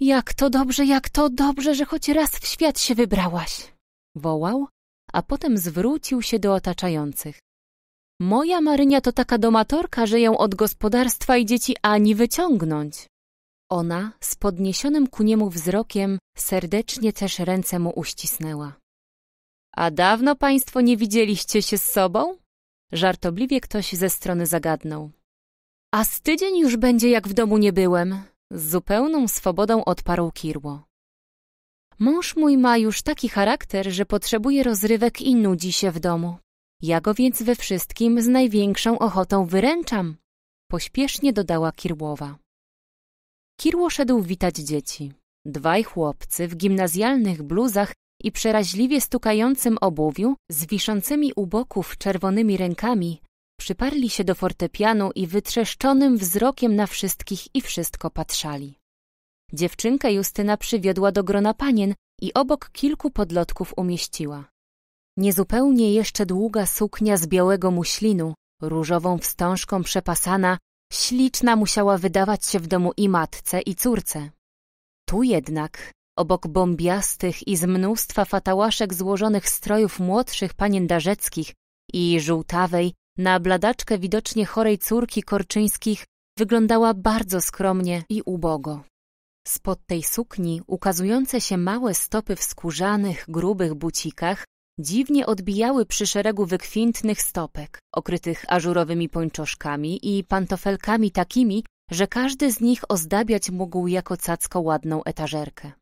Jak to dobrze, jak to dobrze, że choć raz w świat się wybrałaś! Wołał, a potem zwrócił się do otaczających. Moja Marynia to taka domatorka, że ją od gospodarstwa i dzieci ani wyciągnąć. Ona z podniesionym ku niemu wzrokiem serdecznie też ręce mu uścisnęła. A dawno państwo nie widzieliście się z sobą? Żartobliwie ktoś ze strony zagadnął. A z tydzień już będzie, jak w domu nie byłem. Z zupełną swobodą odparł Kirło. Mąż mój ma już taki charakter, że potrzebuje rozrywek i nudzi się w domu. Ja go więc we wszystkim z największą ochotą wyręczam, pośpiesznie dodała Kirłowa. Kirło szedł witać dzieci. Dwaj chłopcy w gimnazjalnych bluzach i przeraźliwie stukającym obuwiu, z wiszącymi u boków czerwonymi rękami, Przyparli się do fortepianu i wytrzeszczonym wzrokiem na wszystkich i wszystko patrzali. Dziewczynkę Justyna przywiodła do grona panien i obok kilku podlotków umieściła. Niezupełnie jeszcze długa suknia z białego muślinu, różową wstążką przepasana, śliczna musiała wydawać się w domu i matce, i córce. Tu jednak, obok bombiastych i z mnóstwa fatałaszek złożonych strojów młodszych panien darzeckich i żółtawej, na bladaczkę widocznie chorej córki Korczyńskich wyglądała bardzo skromnie i ubogo. Spod tej sukni ukazujące się małe stopy w skórzanych, grubych bucikach dziwnie odbijały przy szeregu wykwintnych stopek, okrytych ażurowymi pończoszkami i pantofelkami takimi, że każdy z nich ozdabiać mógł jako cacko ładną etażerkę.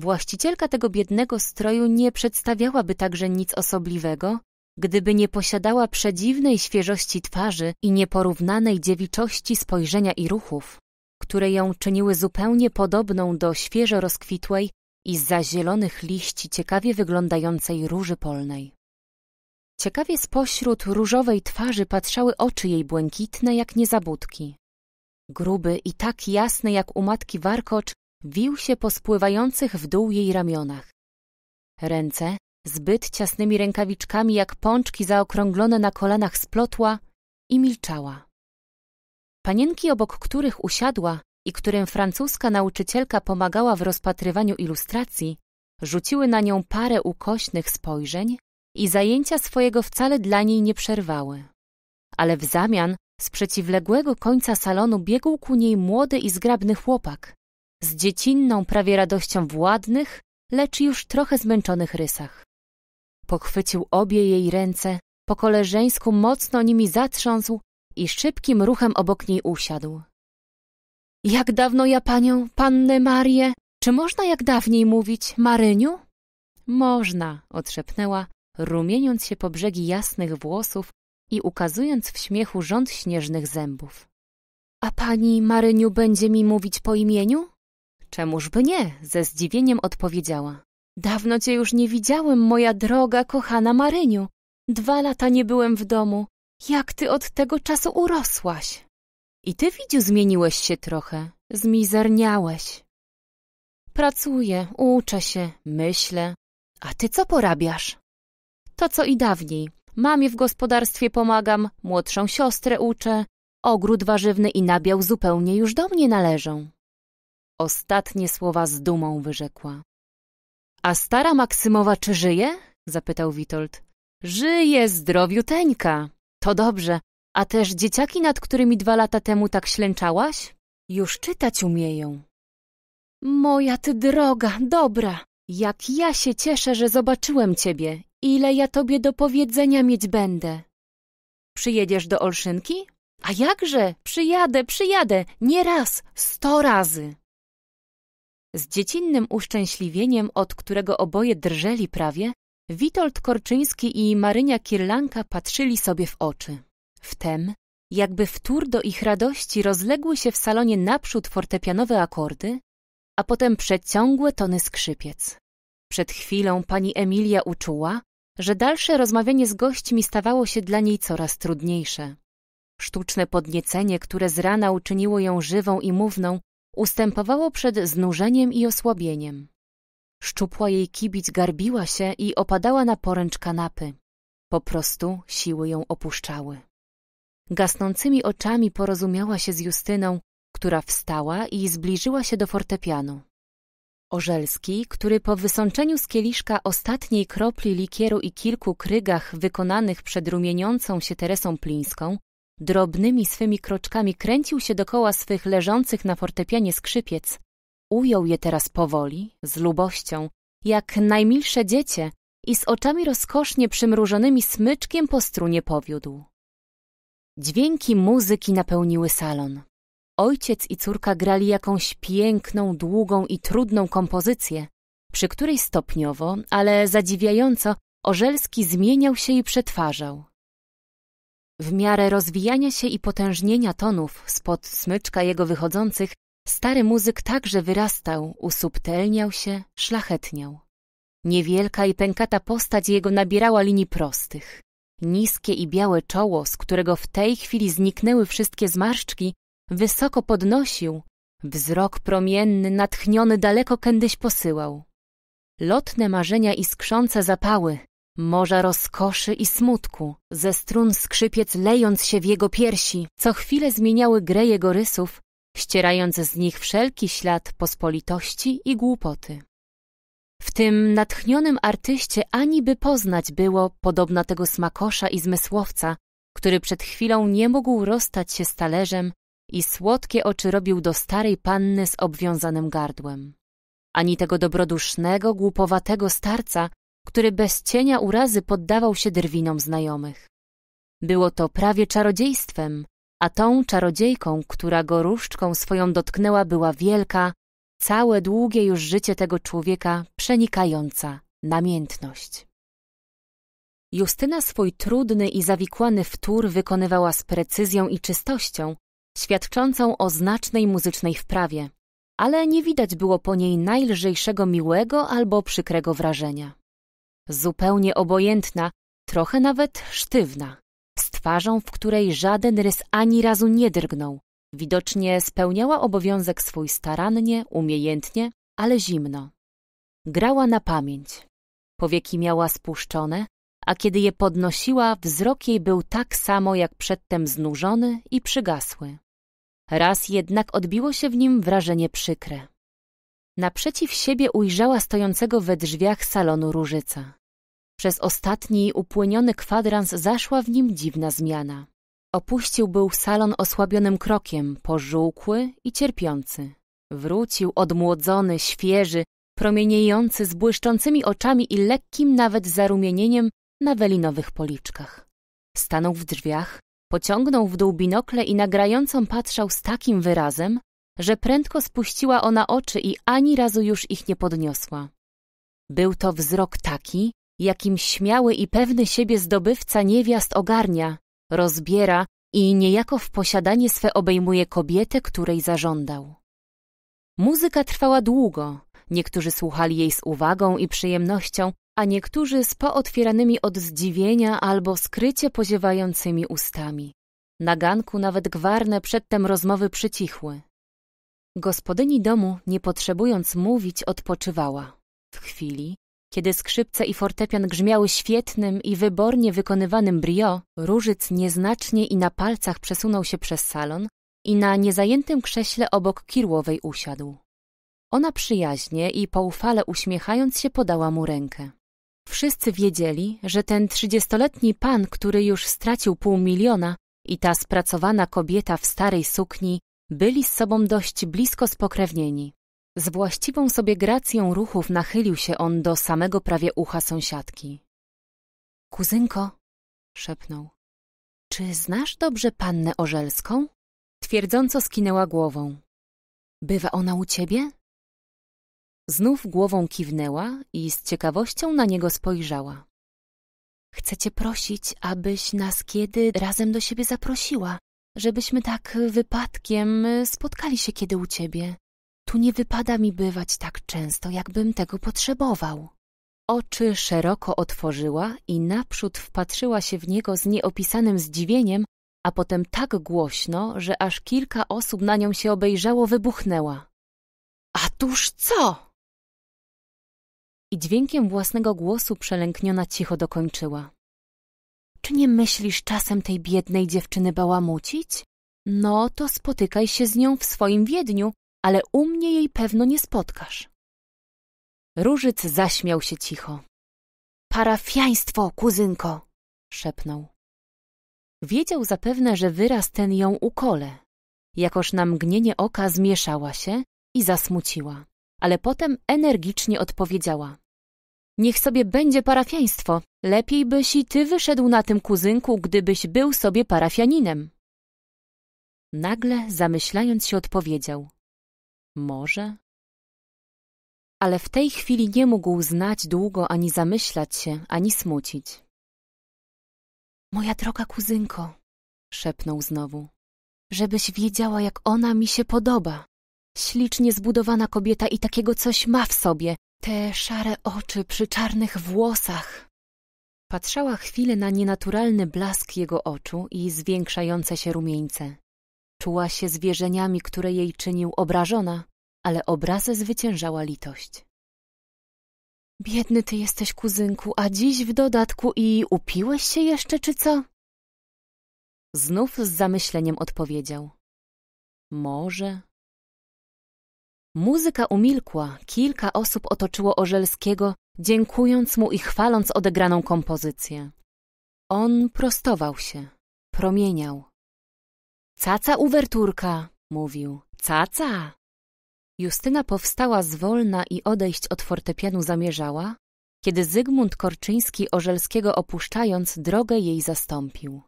Właścicielka tego biednego stroju nie przedstawiałaby także nic osobliwego, Gdyby nie posiadała przedziwnej świeżości twarzy i nieporównanej dziewiczości spojrzenia i ruchów, które ją czyniły zupełnie podobną do świeżo rozkwitłej i z zielonych liści ciekawie wyglądającej róży polnej. Ciekawie spośród różowej twarzy patrzały oczy jej błękitne jak niezabudki. Gruby i tak jasny jak u matki warkocz wił się po spływających w dół jej ramionach. Ręce, Zbyt ciasnymi rękawiczkami jak pączki zaokrąglone na kolanach splotła i milczała. Panienki, obok których usiadła i którym francuska nauczycielka pomagała w rozpatrywaniu ilustracji, rzuciły na nią parę ukośnych spojrzeń i zajęcia swojego wcale dla niej nie przerwały. Ale w zamian z przeciwległego końca salonu biegł ku niej młody i zgrabny chłopak, z dziecinną prawie radością w ładnych, lecz już trochę zmęczonych rysach. Pochwycił obie jej ręce, po koleżeńsku mocno nimi zatrząsł i szybkim ruchem obok niej usiadł. Jak dawno ja panią, pannę Marię, czy można jak dawniej mówić Maryniu? Można, odszepnęła, rumieniąc się po brzegi jasnych włosów i ukazując w śmiechu rząd śnieżnych zębów. A pani Maryniu będzie mi mówić po imieniu? Czemużby nie, ze zdziwieniem odpowiedziała. Dawno cię już nie widziałem, moja droga, kochana Maryniu. Dwa lata nie byłem w domu. Jak ty od tego czasu urosłaś? I ty, Widziu, zmieniłeś się trochę. Zmizerniałeś. Pracuję, uczę się, myślę. A ty co porabiasz? To co i dawniej. Mamie w gospodarstwie pomagam, młodszą siostrę uczę. Ogród warzywny i nabiał zupełnie już do mnie należą. Ostatnie słowa z dumą wyrzekła. A stara Maksymowa czy żyje? zapytał Witold. Żyje zdrowiuteńka. To dobrze. A też dzieciaki, nad którymi dwa lata temu tak ślęczałaś? Już czytać umieją. Moja ty droga, dobra. Jak ja się cieszę, że zobaczyłem ciebie. Ile ja tobie do powiedzenia mieć będę. Przyjedziesz do Olszynki? A jakże? Przyjadę, przyjadę. Nie raz, sto razy. Z dziecinnym uszczęśliwieniem, od którego oboje drżeli prawie, Witold Korczyński i Marynia Kirlanka patrzyli sobie w oczy. Wtem, jakby wtór do ich radości, rozległy się w salonie naprzód fortepianowe akordy, a potem przeciągłe tony skrzypiec. Przed chwilą pani Emilia uczuła, że dalsze rozmawianie z gośćmi stawało się dla niej coraz trudniejsze. Sztuczne podniecenie, które z rana uczyniło ją żywą i mówną, Ustępowało przed znużeniem i osłabieniem. Szczupła jej kibić garbiła się i opadała na poręcz kanapy. Po prostu siły ją opuszczały. Gasnącymi oczami porozumiała się z Justyną, która wstała i zbliżyła się do fortepianu. Orzelski, który po wysączeniu z kieliszka ostatniej kropli likieru i kilku krygach wykonanych przed rumieniącą się Teresą Plińską, Drobnymi swymi kroczkami kręcił się dokoła swych leżących na fortepianie skrzypiec. Ujął je teraz powoli, z lubością, jak najmilsze dziecię i z oczami rozkosznie przymrużonymi smyczkiem po strunie powiódł. Dźwięki muzyki napełniły salon. Ojciec i córka grali jakąś piękną, długą i trudną kompozycję, przy której stopniowo, ale zadziwiająco, Orzelski zmieniał się i przetwarzał. W miarę rozwijania się i potężnienia tonów spod smyczka jego wychodzących, stary muzyk także wyrastał, usubtelniał się, szlachetniał. Niewielka i pękata postać jego nabierała linii prostych. Niskie i białe czoło, z którego w tej chwili zniknęły wszystkie zmarszczki, wysoko podnosił, wzrok promienny, natchniony daleko kędyś posyłał. Lotne marzenia i skrzące zapały, Morza rozkoszy i smutku, ze strun skrzypiec lejąc się w jego piersi, co chwilę zmieniały grę jego rysów, ścierając z nich wszelki ślad pospolitości i głupoty. W tym natchnionym artyście ani by poznać było podobna tego smakosza i zmysłowca, który przed chwilą nie mógł rozstać się z talerzem i słodkie oczy robił do starej panny z obwiązanym gardłem. Ani tego dobrodusznego, głupowatego starca, który bez cienia urazy poddawał się drwinom znajomych. Było to prawie czarodziejstwem, a tą czarodziejką, która goruszczką swoją dotknęła, była wielka, całe długie już życie tego człowieka przenikająca namiętność. Justyna swój trudny i zawikłany wtór wykonywała z precyzją i czystością, świadczącą o znacznej muzycznej wprawie, ale nie widać było po niej najlżejszego miłego albo przykrego wrażenia zupełnie obojętna, trochę nawet sztywna, z twarzą, w której żaden rys ani razu nie drgnął. Widocznie spełniała obowiązek swój starannie, umiejętnie, ale zimno. Grała na pamięć. Powieki miała spuszczone, a kiedy je podnosiła, wzrok jej był tak samo jak przedtem znużony i przygasły. Raz jednak odbiło się w nim wrażenie przykre. Naprzeciw siebie ujrzała stojącego we drzwiach salonu Różyca. Przez ostatni upłyniony kwadrans zaszła w nim dziwna zmiana. Opuścił był salon osłabionym krokiem, pożółkły i cierpiący. Wrócił odmłodzony, świeży, promieniejący z błyszczącymi oczami i lekkim nawet zarumienieniem na welinowych policzkach. Stanął w drzwiach, pociągnął w dół binokle i nagrającą patrzał z takim wyrazem, że prędko spuściła ona oczy i ani razu już ich nie podniosła. Był to wzrok taki, jakim śmiały i pewny siebie zdobywca niewiast ogarnia, rozbiera i niejako w posiadanie swe obejmuje kobietę, której zażądał. Muzyka trwała długo, niektórzy słuchali jej z uwagą i przyjemnością, a niektórzy z pootwieranymi od zdziwienia albo skrycie poziewającymi ustami. Na ganku nawet gwarne przedtem rozmowy przycichły. Gospodyni domu, nie potrzebując mówić, odpoczywała. W chwili, kiedy skrzypce i fortepian grzmiały świetnym i wybornie wykonywanym brio, różyc nieznacznie i na palcach przesunął się przez salon i na niezajętym krześle obok Kirłowej usiadł. Ona przyjaźnie i poufale uśmiechając się podała mu rękę. Wszyscy wiedzieli, że ten trzydziestoletni pan, który już stracił pół miliona i ta spracowana kobieta w starej sukni byli z sobą dość blisko spokrewnieni. Z właściwą sobie gracją ruchów nachylił się on do samego prawie ucha sąsiadki. Kuzynko, szepnął, czy znasz dobrze pannę Orzelską? Twierdząco skinęła głową. Bywa ona u ciebie? Znów głową kiwnęła i z ciekawością na niego spojrzała. Chcę cię prosić, abyś nas kiedy razem do siebie zaprosiła, żebyśmy tak y, wypadkiem y, spotkali się kiedy u ciebie. Tu nie wypada mi bywać tak często, jakbym tego potrzebował. Oczy szeroko otworzyła i naprzód wpatrzyła się w niego z nieopisanym zdziwieniem, a potem tak głośno, że aż kilka osób na nią się obejrzało, wybuchnęła. A tuż co? I dźwiękiem własnego głosu przelękniona cicho dokończyła. Czy nie myślisz czasem tej biednej dziewczyny bałamucić? No to spotykaj się z nią w swoim Wiedniu, ale u mnie jej pewno nie spotkasz. Różyc zaśmiał się cicho. Parafiaństwo, kuzynko! szepnął. Wiedział zapewne, że wyraz ten ją ukole. Jakoż na mgnienie oka zmieszała się i zasmuciła, ale potem energicznie odpowiedziała. Niech sobie będzie parafiaństwo. Lepiej byś i ty wyszedł na tym kuzynku, gdybyś był sobie parafianinem. Nagle, zamyślając się, odpowiedział. Może? Ale w tej chwili nie mógł znać długo ani zamyślać się, ani smucić. Moja droga kuzynko, szepnął znowu, żebyś wiedziała, jak ona mi się podoba. Ślicznie zbudowana kobieta i takiego coś ma w sobie, te szare oczy przy czarnych włosach. Patrzała chwilę na nienaturalny blask jego oczu i zwiększające się rumieńce. Czuła się zwierzeniami, które jej czynił obrażona, ale obraze zwyciężała litość. Biedny ty jesteś, kuzynku, a dziś w dodatku i upiłeś się jeszcze, czy co? Znów z zamyśleniem odpowiedział. Może, Muzyka umilkła, kilka osób otoczyło Orzelskiego, dziękując mu i chwaląc odegraną kompozycję. On prostował się, promieniał. Caca uwerturka, mówił. Caca! Justyna powstała zwolna i odejść od fortepianu zamierzała, kiedy Zygmunt Korczyński Orzelskiego opuszczając drogę jej zastąpił.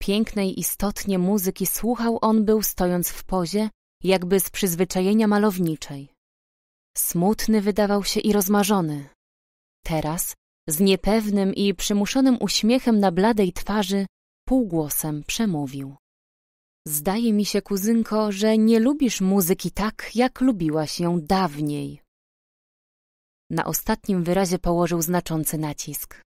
Pięknej istotnie muzyki słuchał on był stojąc w pozie, jakby z przyzwyczajenia malowniczej. Smutny wydawał się i rozmarzony. Teraz, z niepewnym i przymuszonym uśmiechem na bladej twarzy, półgłosem przemówił. Zdaje mi się, kuzynko, że nie lubisz muzyki tak, jak lubiłaś ją dawniej. Na ostatnim wyrazie położył znaczący nacisk.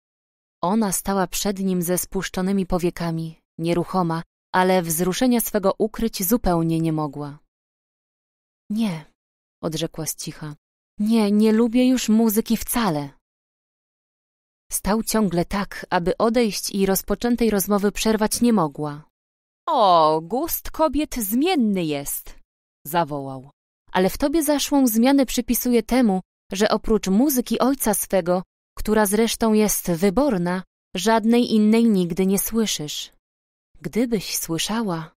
Ona stała przed nim ze spuszczonymi powiekami, nieruchoma, ale wzruszenia swego ukryć zupełnie nie mogła. Nie, odrzekła z cicha. Nie, nie lubię już muzyki wcale. Stał ciągle tak, aby odejść i rozpoczętej rozmowy przerwać nie mogła. O, gust kobiet zmienny jest, zawołał. Ale w tobie zaszłą zmianę przypisuje temu, że oprócz muzyki ojca swego, która zresztą jest wyborna, żadnej innej nigdy nie słyszysz. Gdybyś słyszała,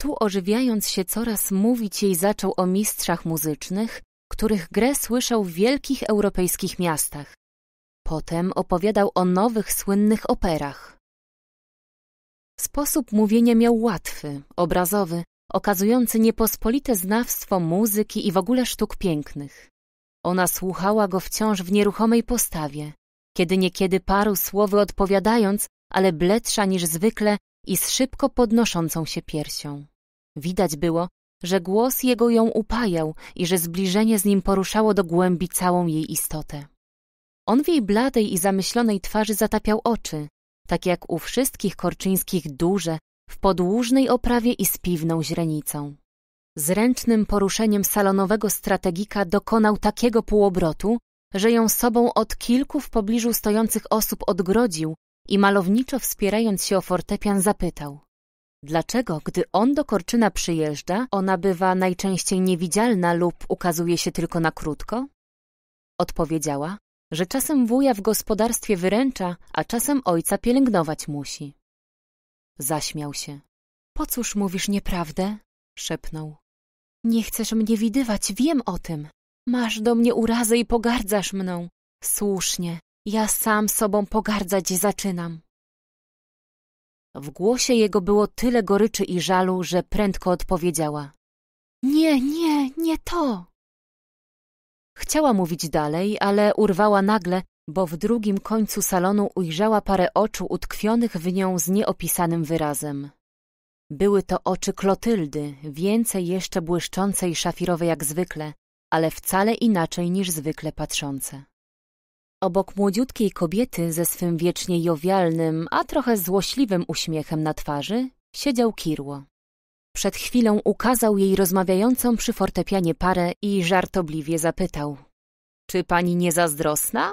tu ożywiając się coraz mówić jej zaczął o mistrzach muzycznych, których grę słyszał w wielkich europejskich miastach. Potem opowiadał o nowych słynnych operach. Sposób mówienia miał łatwy, obrazowy, okazujący niepospolite znawstwo muzyki i w ogóle sztuk pięknych. Ona słuchała go wciąż w nieruchomej postawie, kiedy niekiedy paru słowy odpowiadając, ale bledsza niż zwykle, i z szybko podnoszącą się piersią. Widać było, że głos jego ją upajał i że zbliżenie z nim poruszało do głębi całą jej istotę. On w jej bladej i zamyślonej twarzy zatapiał oczy, tak jak u wszystkich korczyńskich duże, w podłużnej oprawie i z piwną źrenicą. Zręcznym poruszeniem salonowego strategika dokonał takiego półobrotu, że ją sobą od kilku w pobliżu stojących osób odgrodził i malowniczo wspierając się o fortepian zapytał. Dlaczego, gdy on do Korczyna przyjeżdża, ona bywa najczęściej niewidzialna lub ukazuje się tylko na krótko? Odpowiedziała, że czasem wuja w gospodarstwie wyręcza, a czasem ojca pielęgnować musi. Zaśmiał się. Po cóż mówisz nieprawdę? szepnął. Nie chcesz mnie widywać, wiem o tym. Masz do mnie urazę i pogardzasz mną. Słusznie. Ja sam sobą pogardzać zaczynam. W głosie jego było tyle goryczy i żalu, że prędko odpowiedziała. Nie, nie, nie to. Chciała mówić dalej, ale urwała nagle, bo w drugim końcu salonu ujrzała parę oczu utkwionych w nią z nieopisanym wyrazem. Były to oczy Klotyldy, więcej jeszcze błyszczące i szafirowe jak zwykle, ale wcale inaczej niż zwykle patrzące. Obok młodziutkiej kobiety ze swym wiecznie jowialnym, a trochę złośliwym uśmiechem na twarzy, siedział Kirło. Przed chwilą ukazał jej rozmawiającą przy fortepianie parę i żartobliwie zapytał. Czy pani nie zazdrosna?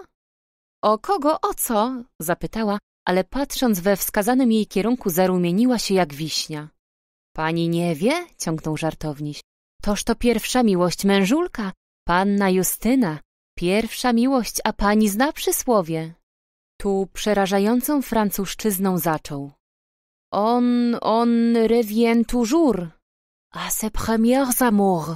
O kogo, o co? zapytała, ale patrząc we wskazanym jej kierunku zarumieniła się jak wiśnia. Pani nie wie? ciągnął żartowniś. Toż to pierwsza miłość mężulka, panna Justyna, Pierwsza miłość, a pani zna przysłowie. Tu przerażającą francuszczyzną zaczął. On, on revient toujours. A se premier amour.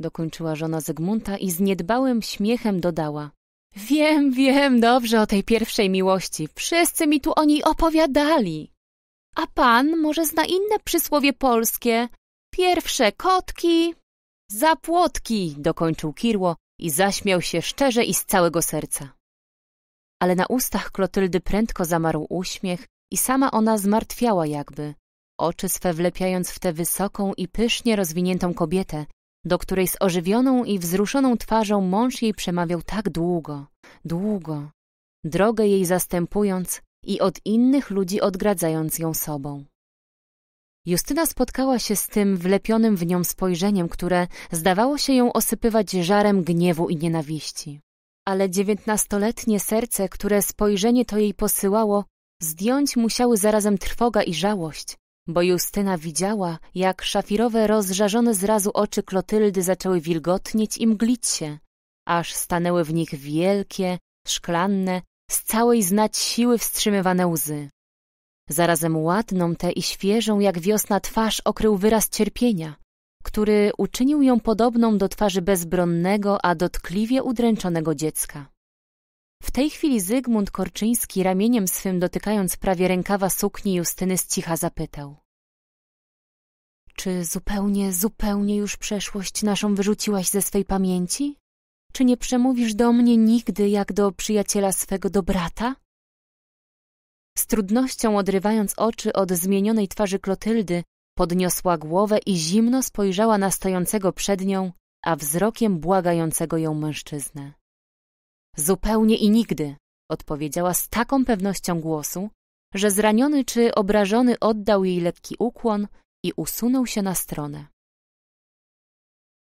Dokończyła żona Zygmunta i z niedbałym śmiechem dodała. Wiem, wiem dobrze o tej pierwszej miłości. Wszyscy mi tu o niej opowiadali. A pan może zna inne przysłowie polskie. Pierwsze kotki, zapłotki, dokończył Kirło, i zaśmiał się szczerze i z całego serca. Ale na ustach Klotyldy prędko zamarł uśmiech i sama ona zmartwiała jakby, oczy swe wlepiając w tę wysoką i pysznie rozwiniętą kobietę, do której z ożywioną i wzruszoną twarzą mąż jej przemawiał tak długo, długo, drogę jej zastępując i od innych ludzi odgradzając ją sobą. Justyna spotkała się z tym wlepionym w nią spojrzeniem, które zdawało się ją osypywać żarem gniewu i nienawiści. Ale dziewiętnastoletnie serce, które spojrzenie to jej posyłało, zdjąć musiały zarazem trwoga i żałość, bo Justyna widziała, jak szafirowe, rozżarzone zrazu oczy Klotyldy zaczęły wilgotnieć i mglić się, aż stanęły w nich wielkie, szklanne, z całej znać siły wstrzymywane łzy. Zarazem ładną tę i świeżą jak wiosna twarz okrył wyraz cierpienia, który uczynił ją podobną do twarzy bezbronnego, a dotkliwie udręczonego dziecka. W tej chwili Zygmunt Korczyński ramieniem swym dotykając prawie rękawa sukni Justyny z cicha zapytał. Czy zupełnie, zupełnie już przeszłość naszą wyrzuciłaś ze swej pamięci? Czy nie przemówisz do mnie nigdy jak do przyjaciela swego, do brata? Z trudnością odrywając oczy od zmienionej twarzy Klotyldy, podniosła głowę i zimno spojrzała na stojącego przed nią, a wzrokiem błagającego ją mężczyznę. Zupełnie i nigdy, odpowiedziała z taką pewnością głosu, że zraniony czy obrażony oddał jej lekki ukłon i usunął się na stronę.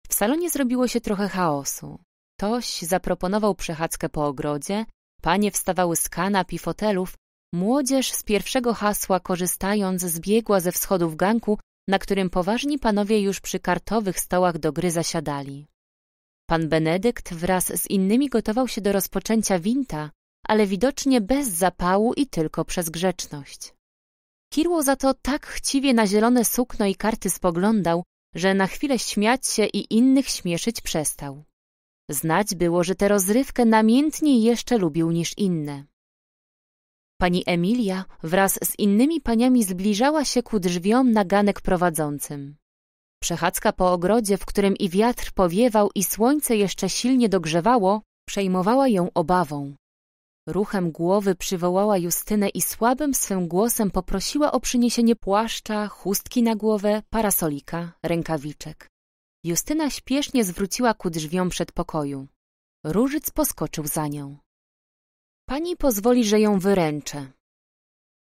W salonie zrobiło się trochę chaosu. Toś zaproponował przechadzkę po ogrodzie, panie wstawały z kanap i fotelów, Młodzież z pierwszego hasła korzystając zbiegła ze wschodów ganku, na którym poważni panowie już przy kartowych stołach do gry zasiadali. Pan Benedykt wraz z innymi gotował się do rozpoczęcia winta, ale widocznie bez zapału i tylko przez grzeczność. Kirło za to tak chciwie na zielone sukno i karty spoglądał, że na chwilę śmiać się i innych śmieszyć przestał. Znać było, że tę rozrywkę namiętniej jeszcze lubił niż inne. Pani Emilia wraz z innymi paniami zbliżała się ku drzwiom na ganek prowadzącym. Przechadzka po ogrodzie, w którym i wiatr powiewał i słońce jeszcze silnie dogrzewało, przejmowała ją obawą. Ruchem głowy przywołała Justynę i słabym swym głosem poprosiła o przyniesienie płaszcza, chustki na głowę, parasolika, rękawiczek. Justyna śpiesznie zwróciła ku drzwiom przedpokoju. Różyc poskoczył za nią. Pani pozwoli, że ją wyręczę.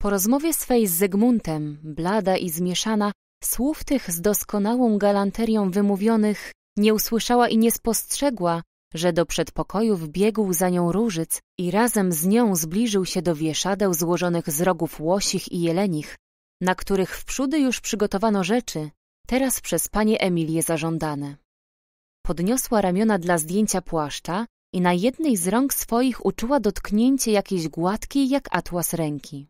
Po rozmowie swej z Zygmuntem, blada i zmieszana, słów tych z doskonałą galanterią wymówionych, nie usłyszała i nie spostrzegła, że do przedpokoju wbiegł za nią różyc i razem z nią zbliżył się do wieszadeł złożonych z rogów łosich i jelenich, na których wprzódy już przygotowano rzeczy, teraz przez panie Emilię zażądane. Podniosła ramiona dla zdjęcia płaszcza i na jednej z rąk swoich uczuła dotknięcie jakiejś gładkiej jak atłas ręki.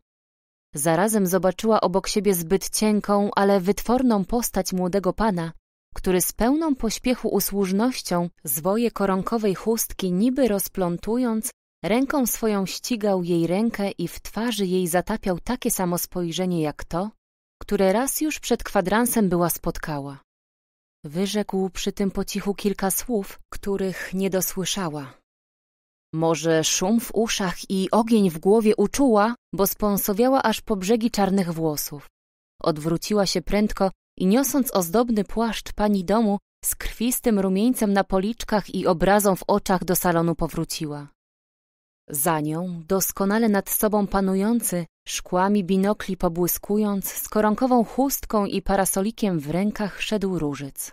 Zarazem zobaczyła obok siebie zbyt cienką, ale wytworną postać młodego pana, który z pełną pośpiechu usłużnością zwoje koronkowej chustki niby rozplątując, ręką swoją ścigał jej rękę i w twarzy jej zatapiał takie samo spojrzenie jak to, które raz już przed kwadransem była spotkała. Wyrzekł przy tym po cichu kilka słów, których nie dosłyszała. Może szum w uszach i ogień w głowie uczuła, bo spąsowiała aż po brzegi czarnych włosów. Odwróciła się prędko i niosąc ozdobny płaszcz pani domu, z krwistym rumieńcem na policzkach i obrazą w oczach do salonu powróciła. Za nią, doskonale nad sobą panujący, szkłami binokli pobłyskując, z koronkową chustką i parasolikiem w rękach szedł różyc.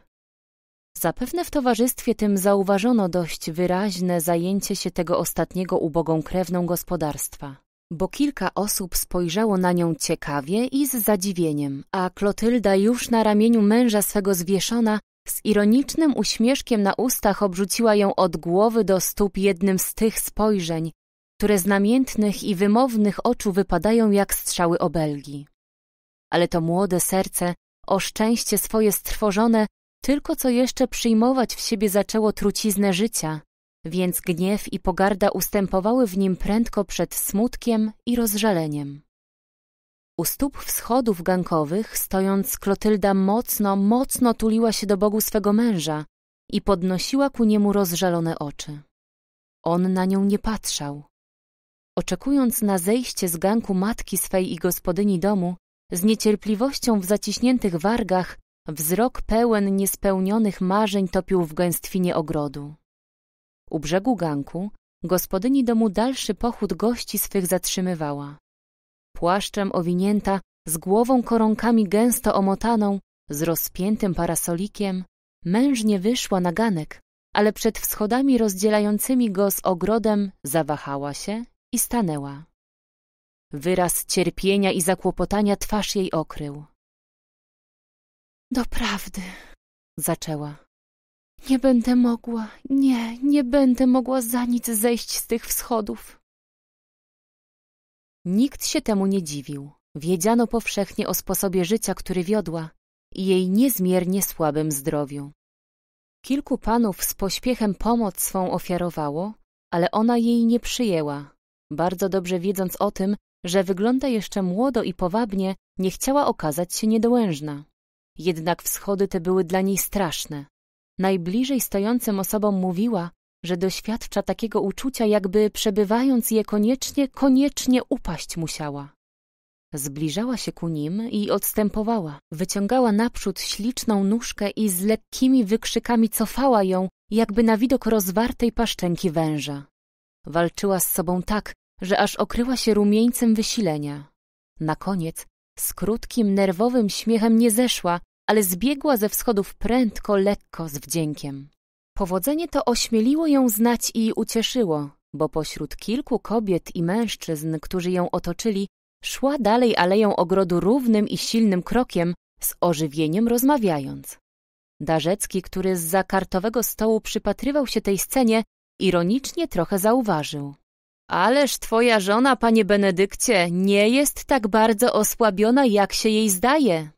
Zapewne w towarzystwie tym zauważono dość wyraźne zajęcie się tego ostatniego ubogą krewną gospodarstwa, bo kilka osób spojrzało na nią ciekawie i z zadziwieniem, a Klotylda już na ramieniu męża swego zwieszona z ironicznym uśmieszkiem na ustach obrzuciła ją od głowy do stóp jednym z tych spojrzeń, które z namiętnych i wymownych oczu wypadają jak strzały obelgi. Ale to młode serce, o szczęście swoje strwożone, tylko co jeszcze przyjmować w siebie zaczęło truciznę życia, więc gniew i pogarda ustępowały w nim prędko przed smutkiem i rozżaleniem. U stóp wschodów gankowych, stojąc, Klotylda mocno, mocno tuliła się do Bogu swego męża i podnosiła ku niemu rozżalone oczy. On na nią nie patrzał. Oczekując na zejście z ganku matki swej i gospodyni domu, z niecierpliwością w zaciśniętych wargach, wzrok pełen niespełnionych marzeń topił w gęstwinie ogrodu. U brzegu ganku gospodyni domu dalszy pochód gości swych zatrzymywała. Płaszczem owinięta, z głową koronkami gęsto omotaną, z rozpiętym parasolikiem, mężnie wyszła na ganek, ale przed wschodami rozdzielającymi go z ogrodem zawahała się i stanęła. Wyraz cierpienia i zakłopotania twarz jej okrył. Doprawdy, zaczęła. Nie będę mogła, nie, nie będę mogła za nic zejść z tych wschodów. Nikt się temu nie dziwił. Wiedziano powszechnie o sposobie życia, który wiodła i jej niezmiernie słabym zdrowiu. Kilku panów z pośpiechem pomoc swą ofiarowało, ale ona jej nie przyjęła, bardzo dobrze wiedząc o tym, że wygląda jeszcze młodo i powabnie, nie chciała okazać się niedołężna. Jednak wschody te były dla niej straszne. Najbliżej stojącym osobom mówiła, że doświadcza takiego uczucia, jakby przebywając je koniecznie, koniecznie upaść musiała. Zbliżała się ku nim i odstępowała. Wyciągała naprzód śliczną nóżkę i z lekkimi wykrzykami cofała ją, jakby na widok rozwartej paszczenki węża. Walczyła z sobą tak, że aż okryła się rumieńcem wysilenia. Na koniec z krótkim, nerwowym śmiechem nie zeszła, ale zbiegła ze wschodów prędko, lekko, z wdziękiem. Powodzenie to ośmieliło ją znać i ucieszyło, bo pośród kilku kobiet i mężczyzn, którzy ją otoczyli, szła dalej aleją ogrodu równym i silnym krokiem, z ożywieniem rozmawiając. Darzecki, który z zakartowego stołu przypatrywał się tej scenie, Ironicznie trochę zauważył. Ależ twoja żona, panie Benedykcie, nie jest tak bardzo osłabiona, jak się jej zdaje.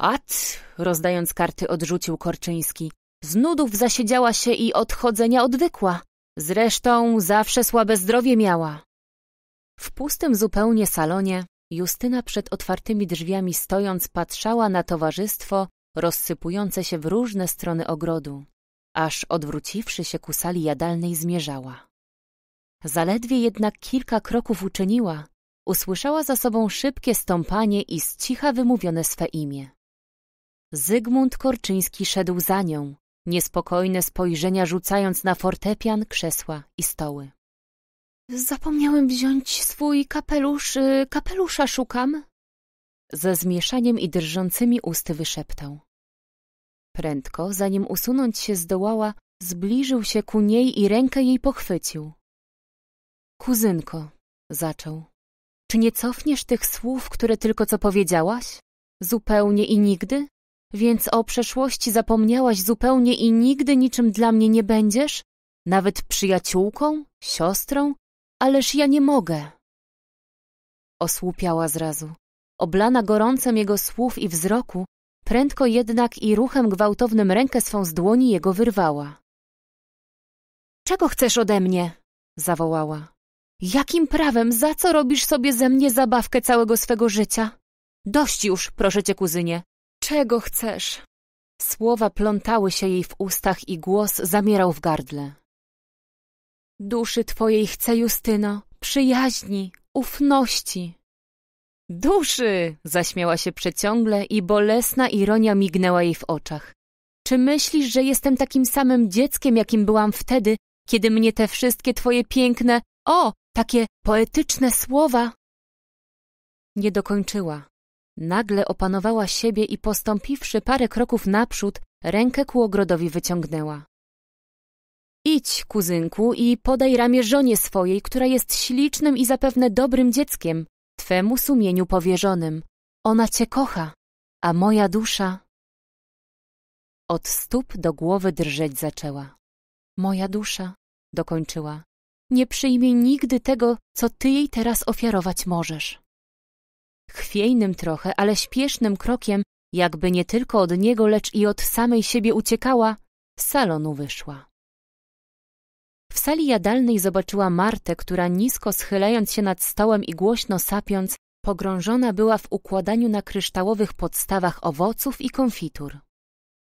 At, rozdając karty, odrzucił Korczyński. Z nudów zasiedziała się i odchodzenia odwykła. Zresztą zawsze słabe zdrowie miała. W pustym zupełnie salonie Justyna przed otwartymi drzwiami stojąc patrzała na towarzystwo rozsypujące się w różne strony ogrodu aż odwróciwszy się ku sali jadalnej zmierzała. Zaledwie jednak kilka kroków uczyniła, usłyszała za sobą szybkie stąpanie i z cicha wymówione swe imię. Zygmunt Korczyński szedł za nią, niespokojne spojrzenia rzucając na fortepian, krzesła i stoły. Zapomniałem wziąć swój kapelusz, y, kapelusza szukam. Ze zmieszaniem i drżącymi usty wyszeptał. Prędko, zanim usunąć się zdołała, zbliżył się ku niej i rękę jej pochwycił. Kuzynko, zaczął, czy nie cofniesz tych słów, które tylko co powiedziałaś? Zupełnie i nigdy? Więc o przeszłości zapomniałaś zupełnie i nigdy niczym dla mnie nie będziesz? Nawet przyjaciółką? Siostrą? Ależ ja nie mogę. Osłupiała zrazu. Oblana gorącem jego słów i wzroku, Prędko jednak i ruchem gwałtownym rękę swą z dłoni jego wyrwała. Czego chcesz ode mnie? zawołała. Jakim prawem, za co robisz sobie ze mnie zabawkę całego swego życia? Dość już, proszę cię, kuzynie. Czego chcesz? Słowa plątały się jej w ustach i głos zamierał w gardle. Duszy twojej chcę, Justyno, przyjaźni, ufności. Duszy! zaśmiała się przeciągle i bolesna ironia mignęła jej w oczach. Czy myślisz, że jestem takim samym dzieckiem, jakim byłam wtedy, kiedy mnie te wszystkie twoje piękne, o, takie poetyczne słowa? Nie dokończyła. Nagle opanowała siebie i postąpiwszy parę kroków naprzód, rękę ku ogrodowi wyciągnęła. Idź, kuzynku, i podaj ramię żonie swojej, która jest ślicznym i zapewne dobrym dzieckiem, Twemu sumieniu powierzonym. Ona Cię kocha, a moja dusza... Od stóp do głowy drżeć zaczęła. Moja dusza, dokończyła, nie przyjmie nigdy tego, co Ty jej teraz ofiarować możesz. Chwiejnym trochę, ale śpiesznym krokiem, jakby nie tylko od niego, lecz i od samej siebie uciekała, z salonu wyszła. W sali jadalnej zobaczyła Martę, która nisko schylając się nad stołem i głośno sapiąc, pogrążona była w układaniu na kryształowych podstawach owoców i konfitur.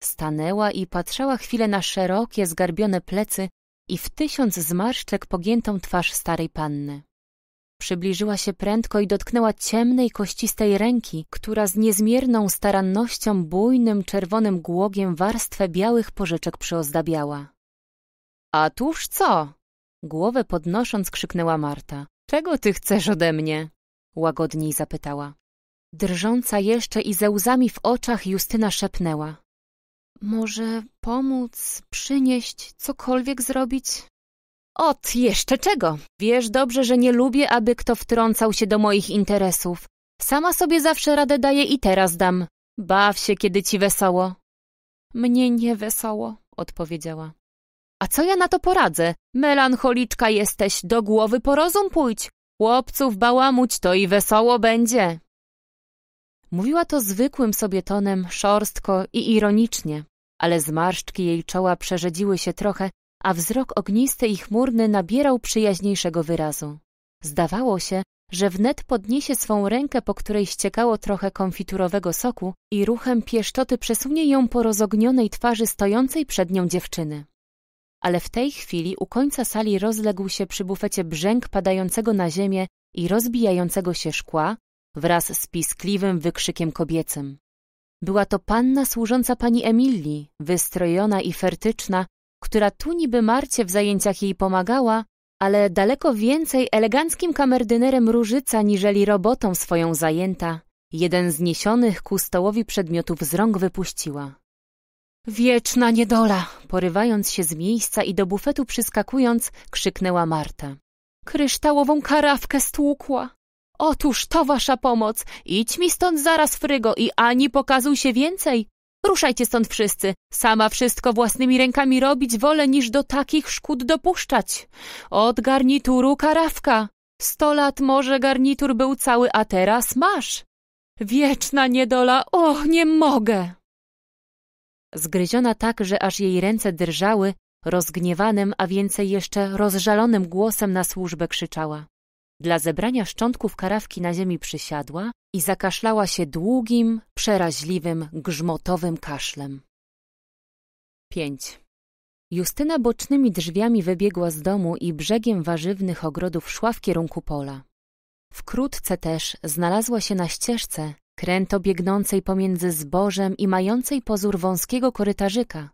Stanęła i patrzała chwilę na szerokie, zgarbione plecy i w tysiąc zmarszczek pogiętą twarz starej panny. Przybliżyła się prędko i dotknęła ciemnej, kościstej ręki, która z niezmierną starannością bujnym, czerwonym głogiem warstwę białych porzeczek przyozdabiała. A tuż co? Głowę podnosząc krzyknęła Marta. Czego ty chcesz ode mnie? Łagodniej zapytała. Drżąca jeszcze i ze łzami w oczach Justyna szepnęła. Może pomóc, przynieść, cokolwiek zrobić? Ot, jeszcze czego? Wiesz dobrze, że nie lubię, aby kto wtrącał się do moich interesów. Sama sobie zawsze radę daję i teraz dam. Baw się, kiedy ci wesoło. Mnie nie wesoło, odpowiedziała. A co ja na to poradzę? Melancholiczka jesteś, do głowy po rozum pójdź. Chłopców bałamuć to i wesoło będzie. Mówiła to zwykłym sobie tonem, szorstko i ironicznie, ale zmarszczki jej czoła przerzedziły się trochę, a wzrok ognisty i chmurny nabierał przyjaźniejszego wyrazu. Zdawało się, że wnet podniesie swą rękę, po której ściekało trochę konfiturowego soku i ruchem pieszczoty przesunie ją po rozognionej twarzy stojącej przed nią dziewczyny ale w tej chwili u końca sali rozległ się przy bufecie brzęk padającego na ziemię i rozbijającego się szkła wraz z piskliwym wykrzykiem kobiecym. Była to panna służąca pani Emilii, wystrojona i fertyczna, która tu niby Marcie w zajęciach jej pomagała, ale daleko więcej eleganckim kamerdynerem Różyca niżeli robotą swoją zajęta, jeden z niesionych ku stołowi przedmiotów z rąk wypuściła. Wieczna niedola! Porywając się z miejsca i do bufetu przyskakując, krzyknęła Marta. Kryształową karawkę stłukła! Otóż to wasza pomoc! Idź mi stąd zaraz, Frygo, i ani pokazuj się więcej! Ruszajcie stąd wszyscy! Sama wszystko własnymi rękami robić wolę, niż do takich szkód dopuszczać! Od garnituru karawka! Sto lat może garnitur był cały, a teraz masz! Wieczna niedola! O, nie mogę! Zgryziona tak, że aż jej ręce drżały, rozgniewanym, a więcej jeszcze rozżalonym głosem na służbę krzyczała. Dla zebrania szczątków karawki na ziemi przysiadła i zakaszlała się długim, przeraźliwym, grzmotowym kaszlem. 5. Justyna bocznymi drzwiami wybiegła z domu i brzegiem warzywnych ogrodów szła w kierunku pola. Wkrótce też znalazła się na ścieżce, kręto biegnącej pomiędzy zbożem i mającej pozór wąskiego korytarzyka,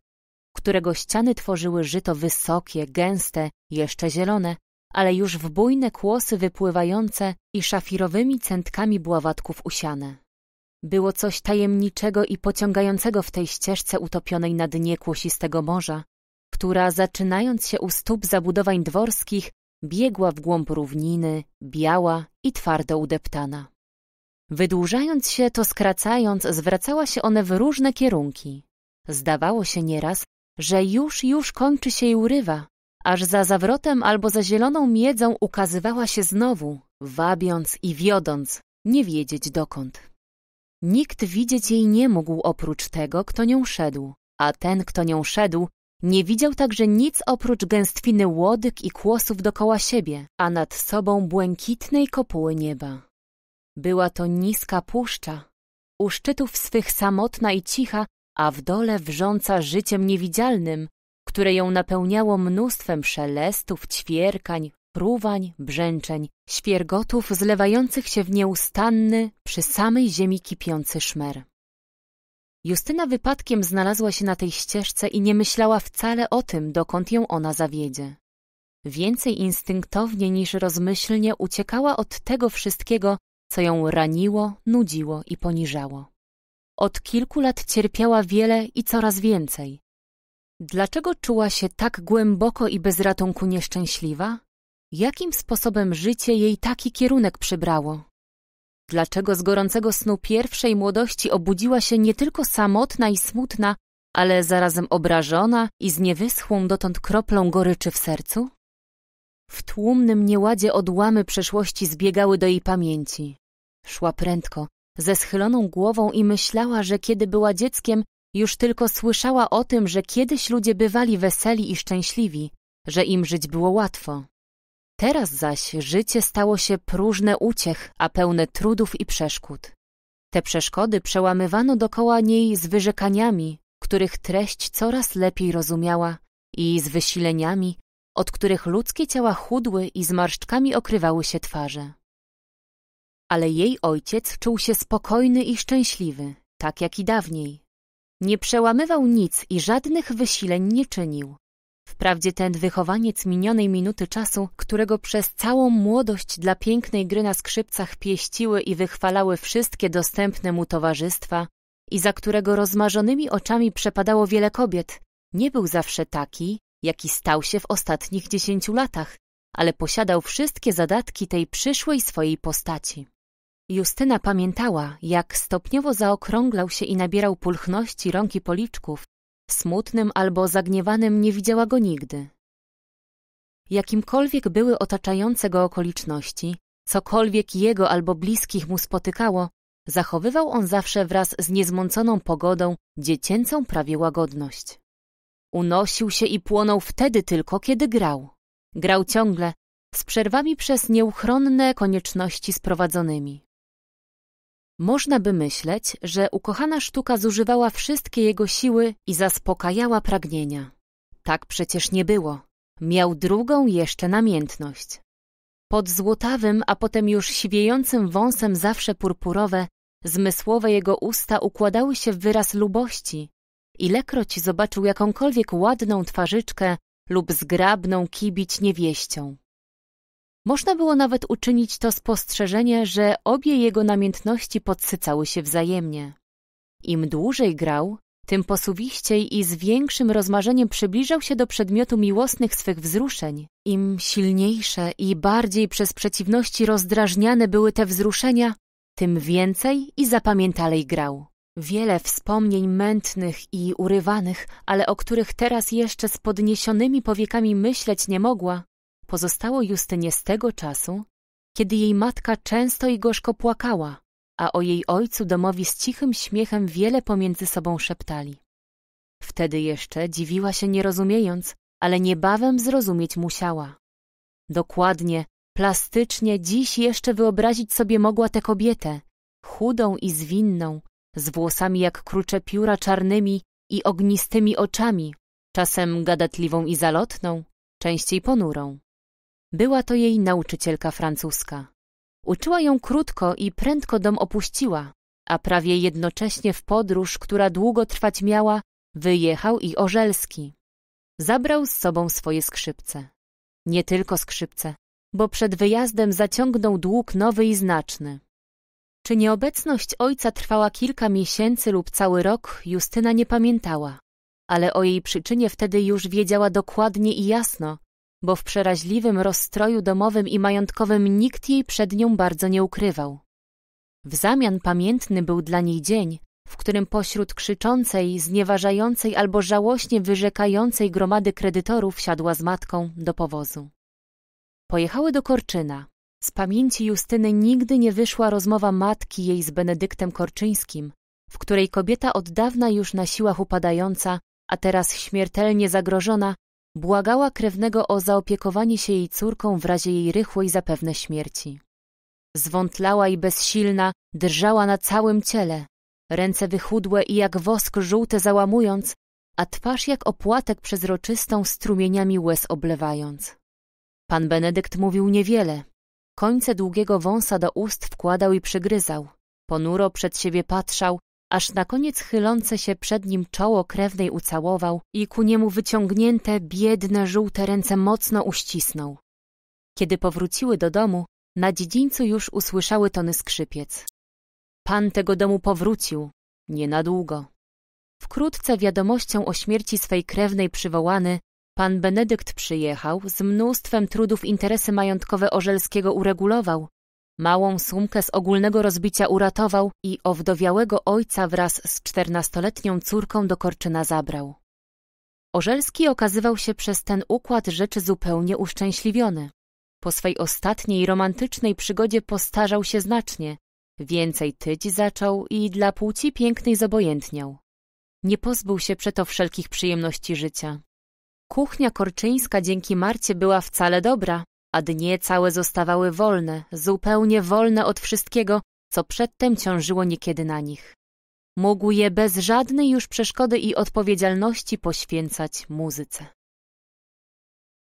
którego ściany tworzyły żyto wysokie, gęste, jeszcze zielone, ale już w bujne kłosy wypływające i szafirowymi centkami bławatków usiane. Było coś tajemniczego i pociągającego w tej ścieżce utopionej na dnie kłosistego morza, która zaczynając się u stóp zabudowań dworskich, biegła w głąb równiny, biała i twardo udeptana. Wydłużając się to skracając, zwracała się one w różne kierunki. Zdawało się nieraz, że już, już kończy się i urywa, aż za zawrotem albo za zieloną miedzą ukazywała się znowu, wabiąc i wiodąc, nie wiedzieć dokąd. Nikt widzieć jej nie mógł oprócz tego, kto nią szedł, a ten, kto nią szedł, nie widział także nic oprócz gęstwiny łodyg i kłosów dokoła siebie, a nad sobą błękitnej kopuły nieba. Była to niska puszcza, u szczytów swych samotna i cicha, a w dole wrząca życiem niewidzialnym, które ją napełniało mnóstwem szelestów, ćwierkań, pruwań, brzęczeń, świergotów zlewających się w nieustanny, przy samej ziemi kipiący szmer. Justyna wypadkiem znalazła się na tej ścieżce i nie myślała wcale o tym, dokąd ją ona zawiedzie. Więcej instynktownie niż rozmyślnie uciekała od tego wszystkiego, co ją raniło, nudziło i poniżało. Od kilku lat cierpiała wiele i coraz więcej. Dlaczego czuła się tak głęboko i bez ratunku nieszczęśliwa? Jakim sposobem życie jej taki kierunek przybrało? Dlaczego z gorącego snu pierwszej młodości obudziła się nie tylko samotna i smutna, ale zarazem obrażona i z niewyschłą dotąd kroplą goryczy w sercu? W tłumnym nieładzie odłamy przeszłości zbiegały do jej pamięci. Szła prędko, ze schyloną głową i myślała, że kiedy była dzieckiem, już tylko słyszała o tym, że kiedyś ludzie bywali weseli i szczęśliwi, że im żyć było łatwo. Teraz zaś życie stało się próżne uciech, a pełne trudów i przeszkód. Te przeszkody przełamywano dokoła niej z wyrzekaniami, których treść coraz lepiej rozumiała, i z wysileniami, od których ludzkie ciała chudły i zmarszczkami okrywały się twarze. Ale jej ojciec czuł się spokojny i szczęśliwy, tak jak i dawniej. Nie przełamywał nic i żadnych wysileń nie czynił. Wprawdzie ten wychowaniec minionej minuty czasu, którego przez całą młodość dla pięknej gry na skrzypcach pieściły i wychwalały wszystkie dostępne mu towarzystwa i za którego rozmarzonymi oczami przepadało wiele kobiet, nie był zawsze taki, jaki stał się w ostatnich dziesięciu latach, ale posiadał wszystkie zadatki tej przyszłej swojej postaci. Justyna pamiętała, jak stopniowo zaokrąglał się i nabierał pulchności rąk i policzków. Smutnym albo zagniewanym nie widziała go nigdy. Jakimkolwiek były otaczające go okoliczności, cokolwiek jego albo bliskich mu spotykało, zachowywał on zawsze wraz z niezmąconą pogodą dziecięcą prawie łagodność. Unosił się i płonął wtedy tylko, kiedy grał. Grał ciągle, z przerwami przez nieuchronne konieczności sprowadzonymi. Można by myśleć, że ukochana sztuka zużywała wszystkie jego siły i zaspokajała pragnienia. Tak przecież nie było. Miał drugą jeszcze namiętność. Pod złotawym, a potem już siwiejącym wąsem zawsze purpurowe, zmysłowe jego usta układały się w wyraz lubości, Ilekroć zobaczył jakąkolwiek ładną twarzyczkę lub zgrabną kibić niewieścią. Można było nawet uczynić to spostrzeżenie, że obie jego namiętności podsycały się wzajemnie. Im dłużej grał, tym posuwiściej i z większym rozmarzeniem przybliżał się do przedmiotu miłosnych swych wzruszeń. Im silniejsze i bardziej przez przeciwności rozdrażniane były te wzruszenia, tym więcej i zapamiętalej grał. Wiele wspomnień mętnych i urywanych, ale o których teraz jeszcze z podniesionymi powiekami myśleć nie mogła, pozostało Justynie z tego czasu, kiedy jej matka często i gorzko płakała, a o jej ojcu domowi z cichym śmiechem wiele pomiędzy sobą szeptali. Wtedy jeszcze dziwiła się nie rozumiejąc, ale niebawem zrozumieć musiała. Dokładnie, plastycznie dziś jeszcze wyobrazić sobie mogła tę kobietę, chudą i zwinną, z włosami jak krucze pióra czarnymi i ognistymi oczami, czasem gadatliwą i zalotną, częściej ponurą. Była to jej nauczycielka francuska. Uczyła ją krótko i prędko dom opuściła, a prawie jednocześnie w podróż, która długo trwać miała, wyjechał i Orzelski. Zabrał z sobą swoje skrzypce. Nie tylko skrzypce, bo przed wyjazdem zaciągnął dług nowy i znaczny. Czy nieobecność ojca trwała kilka miesięcy lub cały rok, Justyna nie pamiętała, ale o jej przyczynie wtedy już wiedziała dokładnie i jasno, bo w przeraźliwym rozstroju domowym i majątkowym nikt jej przed nią bardzo nie ukrywał. W zamian pamiętny był dla niej dzień, w którym pośród krzyczącej, znieważającej albo żałośnie wyrzekającej gromady kredytorów siadła z matką do powozu. Pojechały do Korczyna, z pamięci Justyny nigdy nie wyszła rozmowa matki jej z Benedyktem Korczyńskim, w której kobieta od dawna już na siłach upadająca, a teraz śmiertelnie zagrożona, błagała krewnego o zaopiekowanie się jej córką w razie jej rychłej zapewne śmierci. Zwątlała i bezsilna, drżała na całym ciele, ręce wychudłe i jak wosk żółte załamując, a twarz jak opłatek przezroczystą strumieniami łez oblewając. Pan Benedykt mówił niewiele, Końce długiego wąsa do ust wkładał i przygryzał. Ponuro przed siebie patrzał, aż na koniec chylące się przed nim czoło krewnej ucałował i ku niemu wyciągnięte, biedne, żółte ręce mocno uścisnął. Kiedy powróciły do domu, na dziedzińcu już usłyszały tony skrzypiec. Pan tego domu powrócił, nie na długo. Wkrótce wiadomością o śmierci swej krewnej przywołany Pan Benedykt przyjechał, z mnóstwem trudów interesy majątkowe Orzelskiego uregulował. Małą sumkę z ogólnego rozbicia uratował i owdowiałego ojca wraz z czternastoletnią córką do Korczyna zabrał. Orzelski okazywał się przez ten układ rzeczy zupełnie uszczęśliwiony. Po swej ostatniej romantycznej przygodzie postarzał się znacznie, więcej tyć zaczął i dla płci pięknej zobojętniał. Nie pozbył się przeto wszelkich przyjemności życia. Kuchnia korczyńska dzięki Marcie była wcale dobra, a dnie całe zostawały wolne, zupełnie wolne od wszystkiego, co przedtem ciążyło niekiedy na nich. Mógł je bez żadnej już przeszkody i odpowiedzialności poświęcać muzyce.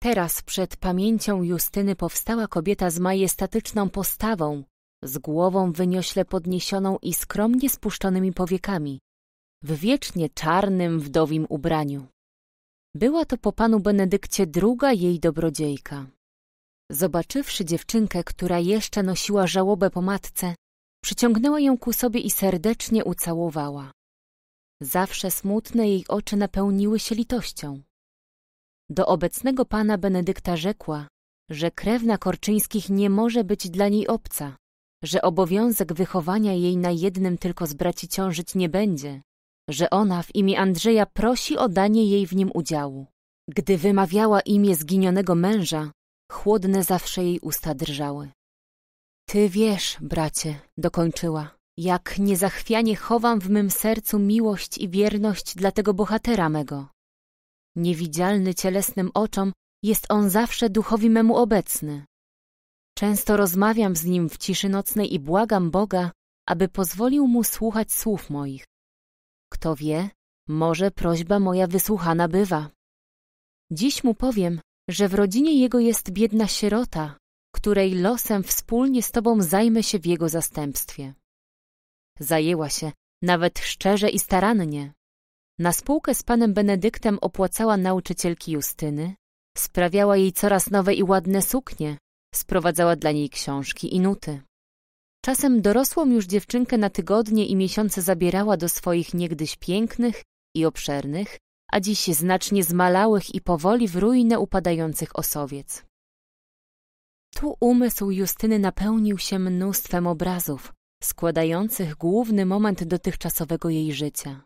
Teraz przed pamięcią Justyny powstała kobieta z majestatyczną postawą, z głową wyniośle podniesioną i skromnie spuszczonymi powiekami, w wiecznie czarnym wdowim ubraniu. Była to po panu Benedykcie druga jej dobrodziejka. Zobaczywszy dziewczynkę, która jeszcze nosiła żałobę po matce, przyciągnęła ją ku sobie i serdecznie ucałowała. Zawsze smutne jej oczy napełniły się litością. Do obecnego pana Benedykta rzekła, że krewna Korczyńskich nie może być dla niej obca, że obowiązek wychowania jej na jednym tylko z braci ciążyć nie będzie, że ona w imię Andrzeja prosi o danie jej w nim udziału. Gdy wymawiała imię zginionego męża, chłodne zawsze jej usta drżały. Ty wiesz, bracie, dokończyła, jak niezachwianie chowam w mym sercu miłość i wierność dla tego bohatera mego. Niewidzialny cielesnym oczom jest on zawsze duchowi memu obecny. Często rozmawiam z nim w ciszy nocnej i błagam Boga, aby pozwolił mu słuchać słów moich. Kto wie, może prośba moja wysłuchana bywa. Dziś mu powiem, że w rodzinie jego jest biedna sierota, której losem wspólnie z tobą zajmę się w jego zastępstwie. Zajęła się, nawet szczerze i starannie. Na spółkę z panem Benedyktem opłacała nauczycielki Justyny, sprawiała jej coraz nowe i ładne suknie, sprowadzała dla niej książki i nuty. Czasem dorosłą już dziewczynkę na tygodnie i miesiące zabierała do swoich niegdyś pięknych i obszernych, a dziś znacznie zmalałych i powoli w ruinę upadających osowiec. Tu umysł Justyny napełnił się mnóstwem obrazów, składających główny moment dotychczasowego jej życia.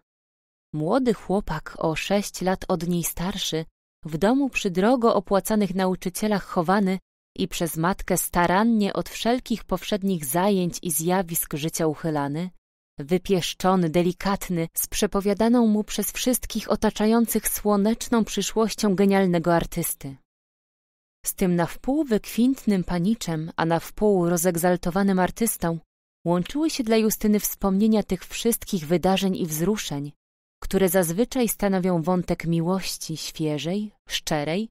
Młody chłopak o sześć lat od niej starszy, w domu przy drogo opłacanych nauczycielach chowany, i przez matkę starannie od wszelkich powszednich zajęć i zjawisk życia uchylany, wypieszczony, delikatny, z przepowiadaną mu przez wszystkich otaczających słoneczną przyszłością genialnego artysty. Z tym na wpół wykwintnym paniczem, a na wpół rozegzaltowanym artystą łączyły się dla Justyny wspomnienia tych wszystkich wydarzeń i wzruszeń, które zazwyczaj stanowią wątek miłości świeżej, szczerej,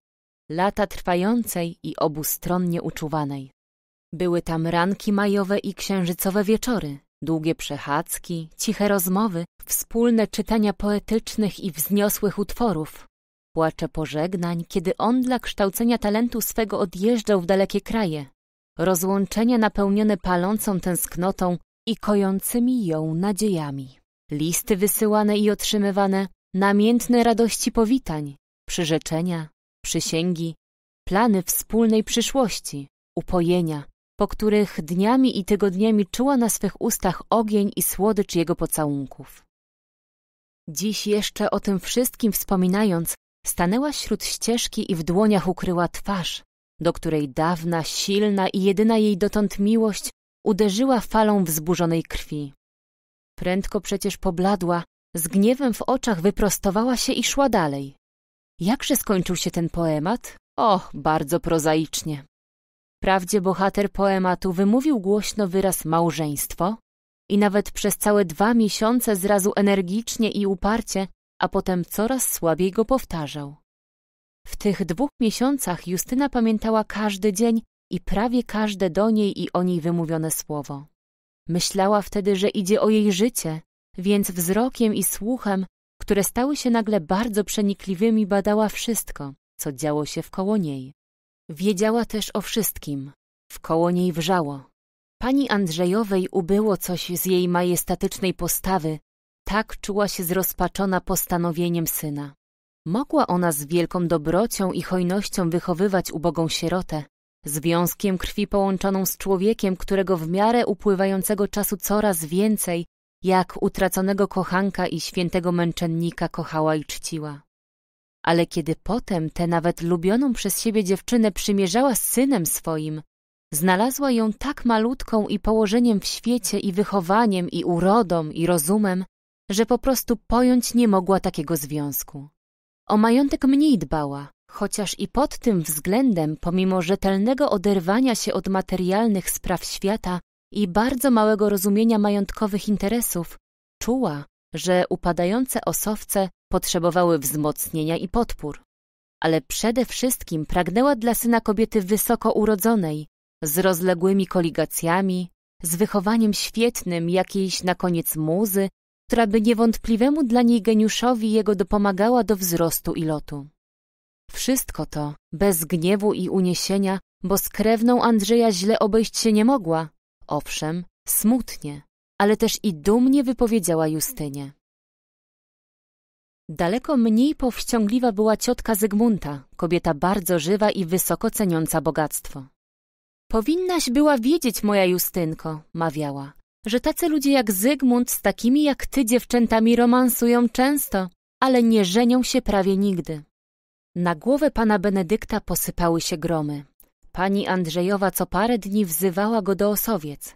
lata trwającej i obustronnie uczuwanej. Były tam ranki majowe i księżycowe wieczory, długie przechadzki, ciche rozmowy, wspólne czytania poetycznych i wzniosłych utworów, płacze pożegnań, kiedy on dla kształcenia talentu swego odjeżdżał w dalekie kraje, rozłączenia napełnione palącą tęsknotą i kojącymi ją nadziejami, listy wysyłane i otrzymywane, namiętne radości powitań, przyrzeczenia, przysięgi, plany wspólnej przyszłości, upojenia, po których dniami i tygodniami czuła na swych ustach ogień i słodycz jego pocałunków. Dziś jeszcze o tym wszystkim wspominając, stanęła śród ścieżki i w dłoniach ukryła twarz, do której dawna, silna i jedyna jej dotąd miłość uderzyła falą wzburzonej krwi. Prędko przecież pobladła, z gniewem w oczach wyprostowała się i szła dalej. Jakże skończył się ten poemat? O, bardzo prozaicznie. Wprawdzie bohater poematu wymówił głośno wyraz małżeństwo i nawet przez całe dwa miesiące zrazu energicznie i uparcie, a potem coraz słabiej go powtarzał. W tych dwóch miesiącach Justyna pamiętała każdy dzień i prawie każde do niej i o niej wymówione słowo. Myślała wtedy, że idzie o jej życie, więc wzrokiem i słuchem które stały się nagle bardzo przenikliwymi, badała wszystko, co działo się wkoło niej. Wiedziała też o wszystkim. Wkoło niej wrzało. Pani Andrzejowej ubyło coś z jej majestatycznej postawy. Tak czuła się zrozpaczona postanowieniem syna. Mogła ona z wielką dobrocią i hojnością wychowywać ubogą sierotę, związkiem krwi połączoną z człowiekiem, którego w miarę upływającego czasu coraz więcej jak utraconego kochanka i świętego męczennika kochała i czciła. Ale kiedy potem tę nawet lubioną przez siebie dziewczynę przymierzała z synem swoim, znalazła ją tak malutką i położeniem w świecie i wychowaniem i urodą i rozumem, że po prostu pojąć nie mogła takiego związku. O majątek mniej dbała, chociaż i pod tym względem, pomimo rzetelnego oderwania się od materialnych spraw świata, i bardzo małego rozumienia majątkowych interesów, czuła, że upadające osowce potrzebowały wzmocnienia i podpór. Ale przede wszystkim pragnęła dla syna kobiety wysoko urodzonej, z rozległymi koligacjami, z wychowaniem świetnym jakiejś na koniec muzy, która by niewątpliwemu dla niej geniuszowi jego dopomagała do wzrostu i lotu. Wszystko to, bez gniewu i uniesienia, bo z krewną Andrzeja źle obejść się nie mogła, owszem, smutnie, ale też i dumnie wypowiedziała Justynie. Daleko mniej powściągliwa była ciotka Zygmunta, kobieta bardzo żywa i wysoko ceniąca bogactwo. Powinnaś była wiedzieć, moja Justynko, mawiała, że tacy ludzie jak Zygmunt z takimi jak ty dziewczętami romansują często, ale nie żenią się prawie nigdy. Na głowę pana Benedykta posypały się gromy. Pani Andrzejowa co parę dni wzywała go do Osowiec.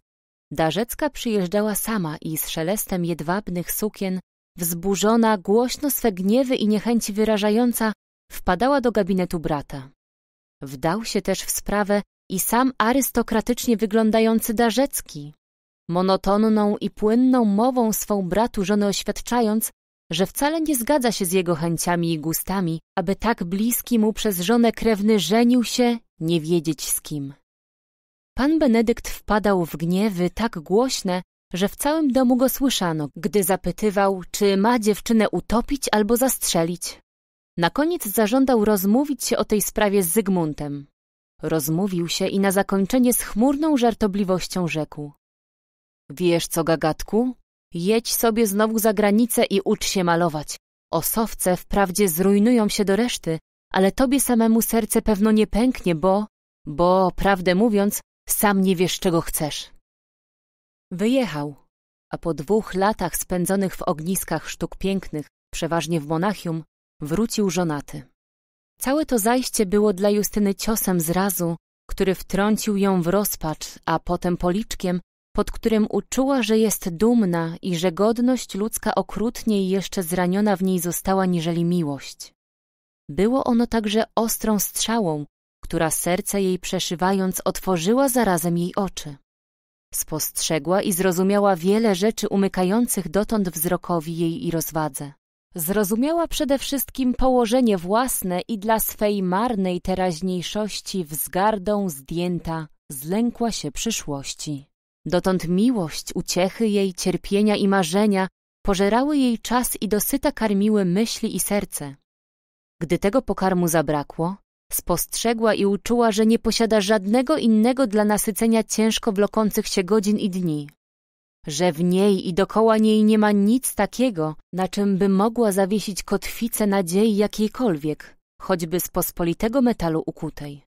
Darzecka przyjeżdżała sama i z szelestem jedwabnych sukien, wzburzona, głośno swe gniewy i niechęci wyrażająca, wpadała do gabinetu brata. Wdał się też w sprawę i sam arystokratycznie wyglądający Darzecki, monotonną i płynną mową swą bratu żony oświadczając, że wcale nie zgadza się z jego chęciami i gustami, aby tak bliski mu przez żonę krewny żenił się nie wiedzieć z kim. Pan Benedykt wpadał w gniewy tak głośne, że w całym domu go słyszano, gdy zapytywał, czy ma dziewczynę utopić albo zastrzelić. Na koniec zażądał rozmówić się o tej sprawie z Zygmuntem. Rozmówił się i na zakończenie z chmurną żartobliwością rzekł. Wiesz co, gagatku? Jedź sobie znowu za granicę i ucz się malować. Osowce wprawdzie zrujnują się do reszty, ale tobie samemu serce pewno nie pęknie, bo, bo, prawdę mówiąc, sam nie wiesz, czego chcesz. Wyjechał, a po dwóch latach spędzonych w ogniskach sztuk pięknych, przeważnie w Monachium, wrócił żonaty. Całe to zajście było dla Justyny ciosem zrazu, który wtrącił ją w rozpacz, a potem policzkiem, pod którym uczuła, że jest dumna i że godność ludzka okrutniej jeszcze zraniona w niej została niżeli miłość. Było ono także ostrą strzałą, która serce jej przeszywając otworzyła zarazem jej oczy. Spostrzegła i zrozumiała wiele rzeczy umykających dotąd wzrokowi jej i rozwadze. Zrozumiała przede wszystkim położenie własne i dla swej marnej teraźniejszości wzgardą zdjęta zlękła się przyszłości. Dotąd miłość, uciechy jej, cierpienia i marzenia pożerały jej czas i dosyta karmiły myśli i serce. Gdy tego pokarmu zabrakło, spostrzegła i uczuła, że nie posiada żadnego innego dla nasycenia ciężko wlokących się godzin i dni. Że w niej i dokoła niej nie ma nic takiego, na czym by mogła zawiesić kotwicę nadziei jakiejkolwiek, choćby z pospolitego metalu ukutej.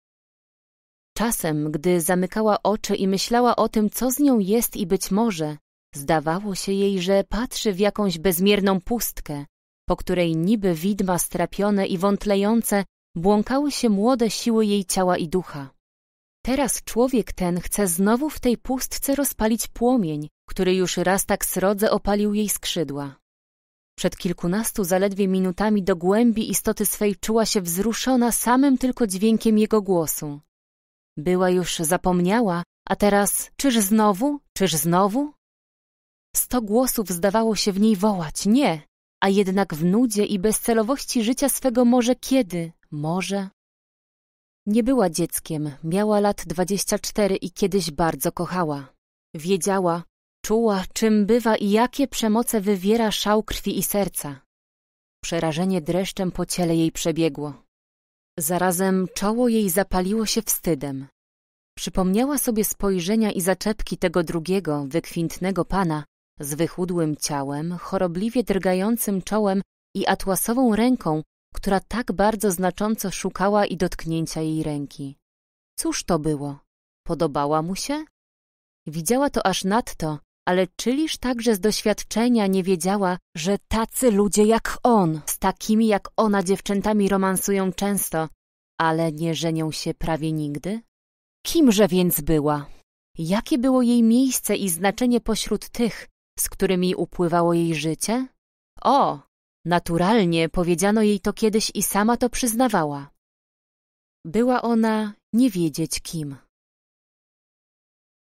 Czasem, gdy zamykała oczy i myślała o tym, co z nią jest i być może, zdawało się jej, że patrzy w jakąś bezmierną pustkę, po której niby widma strapione i wątlejące błąkały się młode siły jej ciała i ducha. Teraz człowiek ten chce znowu w tej pustce rozpalić płomień, który już raz tak srodze opalił jej skrzydła. Przed kilkunastu zaledwie minutami do głębi istoty swej czuła się wzruszona samym tylko dźwiękiem jego głosu. Była już zapomniała, a teraz czyż znowu, czyż znowu? Sto głosów zdawało się w niej wołać, nie, a jednak w nudzie i bezcelowości życia swego może kiedy, może. Nie była dzieckiem, miała lat dwadzieścia cztery i kiedyś bardzo kochała. Wiedziała, czuła, czym bywa i jakie przemoce wywiera szał krwi i serca. Przerażenie dreszczem po ciele jej przebiegło. Zarazem czoło jej zapaliło się wstydem. Przypomniała sobie spojrzenia i zaczepki tego drugiego, wykwintnego pana, z wychudłym ciałem, chorobliwie drgającym czołem i atłasową ręką, która tak bardzo znacząco szukała i dotknięcia jej ręki. Cóż to było? Podobała mu się? Widziała to aż nadto, ale czyliż także z doświadczenia nie wiedziała, że tacy ludzie jak on, z takimi jak ona dziewczętami romansują często, ale nie żenią się prawie nigdy? Kimże więc była? Jakie było jej miejsce i znaczenie pośród tych, z którymi upływało jej życie? O, naturalnie powiedziano jej to kiedyś i sama to przyznawała. Była ona nie wiedzieć kim.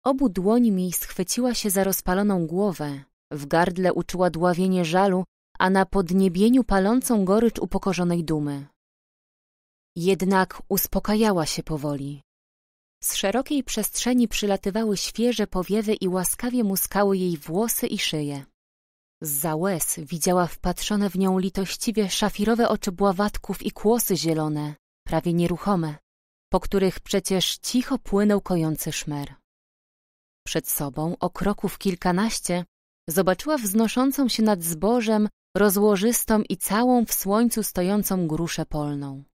Obu dłońmi schwyciła się za rozpaloną głowę, w gardle uczuła dławienie żalu, a na podniebieniu palącą gorycz upokorzonej dumy. Jednak uspokajała się powoli. Z szerokiej przestrzeni przylatywały świeże powiewy i łaskawie muskały jej włosy i szyję. Za łez widziała wpatrzone w nią litościwie szafirowe oczy bławatków i kłosy zielone, prawie nieruchome, po których przecież cicho płynął kojący szmer. Przed sobą, o kroków kilkanaście, zobaczyła wznoszącą się nad zbożem, rozłożystą i całą w słońcu stojącą gruszę polną.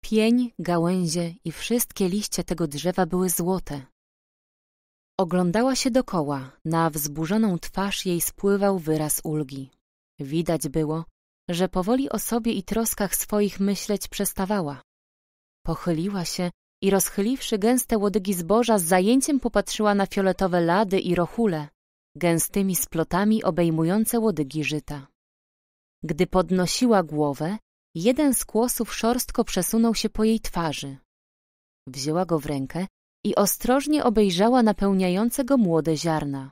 Pień, gałęzie i wszystkie liście tego drzewa były złote. Oglądała się dokoła, na wzburzoną twarz jej spływał wyraz ulgi. Widać było, że powoli o sobie i troskach swoich myśleć przestawała. Pochyliła się i rozchyliwszy gęste łodygi zboża, z zajęciem popatrzyła na fioletowe lady i rochule, gęstymi splotami obejmujące łodygi żyta. Gdy podnosiła głowę, Jeden z kłosów szorstko przesunął się po jej twarzy. Wzięła go w rękę i ostrożnie obejrzała napełniającego młode ziarna.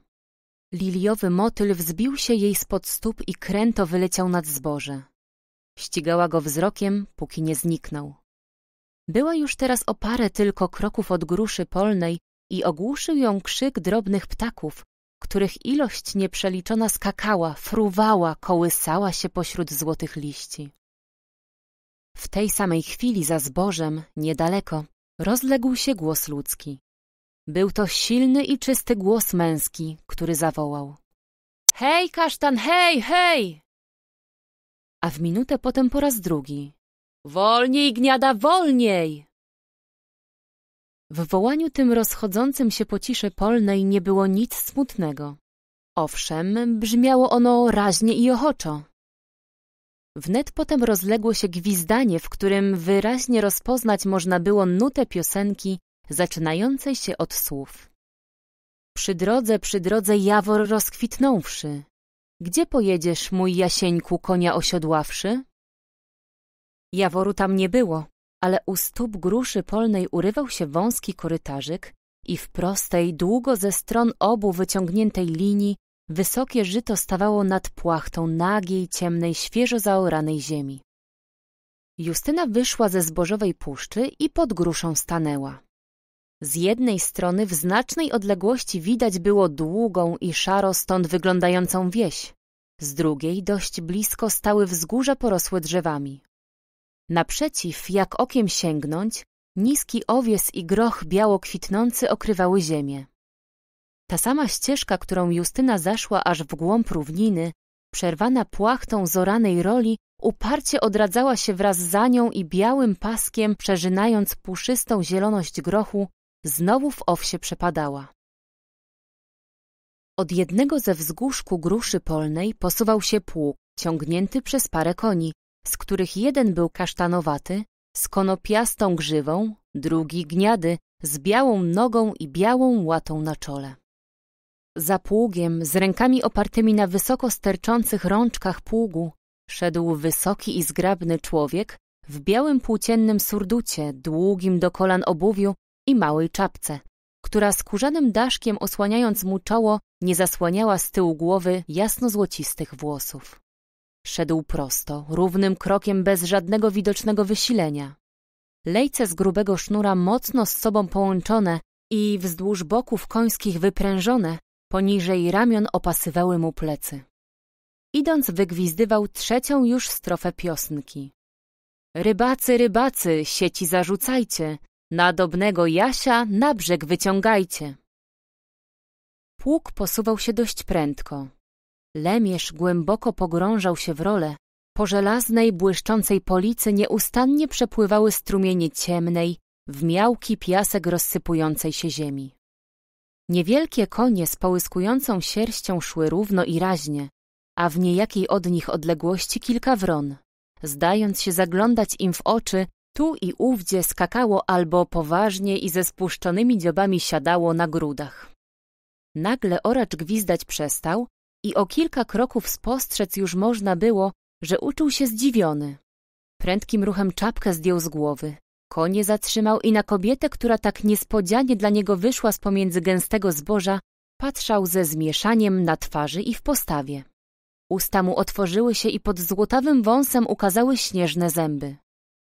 Liliowy motyl wzbił się jej spod stóp i kręto wyleciał nad zboże. Ścigała go wzrokiem, póki nie zniknął. Była już teraz o parę tylko kroków od gruszy polnej i ogłuszył ją krzyk drobnych ptaków, których ilość nieprzeliczona skakała, fruwała, kołysała się pośród złotych liści. W tej samej chwili za zbożem, niedaleko, rozległ się głos ludzki. Był to silny i czysty głos męski, który zawołał. Hej, kasztan, hej, hej! A w minutę potem po raz drugi. Wolniej, gniada, wolniej! W wołaniu tym rozchodzącym się po ciszy polnej nie było nic smutnego. Owszem, brzmiało ono raźnie i ochoczo, Wnet potem rozległo się gwizdanie, w którym wyraźnie rozpoznać można było nutę piosenki zaczynającej się od słów. Przy drodze, przy drodze Jawor rozkwitnąwszy, gdzie pojedziesz, mój Jasieńku, konia osiodławszy? Jaworu tam nie było, ale u stóp gruszy polnej urywał się wąski korytarzyk i w prostej, długo ze stron obu wyciągniętej linii Wysokie żyto stawało nad płachtą nagiej, ciemnej, świeżo zaoranej ziemi. Justyna wyszła ze zbożowej puszczy i pod gruszą stanęła. Z jednej strony w znacznej odległości widać było długą i szaro stąd wyglądającą wieś, z drugiej dość blisko stały wzgórza porosłe drzewami. Naprzeciw, jak okiem sięgnąć, niski owies i groch biało kwitnący okrywały ziemię. Ta sama ścieżka, którą Justyna zaszła aż w głąb równiny, przerwana płachtą zoranej roli, uparcie odradzała się wraz za nią i białym paskiem, przeżynając puszystą zieloność grochu, znowu w owsie przepadała. Od jednego ze wzgórzku gruszy polnej posuwał się pług, ciągnięty przez parę koni, z których jeden był kasztanowaty, z konopiastą grzywą, drugi gniady, z białą nogą i białą łatą na czole. Za pługiem, z rękami opartymi na wysoko sterczących rączkach pługu, szedł wysoki i zgrabny człowiek w białym płóciennym surducie, długim do kolan obuwiu i małej czapce, która skórzanym daszkiem osłaniając mu czoło nie zasłaniała z tyłu głowy jasno-złocistych włosów. Szedł prosto, równym krokiem bez żadnego widocznego wysilenia. Lejce z grubego sznura mocno z sobą połączone i wzdłuż boków końskich wyprężone Poniżej ramion opasywały mu plecy. Idąc wygwizdywał trzecią już strofę piosnki. Rybacy, rybacy, sieci zarzucajcie, nadobnego Jasia na brzeg wyciągajcie. Pług posuwał się dość prędko. Lemierz głęboko pogrążał się w rolę. Po żelaznej, błyszczącej policy nieustannie przepływały strumienie ciemnej, w miałki piasek rozsypującej się ziemi. Niewielkie konie z połyskującą sierścią szły równo i raźnie, a w niejakiej od nich odległości kilka wron. Zdając się zaglądać im w oczy, tu i ówdzie skakało albo poważnie i ze spuszczonymi dziobami siadało na grudach. Nagle oracz gwizdać przestał i o kilka kroków spostrzec już można było, że uczuł się zdziwiony. Prędkim ruchem czapkę zdjął z głowy. Konie zatrzymał i na kobietę, która tak niespodzianie dla niego wyszła z pomiędzy gęstego zboża, patrzał ze zmieszaniem na twarzy i w postawie. Usta mu otworzyły się i pod złotawym wąsem ukazały śnieżne zęby.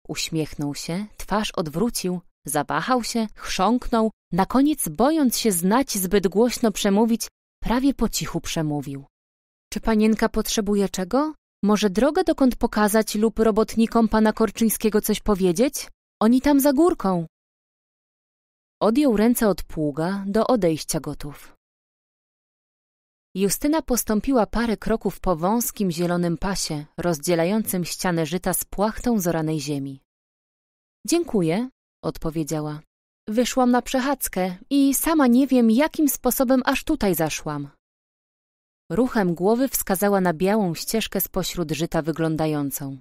Uśmiechnął się, twarz odwrócił, zawahał się, chrząknął, na koniec bojąc się znać zbyt głośno przemówić, prawie po cichu przemówił. Czy panienka potrzebuje czego? Może drogę dokąd pokazać lub robotnikom pana Korczyńskiego coś powiedzieć? Oni tam za górką! Odjął ręce od pługa, do odejścia gotów. Justyna postąpiła parę kroków po wąskim zielonym pasie, rozdzielającym ścianę żyta z płachtą zoranej ziemi. Dziękuję, odpowiedziała. Wyszłam na przechadzkę i sama nie wiem, jakim sposobem aż tutaj zaszłam. Ruchem głowy wskazała na białą ścieżkę spośród żyta wyglądającą.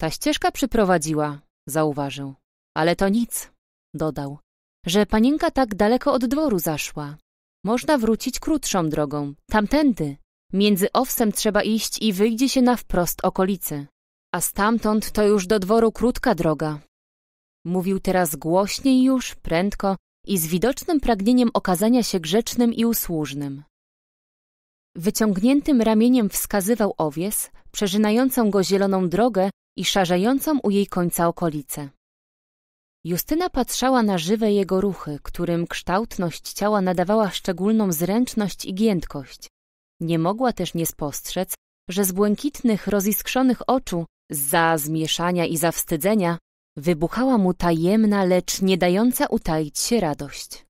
Ta ścieżka przyprowadziła, zauważył. Ale to nic, dodał, że panienka tak daleko od dworu zaszła. Można wrócić krótszą drogą, tamtędy. Między owsem trzeba iść i wyjdzie się na wprost okolicy. A stamtąd to już do dworu krótka droga. Mówił teraz głośniej już, prędko i z widocznym pragnieniem okazania się grzecznym i usłużnym. Wyciągniętym ramieniem wskazywał owies, przeżynającą go zieloną drogę, i szarzającą u jej końca okolicę. Justyna patrzała na żywe jego ruchy, którym kształtność ciała nadawała szczególną zręczność i giętkość. Nie mogła też nie spostrzec, że z błękitnych, roziskrzonych oczu, za zmieszania i zawstydzenia, wybuchała mu tajemna, lecz nie dająca utaić się radość.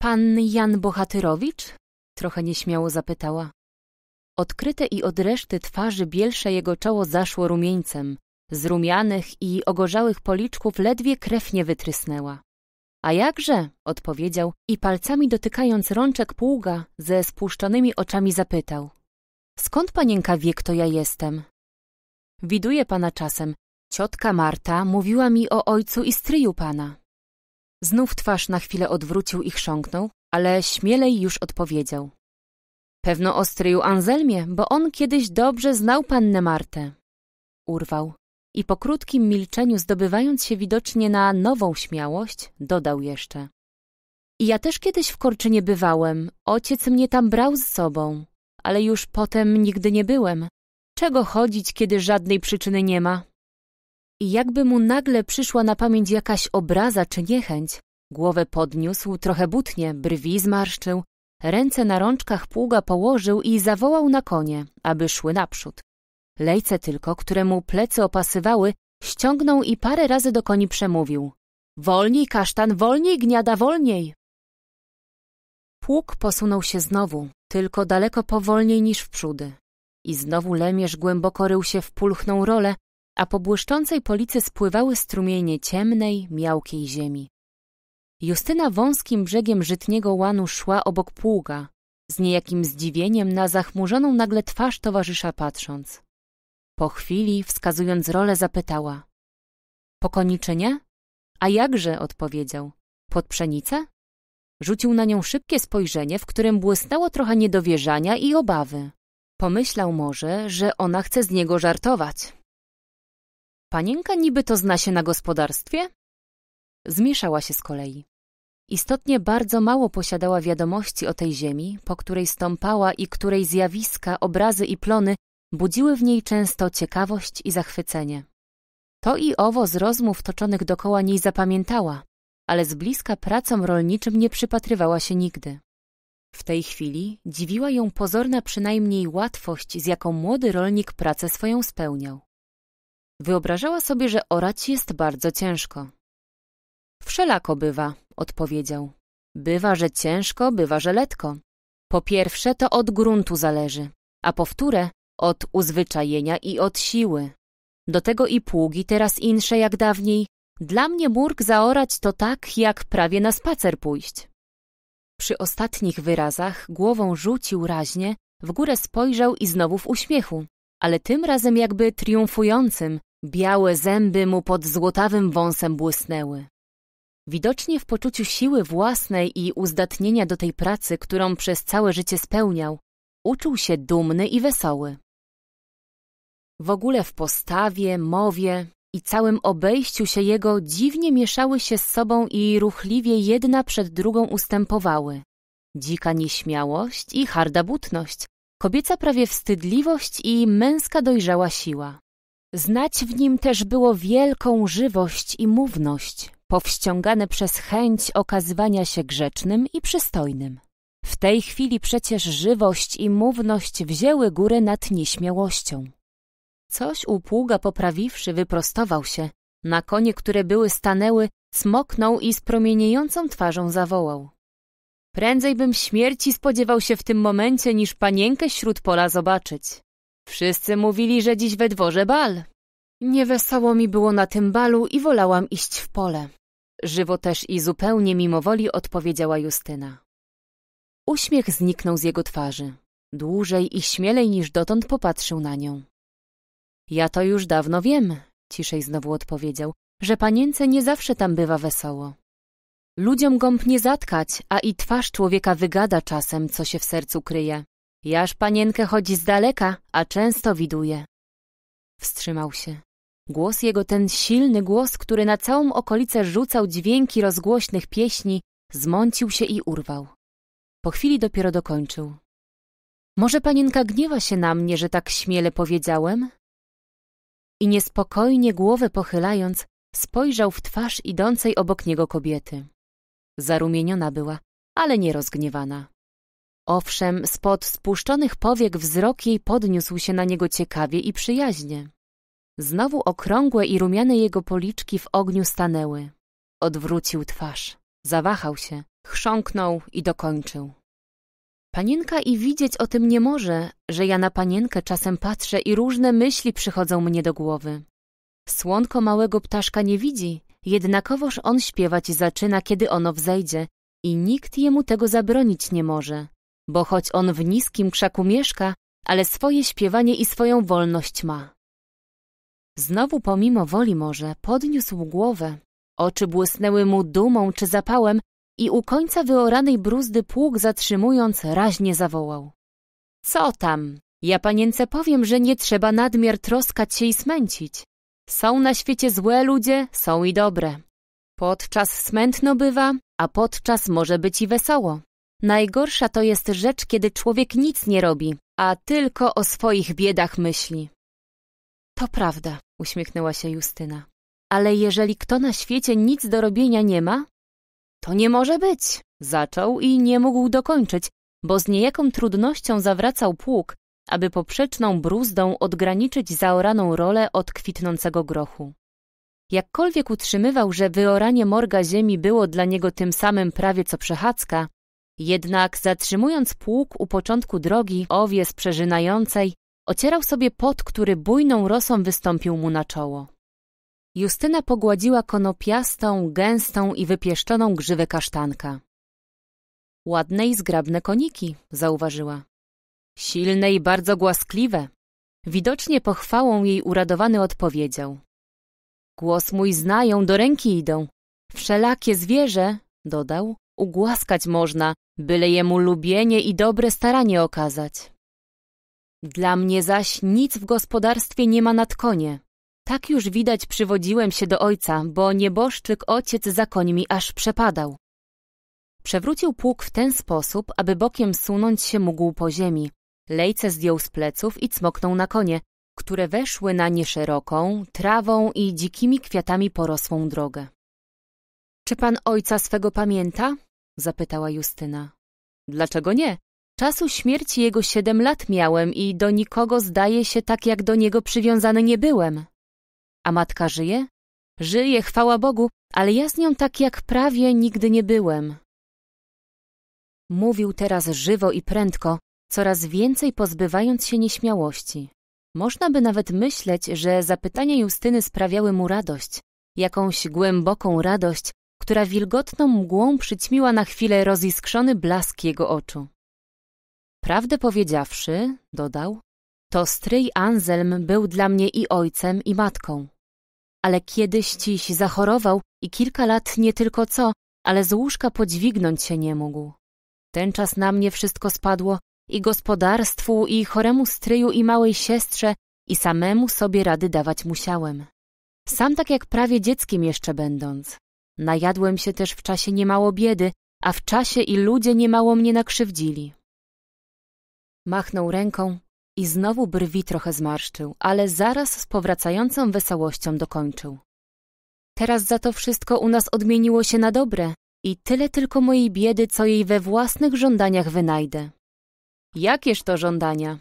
Pan Jan Bohatyrowicz? Trochę nieśmiało zapytała. Odkryte i od reszty twarzy bielsze jego czoło zaszło rumieńcem. Z rumianych i ogorzałych policzków ledwie krew nie wytrysnęła. A jakże? odpowiedział i palcami dotykając rączek pługa, ze spuszczonymi oczami zapytał. Skąd panienka wie, kto ja jestem? Widuję pana czasem. Ciotka Marta mówiła mi o ojcu i stryju pana. Znów twarz na chwilę odwrócił i chrząknął, ale śmielej już odpowiedział. Pewno o stryju Anzelmie, bo on kiedyś dobrze znał pannę Martę. Urwał i po krótkim milczeniu, zdobywając się widocznie na nową śmiałość, dodał jeszcze. I ja też kiedyś w Korczynie bywałem, ojciec mnie tam brał z sobą, ale już potem nigdy nie byłem. Czego chodzić, kiedy żadnej przyczyny nie ma? I jakby mu nagle przyszła na pamięć jakaś obraza czy niechęć, głowę podniósł, trochę butnie, brwi zmarszczył Ręce na rączkach pługa położył i zawołał na konie, aby szły naprzód. Lejce tylko, któremu plecy opasywały, ściągnął i parę razy do koni przemówił. Wolniej, kasztan, wolniej, gniada, wolniej! Pług posunął się znowu, tylko daleko powolniej niż wprzódy. I znowu lemierz głęboko rył się w pulchną rolę, a po błyszczącej policy spływały strumienie ciemnej, miałkiej ziemi. Justyna wąskim brzegiem żytniego łanu szła obok pługa, z niejakim zdziwieniem na zachmurzoną nagle twarz towarzysza patrząc. Po chwili, wskazując rolę, zapytała. Pokoniczenie? A jakże, odpowiedział. Pod pszenicę? Rzucił na nią szybkie spojrzenie, w którym błysnęło trochę niedowierzania i obawy. Pomyślał może, że ona chce z niego żartować. Panienka niby to zna się na gospodarstwie? zmieszała się z kolei. Istotnie bardzo mało posiadała wiadomości o tej ziemi, po której stąpała i której zjawiska, obrazy i plony budziły w niej często ciekawość i zachwycenie. To i owo z rozmów toczonych dokoła niej zapamiętała, ale z bliska pracom rolniczym nie przypatrywała się nigdy. W tej chwili dziwiła ją pozorna przynajmniej łatwość, z jaką młody rolnik pracę swoją spełniał. Wyobrażała sobie, że orać jest bardzo ciężko, Wszelako bywa, odpowiedział. Bywa, że ciężko, bywa, że letko. Po pierwsze to od gruntu zależy, a po wtóre od uzwyczajenia i od siły. Do tego i pługi teraz insze jak dawniej. Dla mnie murk zaorać to tak, jak prawie na spacer pójść. Przy ostatnich wyrazach głową rzucił raźnie, w górę spojrzał i znowu w uśmiechu, ale tym razem jakby triumfującym, białe zęby mu pod złotawym wąsem błysnęły. Widocznie w poczuciu siły własnej i uzdatnienia do tej pracy, którą przez całe życie spełniał, uczuł się dumny i wesoły. W ogóle w postawie, mowie i całym obejściu się jego dziwnie mieszały się z sobą i ruchliwie jedna przed drugą ustępowały. Dzika nieśmiałość i harda butność, kobieca prawie wstydliwość i męska dojrzała siła. Znać w nim też było wielką żywość i mówność powściągane przez chęć okazywania się grzecznym i przystojnym. W tej chwili przecież żywość i mówność wzięły górę nad nieśmiałością. Coś upługa poprawiwszy wyprostował się, na konie, które były stanęły, smoknął i z promieniejącą twarzą zawołał. Prędzej bym śmierci spodziewał się w tym momencie, niż panienkę śród pola zobaczyć. Wszyscy mówili, że dziś we dworze bal. Niewesoło mi było na tym balu i wolałam iść w pole. Żywo też i zupełnie mimowoli odpowiedziała Justyna. Uśmiech zniknął z jego twarzy. Dłużej i śmielej niż dotąd popatrzył na nią. Ja to już dawno wiem, ciszej znowu odpowiedział, że panience nie zawsze tam bywa wesoło. Ludziom gąb nie zatkać, a i twarz człowieka wygada czasem, co się w sercu kryje. Jaż panienkę chodzi z daleka, a często widuje. Wstrzymał się. Głos jego ten silny głos, który na całą okolicę rzucał dźwięki rozgłośnych pieśni, zmącił się i urwał. Po chwili dopiero dokończył. Może panienka gniewa się na mnie, że tak śmiele powiedziałem? I niespokojnie głowę pochylając, spojrzał w twarz idącej obok niego kobiety. Zarumieniona była, ale nie rozgniewana. Owszem, spod spuszczonych powiek wzrok jej podniósł się na niego ciekawie i przyjaźnie. Znowu okrągłe i rumiane jego policzki w ogniu stanęły. Odwrócił twarz. Zawahał się, chrząknął i dokończył. Panienka i widzieć o tym nie może, że ja na panienkę czasem patrzę i różne myśli przychodzą mnie do głowy. Słonko małego ptaszka nie widzi, jednakowoż on śpiewać zaczyna, kiedy ono wzejdzie i nikt jemu tego zabronić nie może, bo choć on w niskim krzaku mieszka, ale swoje śpiewanie i swoją wolność ma. Znowu pomimo woli może podniósł głowę. Oczy błysnęły mu dumą czy zapałem i u końca wyoranej bruzdy pług zatrzymując raźnie zawołał. Co tam? Ja panience powiem, że nie trzeba nadmiar troskać się i smęcić. Są na świecie złe ludzie, są i dobre. Podczas smętno bywa, a podczas może być i wesoło. Najgorsza to jest rzecz, kiedy człowiek nic nie robi, a tylko o swoich biedach myśli. To prawda, uśmiechnęła się Justyna. Ale jeżeli kto na świecie nic do robienia nie ma, to nie może być, zaczął i nie mógł dokończyć, bo z niejaką trudnością zawracał pług, aby poprzeczną bruzdą odgraniczyć zaoraną rolę od kwitnącego grochu. Jakkolwiek utrzymywał, że wyoranie morga ziemi było dla niego tym samym prawie co przechadzka, jednak zatrzymując pług u początku drogi, owies przeżynającej, Ocierał sobie pot, który bujną rosą wystąpił mu na czoło. Justyna pogładziła konopiastą, gęstą i wypieszczoną grzywę kasztanka. Ładne i zgrabne koniki, zauważyła. Silne i bardzo głaskliwe. Widocznie pochwałą jej uradowany odpowiedział. Głos mój znają, do ręki idą. Wszelakie zwierzę, dodał, ugłaskać można, byle jemu lubienie i dobre staranie okazać. Dla mnie zaś nic w gospodarstwie nie ma nad konie. Tak już widać przywodziłem się do ojca, bo nieboszczyk ojciec za końmi aż przepadał. Przewrócił pług w ten sposób, aby bokiem sunąć się mógł po ziemi. Lejce zdjął z pleców i cmoknął na konie, które weszły na nieszeroką, trawą i dzikimi kwiatami porosłą drogę. Czy pan ojca swego pamięta? zapytała Justyna. Dlaczego nie? Czasu śmierci jego siedem lat miałem i do nikogo zdaje się tak, jak do niego przywiązany nie byłem. A matka żyje? Żyje, chwała Bogu, ale ja z nią tak jak prawie nigdy nie byłem. Mówił teraz żywo i prędko, coraz więcej pozbywając się nieśmiałości. Można by nawet myśleć, że zapytania Justyny sprawiały mu radość, jakąś głęboką radość, która wilgotną mgłą przyćmiła na chwilę roziskrzony blask jego oczu. Prawdę powiedziawszy, dodał, to stryj Anselm był dla mnie i ojcem, i matką. Ale kiedyś dziś zachorował i kilka lat nie tylko co, ale z łóżka podźwignąć się nie mógł. czas na mnie wszystko spadło i gospodarstwu, i choremu stryju, i małej siostrze, i samemu sobie rady dawać musiałem. Sam tak jak prawie dzieckiem jeszcze będąc. Najadłem się też w czasie niemało biedy, a w czasie i ludzie niemało mnie nakrzywdzili. Machnął ręką i znowu brwi trochę zmarszczył, ale zaraz z powracającą wesołością dokończył. Teraz za to wszystko u nas odmieniło się na dobre i tyle tylko mojej biedy, co jej we własnych żądaniach wynajdę. Jakież to żądania?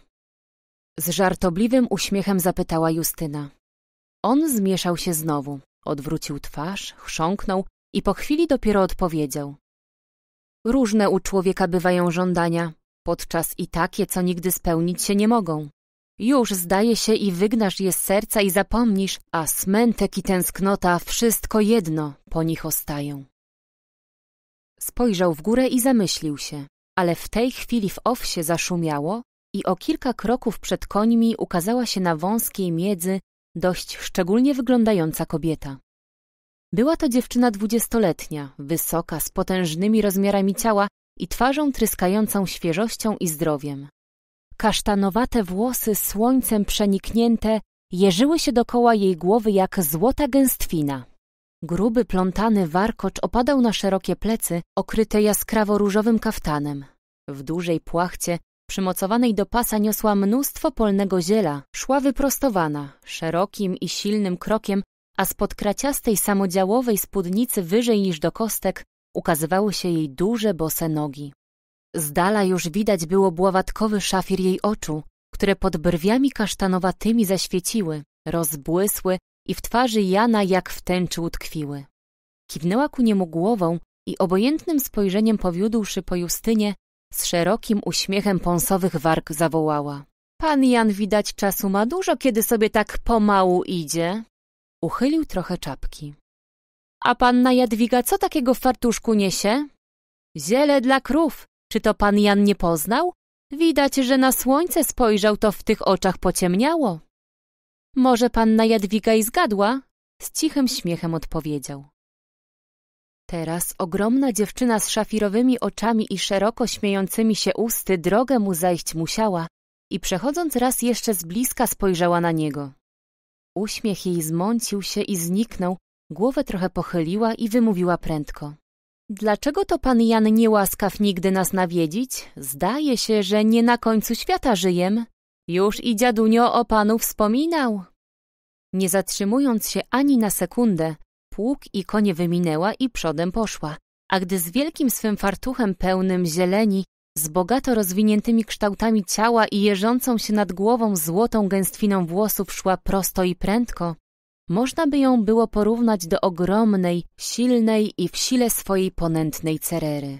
Z żartobliwym uśmiechem zapytała Justyna. On zmieszał się znowu, odwrócił twarz, chrząknął i po chwili dopiero odpowiedział. Różne u człowieka bywają żądania, podczas i takie, co nigdy spełnić się nie mogą. Już zdaje się i wygnasz je z serca i zapomnisz, a smętek i tęsknota wszystko jedno po nich ostają. Spojrzał w górę i zamyślił się, ale w tej chwili w owsie zaszumiało i o kilka kroków przed końmi ukazała się na wąskiej miedzy dość szczególnie wyglądająca kobieta. Była to dziewczyna dwudziestoletnia, wysoka, z potężnymi rozmiarami ciała i twarzą tryskającą świeżością i zdrowiem. Kasztanowate włosy, słońcem przeniknięte, jeżyły się dokoła jej głowy jak złota gęstwina. Gruby, plątany warkocz opadał na szerokie plecy, okryte jaskrawo-różowym kaftanem. W dużej płachcie, przymocowanej do pasa, niosła mnóstwo polnego ziela, szła wyprostowana, szerokim i silnym krokiem, a spod kraciastej samodziałowej spódnicy wyżej niż do kostek ukazywały się jej duże bose nogi. Z dala już widać było bławatkowy szafir jej oczu, które pod brwiami kasztanowatymi zaświeciły, rozbłysły i w twarzy Jana jak w tęczy utkwiły. Kiwnęła ku niemu głową i obojętnym spojrzeniem powiódłszy po Justynie, z szerokim uśmiechem pąsowych warg zawołała. Pan Jan widać czasu ma dużo, kiedy sobie tak pomału idzie. Uchylił trochę czapki. A panna Jadwiga co takiego w fartuszku niesie? Ziele dla krów. Czy to pan Jan nie poznał? Widać, że na słońce spojrzał, to w tych oczach pociemniało. Może panna Jadwiga i zgadła? Z cichym śmiechem odpowiedział. Teraz ogromna dziewczyna z szafirowymi oczami i szeroko śmiejącymi się usty drogę mu zajść musiała i przechodząc raz jeszcze z bliska spojrzała na niego. Uśmiech jej zmącił się i zniknął, Głowę trochę pochyliła i wymówiła prędko. Dlaczego to pan Jan nie łaskaw nigdy nas nawiedzić? Zdaje się, że nie na końcu świata żyjem. Już i dziadunio o panu wspominał. Nie zatrzymując się ani na sekundę, pług i konie wyminęła i przodem poszła, a gdy z wielkim swym fartuchem pełnym zieleni, z bogato rozwiniętymi kształtami ciała i jeżącą się nad głową złotą gęstwiną włosów szła prosto i prędko, można by ją było porównać do ogromnej, silnej i w sile swojej ponętnej cerery.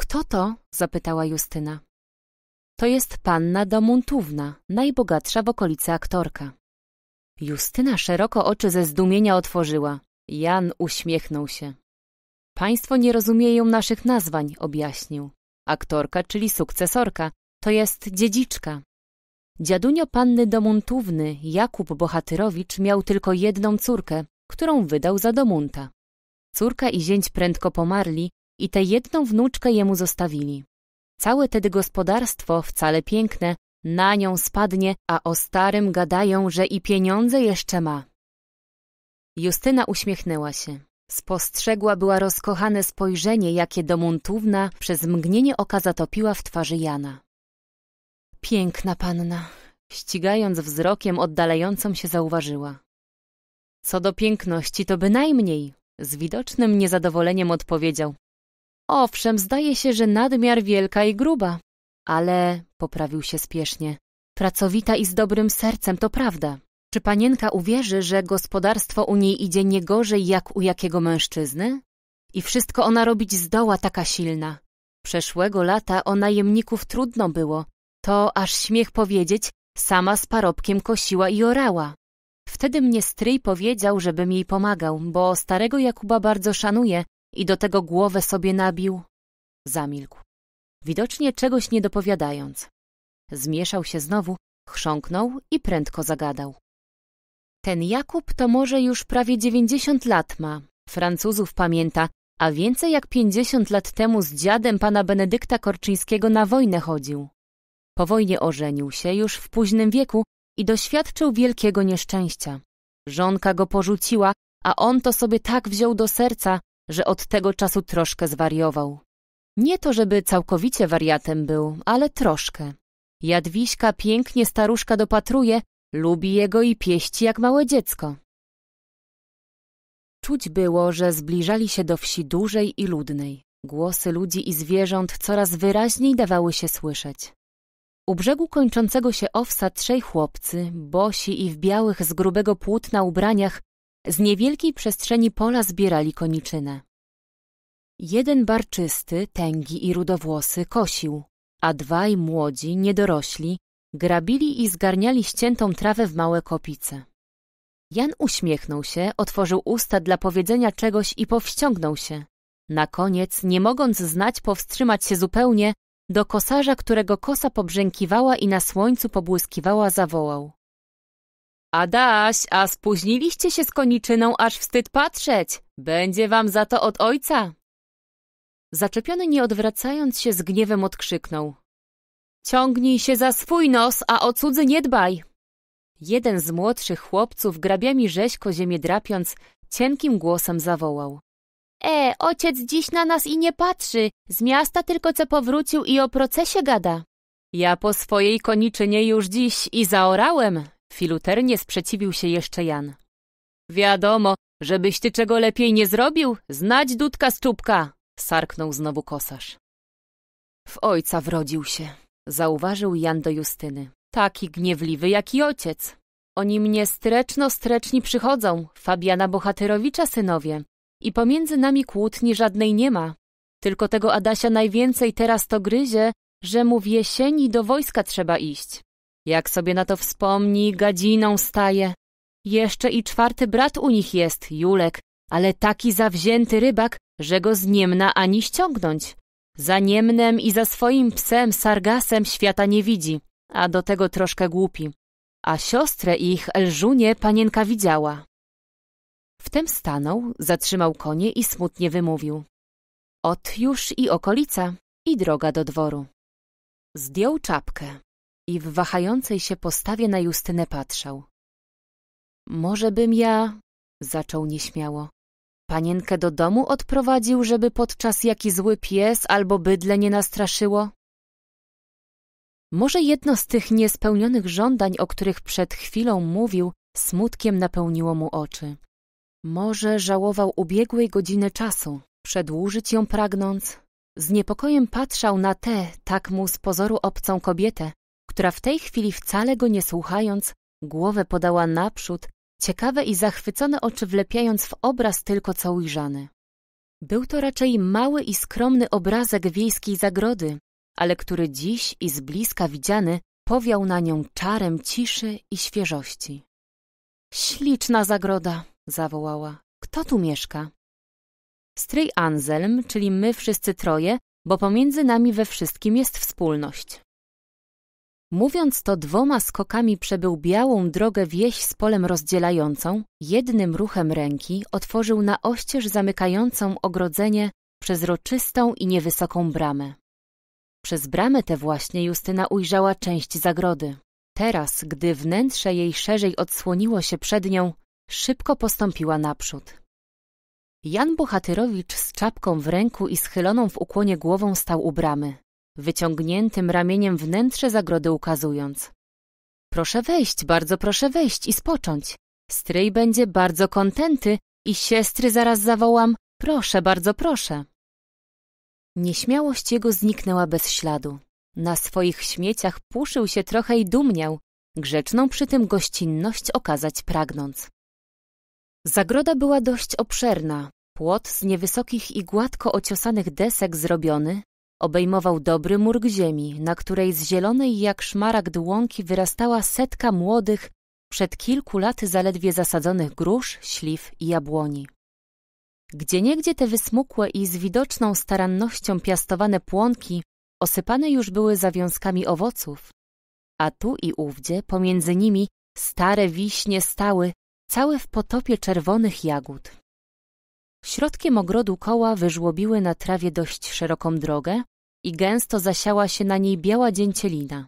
Kto to? zapytała Justyna. To jest panna Domuntówna, najbogatsza w okolicy aktorka. Justyna szeroko oczy ze zdumienia otworzyła. Jan uśmiechnął się. Państwo nie rozumieją naszych nazwań, objaśnił. Aktorka, czyli sukcesorka, to jest dziedziczka, Dziadunio panny Domuntówny, Jakub Bohatyrowicz, miał tylko jedną córkę, którą wydał za Domunta. Córka i zięć prędko pomarli i tę jedną wnuczkę jemu zostawili. Całe tedy gospodarstwo, wcale piękne, na nią spadnie, a o starym gadają, że i pieniądze jeszcze ma. Justyna uśmiechnęła się. Spostrzegła była rozkochane spojrzenie, jakie domuntówna przez mgnienie oka zatopiła w twarzy Jana. Piękna panna, ścigając wzrokiem oddalającą się zauważyła. Co do piękności, to bynajmniej, z widocznym niezadowoleniem odpowiedział. Owszem, zdaje się, że nadmiar wielka i gruba, ale, poprawił się spiesznie, pracowita i z dobrym sercem, to prawda. Czy panienka uwierzy, że gospodarstwo u niej idzie nie gorzej jak u jakiego mężczyzny? I wszystko ona robić zdoła taka silna. Przeszłego lata o najemników trudno było, to aż śmiech powiedzieć, sama z parobkiem kosiła i orała. Wtedy mnie stryj powiedział, żebym jej pomagał, bo starego Jakuba bardzo szanuje i do tego głowę sobie nabił. Zamilkł. Widocznie czegoś nie dopowiadając. Zmieszał się znowu, chrząknął i prędko zagadał. Ten Jakub to może już prawie dziewięćdziesiąt lat ma. Francuzów pamięta, a więcej jak pięćdziesiąt lat temu z dziadem pana Benedykta Korczyńskiego na wojnę chodził. Po wojnie ożenił się już w późnym wieku i doświadczył wielkiego nieszczęścia. Żonka go porzuciła, a on to sobie tak wziął do serca, że od tego czasu troszkę zwariował. Nie to, żeby całkowicie wariatem był, ale troszkę. Jadwiśka pięknie staruszka dopatruje, lubi jego i pieści jak małe dziecko. Czuć było, że zbliżali się do wsi dużej i ludnej. Głosy ludzi i zwierząt coraz wyraźniej dawały się słyszeć. U brzegu kończącego się owsa trzej chłopcy, bosi i w białych z grubego płótna ubraniach, z niewielkiej przestrzeni pola zbierali koniczynę. Jeden barczysty, tęgi i rudowłosy kosił, a dwaj młodzi, niedorośli, grabili i zgarniali ściętą trawę w małe kopice. Jan uśmiechnął się, otworzył usta dla powiedzenia czegoś i powściągnął się. Na koniec, nie mogąc znać powstrzymać się zupełnie, do kosarza, którego kosa pobrzękiwała i na słońcu pobłyskiwała, zawołał. Adaś, a spóźniliście się z koniczyną, aż wstyd patrzeć. Będzie wam za to od ojca. Zaczepiony nie odwracając się z gniewem odkrzyknął. Ciągnij się za swój nos, a o cudzy nie dbaj. Jeden z młodszych chłopców, grabiami rzeźko ziemię drapiąc, cienkim głosem zawołał. E, ojciec dziś na nas i nie patrzy, z miasta tylko co powrócił i o procesie gada. Ja po swojej koniczynie już dziś i zaorałem, filuternie sprzeciwił się jeszcze Jan. Wiadomo, żebyś ty czego lepiej nie zrobił, znać dudka z czubka, sarknął znowu kosarz. W ojca wrodził się, zauważył Jan do Justyny. Taki gniewliwy jak i ojciec. Oni mnie streczno streczni przychodzą, Fabiana Bohatyrowicza synowie. I pomiędzy nami kłótni żadnej nie ma. Tylko tego Adasia najwięcej teraz to gryzie, że mu w jesieni do wojska trzeba iść. Jak sobie na to wspomni, gadziną staje. Jeszcze i czwarty brat u nich jest, Julek, ale taki zawzięty rybak, że go z Niemna ani ściągnąć. Za Niemnem i za swoim psem Sargasem świata nie widzi, a do tego troszkę głupi. A siostrę ich, Elżunie, panienka widziała. Wtem stanął, zatrzymał konie i smutnie wymówił. Ot już i okolica, i droga do dworu. Zdjął czapkę i w wahającej się postawie na Justynę patrzał. Może bym ja, zaczął nieśmiało, panienkę do domu odprowadził, żeby podczas jaki zły pies albo bydle nie nastraszyło? Może jedno z tych niespełnionych żądań, o których przed chwilą mówił, smutkiem napełniło mu oczy. Może żałował ubiegłej godziny czasu, przedłużyć ją pragnąc. Z niepokojem patrzał na tę, tak mu z pozoru obcą kobietę, która w tej chwili wcale go nie słuchając, głowę podała naprzód, ciekawe i zachwycone oczy wlepiając w obraz tylko co ujrzany. Był to raczej mały i skromny obrazek wiejskiej zagrody, ale który dziś i z bliska widziany powiał na nią czarem ciszy i świeżości. Śliczna zagroda, zawołała. Kto tu mieszka? Stryj Anselm, czyli my wszyscy troje, bo pomiędzy nami we wszystkim jest wspólność. Mówiąc to dwoma skokami przebył białą drogę wieś z polem rozdzielającą, jednym ruchem ręki otworzył na oścież zamykającą ogrodzenie przezroczystą i niewysoką bramę. Przez bramę tę właśnie Justyna ujrzała część zagrody. Teraz, gdy wnętrze jej szerzej odsłoniło się przed nią, Szybko postąpiła naprzód. Jan Bohatyrowicz z czapką w ręku i schyloną w ukłonie głową stał u bramy, wyciągniętym ramieniem wnętrze zagrody ukazując. Proszę wejść, bardzo proszę wejść i spocząć. Stryj będzie bardzo kontenty i siestry zaraz zawołam, proszę, bardzo proszę. Nieśmiałość jego zniknęła bez śladu. Na swoich śmieciach puszył się trochę i dumniał, grzeczną przy tym gościnność okazać pragnąc. Zagroda była dość obszerna. Płot z niewysokich i gładko ociosanych desek zrobiony obejmował dobry mur ziemi, na której z zielonej jak szmaragd łąki wyrastała setka młodych, przed kilku laty zaledwie zasadzonych grusz, śliw i jabłoni. Gdzieniegdzie te wysmukłe i z widoczną starannością piastowane płonki osypane już były zawiązkami owoców, a tu i ówdzie pomiędzy nimi stare wiśnie stały Całe w potopie czerwonych jagód. Środkiem ogrodu koła wyżłobiły na trawie dość szeroką drogę i gęsto zasiała się na niej biała dzięcielina.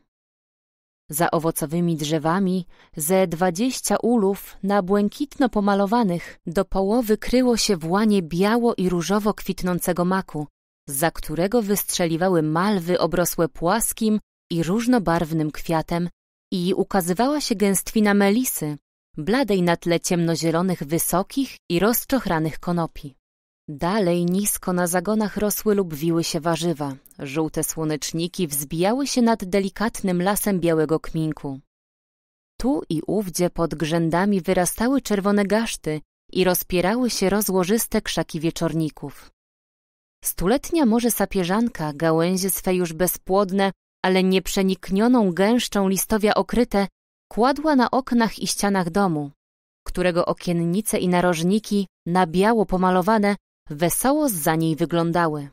Za owocowymi drzewami ze dwadzieścia ulów na błękitno pomalowanych do połowy kryło się włanie biało i różowo kwitnącego maku, za którego wystrzeliwały malwy obrosłe płaskim i różnobarwnym kwiatem i ukazywała się gęstwina melisy, bladej na tle ciemnozielonych wysokich i rozczochranych konopi. Dalej nisko na zagonach rosły lub wiły się warzywa. Żółte słoneczniki wzbijały się nad delikatnym lasem białego kminku. Tu i ówdzie pod grzędami wyrastały czerwone gaszty i rozpierały się rozłożyste krzaki wieczorników. Stuletnia może sapieżanka, gałęzie swe już bezpłodne, ale nieprzeniknioną gęszczą listowia okryte, Kładła na oknach i ścianach domu, którego okiennice i narożniki, na biało pomalowane, wesoło za niej wyglądały.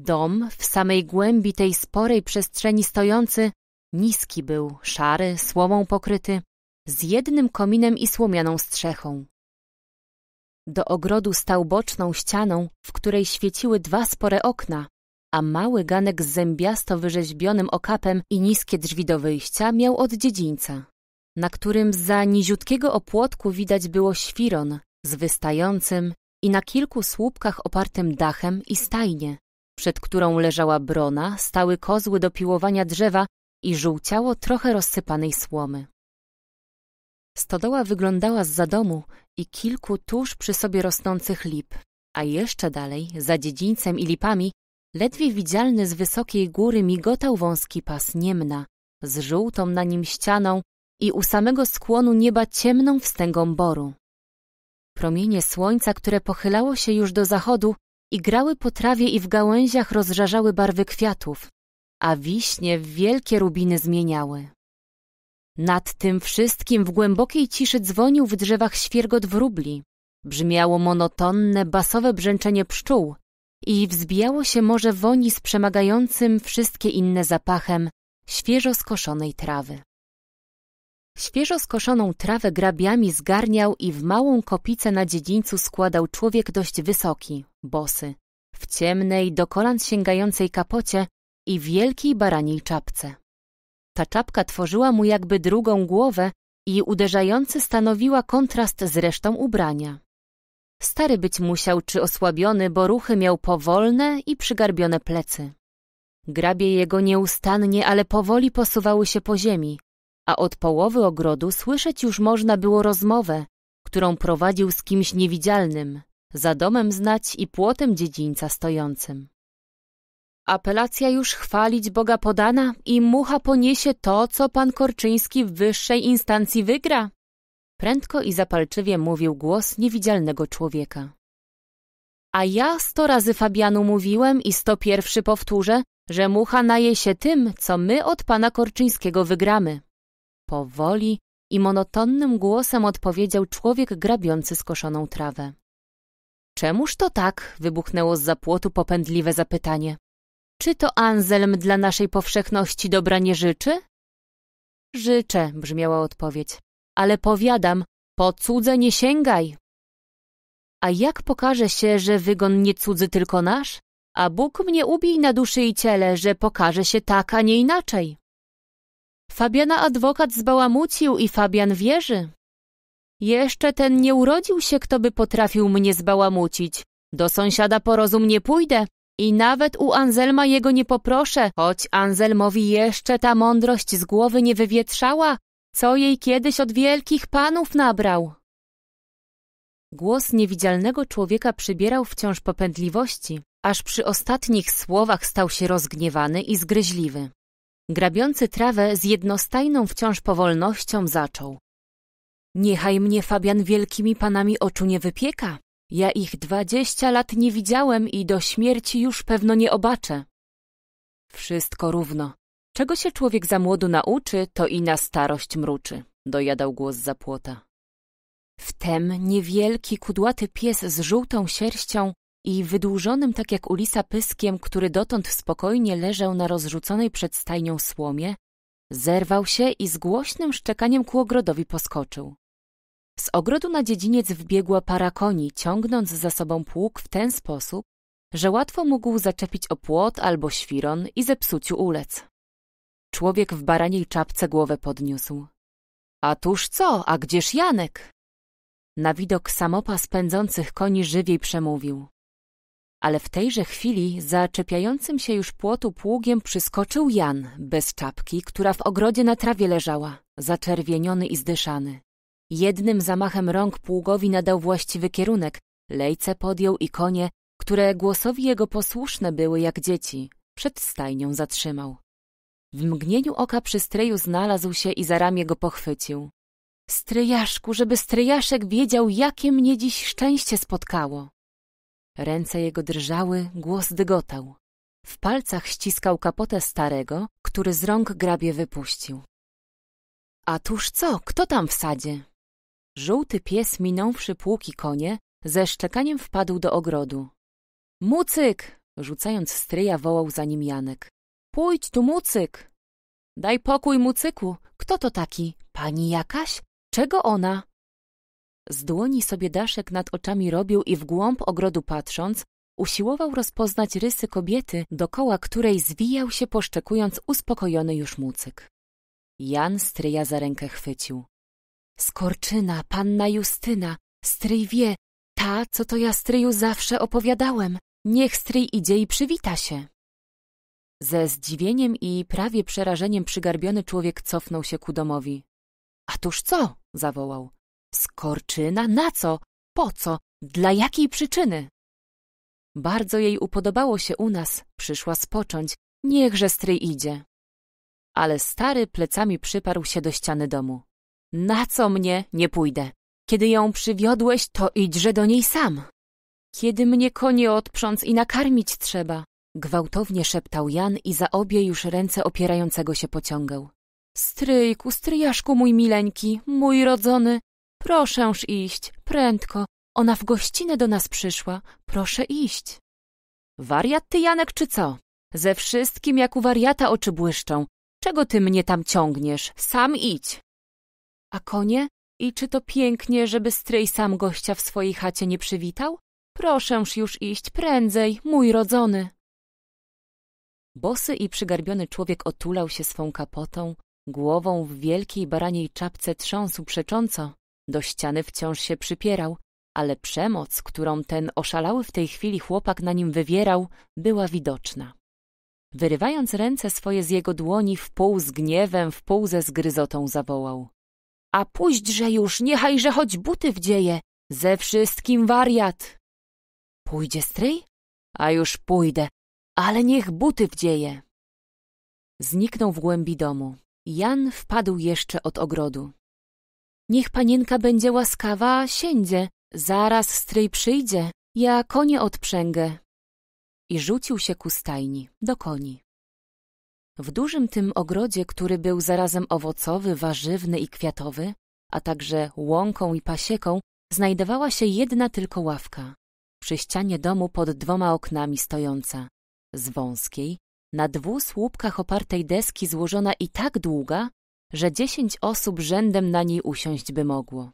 Dom, w samej głębi tej sporej przestrzeni stojący, niski był, szary, słomą pokryty, z jednym kominem i słomianą strzechą. Do ogrodu stał boczną ścianą, w której świeciły dwa spore okna, a mały ganek z zębiasto wyrzeźbionym okapem i niskie drzwi do wyjścia miał od dziedzińca, na którym za niziutkiego opłotku widać było świron z wystającym i na kilku słupkach opartym dachem i stajnie, przed którą leżała brona, stały kozły do piłowania drzewa i żółciało trochę rozsypanej słomy. Stodoła wyglądała z za domu i kilku tuż przy sobie rosnących lip, a jeszcze dalej, za dziedzińcem i lipami, Ledwie widzialny z wysokiej góry migotał wąski pas Niemna, z żółtą na nim ścianą i u samego skłonu nieba ciemną wstęgą boru. Promienie słońca, które pochylało się już do zachodu, igrały po trawie i w gałęziach rozżarzały barwy kwiatów, a wiśnie w wielkie rubiny zmieniały. Nad tym wszystkim w głębokiej ciszy dzwonił w drzewach świergot wróbli. Brzmiało monotonne, basowe brzęczenie pszczół, i wzbijało się morze woni z przemagającym wszystkie inne zapachem świeżo skoszonej trawy. Świeżo skoszoną trawę grabiami zgarniał i w małą kopicę na dziedzińcu składał człowiek dość wysoki, bosy, w ciemnej, do kolan sięgającej kapocie i wielkiej baraniej czapce. Ta czapka tworzyła mu jakby drugą głowę i uderzający stanowiła kontrast z resztą ubrania. Stary być musiał czy osłabiony, bo ruchy miał powolne i przygarbione plecy. Grabie jego nieustannie, ale powoli posuwały się po ziemi, a od połowy ogrodu słyszeć już można było rozmowę, którą prowadził z kimś niewidzialnym, za domem znać i płotem dziedzińca stojącym. Apelacja już chwalić Boga podana i mucha poniesie to, co pan Korczyński w wyższej instancji wygra, Prędko i zapalczywie mówił głos niewidzialnego człowieka. A ja sto razy Fabianu mówiłem i sto pierwszy powtórzę, że mucha naje się tym, co my od pana Korczyńskiego wygramy. Powoli i monotonnym głosem odpowiedział człowiek grabiący skoszoną trawę. Czemuż to tak? wybuchnęło z zapłotu popędliwe zapytanie. Czy to Anselm dla naszej powszechności dobra nie życzy? Życzę, brzmiała odpowiedź ale powiadam, po cudze nie sięgaj. A jak pokaże się, że wygon nie cudzy tylko nasz? A Bóg mnie ubij na duszy i ciele, że pokaże się tak, a nie inaczej. Fabiana adwokat zbałamucił i Fabian wierzy. Jeszcze ten nie urodził się, kto by potrafił mnie zbałamucić. Do sąsiada porozum nie pójdę i nawet u Anzelma jego nie poproszę, choć Anzelmowi jeszcze ta mądrość z głowy nie wywietrzała, co jej kiedyś od wielkich panów nabrał. Głos niewidzialnego człowieka przybierał wciąż popędliwości, aż przy ostatnich słowach stał się rozgniewany i zgryźliwy. Grabiący trawę z jednostajną wciąż powolnością zaczął. Niechaj mnie Fabian wielkimi panami oczu nie wypieka. Ja ich dwadzieścia lat nie widziałem i do śmierci już pewno nie obaczę. Wszystko równo. Czego się człowiek za młodu nauczy, to i na starość mruczy, dojadał głos za płota. Wtem niewielki, kudłaty pies z żółtą sierścią i wydłużonym tak jak ulisa pyskiem, który dotąd spokojnie leżał na rozrzuconej przed stajnią słomie, zerwał się i z głośnym szczekaniem ku ogrodowi poskoczył. Z ogrodu na dziedziniec wbiegła para koni, ciągnąc za sobą pług w ten sposób, że łatwo mógł zaczepić o płot albo świron i zepsuciu ulec. Człowiek w baraniej czapce głowę podniósł. A tuż co, a gdzież Janek? Na widok samopas pędzących koni żywiej przemówił. Ale w tejże chwili czepiającym się już płotu pługiem przyskoczył Jan, bez czapki, która w ogrodzie na trawie leżała, zaczerwieniony i zdyszany. Jednym zamachem rąk pługowi nadał właściwy kierunek, lejce podjął i konie, które głosowi jego posłuszne były jak dzieci, przed stajnią zatrzymał. W mgnieniu oka przy stryju znalazł się i za ramię go pochwycił. Stryjaszku, żeby stryjaszek wiedział, jakie mnie dziś szczęście spotkało. Ręce jego drżały, głos dygotał. W palcach ściskał kapotę starego, który z rąk grabie wypuścił. A tuż co, kto tam w sadzie? Żółty pies, minąwszy płuki konie, ze szczekaniem wpadł do ogrodu. Mucyk! Rzucając stryja, wołał za nim Janek. Pójdź tu, mucyk! Daj pokój, mucyku! Kto to taki? Pani jakaś? Czego ona? Z dłoni sobie Daszek nad oczami robił i w głąb ogrodu patrząc, usiłował rozpoznać rysy kobiety, dokoła której zwijał się poszczekując uspokojony już mucyk. Jan stryja za rękę chwycił. Skorczyna, panna Justyna, stryj wie, ta, co to ja stryju zawsze opowiadałem. Niech stryj idzie i przywita się. Ze zdziwieniem i prawie przerażeniem przygarbiony człowiek cofnął się ku domowi. A tuż co? zawołał. Skorczyna? Na co? Po co? Dla jakiej przyczyny? Bardzo jej upodobało się u nas, przyszła spocząć, niechże stryj idzie. Ale stary plecami przyparł się do ściany domu. Na co mnie? Nie pójdę. Kiedy ją przywiodłeś, to idźże do niej sam. Kiedy mnie konie odprząc i nakarmić trzeba. Gwałtownie szeptał Jan i za obie już ręce opierającego się pociągał. Stryjku, stryjaszku mój mileńki, mój rodzony, proszęż iść, prędko. Ona w gościnę do nas przyszła, proszę iść. Wariat ty, Janek, czy co? Ze wszystkim jak u wariata oczy błyszczą. Czego ty mnie tam ciągniesz? Sam idź. A konie? I czy to pięknie, żeby stryj sam gościa w swojej chacie nie przywitał? Proszęż już iść prędzej, mój rodzony. Bosy i przygarbiony człowiek otulał się swą kapotą, głową w wielkiej baraniej czapce trząsł przecząco, do ściany wciąż się przypierał, ale przemoc, którą ten oszalały w tej chwili chłopak na nim wywierał, była widoczna. Wyrywając ręce swoje z jego dłoni, wpół z gniewem, wpół ze zgryzotą zawołał. A puśćże już, niechajże choć buty wdzieje, ze wszystkim wariat. Pójdzie stryj? A już pójdę, ale niech buty wdzieje! Zniknął w głębi domu. Jan wpadł jeszcze od ogrodu. Niech panienka będzie łaskawa, siędzie. Zaraz stryj przyjdzie, ja konie odprzęgę. I rzucił się ku stajni, do koni. W dużym tym ogrodzie, który był zarazem owocowy, warzywny i kwiatowy, a także łąką i pasieką, znajdowała się jedna tylko ławka, przy ścianie domu pod dwoma oknami stojąca z wąskiej, na dwóch słupkach opartej deski złożona i tak długa, że dziesięć osób rzędem na niej usiąść by mogło.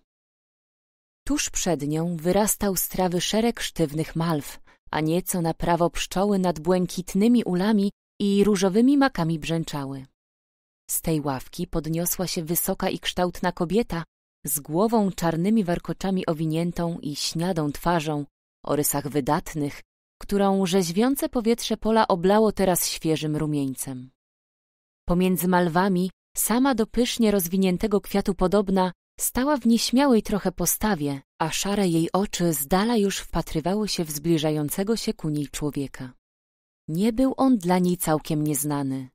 Tuż przed nią wyrastał z trawy szereg sztywnych malw, a nieco na prawo pszczoły nad błękitnymi ulami i różowymi makami brzęczały. Z tej ławki podniosła się wysoka i kształtna kobieta z głową czarnymi warkoczami owiniętą i śniadą twarzą, o rysach wydatnych, którą rzeźwiące powietrze pola oblało teraz świeżym rumieńcem. Pomiędzy malwami, sama do pysznie rozwiniętego kwiatu podobna, stała w nieśmiałej trochę postawie, a szare jej oczy z dala już wpatrywały się w zbliżającego się ku niej człowieka. Nie był on dla niej całkiem nieznany.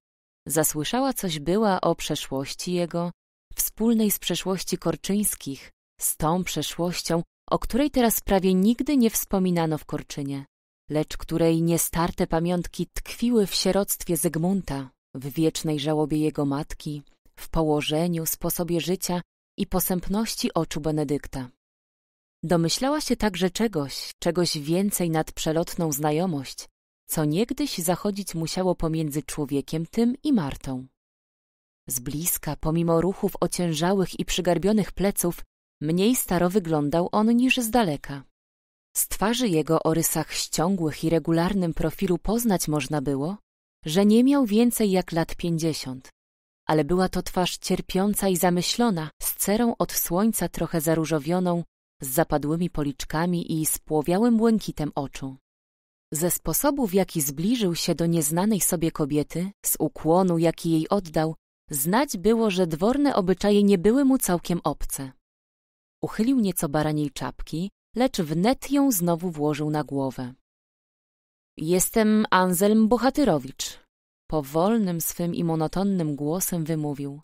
Zasłyszała coś była o przeszłości jego, wspólnej z przeszłości Korczyńskich, z tą przeszłością, o której teraz prawie nigdy nie wspominano w Korczynie, lecz której niestarte pamiątki tkwiły w sieroctwie Zygmunta, w wiecznej żałobie jego matki, w położeniu, sposobie życia i posępności oczu Benedykta. Domyślała się także czegoś, czegoś więcej nad przelotną znajomość, co niegdyś zachodzić musiało pomiędzy człowiekiem tym i Martą. Z bliska, pomimo ruchów ociężałych i przygarbionych pleców, mniej staro wyglądał on niż z daleka. Z twarzy jego o rysach ściągłych i regularnym profilu poznać można było, że nie miał więcej jak lat pięćdziesiąt, ale była to twarz cierpiąca i zamyślona, z cerą od słońca trochę zaróżowioną, z zapadłymi policzkami i spłowiałym błękitem oczu. Ze sposobu, w jaki zbliżył się do nieznanej sobie kobiety, z ukłonu, jaki jej oddał, znać było, że dworne obyczaje nie były mu całkiem obce. Uchylił nieco baraniej czapki, lecz wnet ją znowu włożył na głowę. Jestem Anselm Bohatyrowicz, powolnym swym i monotonnym głosem wymówił.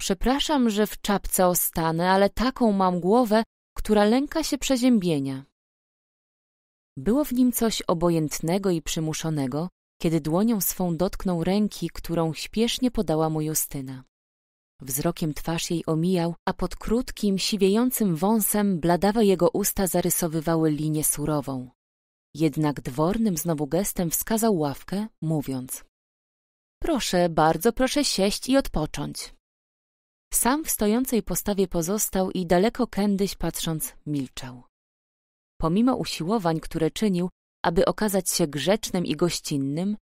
Przepraszam, że w czapce ostanę, ale taką mam głowę, która lęka się przeziębienia. Było w nim coś obojętnego i przymuszonego, kiedy dłonią swą dotknął ręki, którą śpiesznie podała mu Justyna. Wzrokiem twarz jej omijał, a pod krótkim, siwiejącym wąsem bladawe jego usta zarysowywały linię surową. Jednak dwornym znowu gestem wskazał ławkę, mówiąc — Proszę, bardzo proszę sieść i odpocząć. Sam w stojącej postawie pozostał i daleko kędyś patrząc milczał. Pomimo usiłowań, które czynił, aby okazać się grzecznym i gościnnym,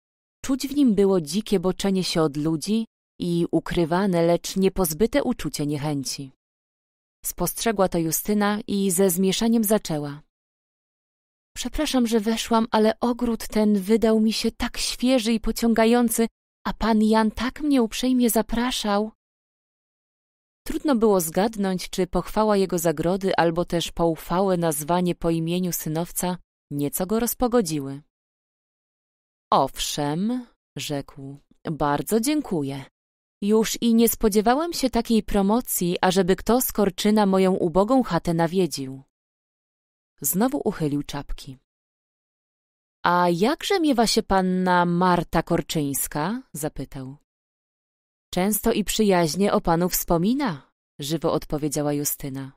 czuć w nim było dzikie boczenie się od ludzi, i ukrywane, lecz niepozbyte uczucie niechęci. Spostrzegła to Justyna i ze zmieszaniem zaczęła. Przepraszam, że weszłam, ale ogród ten wydał mi się tak świeży i pociągający, a pan Jan tak mnie uprzejmie zapraszał. Trudno było zgadnąć, czy pochwała jego zagrody albo też poufałe nazwanie po imieniu synowca nieco go rozpogodziły. Owszem, rzekł, bardzo dziękuję. Już i nie spodziewałem się takiej promocji, ażeby kto z Korczyna moją ubogą chatę nawiedził. Znowu uchylił czapki. A jakże miewa się panna Marta Korczyńska? zapytał. Często i przyjaźnie o panu wspomina, żywo odpowiedziała Justyna.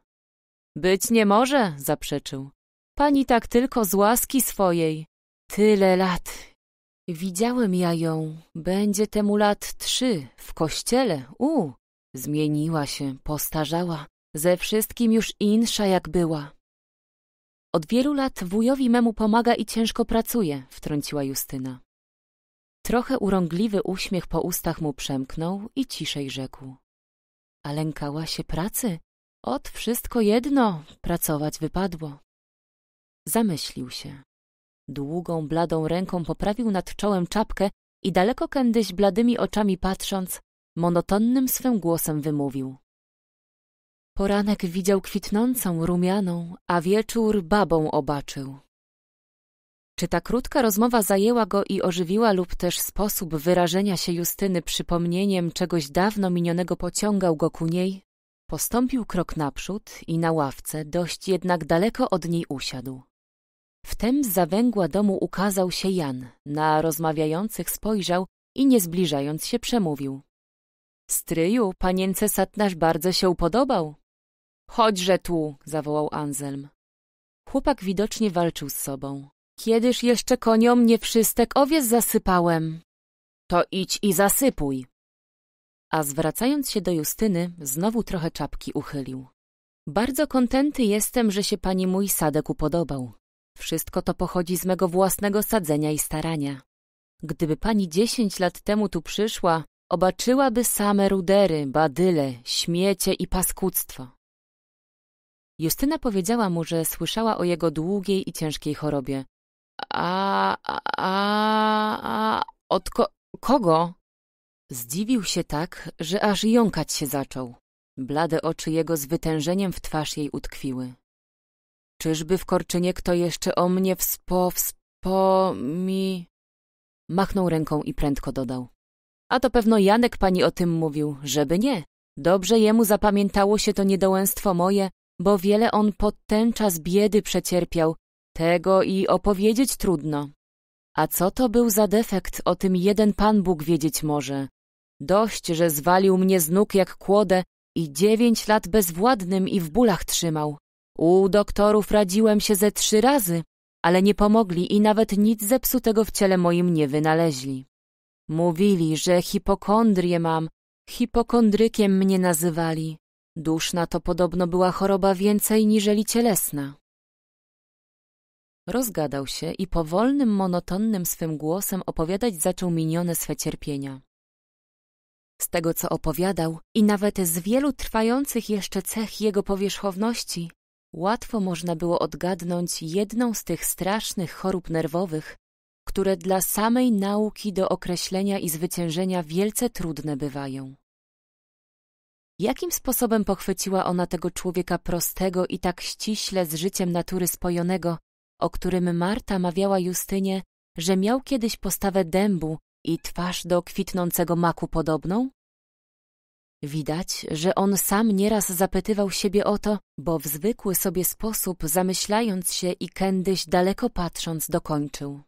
Być nie może, zaprzeczył. Pani tak tylko z łaski swojej. Tyle lat Widziałem ja ją, będzie temu lat trzy, w kościele, u. Zmieniła się, postarzała, ze wszystkim już insza jak była. Od wielu lat wujowi memu pomaga i ciężko pracuje, wtrąciła Justyna. Trochę urągliwy uśmiech po ustach mu przemknął i ciszej rzekł. A lękała się pracy? Od wszystko jedno, pracować wypadło. Zamyślił się. Długą, bladą ręką poprawił nad czołem czapkę i daleko kędyś bladymi oczami patrząc, monotonnym swym głosem wymówił. Poranek widział kwitnącą, rumianą, a wieczór babą obaczył. Czy ta krótka rozmowa zajęła go i ożywiła lub też sposób wyrażenia się Justyny przypomnieniem czegoś dawno minionego pociągał go ku niej? Postąpił krok naprzód i na ławce, dość jednak daleko od niej usiadł. Wtem z zawęgła domu ukazał się Jan, na rozmawiających spojrzał i nie zbliżając się przemówił. Stryju, panience nasz bardzo się upodobał. Chodźże tu, zawołał Anselm. Chłopak widocznie walczył z sobą. Kiedyż jeszcze koniom nie wszystek owiec zasypałem? To idź i zasypuj. A zwracając się do Justyny, znowu trochę czapki uchylił. Bardzo kontenty jestem, że się pani mój sadek upodobał. Wszystko to pochodzi z mego własnego sadzenia i starania. Gdyby pani dziesięć lat temu tu przyszła, obaczyłaby same rudery, badyle, śmiecie i paskudztwo. Justyna powiedziała mu, że słyszała o jego długiej i ciężkiej chorobie. A, a, a, od ko kogo? Zdziwił się tak, że aż jąkać się zaczął. Blade oczy jego z wytężeniem w twarz jej utkwiły. Czyżby w Korczynie kto jeszcze o mnie wspo... wspo... mi... Machnął ręką i prędko dodał. A to pewno Janek pani o tym mówił, żeby nie. Dobrze jemu zapamiętało się to niedołęstwo moje, bo wiele on pod ten czas biedy przecierpiał. Tego i opowiedzieć trudno. A co to był za defekt, o tym jeden Pan Bóg wiedzieć może. Dość, że zwalił mnie z nóg jak kłodę i dziewięć lat bezwładnym i w bólach trzymał. U doktorów radziłem się ze trzy razy, ale nie pomogli i nawet nic zepsutego w ciele moim nie wynaleźli. Mówili, że hipokondrię mam, hipokondrykiem mnie nazywali. Duszna to podobno była choroba więcej niżeli cielesna. Rozgadał się i powolnym, monotonnym swym głosem opowiadać zaczął minione swe cierpienia. Z tego, co opowiadał i nawet z wielu trwających jeszcze cech jego powierzchowności, Łatwo można było odgadnąć jedną z tych strasznych chorób nerwowych, które dla samej nauki do określenia i zwyciężenia wielce trudne bywają. Jakim sposobem pochwyciła ona tego człowieka prostego i tak ściśle z życiem natury spojonego, o którym Marta mawiała Justynie, że miał kiedyś postawę dębu i twarz do kwitnącego maku podobną? Widać, że on sam nieraz zapytywał siebie o to, bo w zwykły sobie sposób, zamyślając się i kędyś daleko patrząc, dokończył.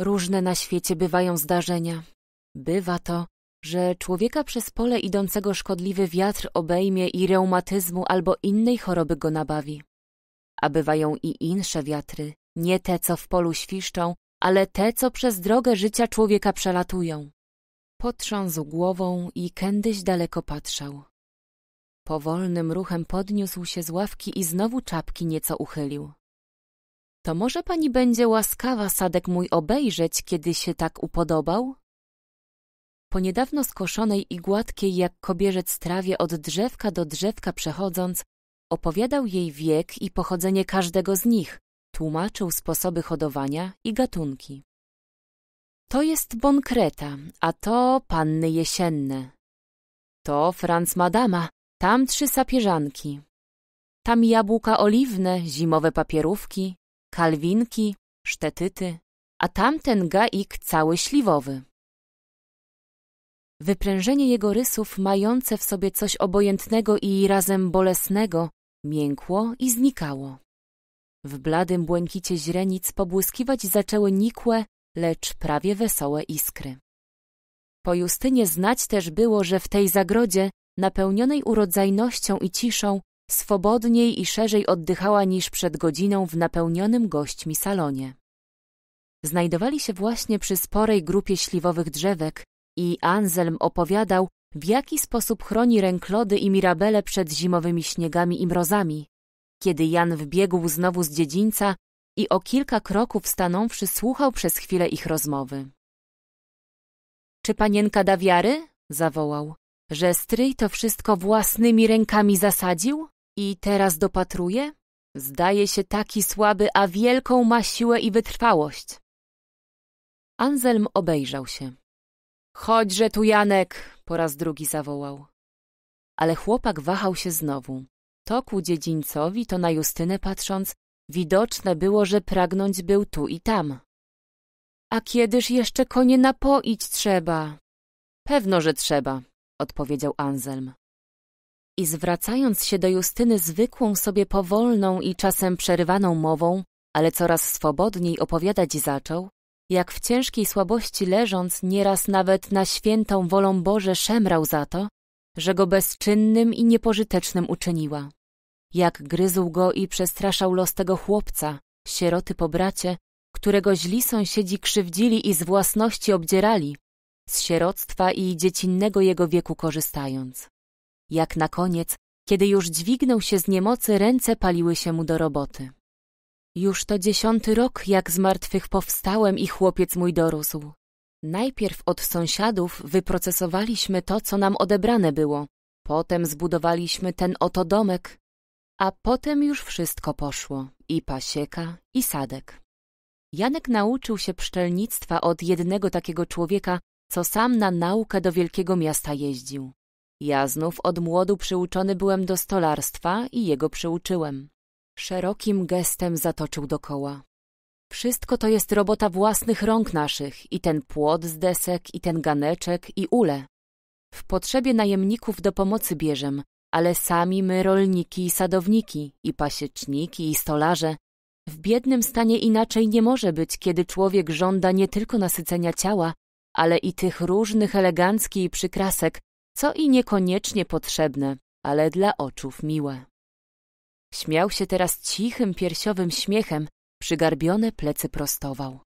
Różne na świecie bywają zdarzenia. Bywa to, że człowieka przez pole idącego szkodliwy wiatr obejmie i reumatyzmu albo innej choroby go nabawi. A bywają i insze wiatry, nie te, co w polu świszczą, ale te, co przez drogę życia człowieka przelatują. Potrząsł głową i kędyś daleko patrzał. Powolnym ruchem podniósł się z ławki i znowu czapki nieco uchylił. To może pani będzie łaskawa sadek mój obejrzeć, kiedy się tak upodobał? Po niedawno skoszonej i gładkiej jak kobierzec trawie od drzewka do drzewka przechodząc, opowiadał jej wiek i pochodzenie każdego z nich, tłumaczył sposoby hodowania i gatunki. To jest Bonkreta, a to panny jesienne. To Franz Madama, tam trzy sapieżanki. Tam jabłka oliwne, zimowe papierówki, kalwinki, sztetyty, a tamten gaik cały śliwowy. Wyprężenie jego rysów, mające w sobie coś obojętnego i razem bolesnego, miękło i znikało. W bladym błękicie źrenic pobłyskiwać zaczęły nikłe, lecz prawie wesołe iskry. Po Justynie znać też było, że w tej zagrodzie, napełnionej urodzajnością i ciszą, swobodniej i szerzej oddychała niż przed godziną w napełnionym gośćmi salonie. Znajdowali się właśnie przy sporej grupie śliwowych drzewek i Anselm opowiadał, w jaki sposób chroni ręklody i mirabele przed zimowymi śniegami i mrozami. Kiedy Jan wbiegł znowu z dziedzińca, i o kilka kroków stanąwszy słuchał przez chwilę ich rozmowy. Czy panienka da wiary? zawołał, że stryj to wszystko własnymi rękami zasadził i teraz dopatruje? Zdaje się taki słaby, a wielką ma siłę i wytrwałość. Anselm obejrzał się. Chodźże tu, Janek! po raz drugi zawołał. Ale chłopak wahał się znowu. To ku dziedzińcowi, to na Justynę patrząc, Widoczne było, że pragnąć był tu i tam. A kiedyż jeszcze konie napoić trzeba? Pewno, że trzeba, odpowiedział Anselm. I zwracając się do Justyny zwykłą sobie powolną i czasem przerywaną mową, ale coraz swobodniej opowiadać zaczął, jak w ciężkiej słabości leżąc nieraz nawet na świętą wolą Boże szemrał za to, że go bezczynnym i niepożytecznym uczyniła jak gryzł go i przestraszał los tego chłopca, sieroty po bracie, którego źli sąsiedzi krzywdzili i z własności obdzierali, z sieroctwa i dziecinnego jego wieku korzystając. Jak na koniec, kiedy już dźwignął się z niemocy, ręce paliły się mu do roboty. Już to dziesiąty rok, jak z martwych powstałem i chłopiec mój dorósł. Najpierw od sąsiadów wyprocesowaliśmy to, co nam odebrane było. Potem zbudowaliśmy ten oto domek, a potem już wszystko poszło, i pasieka, i sadek. Janek nauczył się pszczelnictwa od jednego takiego człowieka, co sam na naukę do wielkiego miasta jeździł. Ja znów od młodu przyuczony byłem do stolarstwa i jego przyuczyłem. Szerokim gestem zatoczył dokoła. Wszystko to jest robota własnych rąk naszych, i ten płot z desek, i ten ganeczek, i ule. W potrzebie najemników do pomocy bierzem, ale sami my rolniki i sadowniki, i pasieczniki, i stolarze. W biednym stanie inaczej nie może być, kiedy człowiek żąda nie tylko nasycenia ciała, ale i tych różnych eleganckich i przykrasek, co i niekoniecznie potrzebne, ale dla oczów miłe. Śmiał się teraz cichym piersiowym śmiechem, przygarbione plecy prostował.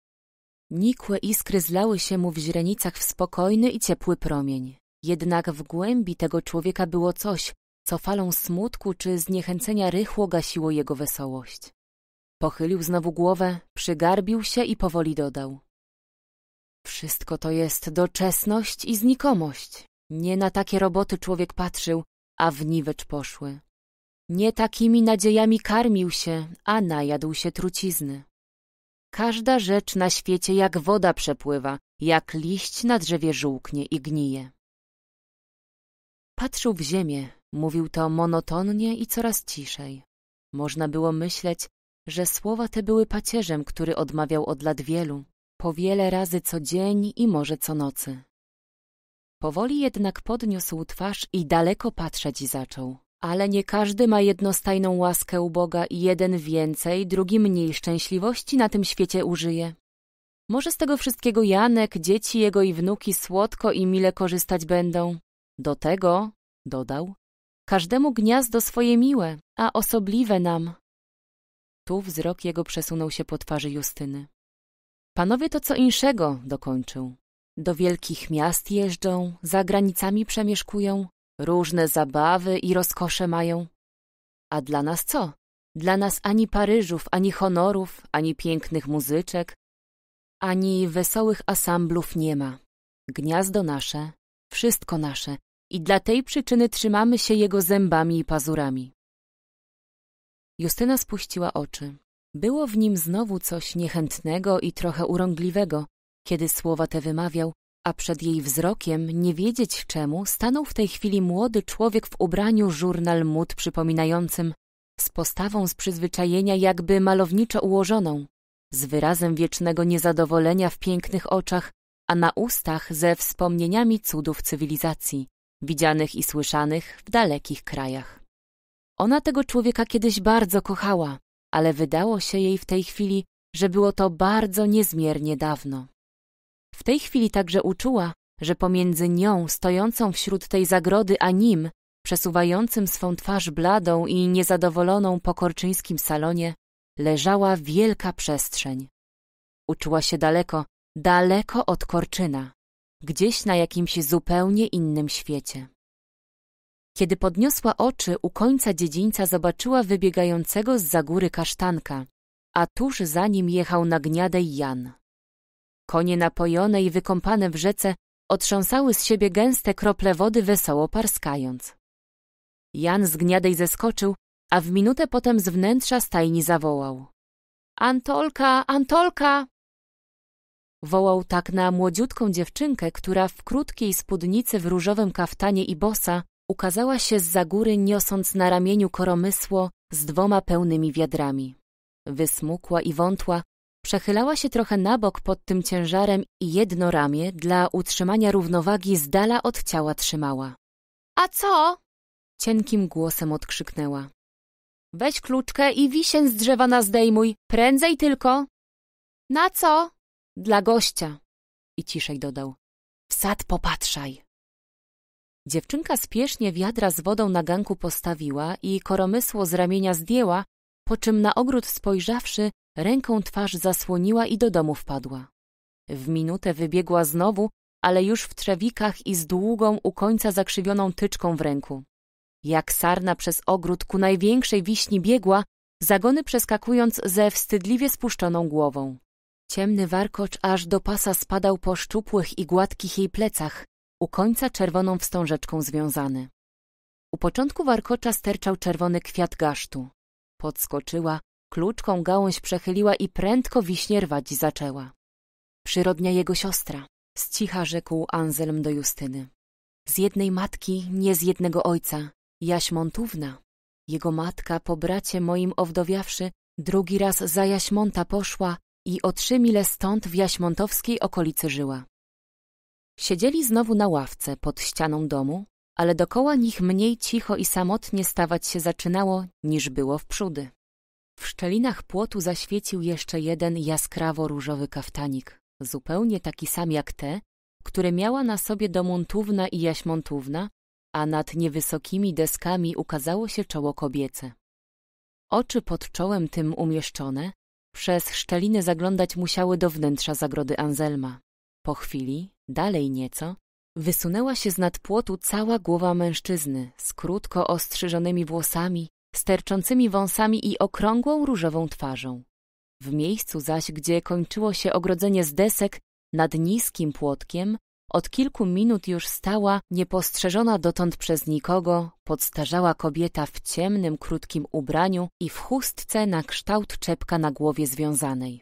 Nikłe iskry zlały się mu w źrenicach w spokojny i ciepły promień. Jednak w głębi tego człowieka było coś, co falą smutku czy zniechęcenia rychło gasiło jego wesołość. Pochylił znowu głowę, przygarbił się i powoli dodał. Wszystko to jest doczesność i znikomość. Nie na takie roboty człowiek patrzył, a w niwecz poszły. Nie takimi nadziejami karmił się, a najadł się trucizny. Każda rzecz na świecie jak woda przepływa, jak liść na drzewie żółknie i gnije. Patrzył w ziemię, Mówił to monotonnie i coraz ciszej. Można było myśleć, że słowa te były pacierzem, który odmawiał od lat wielu, po wiele razy co dzień i może co nocy. Powoli jednak podniósł twarz i daleko patrzeć zaczął. Ale nie każdy ma jednostajną łaskę u Boga i jeden więcej, drugi mniej szczęśliwości na tym świecie użyje. Może z tego wszystkiego Janek, dzieci jego i wnuki słodko i mile korzystać będą. Do tego, dodał, Każdemu gniazdo swoje miłe, a osobliwe nam. Tu wzrok jego przesunął się po twarzy Justyny. Panowie to co inszego, dokończył. Do wielkich miast jeżdżą, za granicami przemieszkują, różne zabawy i rozkosze mają. A dla nas co? Dla nas ani Paryżów, ani honorów, ani pięknych muzyczek, ani wesołych asamblów nie ma. Gniazdo nasze, wszystko nasze, i dla tej przyczyny trzymamy się jego zębami i pazurami. Justyna spuściła oczy. Było w nim znowu coś niechętnego i trochę urągliwego, kiedy słowa te wymawiał, a przed jej wzrokiem, nie wiedzieć czemu, stanął w tej chwili młody człowiek w ubraniu żurnal mód przypominającym, z postawą z przyzwyczajenia jakby malowniczo ułożoną, z wyrazem wiecznego niezadowolenia w pięknych oczach, a na ustach ze wspomnieniami cudów cywilizacji widzianych i słyszanych w dalekich krajach. Ona tego człowieka kiedyś bardzo kochała, ale wydało się jej w tej chwili, że było to bardzo niezmiernie dawno. W tej chwili także uczuła, że pomiędzy nią, stojącą wśród tej zagrody, a nim, przesuwającym swą twarz bladą i niezadowoloną po korczyńskim salonie, leżała wielka przestrzeń. Uczuła się daleko, daleko od Korczyna gdzieś na jakimś zupełnie innym świecie. Kiedy podniosła oczy, u końca dziedzińca zobaczyła wybiegającego z za góry kasztanka, a tuż za nim jechał nagniadej Jan. Konie napojone i wykąpane w rzece otrząsały z siebie gęste krople wody wesoło parskając. Jan z gniadej zeskoczył, a w minutę potem z wnętrza stajni zawołał. Antolka, Antolka! Wołał tak na młodziutką dziewczynkę, która w krótkiej spódnicy w różowym kaftanie i bosa ukazała się z zagóry, góry niosąc na ramieniu koromysło z dwoma pełnymi wiadrami. Wysmukła i wątła, przechylała się trochę na bok pod tym ciężarem i jedno ramię dla utrzymania równowagi z dala od ciała trzymała. A co? Cienkim głosem odkrzyknęła. Weź kluczkę i wisień z drzewa zdejmuj. prędzej tylko. Na co? Dla gościa! I ciszej dodał. W sad popatrzaj! Dziewczynka spiesznie wiadra z wodą na ganku postawiła i koromysło z ramienia zdjęła, po czym na ogród spojrzawszy, ręką twarz zasłoniła i do domu wpadła. W minutę wybiegła znowu, ale już w trzewikach i z długą u końca zakrzywioną tyczką w ręku. Jak sarna przez ogród ku największej wiśni biegła, zagony przeskakując ze wstydliwie spuszczoną głową. Ciemny warkocz aż do pasa spadał po szczupłych i gładkich jej plecach, u końca czerwoną wstążeczką związany. U początku warkocza sterczał czerwony kwiat gasztu. Podskoczyła, kluczką gałąź przechyliła i prędko wiśnie rwać zaczęła. Przyrodnia jego siostra, z cicha rzekł Anselm do Justyny. Z jednej matki, nie z jednego ojca, Jaś Montówna. Jego matka po bracie moim owdowiawszy, drugi raz za Jaśmonta poszła, i o trzy mile stąd w jaśmontowskiej okolicy żyła. Siedzieli znowu na ławce pod ścianą domu, ale dokoła nich mniej cicho i samotnie stawać się zaczynało, niż było wprzódy. W szczelinach płotu zaświecił jeszcze jeden jaskrawo-różowy kaftanik, zupełnie taki sam jak te, które miała na sobie domontówna i jaśmontówna, a nad niewysokimi deskami ukazało się czoło kobiece. Oczy pod czołem tym umieszczone, przez szczeliny zaglądać musiały do wnętrza zagrody Anzelma. Po chwili, dalej nieco, wysunęła się z nad płotu cała głowa mężczyzny z krótko ostrzyżonymi włosami, sterczącymi wąsami i okrągłą różową twarzą. W miejscu zaś, gdzie kończyło się ogrodzenie z desek, nad niskim płotkiem od kilku minut już stała, niepostrzeżona dotąd przez nikogo, podstarzała kobieta w ciemnym, krótkim ubraniu i w chustce na kształt czepka na głowie związanej.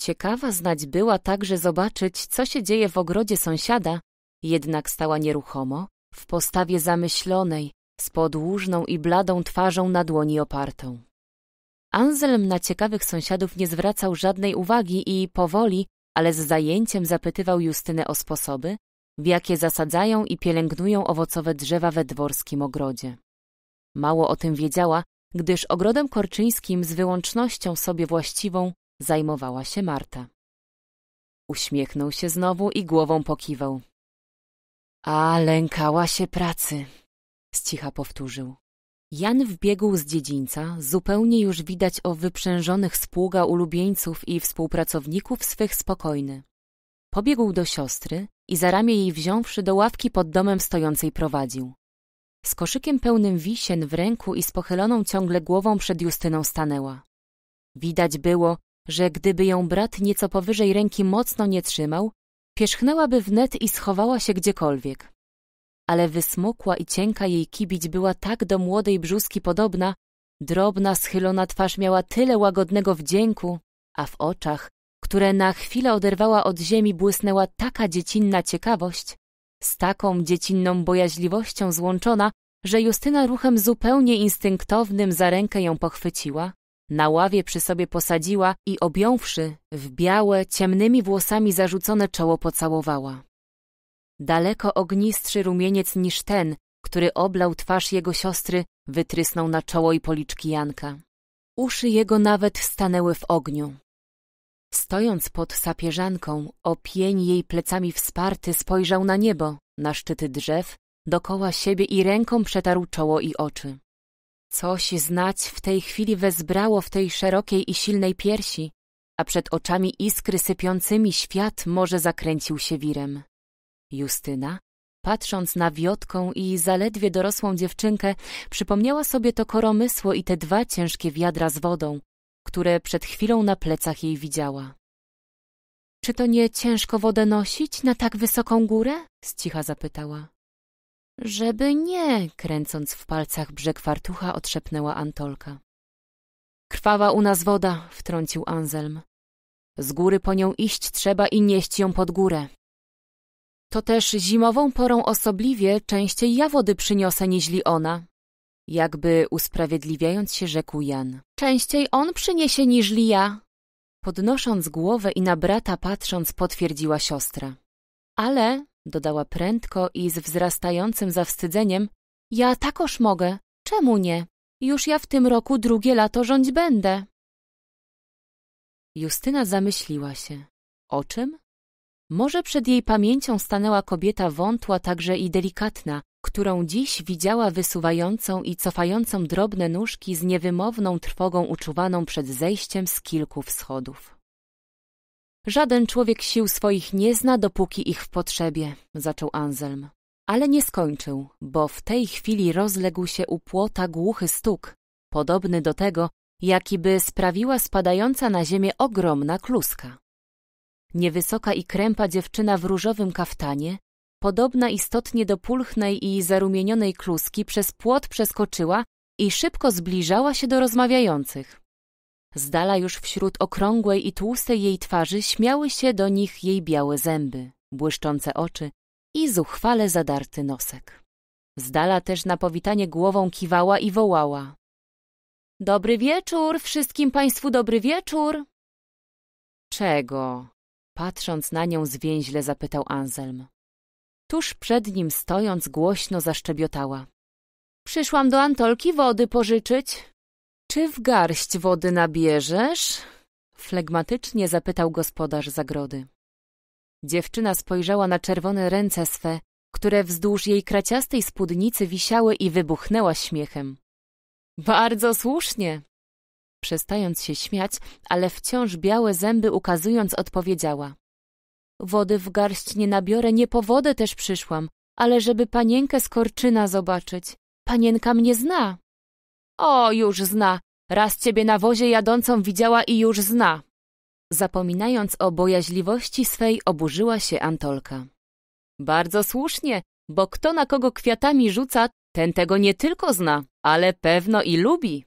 Ciekawa znać była także zobaczyć, co się dzieje w ogrodzie sąsiada, jednak stała nieruchomo, w postawie zamyślonej, z podłużną i bladą twarzą na dłoni opartą. Anselm na ciekawych sąsiadów nie zwracał żadnej uwagi i powoli, ale z zajęciem zapytywał Justynę o sposoby, w jakie zasadzają i pielęgnują owocowe drzewa we dworskim ogrodzie. Mało o tym wiedziała, gdyż ogrodem korczyńskim z wyłącznością sobie właściwą zajmowała się Marta. Uśmiechnął się znowu i głową pokiwał. A lękała się pracy, z cicha powtórzył. Jan wbiegł z dziedzińca, zupełnie już widać o wyprzężonych spługa ulubieńców i współpracowników swych spokojny. Pobiegł do siostry i za ramię jej wziąwszy do ławki pod domem stojącej prowadził. Z koszykiem pełnym wisien w ręku i z pochyloną ciągle głową przed Justyną stanęła. Widać było, że gdyby ją brat nieco powyżej ręki mocno nie trzymał, pierzchnęłaby wnet i schowała się gdziekolwiek ale wysmukła i cienka jej kibić była tak do młodej brzuski podobna, drobna, schylona twarz miała tyle łagodnego wdzięku, a w oczach, które na chwilę oderwała od ziemi, błysnęła taka dziecinna ciekawość, z taką dziecinną bojaźliwością złączona, że Justyna ruchem zupełnie instynktownym za rękę ją pochwyciła, na ławie przy sobie posadziła i objąwszy, w białe, ciemnymi włosami zarzucone czoło pocałowała. Daleko ognistszy rumieniec niż ten, który oblał twarz jego siostry, wytrysnął na czoło i policzki Janka. Uszy jego nawet stanęły w ogniu. Stojąc pod sapieżanką, o pień jej plecami wsparty spojrzał na niebo, na szczyty drzew, dokoła siebie i ręką przetarł czoło i oczy. Coś znać w tej chwili wezbrało w tej szerokiej i silnej piersi, a przed oczami iskry sypiącymi świat może zakręcił się wirem. Justyna, patrząc na wiotką i zaledwie dorosłą dziewczynkę, przypomniała sobie to koromysło i te dwa ciężkie wiadra z wodą, które przed chwilą na plecach jej widziała. Czy to nie ciężko wodę nosić na tak wysoką górę? z cicha zapytała. Żeby nie, kręcąc w palcach brzeg fartucha, odszepnęła Antolka. Krwawa u nas woda, wtrącił Anselm. Z góry po nią iść trzeba i nieść ją pod górę. To też zimową porą osobliwie częściej ja wody przyniosę niźli ona. Jakby usprawiedliwiając się rzekł Jan. Częściej on przyniesie niżli ja. Podnosząc głowę i na brata patrząc potwierdziła siostra. Ale, dodała prędko i z wzrastającym zawstydzeniem, ja takoż mogę. Czemu nie? Już ja w tym roku drugie lato rządź będę. Justyna zamyśliła się. O czym? Może przed jej pamięcią stanęła kobieta wątła także i delikatna, którą dziś widziała wysuwającą i cofającą drobne nóżki z niewymowną trwogą uczuwaną przed zejściem z kilku wschodów. Żaden człowiek sił swoich nie zna, dopóki ich w potrzebie, zaczął Anselm. Ale nie skończył, bo w tej chwili rozległ się u płota głuchy stuk, podobny do tego, jaki by sprawiła spadająca na ziemię ogromna kluska. Niewysoka i krępa dziewczyna w różowym kaftanie, podobna istotnie do pulchnej i zarumienionej kluski, przez płot przeskoczyła i szybko zbliżała się do rozmawiających. Z dala już wśród okrągłej i tłustej jej twarzy śmiały się do nich jej białe zęby, błyszczące oczy i zuchwale zadarty nosek. Z dala też na powitanie głową kiwała i wołała. Dobry wieczór, wszystkim państwu dobry wieczór. Czego? Patrząc na nią zwięźle zapytał Anselm. Tuż przed nim stojąc głośno zaszczebiotała. Przyszłam do Antolki wody pożyczyć. Czy w garść wody nabierzesz? Flegmatycznie zapytał gospodarz zagrody. Dziewczyna spojrzała na czerwone ręce swe, które wzdłuż jej kraciastej spódnicy wisiały i wybuchnęła śmiechem. Bardzo słusznie, przestając się śmiać, ale wciąż białe zęby ukazując odpowiedziała. Wody w garść nie nabiorę, nie po wodę też przyszłam, ale żeby panienkę z Korczyna zobaczyć. Panienka mnie zna. O, już zna. Raz ciebie na wozie jadącą widziała i już zna. Zapominając o bojaźliwości swej, oburzyła się Antolka. Bardzo słusznie, bo kto na kogo kwiatami rzuca, ten tego nie tylko zna, ale pewno i lubi.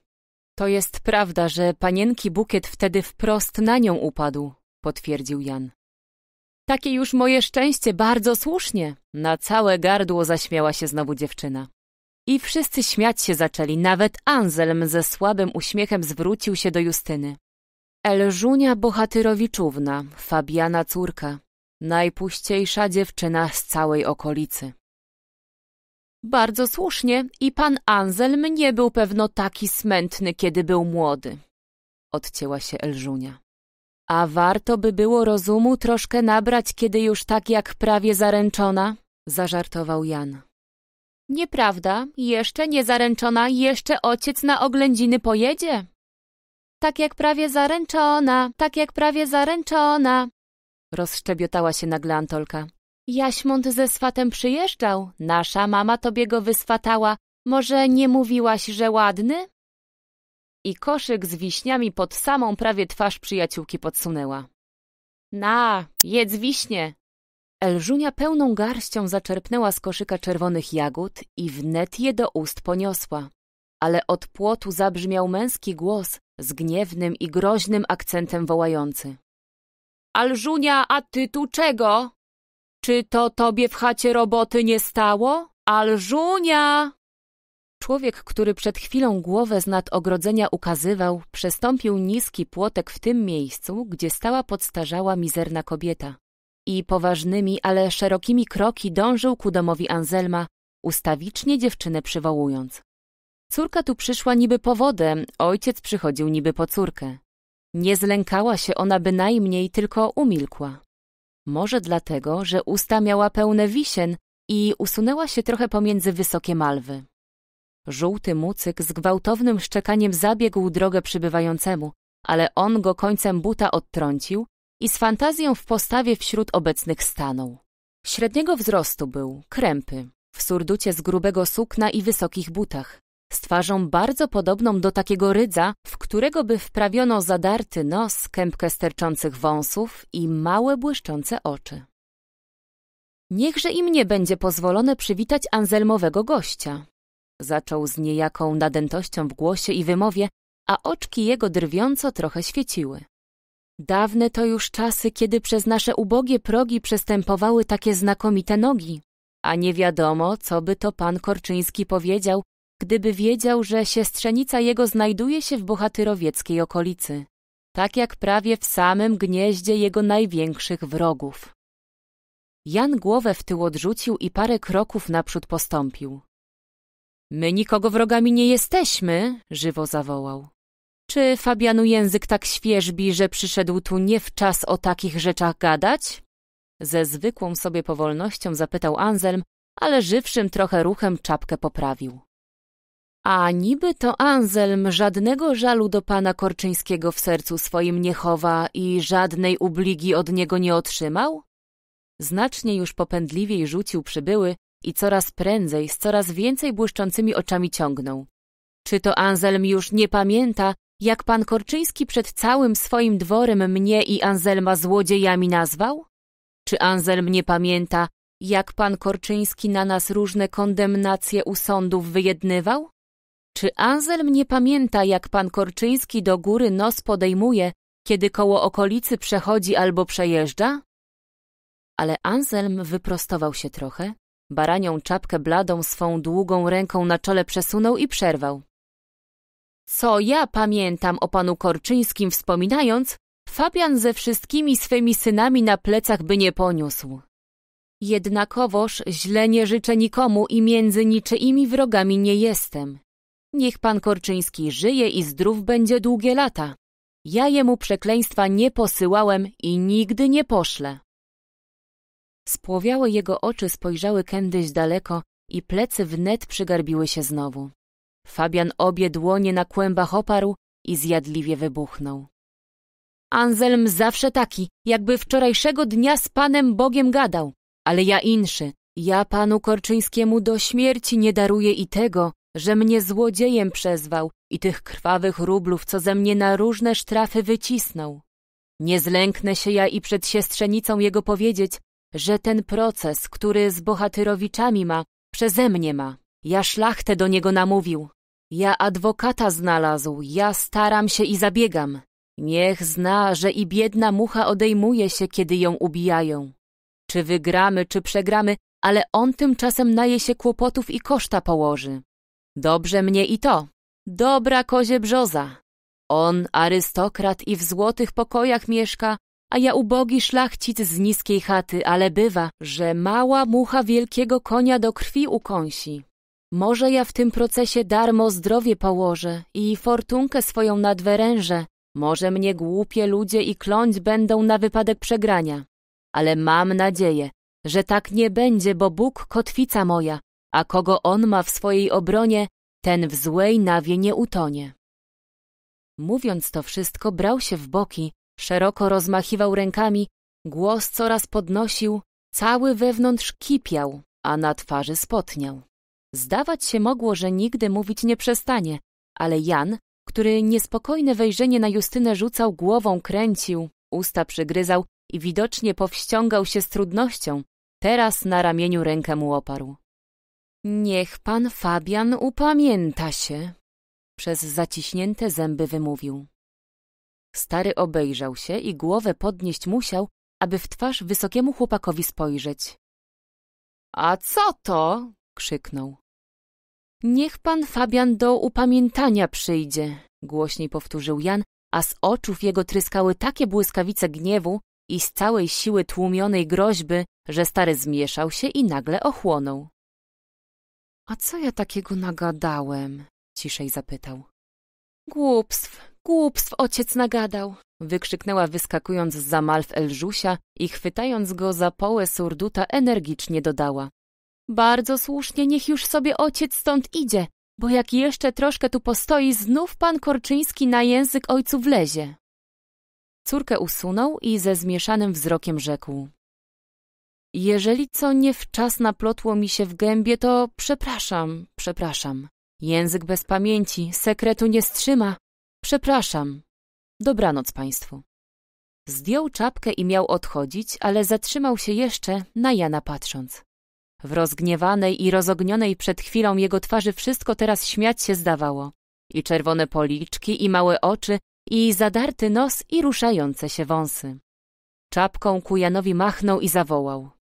To jest prawda, że panienki bukiet wtedy wprost na nią upadł, potwierdził Jan. Takie już moje szczęście, bardzo słusznie. Na całe gardło zaśmiała się znowu dziewczyna. I wszyscy śmiać się zaczęli, nawet Anselm ze słabym uśmiechem zwrócił się do Justyny. Elżunia Bohatyrowiczówna, Fabiana córka, najpuściejsza dziewczyna z całej okolicy. Bardzo słusznie i pan Anselm nie był pewno taki smętny, kiedy był młody. Odcięła się Elżunia. A warto by było rozumu troszkę nabrać, kiedy już tak jak prawie zaręczona? Zażartował Jan. Nieprawda, jeszcze nie zaręczona, jeszcze ojciec na oględziny pojedzie. Tak jak prawie zaręczona, tak jak prawie zaręczona. Rozszczebiotała się nagle Antolka. Jaśmont ze swatem przyjeżdżał, nasza mama tobie go wyswatała, może nie mówiłaś, że ładny? I koszyk z wiśniami pod samą prawie twarz przyjaciółki podsunęła. Na, jedz wiśnie! Elżunia pełną garścią zaczerpnęła z koszyka czerwonych jagód i wnet je do ust poniosła. Ale od płotu zabrzmiał męski głos z gniewnym i groźnym akcentem wołający. Alżunia, a ty tu czego? Czy to tobie w chacie roboty nie stało? Alżunia! Człowiek, który przed chwilą głowę z nad ogrodzenia ukazywał, przestąpił niski płotek w tym miejscu, gdzie stała podstarzała mizerna kobieta. I poważnymi, ale szerokimi kroki dążył ku domowi Anzelma, ustawicznie dziewczynę przywołując. Córka tu przyszła niby powodem, ojciec przychodził niby po córkę. Nie zlękała się ona bynajmniej, tylko umilkła. Może dlatego, że usta miała pełne wisien i usunęła się trochę pomiędzy wysokie malwy. Żółty mucyk z gwałtownym szczekaniem zabiegł drogę przybywającemu, ale on go końcem buta odtrącił i z fantazją w postawie wśród obecnych stanął. Średniego wzrostu był, krępy, w surducie z grubego sukna i wysokich butach z twarzą bardzo podobną do takiego rydza, w którego by wprawiono zadarty nos, kępkę sterczących wąsów i małe błyszczące oczy. Niechże im nie będzie pozwolone przywitać Anselmowego gościa. Zaczął z niejaką nadętością w głosie i wymowie, a oczki jego drwiąco trochę świeciły. Dawne to już czasy, kiedy przez nasze ubogie progi przestępowały takie znakomite nogi, a nie wiadomo, co by to pan Korczyński powiedział, gdyby wiedział, że siostrzenica jego znajduje się w bohatyrowieckiej okolicy, tak jak prawie w samym gnieździe jego największych wrogów. Jan głowę w tył odrzucił i parę kroków naprzód postąpił. My nikogo wrogami nie jesteśmy, żywo zawołał. Czy Fabianu język tak świeżbi, że przyszedł tu nie w czas o takich rzeczach gadać? Ze zwykłą sobie powolnością zapytał Anselm, ale żywszym trochę ruchem czapkę poprawił. A niby to Anselm żadnego żalu do pana Korczyńskiego w sercu swoim nie chowa i żadnej ubligi od niego nie otrzymał? Znacznie już popędliwiej rzucił przybyły i coraz prędzej, z coraz więcej błyszczącymi oczami ciągnął. Czy to Anselm już nie pamięta, jak pan Korczyński przed całym swoim dworem mnie i Anselma złodziejami nazwał? Czy Anselm nie pamięta, jak pan Korczyński na nas różne kondemnacje u sądów wyjednywał? Czy Anselm nie pamięta, jak pan Korczyński do góry nos podejmuje, kiedy koło okolicy przechodzi albo przejeżdża? Ale Anselm wyprostował się trochę, baranią czapkę bladą swą długą ręką na czole przesunął i przerwał. Co ja pamiętam o panu Korczyńskim wspominając, Fabian ze wszystkimi swymi synami na plecach by nie poniósł. Jednakowoż źle nie życzę nikomu i między niczyimi wrogami nie jestem. Niech pan Korczyński żyje i zdrów będzie długie lata. Ja jemu przekleństwa nie posyłałem i nigdy nie poszlę. Spłowiałe jego oczy spojrzały kędyś daleko i plecy wnet przygarbiły się znowu. Fabian obie dłonie na kłębach oparł i zjadliwie wybuchnął. Anselm zawsze taki, jakby wczorajszego dnia z Panem Bogiem gadał, ale ja inszy. Ja panu Korczyńskiemu do śmierci nie daruję i tego, że mnie złodziejem przezwał i tych krwawych rublów, co ze mnie na różne sztrafy wycisnął. Nie zlęknę się ja i przed siostrzenicą jego powiedzieć, że ten proces, który z bohatyrowiczami ma, przeze mnie ma. Ja szlachtę do niego namówił. Ja adwokata znalazł, ja staram się i zabiegam. Niech zna, że i biedna mucha odejmuje się, kiedy ją ubijają. Czy wygramy, czy przegramy, ale on tymczasem naje się kłopotów i koszta położy. Dobrze mnie i to. Dobra kozie brzoza. On, arystokrat i w złotych pokojach mieszka, a ja ubogi szlachcic z niskiej chaty, ale bywa, że mała mucha wielkiego konia do krwi ukąsi. Może ja w tym procesie darmo zdrowie położę i fortunkę swoją nadwerężę, może mnie głupie ludzie i kląć będą na wypadek przegrania. Ale mam nadzieję, że tak nie będzie, bo Bóg kotwica moja, a kogo on ma w swojej obronie, ten w złej nawie nie utonie. Mówiąc to wszystko, brał się w boki, szeroko rozmachiwał rękami, głos coraz podnosił, cały wewnątrz kipiał, a na twarzy spotniał. Zdawać się mogło, że nigdy mówić nie przestanie, ale Jan, który niespokojne wejrzenie na Justynę rzucał, głową kręcił, usta przygryzał i widocznie powściągał się z trudnością, teraz na ramieniu rękę mu oparł. Niech pan Fabian upamięta się, przez zaciśnięte zęby wymówił. Stary obejrzał się i głowę podnieść musiał, aby w twarz wysokiemu chłopakowi spojrzeć. A co to? krzyknął. Niech pan Fabian do upamiętania przyjdzie, głośniej powtórzył Jan, a z oczów jego tryskały takie błyskawice gniewu i z całej siły tłumionej groźby, że stary zmieszał się i nagle ochłonął. A co ja takiego nagadałem? Ciszej zapytał. Głupstw, głupstw ojciec nagadał! Wykrzyknęła wyskakując z zamalw Elżusia i chwytając go za połę surduta energicznie dodała. Bardzo słusznie, niech już sobie ojciec stąd idzie, bo jak jeszcze troszkę tu postoi, znów pan Korczyński na język ojcu wlezie. Córkę usunął i ze zmieszanym wzrokiem rzekł. Jeżeli co nie czas naplotło mi się w gębie, to przepraszam, przepraszam. Język bez pamięci, sekretu nie strzyma. Przepraszam. Dobranoc państwu. Zdjął czapkę i miał odchodzić, ale zatrzymał się jeszcze, na Jana patrząc. W rozgniewanej i rozognionej przed chwilą jego twarzy wszystko teraz śmiać się zdawało. I czerwone policzki, i małe oczy, i zadarty nos, i ruszające się wąsy. Czapką ku Janowi machnął i zawołał.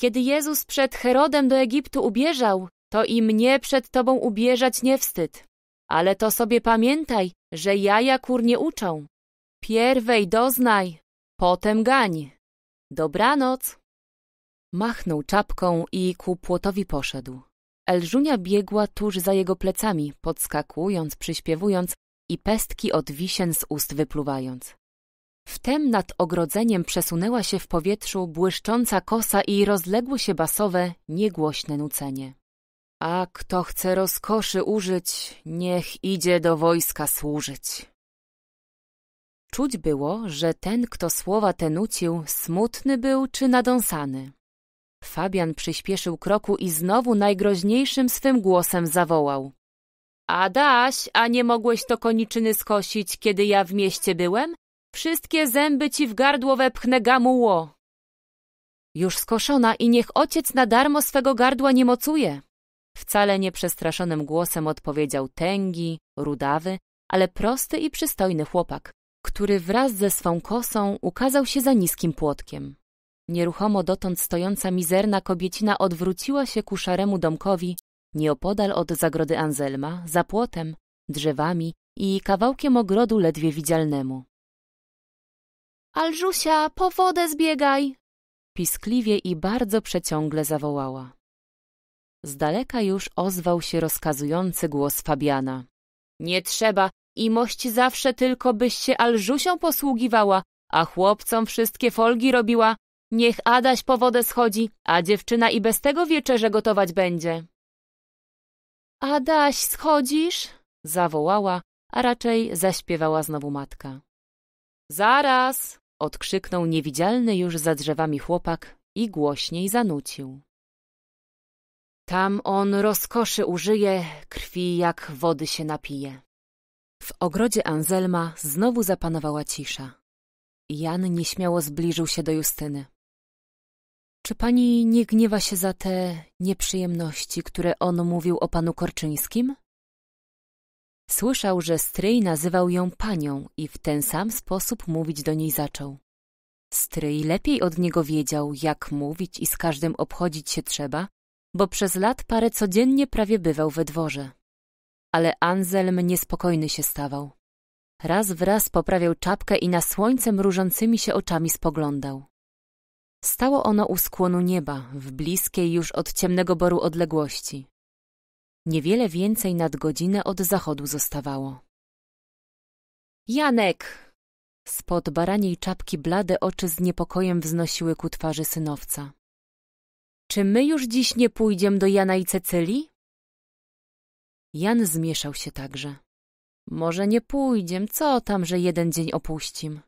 Kiedy Jezus przed Herodem do Egiptu ubieżał, to i mnie przed Tobą ubieżać nie wstyd. Ale to sobie pamiętaj, że jaja kur nie uczą. Pierwej doznaj, potem gań. Dobranoc. Machnął czapką i ku płotowi poszedł. Elżunia biegła tuż za jego plecami, podskakując, przyśpiewując i pestki od wisien z ust wypluwając. Wtem nad ogrodzeniem przesunęła się w powietrzu błyszcząca kosa i rozległo się basowe, niegłośne nucenie. A kto chce rozkoszy użyć, niech idzie do wojska służyć. Czuć było, że ten, kto słowa te nucił, smutny był czy nadąsany. Fabian przyspieszył kroku i znowu najgroźniejszym swym głosem zawołał. Adaś, a nie mogłeś to koniczyny skosić, kiedy ja w mieście byłem? Wszystkie zęby ci w gardło wepchnę gamuło. Już skoszona i niech ojciec na darmo swego gardła nie mocuje. Wcale nie przestraszonym głosem odpowiedział tęgi, rudawy, ale prosty i przystojny chłopak, który wraz ze swą kosą ukazał się za niskim płotkiem. Nieruchomo dotąd stojąca mizerna kobiecina odwróciła się ku szaremu domkowi, nieopodal od zagrody Anselma, za płotem, drzewami i kawałkiem ogrodu ledwie widzialnemu. Alżusia, po wodę zbiegaj! Piskliwie i bardzo przeciągle zawołała. Z daleka już ozwał się rozkazujący głos Fabiana. Nie trzeba, i mość zawsze tylko byś się Alżusią posługiwała, a chłopcom wszystkie folgi robiła. Niech Adaś po wodę schodzi, a dziewczyna i bez tego wieczerze gotować będzie. Adaś, schodzisz? zawołała, a raczej zaśpiewała znowu matka. Zaraz! Odkrzyknął niewidzialny już za drzewami chłopak i głośniej zanucił. Tam on rozkoszy użyje, krwi jak wody się napije. W ogrodzie Anzelma znowu zapanowała cisza. Jan nieśmiało zbliżył się do Justyny. Czy pani nie gniewa się za te nieprzyjemności, które on mówił o panu Korczyńskim? Słyszał, że stryj nazywał ją panią i w ten sam sposób mówić do niej zaczął. Stryj lepiej od niego wiedział, jak mówić i z każdym obchodzić się trzeba, bo przez lat parę codziennie prawie bywał we dworze. Ale Anselm niespokojny się stawał. Raz wraz poprawiał czapkę i na słońcem mrużącymi się oczami spoglądał. Stało ono u skłonu nieba, w bliskiej już od ciemnego boru odległości. Niewiele więcej nad godzinę od zachodu zostawało. Janek! Spod baraniej czapki blade oczy z niepokojem wznosiły ku twarzy synowca. Czy my już dziś nie pójdziemy do Jana i Cecylii? Jan zmieszał się także. Może nie pójdziem, co tam, że jeden dzień opuścim.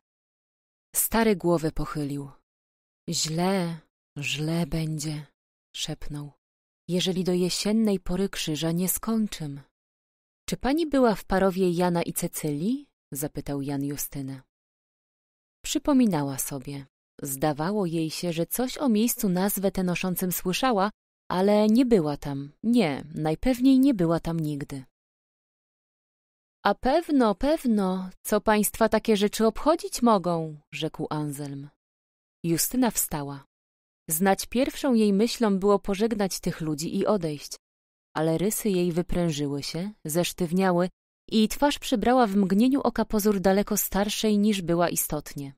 Stary głowę pochylił. Źle, źle będzie, szepnął jeżeli do jesiennej pory krzyża nie skończym. Czy pani była w parowie Jana i Cecylii? zapytał Jan Justynę. Przypominała sobie. Zdawało jej się, że coś o miejscu nazwę tę noszącym słyszała, ale nie była tam. Nie, najpewniej nie była tam nigdy. A pewno, pewno, co państwa takie rzeczy obchodzić mogą, rzekł Anselm. Justyna wstała. Znać pierwszą jej myślą było pożegnać tych ludzi i odejść, ale rysy jej wyprężyły się, zesztywniały i twarz przybrała w mgnieniu oka pozór daleko starszej niż była istotnie.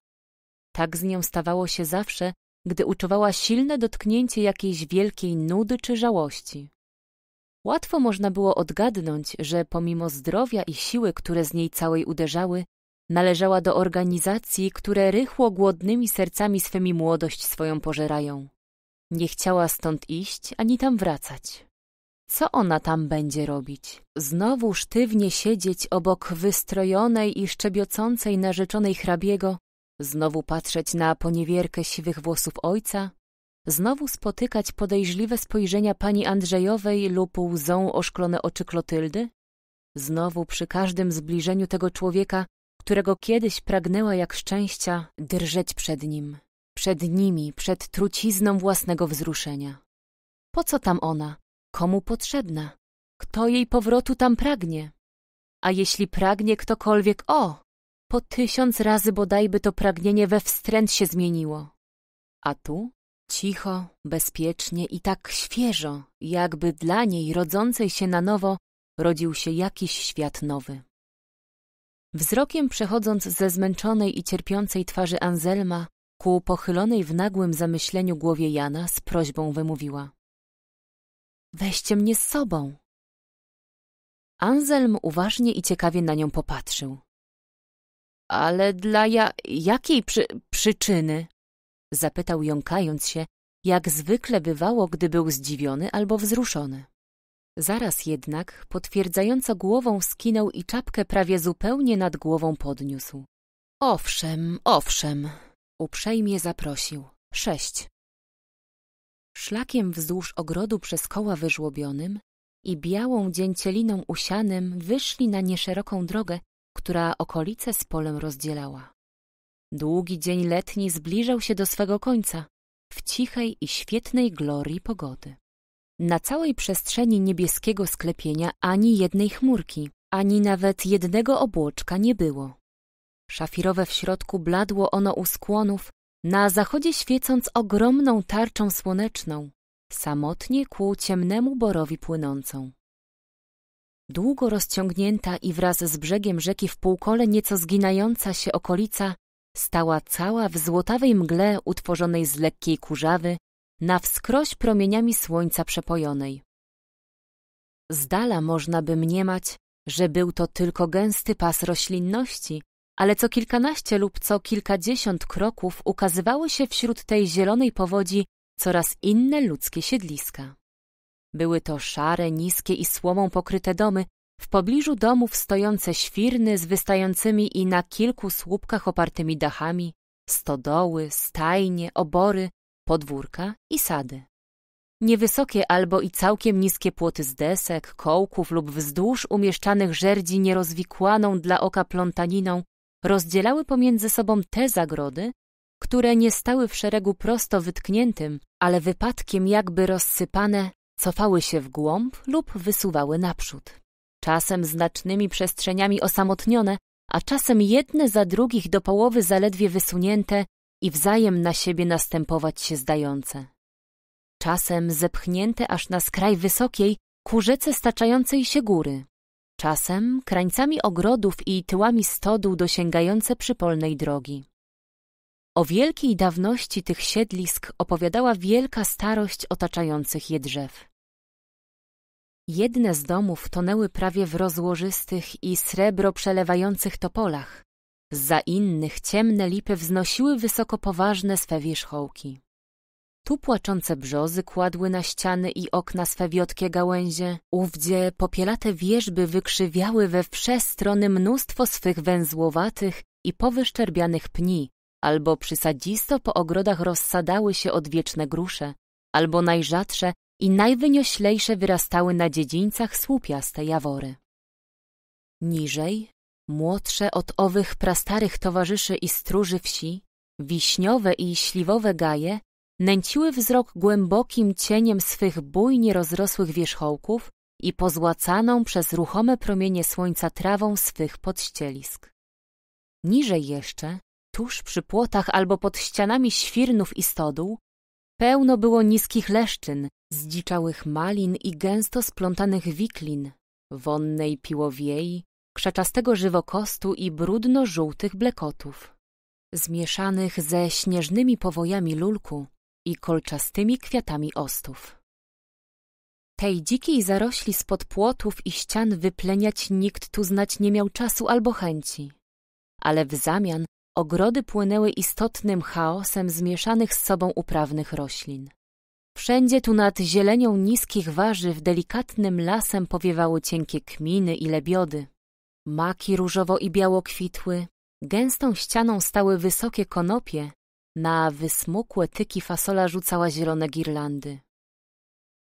Tak z nią stawało się zawsze, gdy uczuwała silne dotknięcie jakiejś wielkiej nudy czy żałości. Łatwo można było odgadnąć, że pomimo zdrowia i siły, które z niej całej uderzały, Należała do organizacji, które rychło głodnymi sercami swymi młodość swoją pożerają. Nie chciała stąd iść, ani tam wracać. Co ona tam będzie robić? Znowu sztywnie siedzieć obok wystrojonej i szczebiocącej narzeczonej hrabiego, znowu patrzeć na poniewierkę siwych włosów ojca, znowu spotykać podejrzliwe spojrzenia pani Andrzejowej lub łzą oszklone oczy Klotyldy? Znowu przy każdym zbliżeniu tego człowieka którego kiedyś pragnęła jak szczęścia drżeć przed nim, przed nimi, przed trucizną własnego wzruszenia. Po co tam ona? Komu potrzebna? Kto jej powrotu tam pragnie? A jeśli pragnie ktokolwiek, o! Po tysiąc razy bodajby to pragnienie we wstręt się zmieniło. A tu? Cicho, bezpiecznie i tak świeżo, jakby dla niej rodzącej się na nowo rodził się jakiś świat nowy. Wzrokiem przechodząc ze zmęczonej i cierpiącej twarzy Anzelma ku pochylonej w nagłym zamyśleniu głowie Jana z prośbą wymówiła. Weźcie mnie z sobą. Anzelm uważnie i ciekawie na nią popatrzył. Ale dla ja... jakiej przy... przyczyny? Zapytał jąkając się, jak zwykle bywało, gdy był zdziwiony albo wzruszony. Zaraz jednak potwierdzająco głową skinął i czapkę prawie zupełnie nad głową podniósł. Owszem, owszem, uprzejmie zaprosił. Sześć. Szlakiem wzdłuż ogrodu przez koła wyżłobionym i białą dzięcieliną usianym wyszli na nieszeroką drogę, która okolice z polem rozdzielała. Długi dzień letni zbliżał się do swego końca w cichej i świetnej glorii pogody. Na całej przestrzeni niebieskiego sklepienia ani jednej chmurki, ani nawet jednego obłoczka nie było. Szafirowe w środku bladło ono u skłonów, na zachodzie świecąc ogromną tarczą słoneczną, samotnie ku ciemnemu borowi płynącą. Długo rozciągnięta i wraz z brzegiem rzeki w półkole nieco zginająca się okolica stała cała w złotawej mgle utworzonej z lekkiej kurzawy na wskroś promieniami słońca przepojonej. Z dala można by mniemać, że był to tylko gęsty pas roślinności, ale co kilkanaście lub co kilkadziesiąt kroków ukazywały się wśród tej zielonej powodzi coraz inne ludzkie siedliska. Były to szare, niskie i słomą pokryte domy, w pobliżu domów stojące świrny z wystającymi i na kilku słupkach opartymi dachami, stodoły, stajnie, obory, podwórka i sady. Niewysokie albo i całkiem niskie płoty z desek, kołków lub wzdłuż umieszczanych żerdzi nierozwikłaną dla oka plątaniną rozdzielały pomiędzy sobą te zagrody, które nie stały w szeregu prosto wytkniętym, ale wypadkiem jakby rozsypane, cofały się w głąb lub wysuwały naprzód. Czasem znacznymi przestrzeniami osamotnione, a czasem jedne za drugich do połowy zaledwie wysunięte i wzajem na siebie następować się zdające. Czasem zepchnięte aż na skraj wysokiej, ku rzece staczającej się góry. Czasem krańcami ogrodów i tyłami stodół dosięgające przypolnej drogi. O wielkiej dawności tych siedlisk opowiadała wielka starość otaczających je drzew. Jedne z domów tonęły prawie w rozłożystych i srebro przelewających topolach, za innych ciemne lipy wznosiły wysoko poważne swe wierzchołki. Tu płaczące brzozy kładły na ściany i okna swe wiotkie gałęzie, ówdzie popielate wieżby wykrzywiały we wsze strony mnóstwo swych węzłowatych i powyszczerbianych pni, albo przysadzisto po ogrodach rozsadały się odwieczne grusze, albo najrzadsze i najwynioślejsze wyrastały na dziedzińcach słupiaste jawory. Niżej, Młodsze od owych prastarych towarzyszy i stróży wsi, wiśniowe i śliwowe gaje nęciły wzrok głębokim cieniem swych bujnie rozrosłych wierzchołków i pozłacaną przez ruchome promienie słońca trawą swych podścielisk. Niżej jeszcze, tuż przy płotach albo pod ścianami świrnów i stodół, pełno było niskich leszczyn, zdziczałych malin i gęsto splątanych wiklin, wonnej piłowiei, krzaczastego żywokostu i brudno-żółtych blekotów, zmieszanych ze śnieżnymi powojami lulku i kolczastymi kwiatami ostów. Tej dzikiej zarośli spod płotów i ścian wypleniać nikt tu znać nie miał czasu albo chęci, ale w zamian ogrody płynęły istotnym chaosem zmieszanych z sobą uprawnych roślin. Wszędzie tu nad zielenią niskich warzyw delikatnym lasem powiewały cienkie kminy i lebiody, Maki różowo i biało kwitły, gęstą ścianą stały wysokie konopie, na wysmukłe tyki fasola rzucała zielone girlandy.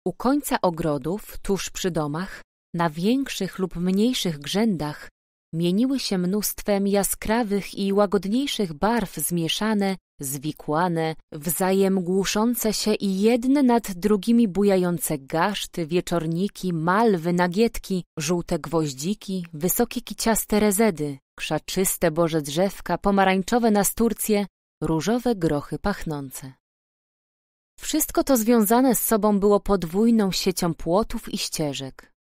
U końca ogrodów, tuż przy domach, na większych lub mniejszych grzędach mieniły się mnóstwem jaskrawych i łagodniejszych barw zmieszane, zwikłane, wzajem głuszące się i jedne nad drugimi bujające gaszty, wieczorniki, malwy, nagietki, żółte gwoździki, wysokie kiciaste rezedy, krzaczyste boże drzewka, pomarańczowe nasturcje, różowe grochy pachnące. Wszystko to związane z sobą było podwójną siecią płotów i ścieżek.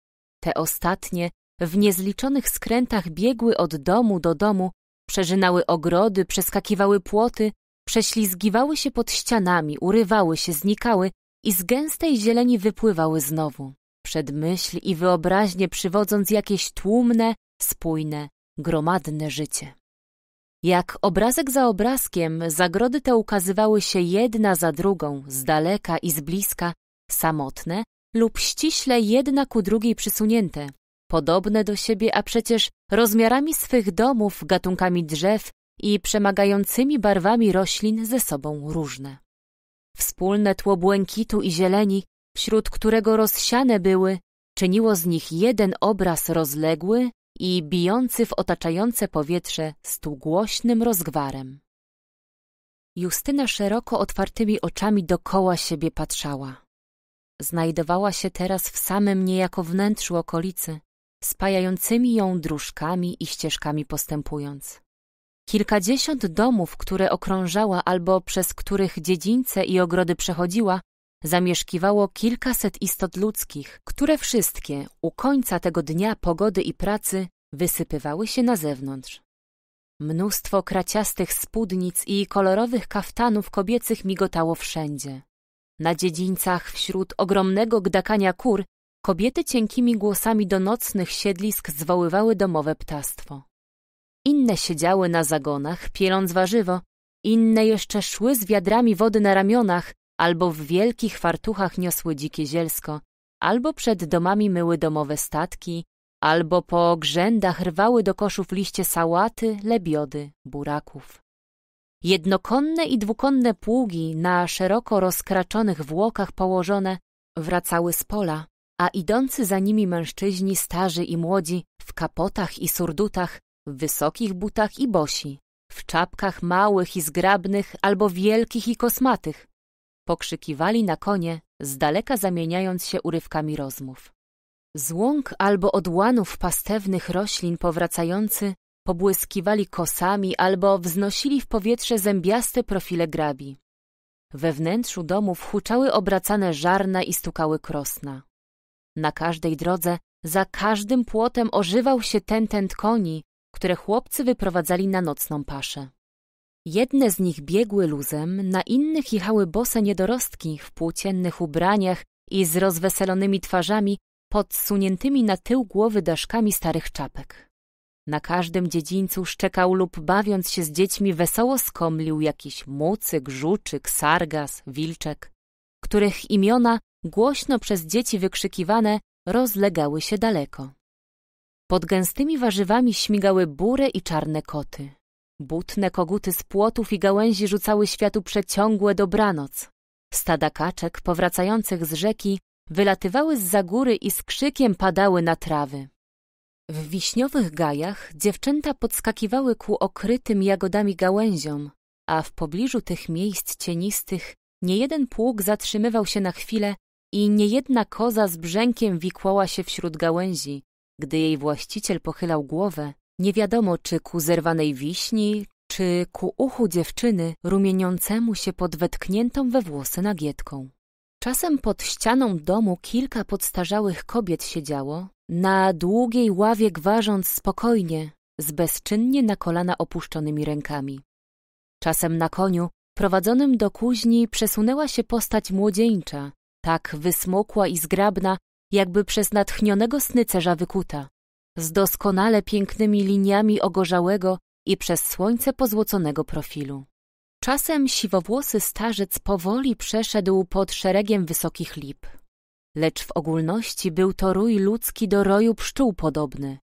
Te ostatnie w niezliczonych skrętach biegły od domu do domu, przeżynały ogrody, przeskakiwały płoty, prześlizgiwały się pod ścianami, urywały się, znikały i z gęstej zieleni wypływały znowu, przed myśl i wyobraźnie przywodząc jakieś tłumne, spójne, gromadne życie. Jak obrazek za obrazkiem, zagrody te ukazywały się jedna za drugą, z daleka i z bliska, samotne lub ściśle jedna ku drugiej przysunięte, podobne do siebie, a przecież rozmiarami swych domów, gatunkami drzew i przemagającymi barwami roślin ze sobą różne. Wspólne tło błękitu i zieleni, wśród którego rozsiane były, czyniło z nich jeden obraz rozległy i bijący w otaczające powietrze stugłośnym rozgwarem. Justyna szeroko otwartymi oczami dokoła siebie patrzała. Znajdowała się teraz w samym niejako wnętrzu okolicy, spajającymi ją dróżkami i ścieżkami postępując. Kilkadziesiąt domów, które okrążała albo przez których dziedzińce i ogrody przechodziła, zamieszkiwało kilkaset istot ludzkich, które wszystkie, u końca tego dnia pogody i pracy, wysypywały się na zewnątrz. Mnóstwo kraciastych spódnic i kolorowych kaftanów kobiecych migotało wszędzie. Na dziedzińcach wśród ogromnego gdakania kur Kobiety cienkimi głosami do nocnych siedlisk zwoływały domowe ptactwo. Inne siedziały na zagonach, pieląc warzywo, inne jeszcze szły z wiadrami wody na ramionach albo w wielkich fartuchach niosły dzikie zielsko, albo przed domami myły domowe statki, albo po grzędach rwały do koszów liście sałaty, lebiody, buraków. Jednokonne i dwukonne pługi na szeroko rozkraczonych włokach położone wracały z pola, a idący za nimi mężczyźni starzy i młodzi, w kapotach i surdutach, w wysokich butach i bosi, w czapkach małych i zgrabnych albo wielkich i kosmatych. Pokrzykiwali na konie, z daleka zamieniając się urywkami rozmów. Z łąk albo od łanów pastewnych roślin powracający pobłyskiwali kosami albo wznosili w powietrze zębiaste profile grabi. We wnętrzu domów huczały obracane żarna i stukały krosna. Na każdej drodze, za każdym płotem ożywał się ten tęt koni, które chłopcy wyprowadzali na nocną paszę. Jedne z nich biegły luzem, na innych jechały bose niedorostki w płóciennych ubraniach i z rozweselonymi twarzami podsuniętymi na tył głowy daszkami starych czapek. Na każdym dziedzińcu szczekał lub bawiąc się z dziećmi wesoło skomlił jakiś mucyk, żuczyk, sargas, wilczek, których imiona głośno przez dzieci wykrzykiwane, rozlegały się daleko. Pod gęstymi warzywami śmigały bure i czarne koty. Butne koguty z płotów i gałęzi rzucały światu przeciągłe dobranoc. Stada kaczek powracających z rzeki wylatywały z za góry i z krzykiem padały na trawy. W wiśniowych gajach dziewczęta podskakiwały ku okrytym jagodami gałęziom, a w pobliżu tych miejsc cienistych niejeden pług zatrzymywał się na chwilę, i niejedna koza z brzękiem wikłała się wśród gałęzi. Gdy jej właściciel pochylał głowę, nie wiadomo czy ku zerwanej wiśni, czy ku uchu dziewczyny rumieniącemu się pod wetkniętą we włosy nagietką. Czasem pod ścianą domu kilka podstarzałych kobiet siedziało, na długiej ławie gwarząc spokojnie, z bezczynnie na kolana opuszczonymi rękami. Czasem na koniu, prowadzonym do kuźni, przesunęła się postać młodzieńcza, tak wysmokła i zgrabna, jakby przez natchnionego snycerza wykuta, z doskonale pięknymi liniami ogorzałego i przez słońce pozłoconego profilu. Czasem siwowłosy starzec powoli przeszedł pod szeregiem wysokich lip. Lecz w ogólności był to rój ludzki do roju pszczół podobny,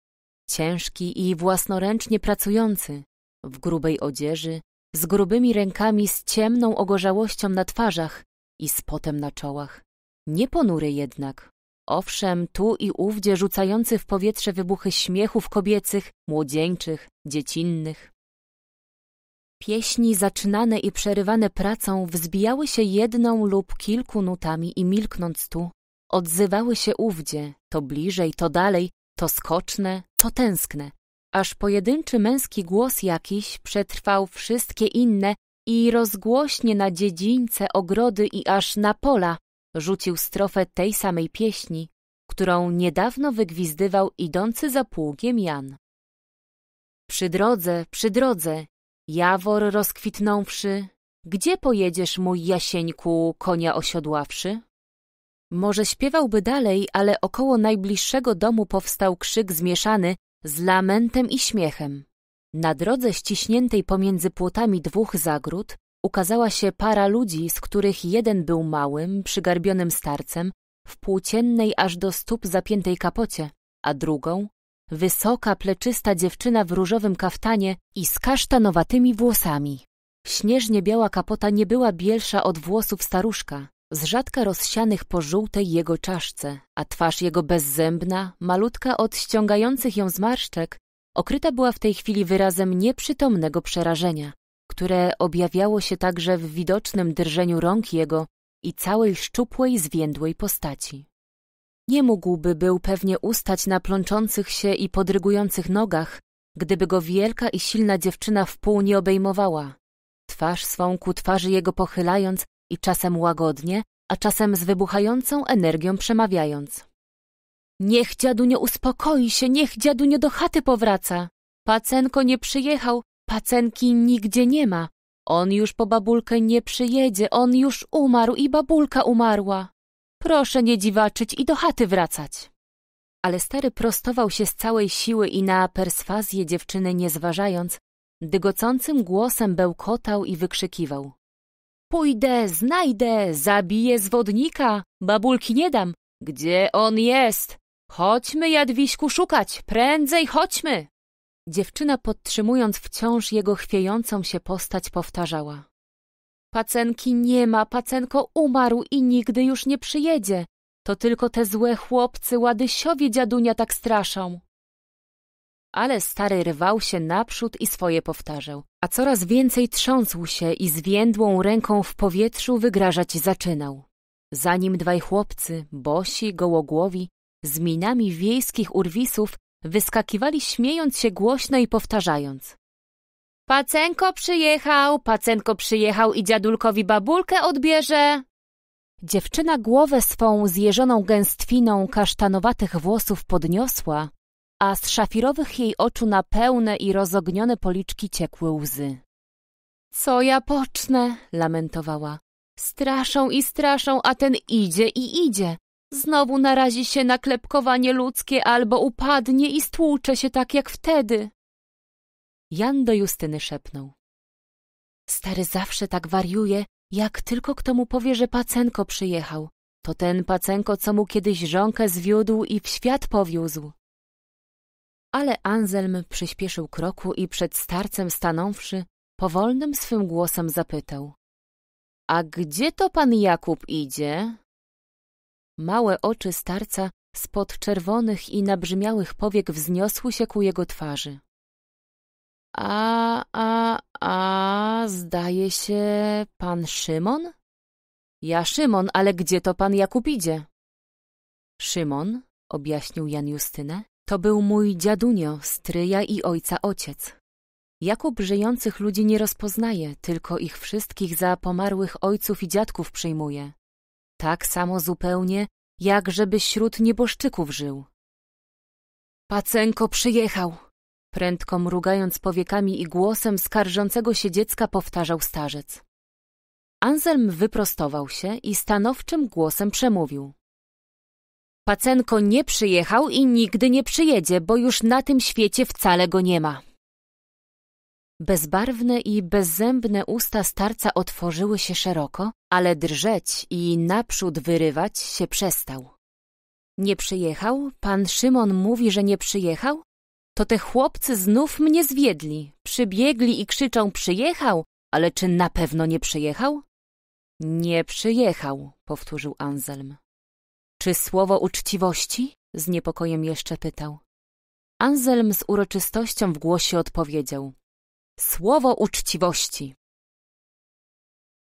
ciężki i własnoręcznie pracujący, w grubej odzieży, z grubymi rękami z ciemną ogorzałością na twarzach i z potem na czołach, nie ponury jednak. Owszem, tu i ówdzie rzucający w powietrze wybuchy śmiechów kobiecych, młodzieńczych, dziecinnych. Pieśni zaczynane i przerywane pracą wzbijały się jedną lub kilku nutami i milknąc tu, odzywały się ówdzie, to bliżej, to dalej, to skoczne, to tęskne, aż pojedynczy męski głos jakiś przetrwał wszystkie inne i rozgłośnie na dziedzińce, ogrody i aż na pola rzucił strofę tej samej pieśni, którą niedawno wygwizdywał idący za pługiem Jan. Przy drodze, przy drodze, Jawor rozkwitnąwszy, gdzie pojedziesz, mój jasieńku, konia osiodławszy? Może śpiewałby dalej, ale około najbliższego domu powstał krzyk zmieszany z lamentem i śmiechem. Na drodze ściśniętej pomiędzy płotami dwóch zagród ukazała się para ludzi, z których jeden był małym, przygarbionym starcem, w płóciennej aż do stóp zapiętej kapocie, a drugą wysoka, pleczysta dziewczyna w różowym kaftanie i z kasztanowatymi włosami. Śnieżnie biała kapota nie była bielsza od włosów staruszka, z rzadka rozsianych po żółtej jego czaszce, a twarz jego bezzębna, malutka od ściągających ją zmarszczek, okryta była w tej chwili wyrazem nieprzytomnego przerażenia które objawiało się także w widocznym drżeniu rąk jego i całej szczupłej, zwiędłej postaci. Nie mógłby był pewnie ustać na plączących się i podrygujących nogach, gdyby go wielka i silna dziewczyna wpół nie obejmowała, twarz swą ku twarzy jego pochylając i czasem łagodnie, a czasem z wybuchającą energią przemawiając. Niech dziadu nie uspokoi się, niech dziadu nie do chaty powraca. Pacenko nie przyjechał, Pacenki nigdzie nie ma. On już po babulkę nie przyjedzie, on już umarł i babulka umarła. Proszę nie dziwaczyć i do chaty wracać. Ale stary prostował się z całej siły i na perswazję dziewczyny nie zważając, dygocącym głosem bełkotał i wykrzykiwał. Pójdę, znajdę, zabiję zwodnika, babulki nie dam. Gdzie on jest? Chodźmy, Jadwiśku, szukać, prędzej chodźmy! Dziewczyna podtrzymując wciąż jego chwiejącą się postać powtarzała. Pacenki nie ma, pacenko umarł i nigdy już nie przyjedzie. To tylko te złe chłopcy ładysiowie dziadunia tak straszą. Ale stary rwał się naprzód i swoje powtarzał, a coraz więcej trząsł się i zwiędłą ręką w powietrzu wygrażać zaczynał. Zanim dwaj chłopcy, bosi, gołogłowi, z minami wiejskich urwisów Wyskakiwali śmiejąc się głośno i powtarzając. Pacenko przyjechał, pacenko przyjechał i dziadulkowi babulkę odbierze. Dziewczyna głowę swą zjeżoną gęstwiną kasztanowatych włosów podniosła, a z szafirowych jej oczu na pełne i rozognione policzki ciekły łzy. Co ja pocznę? lamentowała. Straszą i straszą, a ten idzie i idzie. Znowu narazi się na klepkowanie ludzkie albo upadnie i stłucze się tak jak wtedy. Jan do Justyny szepnął. Stary zawsze tak wariuje, jak tylko kto mu powie, że pacenko przyjechał. To ten pacenko, co mu kiedyś żonkę zwiódł i w świat powiózł. Ale Anselm przyspieszył kroku i przed starcem stanąwszy, powolnym swym głosem zapytał. A gdzie to pan Jakub idzie? Małe oczy starca spod czerwonych i nabrzmiałych powiek wzniosły się ku jego twarzy. A, a, a, zdaje się, pan Szymon? Ja Szymon, ale gdzie to pan Jakub idzie? Szymon, objaśnił Jan Justynę, to był mój dziadunio, stryja i ojca ojciec. Jakub żyjących ludzi nie rozpoznaje, tylko ich wszystkich za pomarłych ojców i dziadków przyjmuje tak samo zupełnie, jak żeby śród nieboszczyków żył. Pacenko przyjechał! Prędko mrugając powiekami i głosem skarżącego się dziecka powtarzał starzec. Anselm wyprostował się i stanowczym głosem przemówił. Pacenko nie przyjechał i nigdy nie przyjedzie, bo już na tym świecie wcale go nie ma. Bezbarwne i bezzębne usta starca otworzyły się szeroko, ale drżeć i naprzód wyrywać się przestał. Nie przyjechał? Pan Szymon mówi, że nie przyjechał? To te chłopcy znów mnie zwiedli. Przybiegli i krzyczą przyjechał, ale czy na pewno nie przyjechał? Nie przyjechał, powtórzył Anselm. Czy słowo uczciwości? Z niepokojem jeszcze pytał. Anselm z uroczystością w głosie odpowiedział. Słowo uczciwości.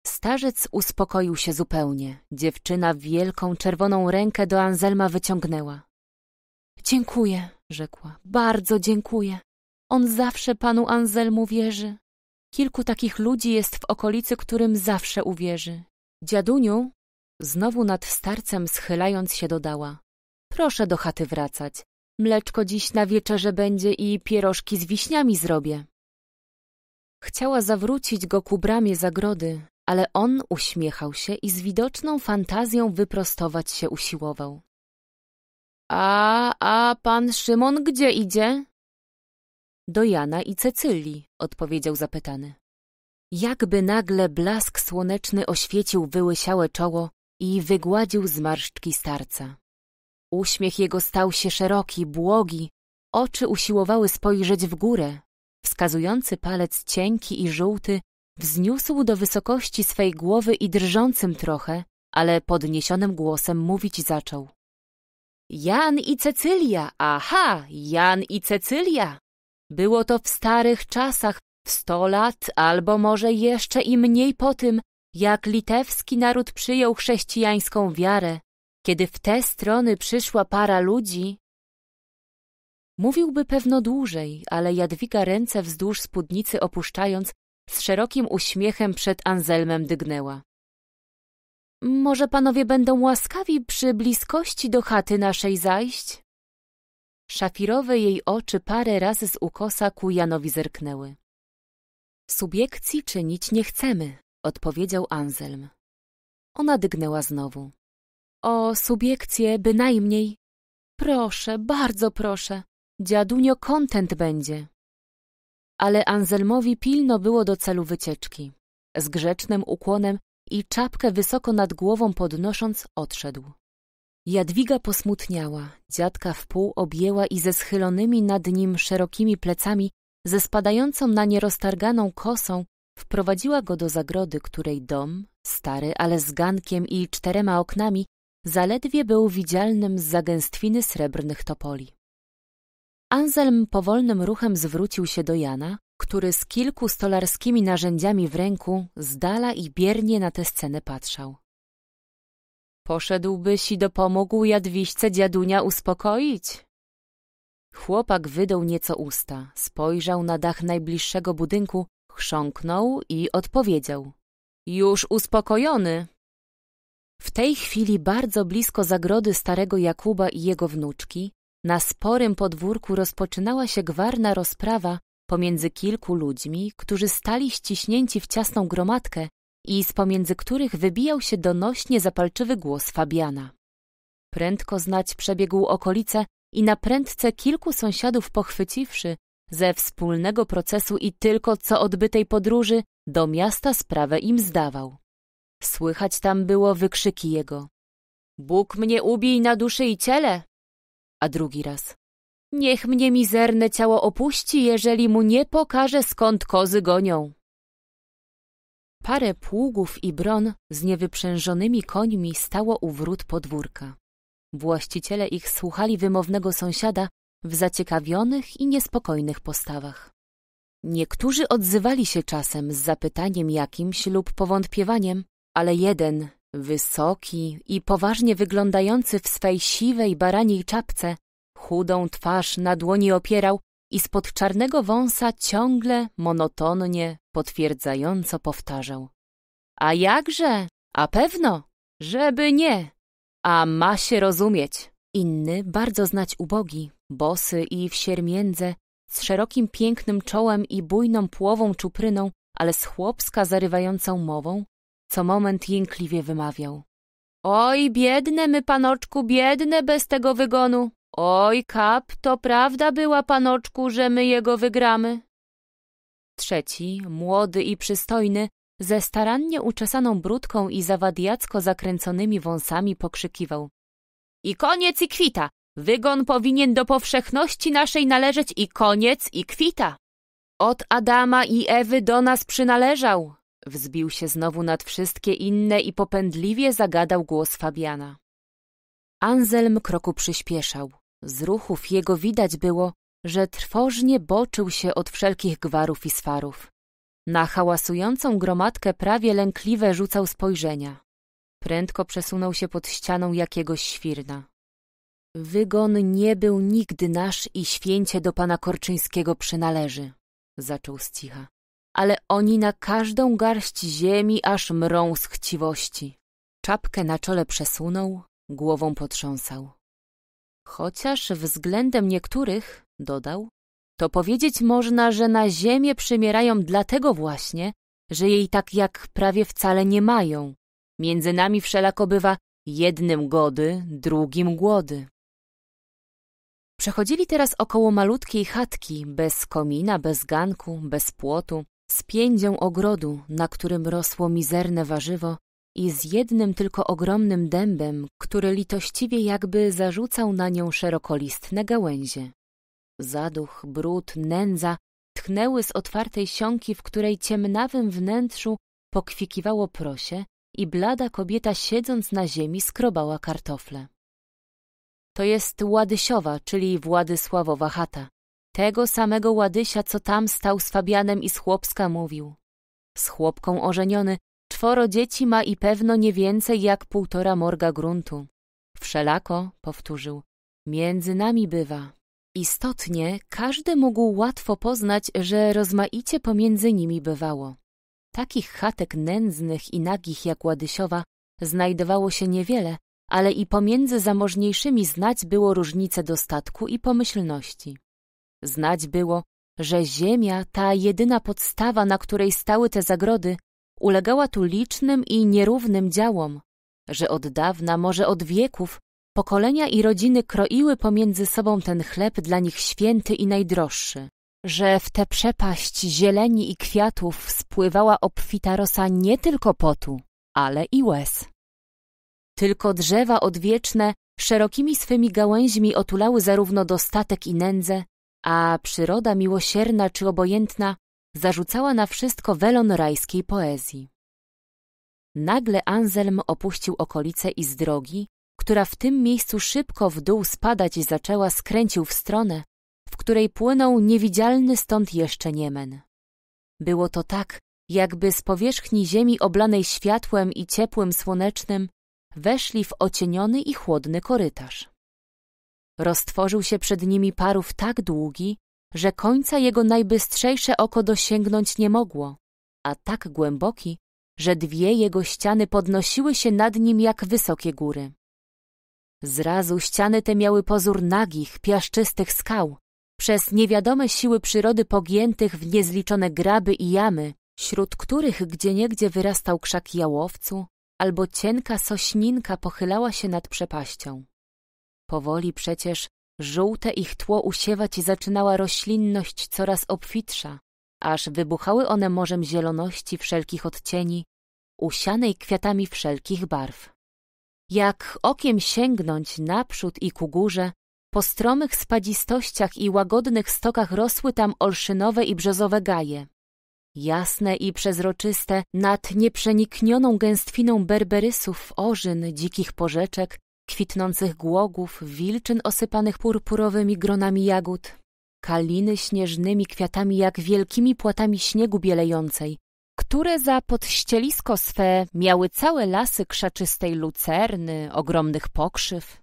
Starzec uspokoił się zupełnie. Dziewczyna wielką czerwoną rękę do Anselma wyciągnęła. Dziękuję, rzekła. Bardzo dziękuję. On zawsze panu Anselmu wierzy. Kilku takich ludzi jest w okolicy, którym zawsze uwierzy. Dziaduniu, znowu nad starcem schylając się dodała. Proszę do chaty wracać. Mleczko dziś na wieczerze będzie i pierożki z wiśniami zrobię. Chciała zawrócić go ku bramie zagrody, ale on uśmiechał się i z widoczną fantazją wyprostować się usiłował. A, a pan Szymon gdzie idzie? Do Jana i Cecylii, odpowiedział zapytany. Jakby nagle blask słoneczny oświecił wyłysiałe czoło i wygładził zmarszczki starca. Uśmiech jego stał się szeroki, błogi, oczy usiłowały spojrzeć w górę, wskazujący palec cienki i żółty, wzniósł do wysokości swej głowy i drżącym trochę, ale podniesionym głosem mówić zaczął. Jan i Cecylia, aha, Jan i Cecylia. Było to w starych czasach, w sto lat albo może jeszcze i mniej po tym, jak litewski naród przyjął chrześcijańską wiarę. Kiedy w te strony przyszła para ludzi, Mówiłby pewno dłużej, ale Jadwiga ręce wzdłuż spódnicy opuszczając, z szerokim uśmiechem przed Anzelmem dygnęła. Może panowie będą łaskawi przy bliskości do chaty naszej zajść? Szafirowe jej oczy parę razy z ukosa ku Janowi zerknęły. Subiekcji czynić nie chcemy, odpowiedział Anzelm. Ona dygnęła znowu. O, subiekcję bynajmniej. Proszę, bardzo proszę. Dziadunio kontent będzie. Ale Anselmowi pilno było do celu wycieczki. Z grzecznym ukłonem i czapkę wysoko nad głową podnosząc odszedł. Jadwiga posmutniała, dziadka w pół objęła i ze schylonymi nad nim szerokimi plecami, ze spadającą na nieroztarganą kosą, wprowadziła go do zagrody, której dom, stary, ale z gankiem i czterema oknami, zaledwie był widzialnym z zagęstwiny srebrnych topoli. Anselm powolnym ruchem zwrócił się do Jana, który z kilku stolarskimi narzędziami w ręku z dala i biernie na tę scenę patrzał. Poszedłbyś i dopomógł Jadwiśce dziadunia uspokoić? Chłopak wydał nieco usta, spojrzał na dach najbliższego budynku, chrząknął i odpowiedział. Już uspokojony. W tej chwili bardzo blisko zagrody starego Jakuba i jego wnuczki na sporym podwórku rozpoczynała się gwarna rozprawa pomiędzy kilku ludźmi, którzy stali ściśnięci w ciasną gromadkę i z pomiędzy których wybijał się donośnie zapalczywy głos Fabiana. Prędko znać przebiegł okolice i na prędce kilku sąsiadów pochwyciwszy ze wspólnego procesu i tylko co odbytej podróży do miasta sprawę im zdawał. Słychać tam było wykrzyki jego. Bóg mnie ubij na duszy i ciele, a drugi raz. Niech mnie mizerne ciało opuści, jeżeli mu nie pokaże, skąd kozy gonią. Parę pługów i bron z niewyprzężonymi końmi stało u wrót podwórka. Właściciele ich słuchali wymownego sąsiada w zaciekawionych i niespokojnych postawach. Niektórzy odzywali się czasem z zapytaniem jakimś lub powątpiewaniem, ale jeden Wysoki i poważnie wyglądający w swej siwej baraniej czapce, chudą twarz na dłoni opierał i spod czarnego wąsa ciągle, monotonnie, potwierdzająco powtarzał. A jakże? A pewno? Żeby nie. A ma się rozumieć. Inny, bardzo znać ubogi, bosy i w siermiędze, z szerokim pięknym czołem i bujną płową czupryną, ale z chłopska zarywającą mową, co moment jękliwie wymawiał. Oj, biedne my, panoczku, biedne bez tego wygonu. Oj, kap, to prawda była, panoczku, że my jego wygramy. Trzeci, młody i przystojny, ze starannie uczesaną brudką i zawadiacko zakręconymi wąsami pokrzykiwał. I koniec i kwita! Wygon powinien do powszechności naszej należeć i koniec i kwita! Od Adama i Ewy do nas przynależał, Wzbił się znowu nad wszystkie inne i popędliwie zagadał głos Fabiana. Anselm kroku przyspieszał. Z ruchów jego widać było, że trwożnie boczył się od wszelkich gwarów i swarów. Na hałasującą gromadkę prawie lękliwe rzucał spojrzenia. Prędko przesunął się pod ścianą jakiegoś świrna. Wygon nie był nigdy nasz i święcie do pana Korczyńskiego przynależy, zaczął z cicha ale oni na każdą garść ziemi aż mrą z chciwości. Czapkę na czole przesunął, głową potrząsał. Chociaż względem niektórych, dodał, to powiedzieć można, że na ziemię przymierają dlatego właśnie, że jej tak jak prawie wcale nie mają. Między nami wszelako bywa jednym gody, drugim głody. Przechodzili teraz około malutkiej chatki, bez komina, bez ganku, bez płotu, z piędzią ogrodu, na którym rosło mizerne warzywo i z jednym tylko ogromnym dębem, który litościwie jakby zarzucał na nią szerokolistne gałęzie. Zaduch, brud, nędza tchnęły z otwartej sionki, w której ciemnawym wnętrzu pokwikiwało prosie i blada kobieta siedząc na ziemi skrobała kartofle. To jest Ładysiowa, czyli Władysławowa chata. Tego samego ładysia, co tam stał z Fabianem i z chłopska mówił. Z chłopką ożeniony, czworo dzieci ma i pewno nie więcej jak półtora morga gruntu. Wszelako, powtórzył, między nami bywa. Istotnie, każdy mógł łatwo poznać, że rozmaicie pomiędzy nimi bywało. Takich chatek nędznych i nagich jak Ładysiowa znajdowało się niewiele, ale i pomiędzy zamożniejszymi znać było różnice dostatku i pomyślności. Znać było, że ziemia, ta jedyna podstawa, na której stały te zagrody, ulegała tu licznym i nierównym działom, że od dawna, może od wieków, pokolenia i rodziny kroiły pomiędzy sobą ten chleb dla nich święty i najdroższy, że w tę przepaść zieleni i kwiatów spływała obfita rosa nie tylko potu, ale i łez. Tylko drzewa odwieczne szerokimi swymi gałęźmi otulały zarówno dostatek i nędzę, a przyroda miłosierna czy obojętna zarzucała na wszystko welon rajskiej poezji. Nagle Anselm opuścił okolice i z drogi, która w tym miejscu szybko w dół spadać zaczęła, skręcił w stronę, w której płynął niewidzialny stąd jeszcze Niemen. Było to tak, jakby z powierzchni ziemi oblanej światłem i ciepłem słonecznym weszli w ocieniony i chłodny korytarz. Roztworzył się przed nimi parów tak długi, że końca jego najbystrzejsze oko dosięgnąć nie mogło, a tak głęboki, że dwie jego ściany podnosiły się nad nim jak wysokie góry. Zrazu ściany te miały pozór nagich, piaszczystych skał, przez niewiadome siły przyrody pogiętych w niezliczone graby i jamy, śród których gdzieniegdzie wyrastał krzak jałowcu, albo cienka sośninka pochylała się nad przepaścią. Powoli przecież żółte ich tło usiewać zaczynała roślinność coraz obfitsza, aż wybuchały one morzem zieloności wszelkich odcieni, usianej kwiatami wszelkich barw. Jak okiem sięgnąć naprzód i ku górze, po stromych spadzistościach i łagodnych stokach rosły tam olszynowe i brzozowe gaje. Jasne i przezroczyste, nad nieprzeniknioną gęstwiną berberysów, orzyn, dzikich porzeczek, kwitnących głogów, wilczyn osypanych purpurowymi gronami jagód, kaliny śnieżnymi kwiatami jak wielkimi płatami śniegu bielejącej, które za podścielisko swe miały całe lasy krzaczystej lucerny, ogromnych pokrzyw,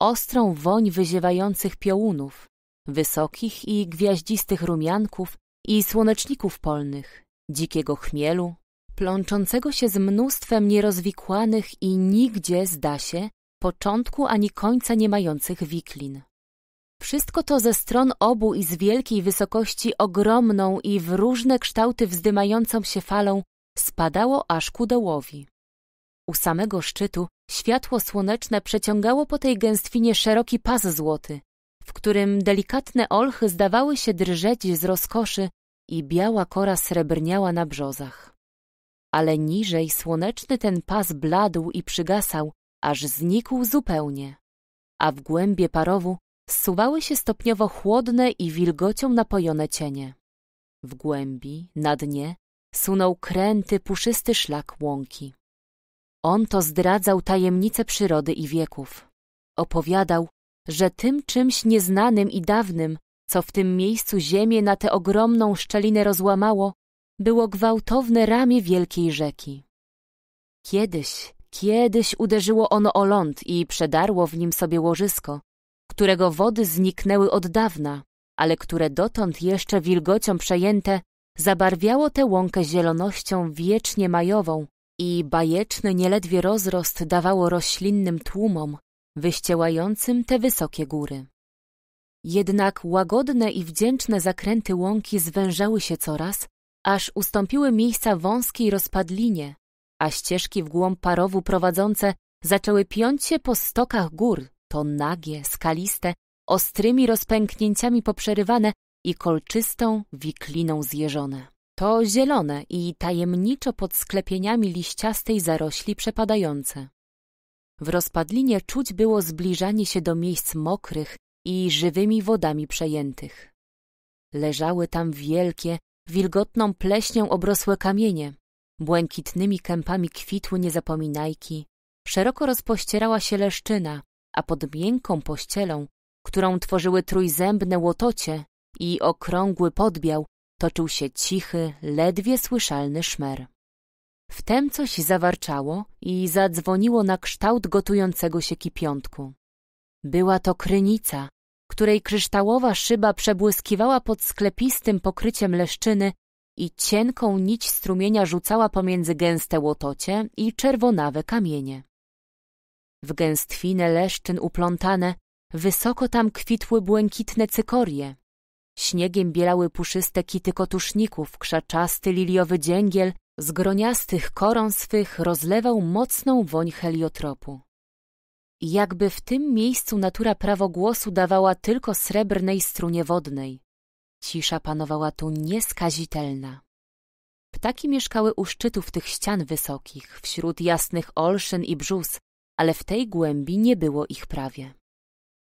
ostrą woń wyziewających piołunów, wysokich i gwiaździstych rumianków i słoneczników polnych, dzikiego chmielu, plączącego się z mnóstwem nierozwikłanych i nigdzie, zda się, początku ani końca nie mających wiklin. Wszystko to ze stron obu i z wielkiej wysokości ogromną i w różne kształty wzdymającą się falą spadało aż ku dołowi. U samego szczytu światło słoneczne przeciągało po tej gęstwinie szeroki pas złoty, w którym delikatne olchy zdawały się drżeć z rozkoszy i biała kora srebrniała na brzozach. Ale niżej słoneczny ten pas bladł i przygasał, aż znikł zupełnie, a w głębie parowu zsuwały się stopniowo chłodne i wilgocią napojone cienie. W głębi, na dnie, sunął kręty, puszysty szlak łąki. On to zdradzał tajemnice przyrody i wieków. Opowiadał, że tym czymś nieznanym i dawnym, co w tym miejscu ziemię na tę ogromną szczelinę rozłamało, było gwałtowne ramię wielkiej rzeki. Kiedyś, Kiedyś uderzyło ono o ląd i przedarło w nim sobie łożysko, którego wody zniknęły od dawna, ale które dotąd jeszcze wilgocią przejęte zabarwiało tę łąkę zielonością wiecznie majową i bajeczny nieledwie rozrost dawało roślinnym tłumom wyściełającym te wysokie góry. Jednak łagodne i wdzięczne zakręty łąki zwężały się coraz, aż ustąpiły miejsca wąskiej rozpadlinie, a ścieżki w głąb parowu prowadzące zaczęły piąć się po stokach gór, to nagie, skaliste, ostrymi rozpęknięciami poprzerywane i kolczystą wikliną zjeżone. To zielone i tajemniczo pod sklepieniami liściastej zarośli przepadające. W rozpadlinie czuć było zbliżanie się do miejsc mokrych i żywymi wodami przejętych. Leżały tam wielkie, wilgotną pleśnią obrosłe kamienie, Błękitnymi kępami kwitły niezapominajki, szeroko rozpościerała się leszczyna, a pod miękką pościelą, którą tworzyły trójzębne łotocie i okrągły podbiał, toczył się cichy, ledwie słyszalny szmer. Wtem coś zawarczało i zadzwoniło na kształt gotującego się kipiątku. Była to krynica, której kryształowa szyba przebłyskiwała pod sklepistym pokryciem leszczyny i cienką nić strumienia rzucała pomiędzy gęste łotocie i czerwonawe kamienie. W gęstwinę leszczyn uplątane wysoko tam kwitły błękitne cykorie. Śniegiem bielały puszyste kity kotuszników, krzaczasty liliowy dzięgiel z groniastych koron swych rozlewał mocną woń heliotropu. Jakby w tym miejscu natura prawo głosu dawała tylko srebrnej strunie wodnej. Cisza panowała tu nieskazitelna. Ptaki mieszkały u szczytów tych ścian wysokich, wśród jasnych olszyn i brzus, ale w tej głębi nie było ich prawie.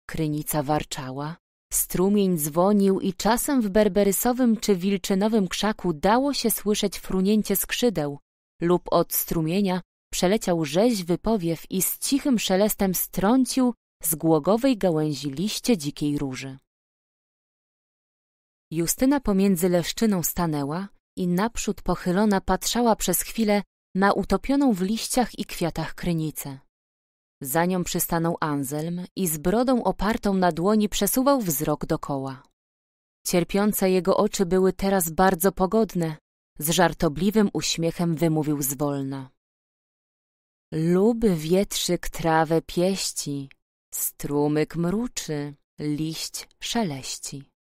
Krynica warczała, strumień dzwonił i czasem w berberysowym czy wilczynowym krzaku dało się słyszeć frunięcie skrzydeł lub od strumienia przeleciał rzeźwy powiew i z cichym szelestem strącił z głogowej gałęzi liście dzikiej róży. Justyna pomiędzy leszczyną stanęła i naprzód pochylona patrzała przez chwilę na utopioną w liściach i kwiatach krynicę. Za nią przystanął Anselm i z brodą opartą na dłoni przesuwał wzrok dokoła. Cierpiące jego oczy były teraz bardzo pogodne, z żartobliwym uśmiechem wymówił zwolna. Lub wietrzyk trawę pieści, strumyk mruczy, liść szeleści.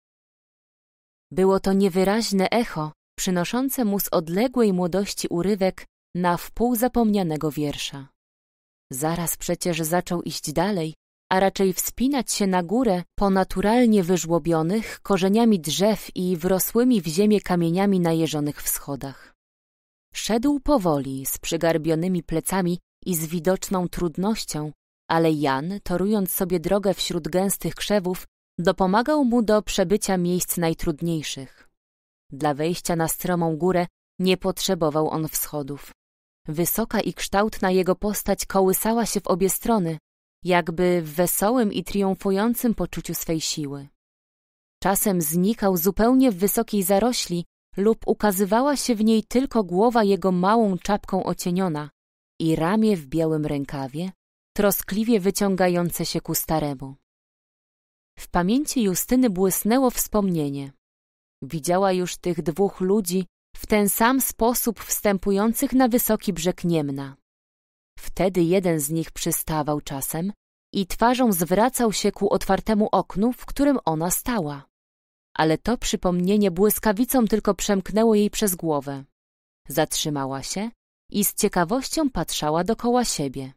Było to niewyraźne echo, przynoszące mu z odległej młodości urywek na wpół zapomnianego wiersza. Zaraz przecież zaczął iść dalej, a raczej wspinać się na górę po naturalnie wyżłobionych korzeniami drzew i wrosłymi w ziemię kamieniami najeżonych w schodach. Szedł powoli, z przygarbionymi plecami i z widoczną trudnością, ale Jan, torując sobie drogę wśród gęstych krzewów, Dopomagał mu do przebycia miejsc najtrudniejszych. Dla wejścia na stromą górę nie potrzebował on wschodów. Wysoka i kształtna jego postać kołysała się w obie strony, jakby w wesołym i triumfującym poczuciu swej siły. Czasem znikał zupełnie w wysokiej zarośli lub ukazywała się w niej tylko głowa jego małą czapką ocieniona i ramię w białym rękawie, troskliwie wyciągające się ku staremu. W pamięci Justyny błysnęło wspomnienie. Widziała już tych dwóch ludzi w ten sam sposób wstępujących na wysoki brzeg Niemna. Wtedy jeden z nich przystawał czasem i twarzą zwracał się ku otwartemu oknu, w którym ona stała. Ale to przypomnienie błyskawicą tylko przemknęło jej przez głowę. Zatrzymała się i z ciekawością patrzała dokoła siebie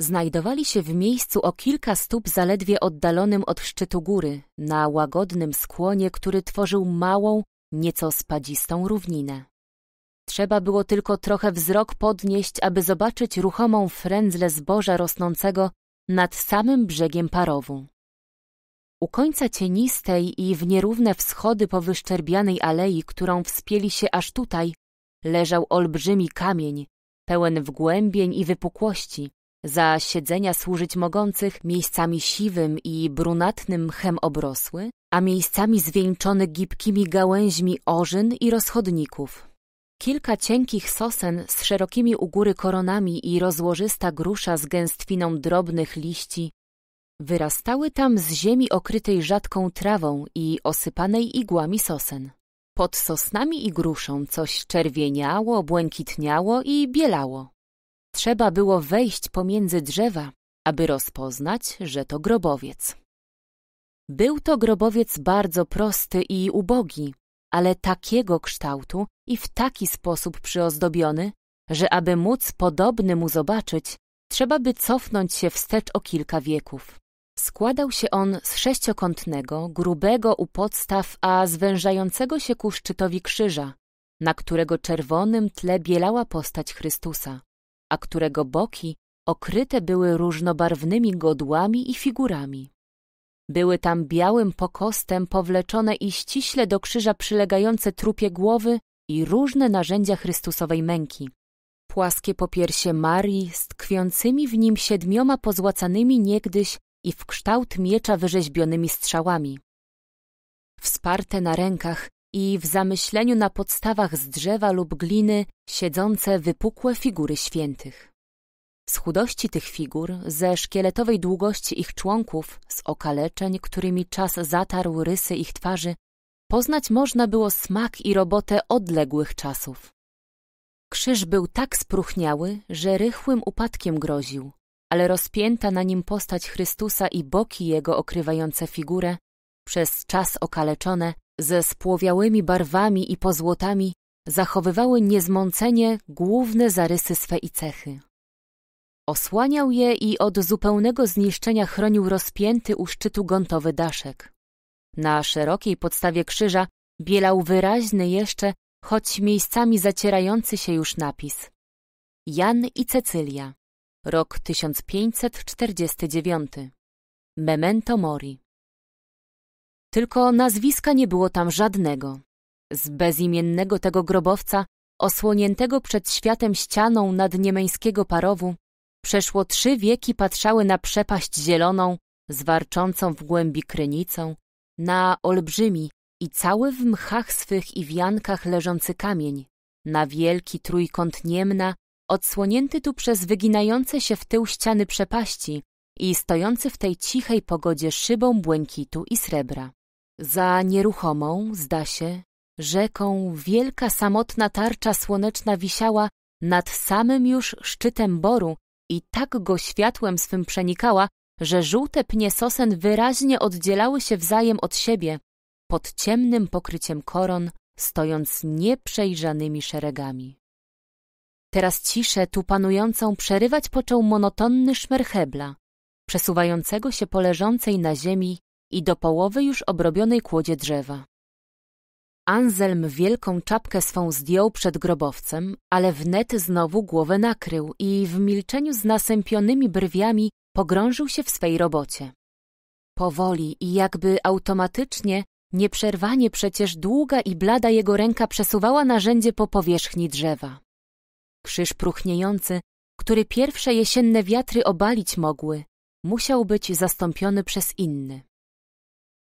znajdowali się w miejscu o kilka stóp zaledwie oddalonym od szczytu góry, na łagodnym skłonie, który tworzył małą, nieco spadzistą równinę. Trzeba było tylko trochę wzrok podnieść, aby zobaczyć ruchomą frędzlę zboża rosnącego nad samym brzegiem parowu. U końca cienistej i w nierówne wschody po wyszczerbianej alei, którą wspieli się aż tutaj, leżał olbrzymi kamień, pełen wgłębień i wypukłości, za siedzenia służyć mogących miejscami siwym i brunatnym chem obrosły, a miejscami zwieńczony gibkimi gałęźmi orzyn i rozchodników. Kilka cienkich sosen z szerokimi u góry koronami i rozłożysta grusza z gęstwiną drobnych liści wyrastały tam z ziemi okrytej rzadką trawą i osypanej igłami sosen. Pod sosnami i gruszą coś czerwieniało, błękitniało i bielało. Trzeba było wejść pomiędzy drzewa, aby rozpoznać, że to grobowiec. Był to grobowiec bardzo prosty i ubogi, ale takiego kształtu i w taki sposób przyozdobiony, że aby móc podobny mu zobaczyć, trzeba by cofnąć się wstecz o kilka wieków. Składał się on z sześciokątnego, grubego u podstaw, a zwężającego się ku szczytowi krzyża, na którego czerwonym tle bielała postać Chrystusa a którego boki okryte były różnobarwnymi godłami i figurami. Były tam białym pokostem powleczone i ściśle do krzyża przylegające trupie głowy i różne narzędzia Chrystusowej męki. Płaskie popiersie Marii z tkwiącymi w nim siedmioma pozłacanymi niegdyś i w kształt miecza wyrzeźbionymi strzałami. Wsparte na rękach i w zamyśleniu na podstawach z drzewa lub gliny siedzące wypukłe figury świętych. Z chudości tych figur, ze szkieletowej długości ich członków, z okaleczeń, którymi czas zatarł rysy ich twarzy, poznać można było smak i robotę odległych czasów. Krzyż był tak spruchniały, że rychłym upadkiem groził, ale rozpięta na nim postać Chrystusa i boki jego okrywające figurę, przez czas okaleczone, ze spłowiałymi barwami i pozłotami zachowywały niezmącenie główne zarysy swe i cechy. Osłaniał je i od zupełnego zniszczenia chronił rozpięty u szczytu gontowy daszek. Na szerokiej podstawie krzyża bielał wyraźny jeszcze, choć miejscami zacierający się już napis. Jan i Cecylia, rok 1549. Memento Mori. Tylko nazwiska nie było tam żadnego. Z bezimiennego tego grobowca, osłoniętego przed światem ścianą nad niemeńskiego parowu, przeszło trzy wieki patrzały na przepaść zieloną, zwarczącą w głębi krynicą, na olbrzymi i cały w mchach swych i wiankach leżący kamień, na wielki trójkąt niemna, odsłonięty tu przez wyginające się w tył ściany przepaści i stojący w tej cichej pogodzie szybą błękitu i srebra. Za nieruchomą, zda się, rzeką wielka samotna tarcza słoneczna wisiała nad samym już szczytem boru i tak go światłem swym przenikała, że żółte pnie sosen wyraźnie oddzielały się wzajem od siebie, pod ciemnym pokryciem koron, stojąc nieprzejrzanymi szeregami. Teraz ciszę tu panującą przerywać począł monotonny szmer hebla, przesuwającego się po leżącej na ziemi i do połowy już obrobionej kłodzie drzewa. Anselm wielką czapkę swą zdjął przed grobowcem, ale wnet znowu głowę nakrył i w milczeniu z nasępionymi brwiami pogrążył się w swej robocie. Powoli i jakby automatycznie, nieprzerwanie przecież długa i blada jego ręka przesuwała narzędzie po powierzchni drzewa. Krzyż próchniejący, który pierwsze jesienne wiatry obalić mogły, musiał być zastąpiony przez inny.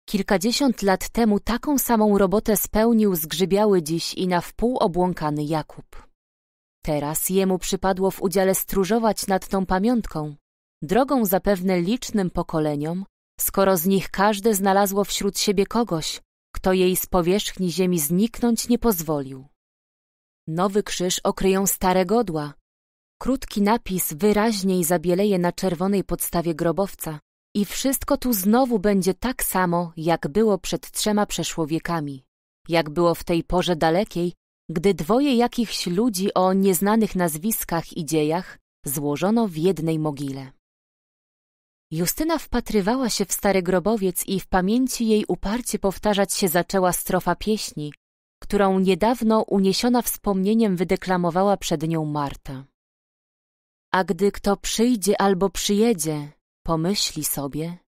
Kilkadziesiąt lat temu taką samą robotę spełnił zgrzybiały dziś i na wpół obłąkany Jakub. Teraz jemu przypadło w udziale stróżować nad tą pamiątką, drogą zapewne licznym pokoleniom, skoro z nich każde znalazło wśród siebie kogoś, kto jej z powierzchni ziemi zniknąć nie pozwolił. Nowy krzyż okryją stare godła. Krótki napis wyraźniej zabieleje na czerwonej podstawie grobowca, i wszystko tu znowu będzie tak samo, jak było przed trzema przeszłowiekami, jak było w tej porze dalekiej, gdy dwoje jakichś ludzi o nieznanych nazwiskach i dziejach złożono w jednej mogile. Justyna wpatrywała się w stary grobowiec i w pamięci jej uparcie powtarzać się zaczęła strofa pieśni, którą niedawno uniesiona wspomnieniem wydeklamowała przed nią Marta. A gdy kto przyjdzie albo przyjedzie, Pomyśli sobie.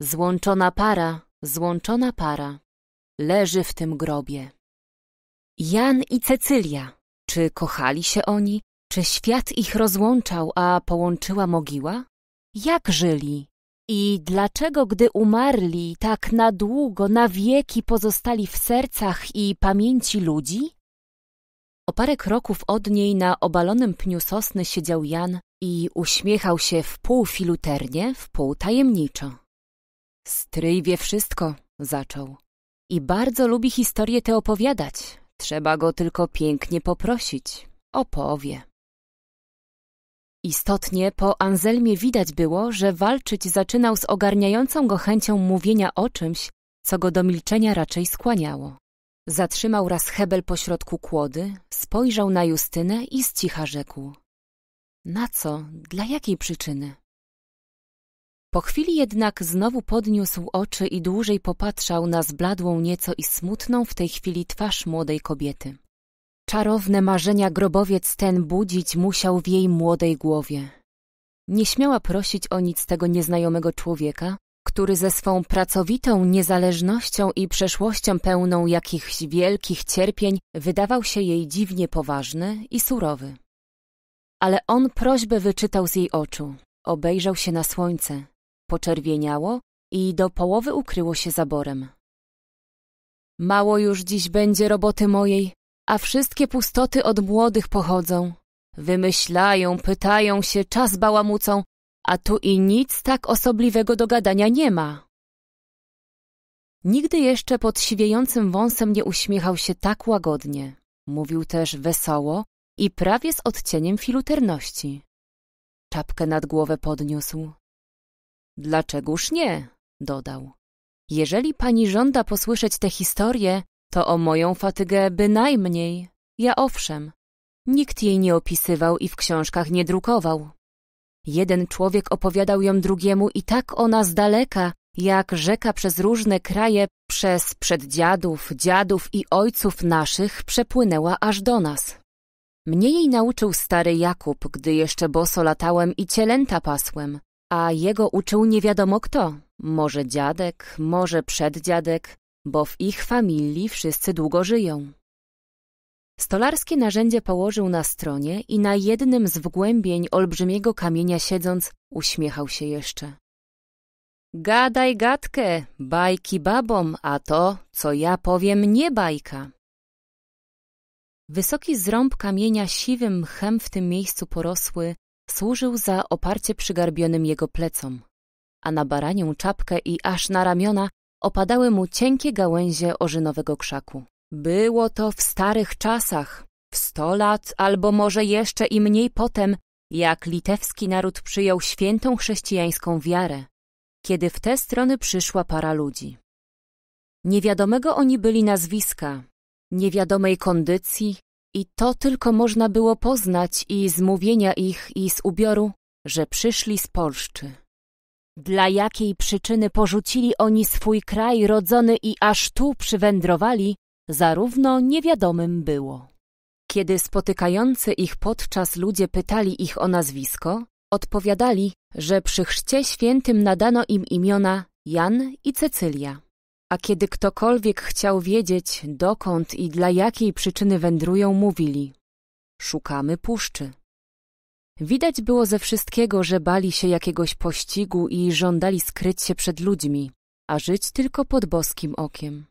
Złączona para, złączona para. Leży w tym grobie. Jan i Cecylia. Czy kochali się oni? Czy świat ich rozłączał, a połączyła mogiła? Jak żyli? I dlaczego, gdy umarli, tak na długo, na wieki pozostali w sercach i pamięci ludzi? O parę kroków od niej na obalonym pniu sosny siedział Jan i uśmiechał się wpół filuternie, wpół tajemniczo. Stryj wie wszystko, zaczął. I bardzo lubi historię te opowiadać. Trzeba go tylko pięknie poprosić. Opowie. Istotnie po Anzelmie widać było, że walczyć zaczynał z ogarniającą go chęcią mówienia o czymś, co go do milczenia raczej skłaniało. Zatrzymał raz Hebel pośrodku kłody, spojrzał na Justynę i z cicha rzekł. Na co? Dla jakiej przyczyny? Po chwili jednak znowu podniósł oczy i dłużej popatrzał na zbladłą nieco i smutną w tej chwili twarz młodej kobiety. Czarowne marzenia grobowiec ten budzić musiał w jej młodej głowie. Nie śmiała prosić o nic tego nieznajomego człowieka, który ze swą pracowitą niezależnością i przeszłością pełną jakichś wielkich cierpień wydawał się jej dziwnie poważny i surowy. Ale on prośbę wyczytał z jej oczu. Obejrzał się na słońce. Poczerwieniało i do połowy ukryło się zaborem. Mało już dziś będzie roboty mojej, a wszystkie pustoty od młodych pochodzą. Wymyślają, pytają się, czas bałamucą, a tu i nic tak osobliwego do gadania nie ma. Nigdy jeszcze pod siwiejącym wąsem nie uśmiechał się tak łagodnie. Mówił też wesoło i prawie z odcieniem filuterności. Czapkę nad głowę podniósł. Dlaczegoż nie? dodał. Jeżeli pani żąda posłyszeć tę historię, to o moją fatygę bynajmniej. Ja owszem. Nikt jej nie opisywał i w książkach nie drukował. Jeden człowiek opowiadał ją drugiemu i tak ona z daleka, jak rzeka przez różne kraje, przez przeddziadów, dziadów i ojców naszych przepłynęła aż do nas. Mnie jej nauczył stary Jakub, gdy jeszcze boso latałem i cielęta pasłem, a jego uczył nie wiadomo kto, może dziadek, może przeddziadek, bo w ich familii wszyscy długo żyją. Stolarskie narzędzie położył na stronie i na jednym z wgłębień olbrzymiego kamienia siedząc uśmiechał się jeszcze. Gadaj gadkę, bajki babom, a to, co ja powiem, nie bajka. Wysoki zrąb kamienia siwym mchem w tym miejscu porosły służył za oparcie przygarbionym jego plecom, a na baranią czapkę i aż na ramiona opadały mu cienkie gałęzie orzynowego krzaku. Było to w starych czasach, w sto lat albo może jeszcze i mniej potem, jak litewski naród przyjął świętą chrześcijańską wiarę, kiedy w te strony przyszła para ludzi. Niewiadomego oni byli nazwiska, niewiadomej kondycji i to tylko można było poznać i z mówienia ich i z ubioru, że przyszli z Polszczy. Dla jakiej przyczyny porzucili oni swój kraj rodzony i aż tu przywędrowali, zarówno niewiadomym było. Kiedy spotykający ich podczas ludzie pytali ich o nazwisko, odpowiadali, że przy chrzcie świętym nadano im imiona Jan i Cecylia a kiedy ktokolwiek chciał wiedzieć, dokąd i dla jakiej przyczyny wędrują, mówili Szukamy puszczy. Widać było ze wszystkiego, że bali się jakiegoś pościgu i żądali skryć się przed ludźmi, a żyć tylko pod boskim okiem.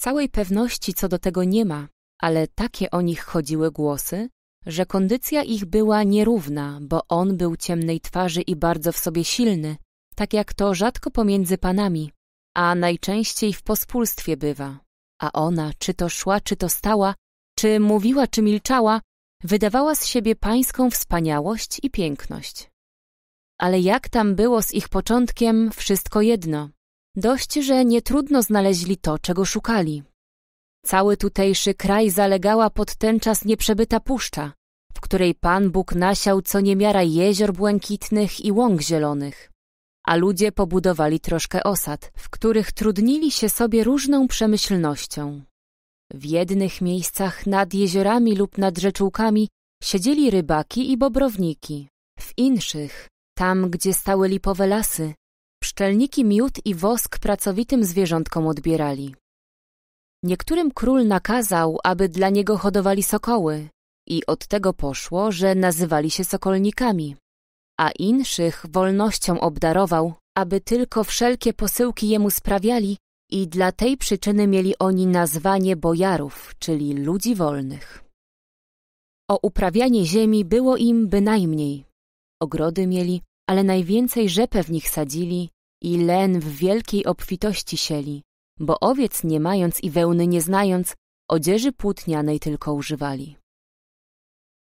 Całej pewności co do tego nie ma, ale takie o nich chodziły głosy, że kondycja ich była nierówna, bo on był ciemnej twarzy i bardzo w sobie silny, tak jak to rzadko pomiędzy panami, a najczęściej w pospólstwie bywa. A ona, czy to szła, czy to stała, czy mówiła, czy milczała, wydawała z siebie pańską wspaniałość i piękność. Ale jak tam było z ich początkiem, wszystko jedno. Dość, że nietrudno znaleźli to, czego szukali. Cały tutejszy kraj zalegała pod ten czas nieprzebyta puszcza, w której Pan Bóg nasiał co niemiara jezior błękitnych i łąk zielonych a ludzie pobudowali troszkę osad, w których trudnili się sobie różną przemyślnością. W jednych miejscach nad jeziorami lub nad rzeczułkami siedzieli rybaki i bobrowniki, w inszych, tam gdzie stały lipowe lasy, pszczelniki miód i wosk pracowitym zwierzątkom odbierali. Niektórym król nakazał, aby dla niego hodowali sokoły i od tego poszło, że nazywali się sokolnikami a inszych wolnością obdarował, aby tylko wszelkie posyłki jemu sprawiali i dla tej przyczyny mieli oni nazwanie bojarów, czyli ludzi wolnych. O uprawianie ziemi było im bynajmniej. Ogrody mieli, ale najwięcej rzepę w nich sadzili i len w wielkiej obfitości sieli, bo owiec nie mając i wełny nie znając, odzieży płótnianej tylko używali.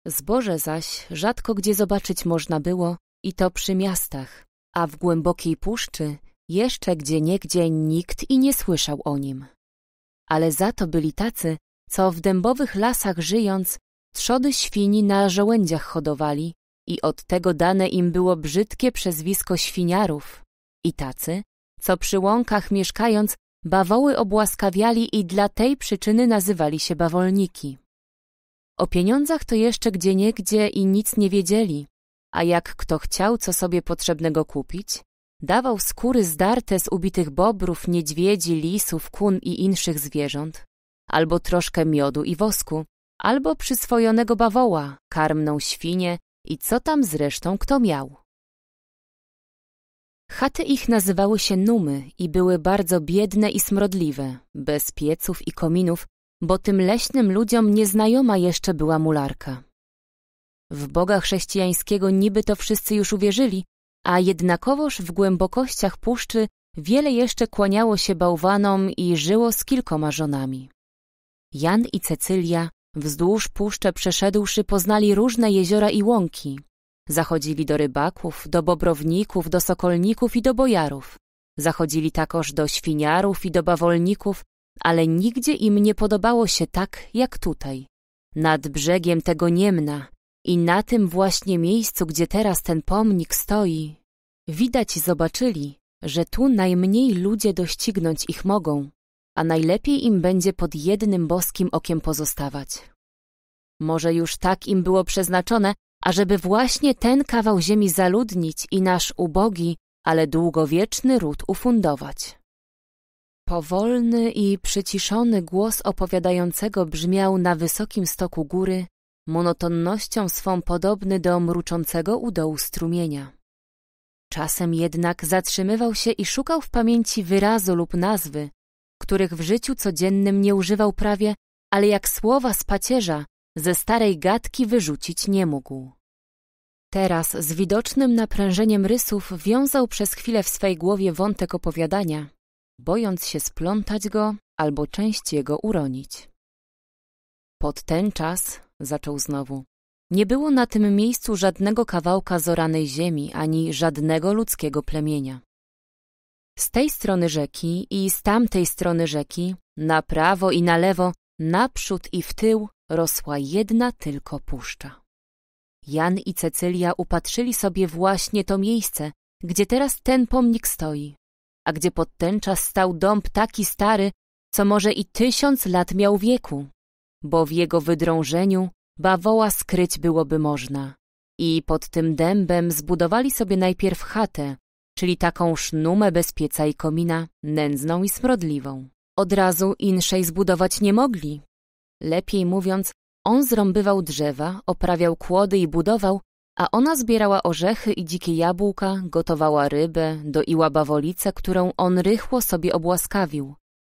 Zboże zaś rzadko gdzie zobaczyć można było i to przy miastach, a w głębokiej puszczy jeszcze gdzie niegdzie nikt i nie słyszał o nim. Ale za to byli tacy, co w dębowych lasach żyjąc, trzody świni na żołędziach hodowali i od tego dane im było brzydkie przezwisko świniarów. I tacy, co przy łąkach mieszkając, bawoły obłaskawiali i dla tej przyczyny nazywali się bawolniki. O pieniądzach to jeszcze gdzie niegdzie i nic nie wiedzieli, a jak kto chciał co sobie potrzebnego kupić, dawał skóry zdarte z ubitych bobrów, niedźwiedzi, lisów, kun i inszych zwierząt, albo troszkę miodu i wosku, albo przyswojonego bawoła, karmną świnię i co tam zresztą kto miał. Chaty ich nazywały się numy i były bardzo biedne i smrodliwe, bez pieców i kominów, bo tym leśnym ludziom nieznajoma jeszcze była mularka. W Boga chrześcijańskiego niby to wszyscy już uwierzyli, a jednakowoż w głębokościach puszczy wiele jeszcze kłaniało się bałwanom i żyło z kilkoma żonami. Jan i Cecylia wzdłuż puszcze przeszedłszy poznali różne jeziora i łąki. Zachodzili do rybaków, do bobrowników, do sokolników i do bojarów. Zachodzili takoż do świniarów i do bawolników, ale nigdzie im nie podobało się tak jak tutaj. Nad brzegiem tego Niemna i na tym właśnie miejscu, gdzie teraz ten pomnik stoi, widać zobaczyli, że tu najmniej ludzie doścignąć ich mogą, a najlepiej im będzie pod jednym boskim okiem pozostawać. Może już tak im było przeznaczone, ażeby właśnie ten kawał ziemi zaludnić i nasz ubogi, ale długowieczny ród ufundować. Powolny i przyciszony głos opowiadającego brzmiał na wysokim stoku góry, monotonnością swą podobny do mruczącego u dołu strumienia. Czasem jednak zatrzymywał się i szukał w pamięci wyrazu lub nazwy, których w życiu codziennym nie używał prawie, ale jak słowa z pacierza ze starej gadki wyrzucić nie mógł. Teraz z widocznym naprężeniem rysów wiązał przez chwilę w swej głowie wątek opowiadania, bojąc się splątać go albo część jego uronić. Pod ten czas, zaczął znowu, nie było na tym miejscu żadnego kawałka zoranej ziemi ani żadnego ludzkiego plemienia. Z tej strony rzeki i z tamtej strony rzeki, na prawo i na lewo, naprzód i w tył, rosła jedna tylko puszcza. Jan i Cecylia upatrzyli sobie właśnie to miejsce, gdzie teraz ten pomnik stoi, a gdzie pod ten czas stał dąb taki stary, co może i tysiąc lat miał wieku, bo w jego wydrążeniu bawoła skryć byłoby można. I pod tym dębem zbudowali sobie najpierw chatę, czyli taką sznumę bez pieca i komina, nędzną i smrodliwą. Od razu inszej zbudować nie mogli. Lepiej mówiąc, on zrąbywał drzewa, oprawiał kłody i budował, a ona zbierała orzechy i dzikie jabłka, gotowała rybę, doiła bawolicę, którą on rychło sobie obłaskawił.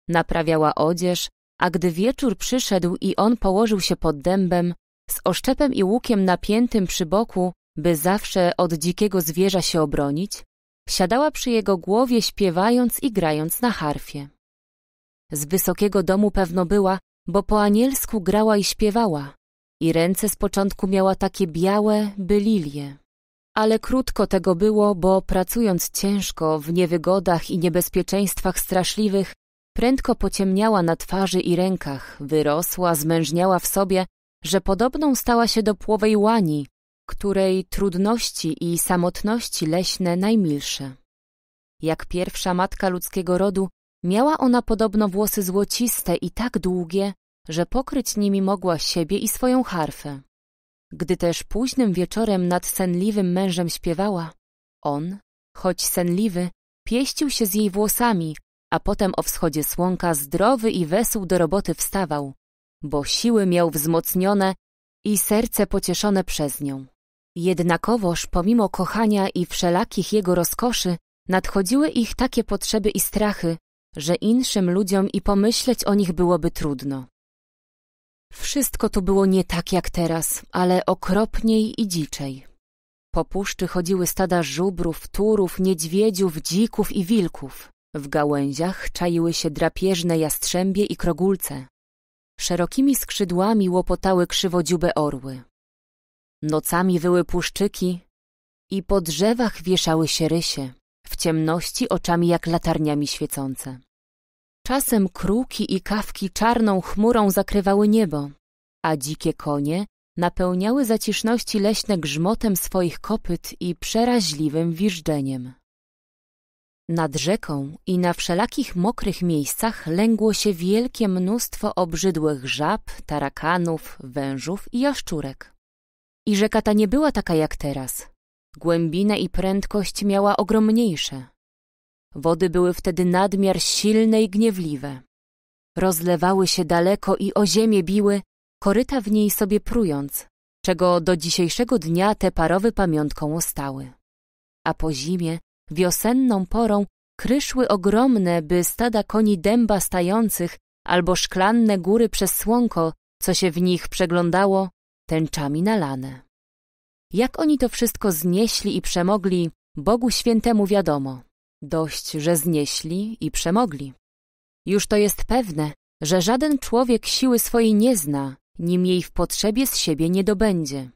Naprawiała odzież, a gdy wieczór przyszedł i on położył się pod dębem, z oszczepem i łukiem napiętym przy boku, by zawsze od dzikiego zwierza się obronić, siadała przy jego głowie śpiewając i grając na harfie. Z wysokiego domu pewno była, bo po anielsku grała i śpiewała, i ręce z początku miała takie białe, by lilie. Ale krótko tego było, bo pracując ciężko w niewygodach i niebezpieczeństwach straszliwych, prędko pociemniała na twarzy i rękach, wyrosła, zmężniała w sobie, że podobną stała się do płowej łani, której trudności i samotności leśne najmilsze. Jak pierwsza matka ludzkiego rodu, miała ona podobno włosy złociste i tak długie, że pokryć nimi mogła siebie i swoją harfę. Gdy też późnym wieczorem nad senliwym mężem śpiewała, on, choć senliwy, pieścił się z jej włosami, a potem o wschodzie słonka zdrowy i wesół do roboty wstawał, bo siły miał wzmocnione i serce pocieszone przez nią. Jednakowoż pomimo kochania i wszelakich jego rozkoszy, nadchodziły ich takie potrzeby i strachy, że inszym ludziom i pomyśleć o nich byłoby trudno. Wszystko tu było nie tak jak teraz, ale okropniej i dziczej. Po puszczy chodziły stada żubrów, turów, niedźwiedziów, dzików i wilków. W gałęziach czaiły się drapieżne jastrzębie i krogulce. Szerokimi skrzydłami łopotały krzywodziube orły. Nocami wyły puszczyki i po drzewach wieszały się rysie, w ciemności oczami jak latarniami świecące. Czasem kruki i kawki czarną chmurą zakrywały niebo, a dzikie konie napełniały zaciszności leśne grzmotem swoich kopyt i przeraźliwym wiżdżeniem. Nad rzeką i na wszelakich mokrych miejscach lęgło się wielkie mnóstwo obrzydłych żab, tarakanów, wężów i jaszczurek. I rzeka ta nie była taka jak teraz. Głębinę i prędkość miała ogromniejsze. Wody były wtedy nadmiar silne i gniewliwe. Rozlewały się daleko i o ziemię biły, koryta w niej sobie prując, czego do dzisiejszego dnia te parowy pamiątką ostały. A po zimie, wiosenną porą, kryszły ogromne, by stada koni dęba stających albo szklanne góry przez słonko, co się w nich przeglądało, tęczami nalane. Jak oni to wszystko znieśli i przemogli, Bogu Świętemu wiadomo. Dość, że znieśli i przemogli. Już to jest pewne, że żaden człowiek siły swojej nie zna, nim jej w potrzebie z siebie nie dobędzie.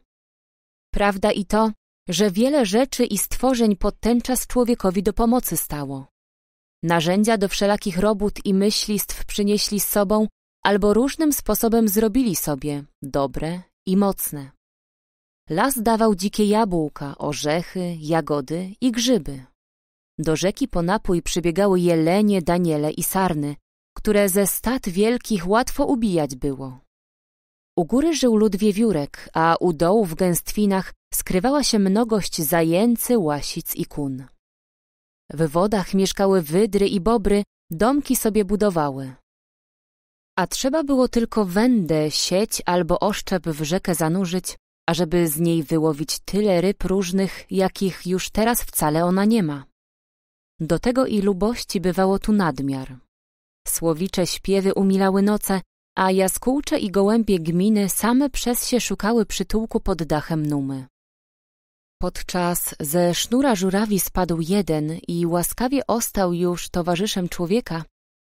Prawda i to, że wiele rzeczy i stworzeń pod ten czas człowiekowi do pomocy stało. Narzędzia do wszelakich robót i myślistw przynieśli z sobą albo różnym sposobem zrobili sobie, dobre i mocne. Las dawał dzikie jabłka, orzechy, jagody i grzyby. Do rzeki po napój przybiegały jelenie, daniele i sarny, które ze stad wielkich łatwo ubijać było. U góry żył lud wiewiórek, a u dołu w gęstwinach skrywała się mnogość zajęcy, łasic i kun. W wodach mieszkały wydry i bobry, domki sobie budowały. A trzeba było tylko wędę, sieć albo oszczep w rzekę zanurzyć, ażeby z niej wyłowić tyle ryb różnych, jakich już teraz wcale ona nie ma. Do tego i lubości bywało tu nadmiar. Słowicze śpiewy umilały noce, a jaskółcze i gołębie gminy same przez się szukały przytułku pod dachem numy. Podczas ze sznura żurawi spadł jeden i łaskawie ostał już towarzyszem człowieka,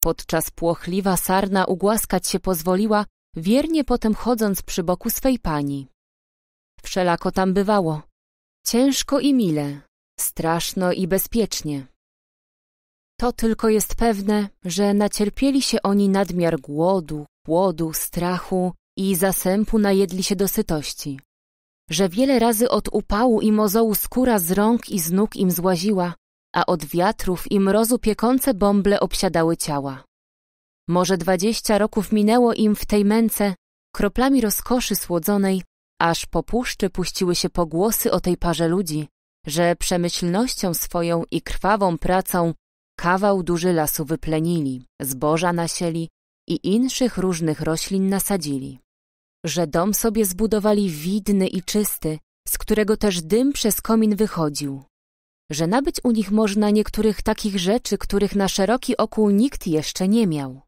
podczas płochliwa sarna ugłaskać się pozwoliła, wiernie potem chodząc przy boku swej pani. Wszelako tam bywało. Ciężko i mile, straszno i bezpiecznie. To tylko jest pewne, że nacierpieli się oni nadmiar głodu, chłodu, strachu i zasępu najedli się do sytości. Że wiele razy od upału i mozołu skóra z rąk i z nóg im złaziła, a od wiatrów i mrozu piekące bąble obsiadały ciała. Może dwadzieścia roków minęło im w tej męce, kroplami rozkoszy słodzonej, aż po puszczy puściły się pogłosy o tej parze ludzi, że przemyślnością swoją i krwawą pracą Kawał duży lasu wyplenili, zboża nasieli i inszych różnych roślin nasadzili. Że dom sobie zbudowali widny i czysty, z którego też dym przez komin wychodził. Że nabyć u nich można niektórych takich rzeczy, których na szeroki okół nikt jeszcze nie miał.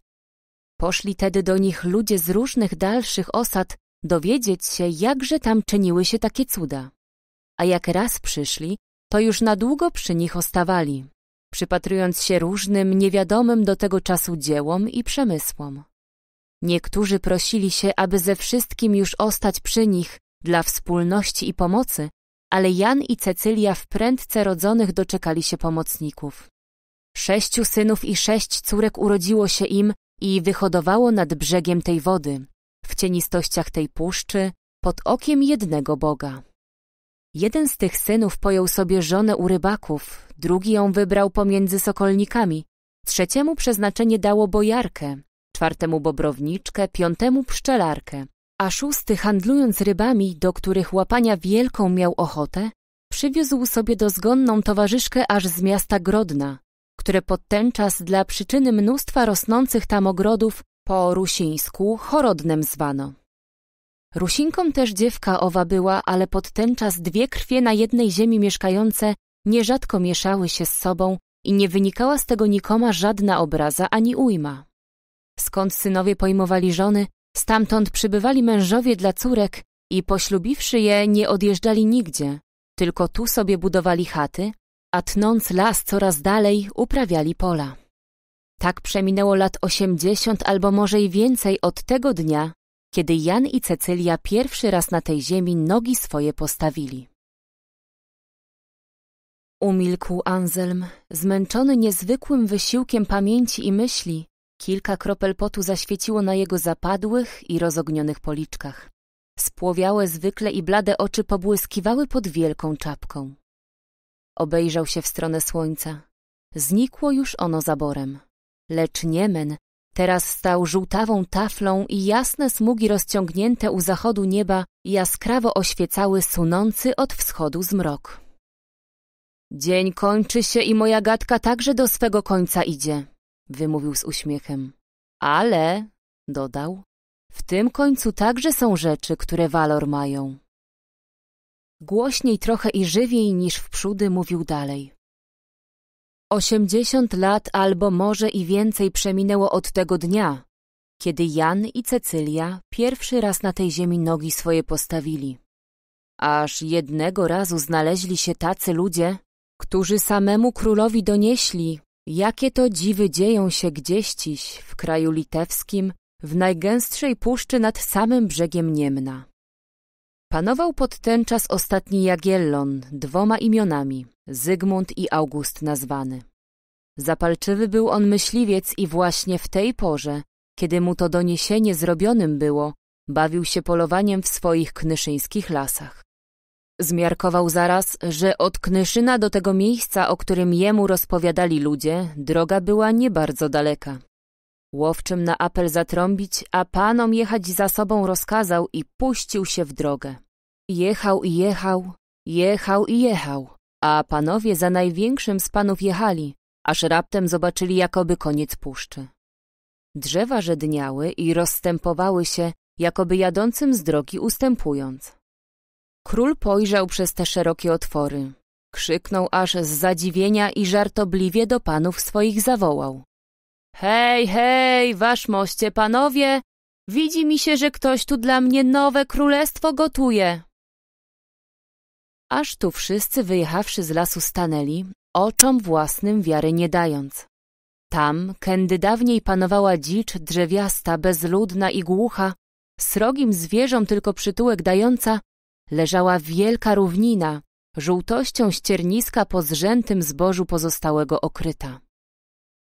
Poszli tedy do nich ludzie z różnych dalszych osad dowiedzieć się, jakże tam czyniły się takie cuda. A jak raz przyszli, to już na długo przy nich ostawali przypatrując się różnym, niewiadomym do tego czasu dziełom i przemysłom. Niektórzy prosili się, aby ze wszystkim już ostać przy nich dla wspólności i pomocy, ale Jan i Cecylia w prędce rodzonych doczekali się pomocników. Sześciu synów i sześć córek urodziło się im i wyhodowało nad brzegiem tej wody, w cienistościach tej puszczy, pod okiem jednego Boga. Jeden z tych synów pojął sobie żonę u rybaków, drugi ją wybrał pomiędzy sokolnikami, trzeciemu przeznaczenie dało bojarkę, czwartemu bobrowniczkę, piątemu pszczelarkę, a szósty handlując rybami, do których łapania wielką miał ochotę, przywiózł sobie dozgonną towarzyszkę aż z miasta Grodna, które pod ten czas dla przyczyny mnóstwa rosnących tam ogrodów po rusińsku chorodnem zwano. Rusinką też dziewka owa była, ale pod ten czas dwie krwie na jednej ziemi mieszkające nierzadko mieszały się z sobą i nie wynikała z tego nikoma żadna obraza ani ujma. Skąd synowie pojmowali żony, stamtąd przybywali mężowie dla córek i poślubiwszy je nie odjeżdżali nigdzie, tylko tu sobie budowali chaty, a tnąc las coraz dalej uprawiali pola. Tak przeminęło lat osiemdziesiąt albo może i więcej od tego dnia, kiedy Jan i Cecylia pierwszy raz na tej ziemi nogi swoje postawili. Umilkł Anselm, zmęczony niezwykłym wysiłkiem pamięci i myśli. Kilka kropel potu zaświeciło na jego zapadłych i rozognionych policzkach. Spłowiałe zwykle i blade oczy pobłyskiwały pod wielką czapką. Obejrzał się w stronę słońca. Znikło już ono zaborem. Lecz Niemen Teraz stał żółtawą taflą i jasne smugi rozciągnięte u zachodu nieba jaskrawo oświecały sunący od wschodu zmrok. Dzień kończy się i moja gadka także do swego końca idzie, wymówił z uśmiechem. Ale, dodał, w tym końcu także są rzeczy, które walor mają. Głośniej trochę i żywiej niż wprzódy mówił dalej. Osiemdziesiąt lat albo może i więcej przeminęło od tego dnia, kiedy Jan i Cecylia pierwszy raz na tej ziemi nogi swoje postawili. Aż jednego razu znaleźli się tacy ludzie, którzy samemu królowi donieśli, jakie to dziwy dzieją się gdzieś ciś w kraju litewskim, w najgęstszej puszczy nad samym brzegiem Niemna. Panował pod ten czas ostatni Jagiellon dwoma imionami, Zygmunt i August nazwany. Zapalczywy był on myśliwiec i właśnie w tej porze, kiedy mu to doniesienie zrobionym było, bawił się polowaniem w swoich knyszyńskich lasach. Zmiarkował zaraz, że od Knyszyna do tego miejsca, o którym jemu rozpowiadali ludzie, droga była nie bardzo daleka. Łowczym na apel zatrąbić, a panom jechać za sobą rozkazał i puścił się w drogę. Jechał i jechał, jechał i jechał, a panowie za największym z panów jechali, aż raptem zobaczyli jakoby koniec puszczy. Drzewa żedniały i rozstępowały się, jakoby jadącym z drogi ustępując. Król pojrzał przez te szerokie otwory. Krzyknął aż z zadziwienia i żartobliwie do panów swoich zawołał. Hej, hej, wasz moście panowie! Widzi mi się, że ktoś tu dla mnie nowe królestwo gotuje. Aż tu wszyscy wyjechawszy z lasu stanęli, oczom własnym wiary nie dając. Tam, kędy dawniej panowała dzicz drzewiasta, bezludna i głucha, srogim zwierzom tylko przytułek dająca, leżała wielka równina, żółtością ścierniska po zrzętym zbożu pozostałego okryta.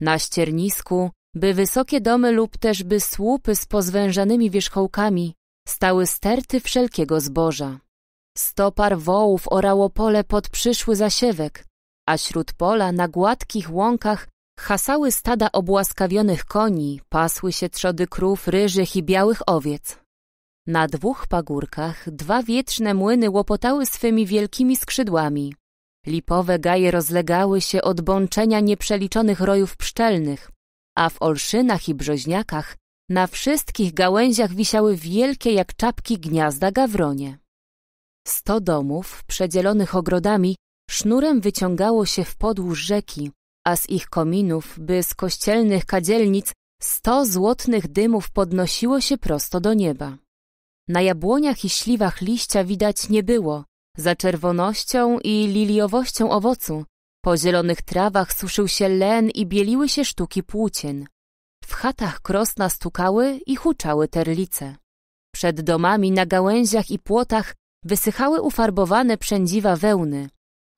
Na ściernisku, by wysokie domy lub też by słupy z pozwężanymi wierzchołkami, stały sterty wszelkiego zboża. Stopar wołów orało pole pod przyszły zasiewek, a śród pola na gładkich łąkach hasały stada obłaskawionych koni, pasły się trzody krów ryżych i białych owiec. Na dwóch pagórkach dwa wietrzne młyny łopotały swymi wielkimi skrzydłami. Lipowe gaje rozlegały się od bączenia nieprzeliczonych rojów pszczelnych, a w olszynach i brzoźniakach na wszystkich gałęziach wisiały wielkie jak czapki gniazda gawronie. Sto domów, przedzielonych ogrodami, sznurem wyciągało się w podłóż rzeki, a z ich kominów, by z kościelnych kadzielnic, sto złotnych dymów podnosiło się prosto do nieba. Na jabłoniach i śliwach liścia widać nie było, za czerwonością i liliowością owocu. Po zielonych trawach suszył się len i bieliły się sztuki płócien. W chatach krosna stukały i huczały terlice. Przed domami na gałęziach i płotach Wysychały ufarbowane przędziwa wełny,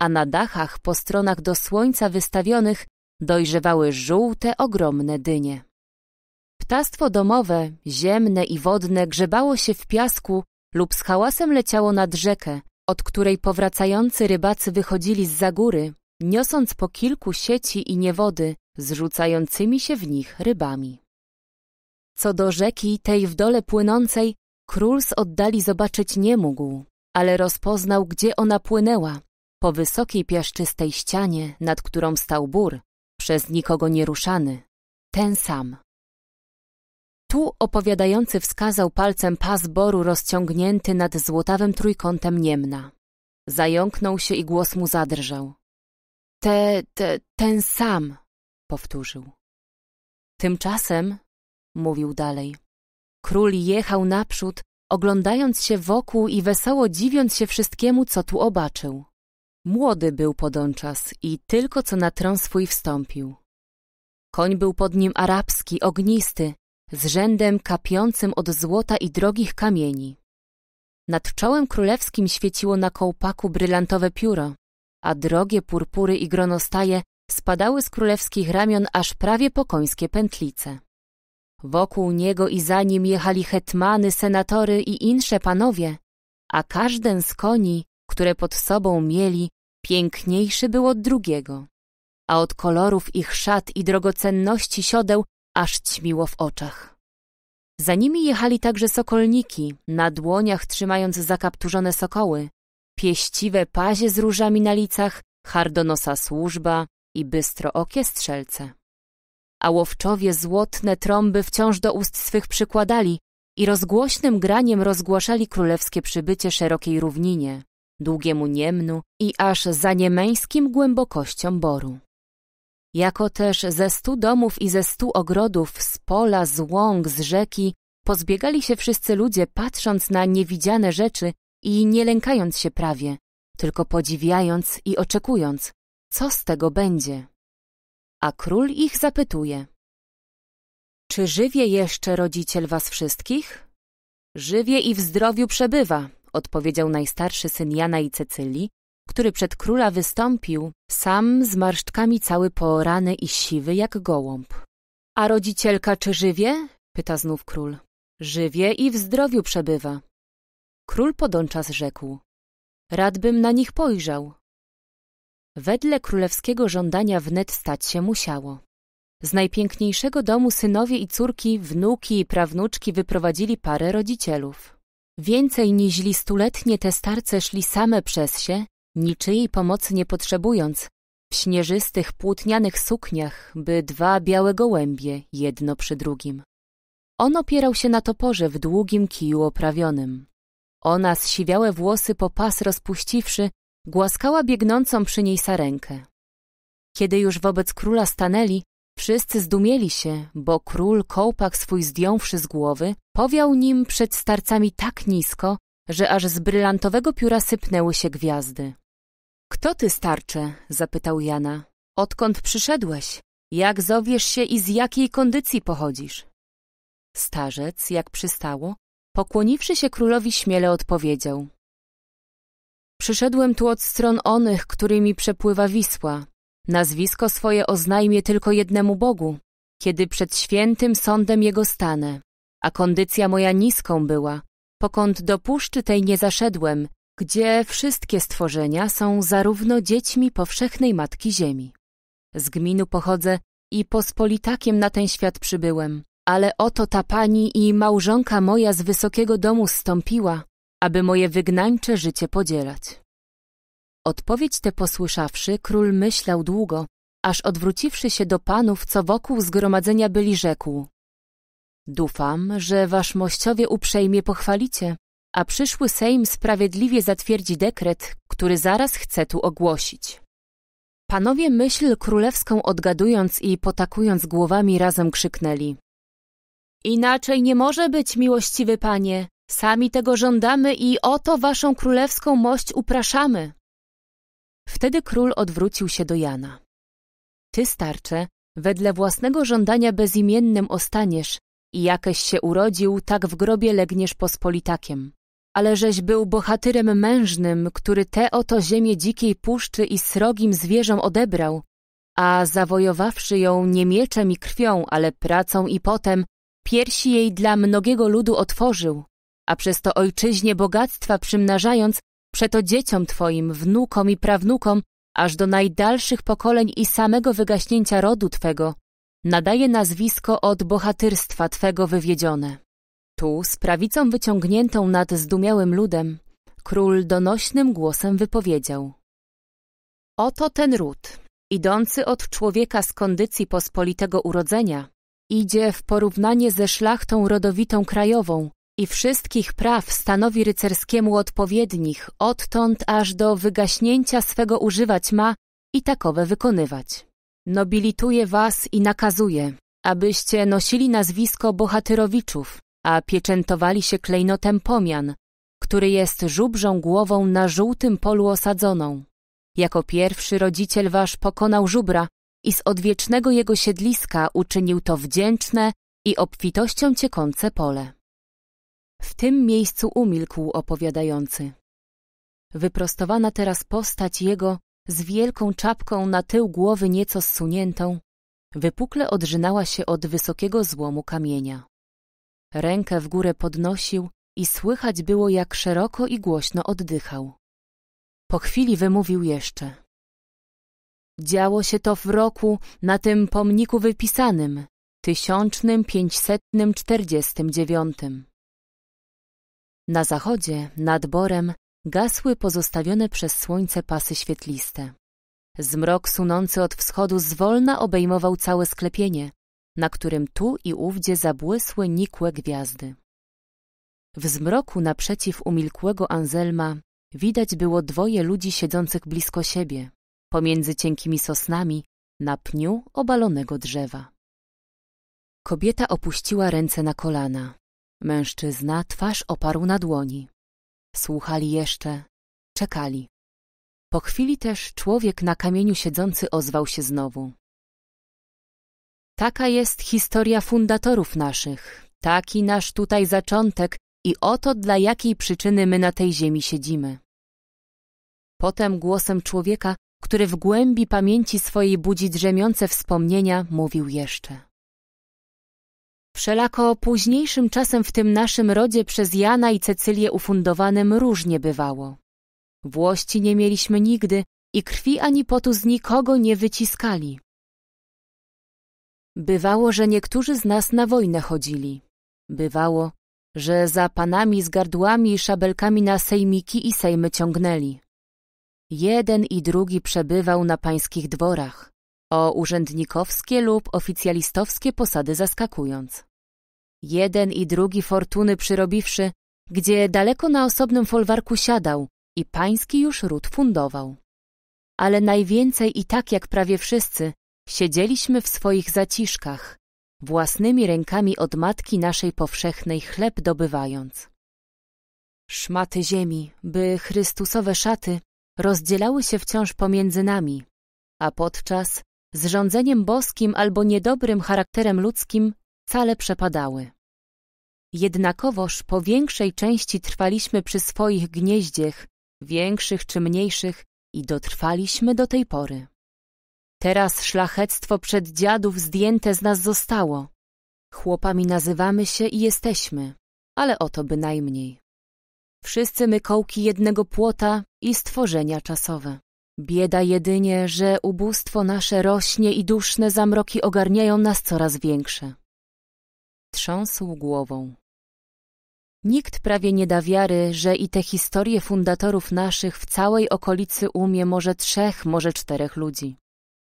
a na dachach po stronach do słońca wystawionych dojrzewały żółte, ogromne dynie. Ptastwo domowe, ziemne i wodne grzebało się w piasku lub z hałasem leciało nad rzekę, od której powracający rybacy wychodzili z za góry, niosąc po kilku sieci i niewody zrzucającymi się w nich rybami. Co do rzeki tej w dole płynącej, król z oddali zobaczyć nie mógł, ale rozpoznał, gdzie ona płynęła. Po wysokiej piaszczystej ścianie, nad którą stał bór, przez nikogo nieruszany. Ten sam. Tu opowiadający wskazał palcem pas boru rozciągnięty nad złotawym trójkątem Niemna. Zająknął się i głos mu zadrżał. Te, te, ten sam, powtórzył. Tymczasem, mówił dalej, król jechał naprzód, oglądając się wokół i wesoło dziwiąc się wszystkiemu, co tu obaczył. Młody był podączas i tylko co na tron swój wstąpił. Koń był pod nim arabski, ognisty, z rzędem kapiącym od złota i drogich kamieni. Nad czołem królewskim świeciło na kołpaku brylantowe pióro, a drogie purpury i gronostaje spadały z królewskich ramion aż prawie po końskie pętlice. Wokół niego i za nim jechali hetmany, senatory i insze panowie, a każdy z koni, które pod sobą mieli, piękniejszy był od drugiego, a od kolorów ich szat i drogocenności siodeł aż ćmiło w oczach. Za nimi jechali także sokolniki, na dłoniach trzymając zakapturzone sokoły, pieściwe pazie z różami na licach, hardonosa służba i bystrookie strzelce a łowczowie złotne trąby wciąż do ust swych przykładali i rozgłośnym graniem rozgłaszali królewskie przybycie szerokiej równinie, długiemu Niemnu i aż za niemeńskim głębokością boru. Jako też ze stu domów i ze stu ogrodów, z pola, z łąk, z rzeki, pozbiegali się wszyscy ludzie, patrząc na niewidziane rzeczy i nie lękając się prawie, tylko podziwiając i oczekując, co z tego będzie a król ich zapytuje. Czy żywie jeszcze rodziciel was wszystkich? Żywie i w zdrowiu przebywa, odpowiedział najstarszy syn Jana i Cecylii, który przed króla wystąpił, sam z marszczkami cały poorany i siwy jak gołąb. A rodzicielka czy żywie? pyta znów król. Żywie i w zdrowiu przebywa. Król podączas rzekł. Radbym na nich pojrzał. Wedle królewskiego żądania wnet stać się musiało. Z najpiękniejszego domu synowie i córki, wnuki i prawnuczki wyprowadzili parę rodzicielów. Więcej niźli stuletnie te starce szli same przez się, niczyjej pomocy nie potrzebując, w śnieżystych, płótnianych sukniach, by dwa białe gołębie, jedno przy drugim. On opierał się na toporze w długim kiju oprawionym. Ona zsiwiałe włosy po pas rozpuściwszy, Głaskała biegnącą przy niej sarenkę. Kiedy już wobec króla stanęli, wszyscy zdumieli się, bo król kołpak swój zdjąwszy z głowy, powiał nim przed starcami tak nisko, że aż z brylantowego pióra sypnęły się gwiazdy. Kto ty, starcze? zapytał Jana. Odkąd przyszedłeś? Jak zowiesz się i z jakiej kondycji pochodzisz? Starzec, jak przystało, pokłoniwszy się królowi śmiele odpowiedział. Przyszedłem tu od stron onych, którymi przepływa Wisła. Nazwisko swoje oznajmię tylko jednemu Bogu, kiedy przed świętym sądem Jego stanę. A kondycja moja niską była, pokąd do puszczy tej nie zaszedłem, gdzie wszystkie stworzenia są zarówno dziećmi powszechnej Matki Ziemi. Z gminu pochodzę i pospolitakiem na ten świat przybyłem, ale oto ta pani i małżonka moja z wysokiego domu zstąpiła, aby moje wygnańcze życie podzielać. Odpowiedź tę posłyszawszy, król myślał długo, aż odwróciwszy się do panów, co wokół zgromadzenia byli, rzekł. Dufam, że wasz mościowie uprzejmie pochwalicie, a przyszły Sejm sprawiedliwie zatwierdzi dekret, który zaraz chcę tu ogłosić. Panowie myśl królewską odgadując i potakując głowami razem krzyknęli. Inaczej nie może być, miłościwy panie. Sami tego żądamy i oto waszą królewską mość upraszamy. Wtedy król odwrócił się do Jana. Ty, starcze, wedle własnego żądania bezimiennym ostaniesz i jakeś się urodził, tak w grobie legniesz pospolitakiem. Ale żeś był bohatyrem mężnym, który te oto ziemię dzikiej puszczy i srogim zwierzom odebrał, a zawojowawszy ją nie mieczem i krwią, ale pracą i potem, piersi jej dla mnogiego ludu otworzył a przez to ojczyźnie bogactwa przymnażając, przeto dzieciom Twoim, wnukom i prawnukom, aż do najdalszych pokoleń i samego wygaśnięcia rodu Twego, nadaje nazwisko od bohaterstwa Twego wywiedzione. Tu, z prawicą wyciągniętą nad zdumiałym ludem, król donośnym głosem wypowiedział. Oto ten ród, idący od człowieka z kondycji pospolitego urodzenia, idzie w porównanie ze szlachtą rodowitą krajową, i wszystkich praw stanowi rycerskiemu odpowiednich, odtąd aż do wygaśnięcia swego używać ma i takowe wykonywać. Nobilituje was i nakazuje, abyście nosili nazwisko bohatyrowiczów, a pieczętowali się klejnotem pomian, który jest żubrzą głową na żółtym polu osadzoną. Jako pierwszy rodziciel wasz pokonał żubra i z odwiecznego jego siedliska uczynił to wdzięczne i obfitością ciekące pole. W tym miejscu umilkł opowiadający. Wyprostowana teraz postać jego z wielką czapką na tył głowy nieco zsuniętą, wypukle odrzynała się od wysokiego złomu kamienia. Rękę w górę podnosił i słychać było, jak szeroko i głośno oddychał. Po chwili wymówił jeszcze. Działo się to w roku na tym pomniku wypisanym, tysiącznym pięćsetnym czterdziestym dziewiątym. Na zachodzie, nad borem, gasły pozostawione przez słońce pasy świetliste. Zmrok sunący od wschodu zwolna obejmował całe sklepienie, na którym tu i ówdzie zabłysły nikłe gwiazdy. W zmroku naprzeciw umilkłego Anselma widać było dwoje ludzi siedzących blisko siebie, pomiędzy cienkimi sosnami, na pniu obalonego drzewa. Kobieta opuściła ręce na kolana. Mężczyzna twarz oparł na dłoni. Słuchali jeszcze, czekali. Po chwili też człowiek na kamieniu siedzący ozwał się znowu. Taka jest historia fundatorów naszych, taki nasz tutaj zaczątek i oto dla jakiej przyczyny my na tej ziemi siedzimy. Potem głosem człowieka, który w głębi pamięci swojej budzi drzemiące wspomnienia, mówił jeszcze. Wszelako późniejszym czasem w tym naszym rodzie przez Jana i Cecylię ufundowanym różnie bywało. Włości nie mieliśmy nigdy i krwi ani potu z nikogo nie wyciskali. Bywało, że niektórzy z nas na wojnę chodzili. Bywało, że za panami z gardłami i szabelkami na sejmiki i sejmy ciągnęli. Jeden i drugi przebywał na pańskich dworach o urzędnikowskie lub oficjalistowskie posady zaskakując. Jeden i drugi fortuny przyrobiwszy, gdzie daleko na osobnym folwarku siadał i pański już ród fundował. Ale najwięcej i tak jak prawie wszyscy, siedzieliśmy w swoich zaciszkach, własnymi rękami od matki naszej powszechnej chleb dobywając. Szmaty ziemi, by Chrystusowe szaty rozdzielały się wciąż pomiędzy nami, a podczas zrządzeniem boskim albo niedobrym charakterem ludzkim wcale przepadały. Jednakowoż po większej części trwaliśmy przy swoich gnieździech, większych czy mniejszych, i dotrwaliśmy do tej pory. Teraz szlachectwo przed dziadów zdjęte z nas zostało. Chłopami nazywamy się i jesteśmy, ale oto bynajmniej. Wszyscy my kołki jednego płota i stworzenia czasowe. Bieda jedynie, że ubóstwo nasze rośnie i duszne zamroki ogarniają nas coraz większe. Trząsł głową. Nikt prawie nie da wiary, że i te historie fundatorów naszych w całej okolicy umie może trzech, może czterech ludzi.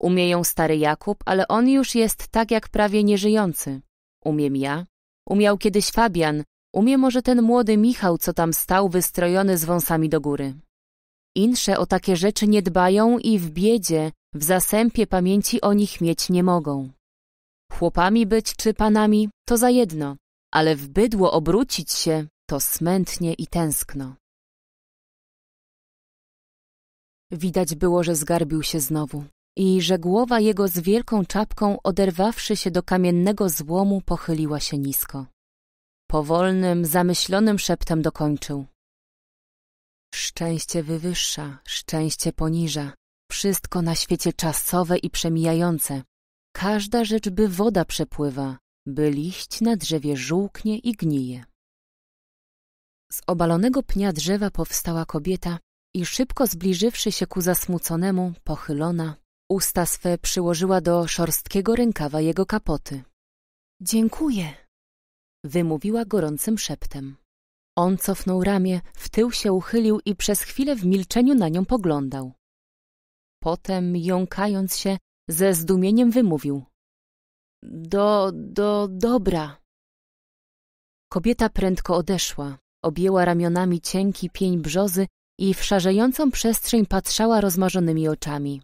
Umieją stary Jakub, ale on już jest tak jak prawie nieżyjący. Umiem ja, umiał kiedyś Fabian, umie może ten młody Michał, co tam stał wystrojony z wąsami do góry. Insze o takie rzeczy nie dbają i w biedzie, w zasępie pamięci o nich mieć nie mogą. Chłopami być czy panami to za jedno, ale w bydło obrócić się to smętnie i tęskno. Widać było, że zgarbił się znowu i że głowa jego z wielką czapką, oderwawszy się do kamiennego złomu, pochyliła się nisko. Powolnym, zamyślonym szeptem dokończył. Szczęście wywyższa, szczęście poniża. Wszystko na świecie czasowe i przemijające. Każda rzecz by woda przepływa, by liść na drzewie żółknie i gnije. Z obalonego pnia drzewa powstała kobieta i szybko zbliżywszy się ku zasmuconemu, pochylona, usta swe przyłożyła do szorstkiego rękawa jego kapoty. Dziękuję, wymówiła gorącym szeptem. On cofnął ramię, w tył się uchylił i przez chwilę w milczeniu na nią poglądał. Potem, jąkając się, ze zdumieniem wymówił. Do, do, dobra. Kobieta prędko odeszła, objęła ramionami cienki pień brzozy i w szarzejącą przestrzeń patrzała rozmarzonymi oczami.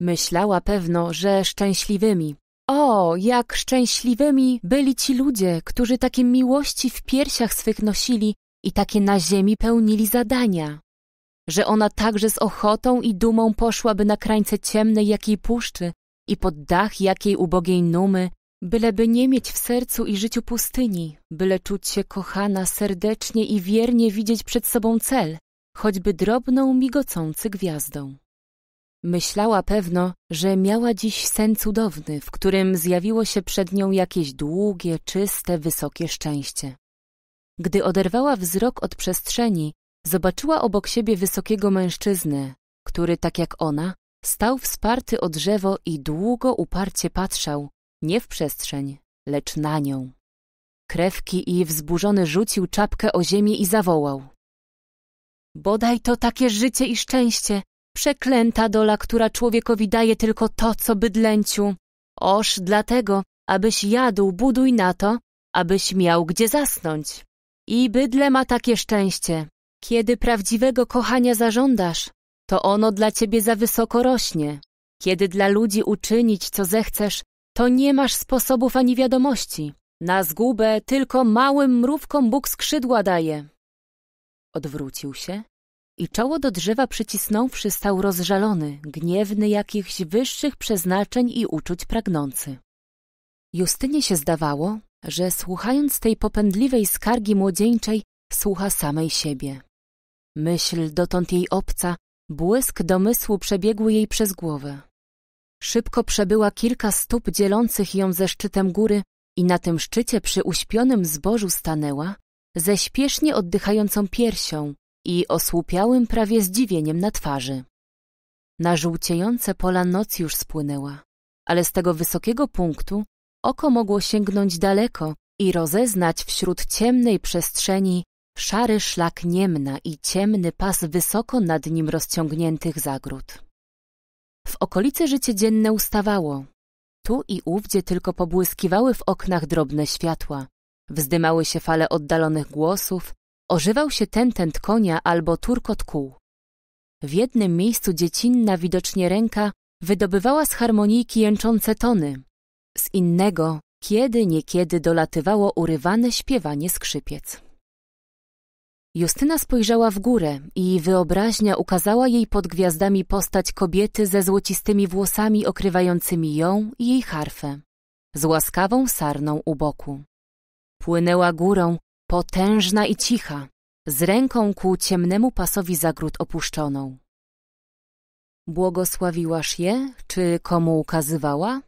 Myślała pewno, że szczęśliwymi, o, jak szczęśliwymi byli ci ludzie, którzy takie miłości w piersiach swych nosili i takie na ziemi pełnili zadania. Że ona także z ochotą i dumą poszłaby na krańce ciemnej jakiej puszczy i pod dach jakiej ubogiej numy, byleby nie mieć w sercu i życiu pustyni, byle czuć się kochana serdecznie i wiernie widzieć przed sobą cel, choćby drobną, migocący gwiazdą. Myślała pewno, że miała dziś sen cudowny, w którym zjawiło się przed nią jakieś długie, czyste, wysokie szczęście. Gdy oderwała wzrok od przestrzeni, zobaczyła obok siebie wysokiego mężczyznę, który, tak jak ona, stał wsparty o drzewo i długo uparcie patrzał, nie w przestrzeń, lecz na nią. Krewki i wzburzony rzucił czapkę o ziemię i zawołał. Bodaj to takie życie i szczęście, Przeklęta dola, która człowiekowi daje tylko to, co bydlęciu. Oż dlatego, abyś jadł, buduj na to, abyś miał gdzie zasnąć. I bydle ma takie szczęście. Kiedy prawdziwego kochania zażądasz, to ono dla ciebie za wysoko rośnie. Kiedy dla ludzi uczynić, co zechcesz, to nie masz sposobów ani wiadomości. Na zgubę tylko małym mrówkom Bóg skrzydła daje. Odwrócił się i czoło do drzewa przycisnąwszy stał rozżalony, gniewny jakichś wyższych przeznaczeń i uczuć pragnący. Justynie się zdawało, że słuchając tej popędliwej skargi młodzieńczej słucha samej siebie. Myśl dotąd jej obca, błysk domysłu przebiegł jej przez głowę. Szybko przebyła kilka stóp dzielących ją ze szczytem góry i na tym szczycie przy uśpionym zbożu stanęła, ze śpiesznie oddychającą piersią, i osłupiałym prawie zdziwieniem na twarzy. Na żółciejące pola noc już spłynęła, ale z tego wysokiego punktu oko mogło sięgnąć daleko i rozeznać wśród ciemnej przestrzeni szary szlak Niemna i ciemny pas wysoko nad nim rozciągniętych zagród. W okolicy życie dzienne ustawało. Tu i ówdzie tylko pobłyskiwały w oknach drobne światła. Wzdymały się fale oddalonych głosów, Ożywał się tętent konia albo turkot kół. W jednym miejscu dziecinna widocznie ręka wydobywała z harmonijki jęczące tony. Z innego kiedy niekiedy dolatywało urywane śpiewanie skrzypiec. Justyna spojrzała w górę i wyobraźnia ukazała jej pod gwiazdami postać kobiety ze złocistymi włosami okrywającymi ją i jej harfę, z łaskawą sarną u boku. Płynęła górą, potężna i cicha, z ręką ku ciemnemu pasowi zagród opuszczoną. Błogosławiłaś je, czy komu ukazywała?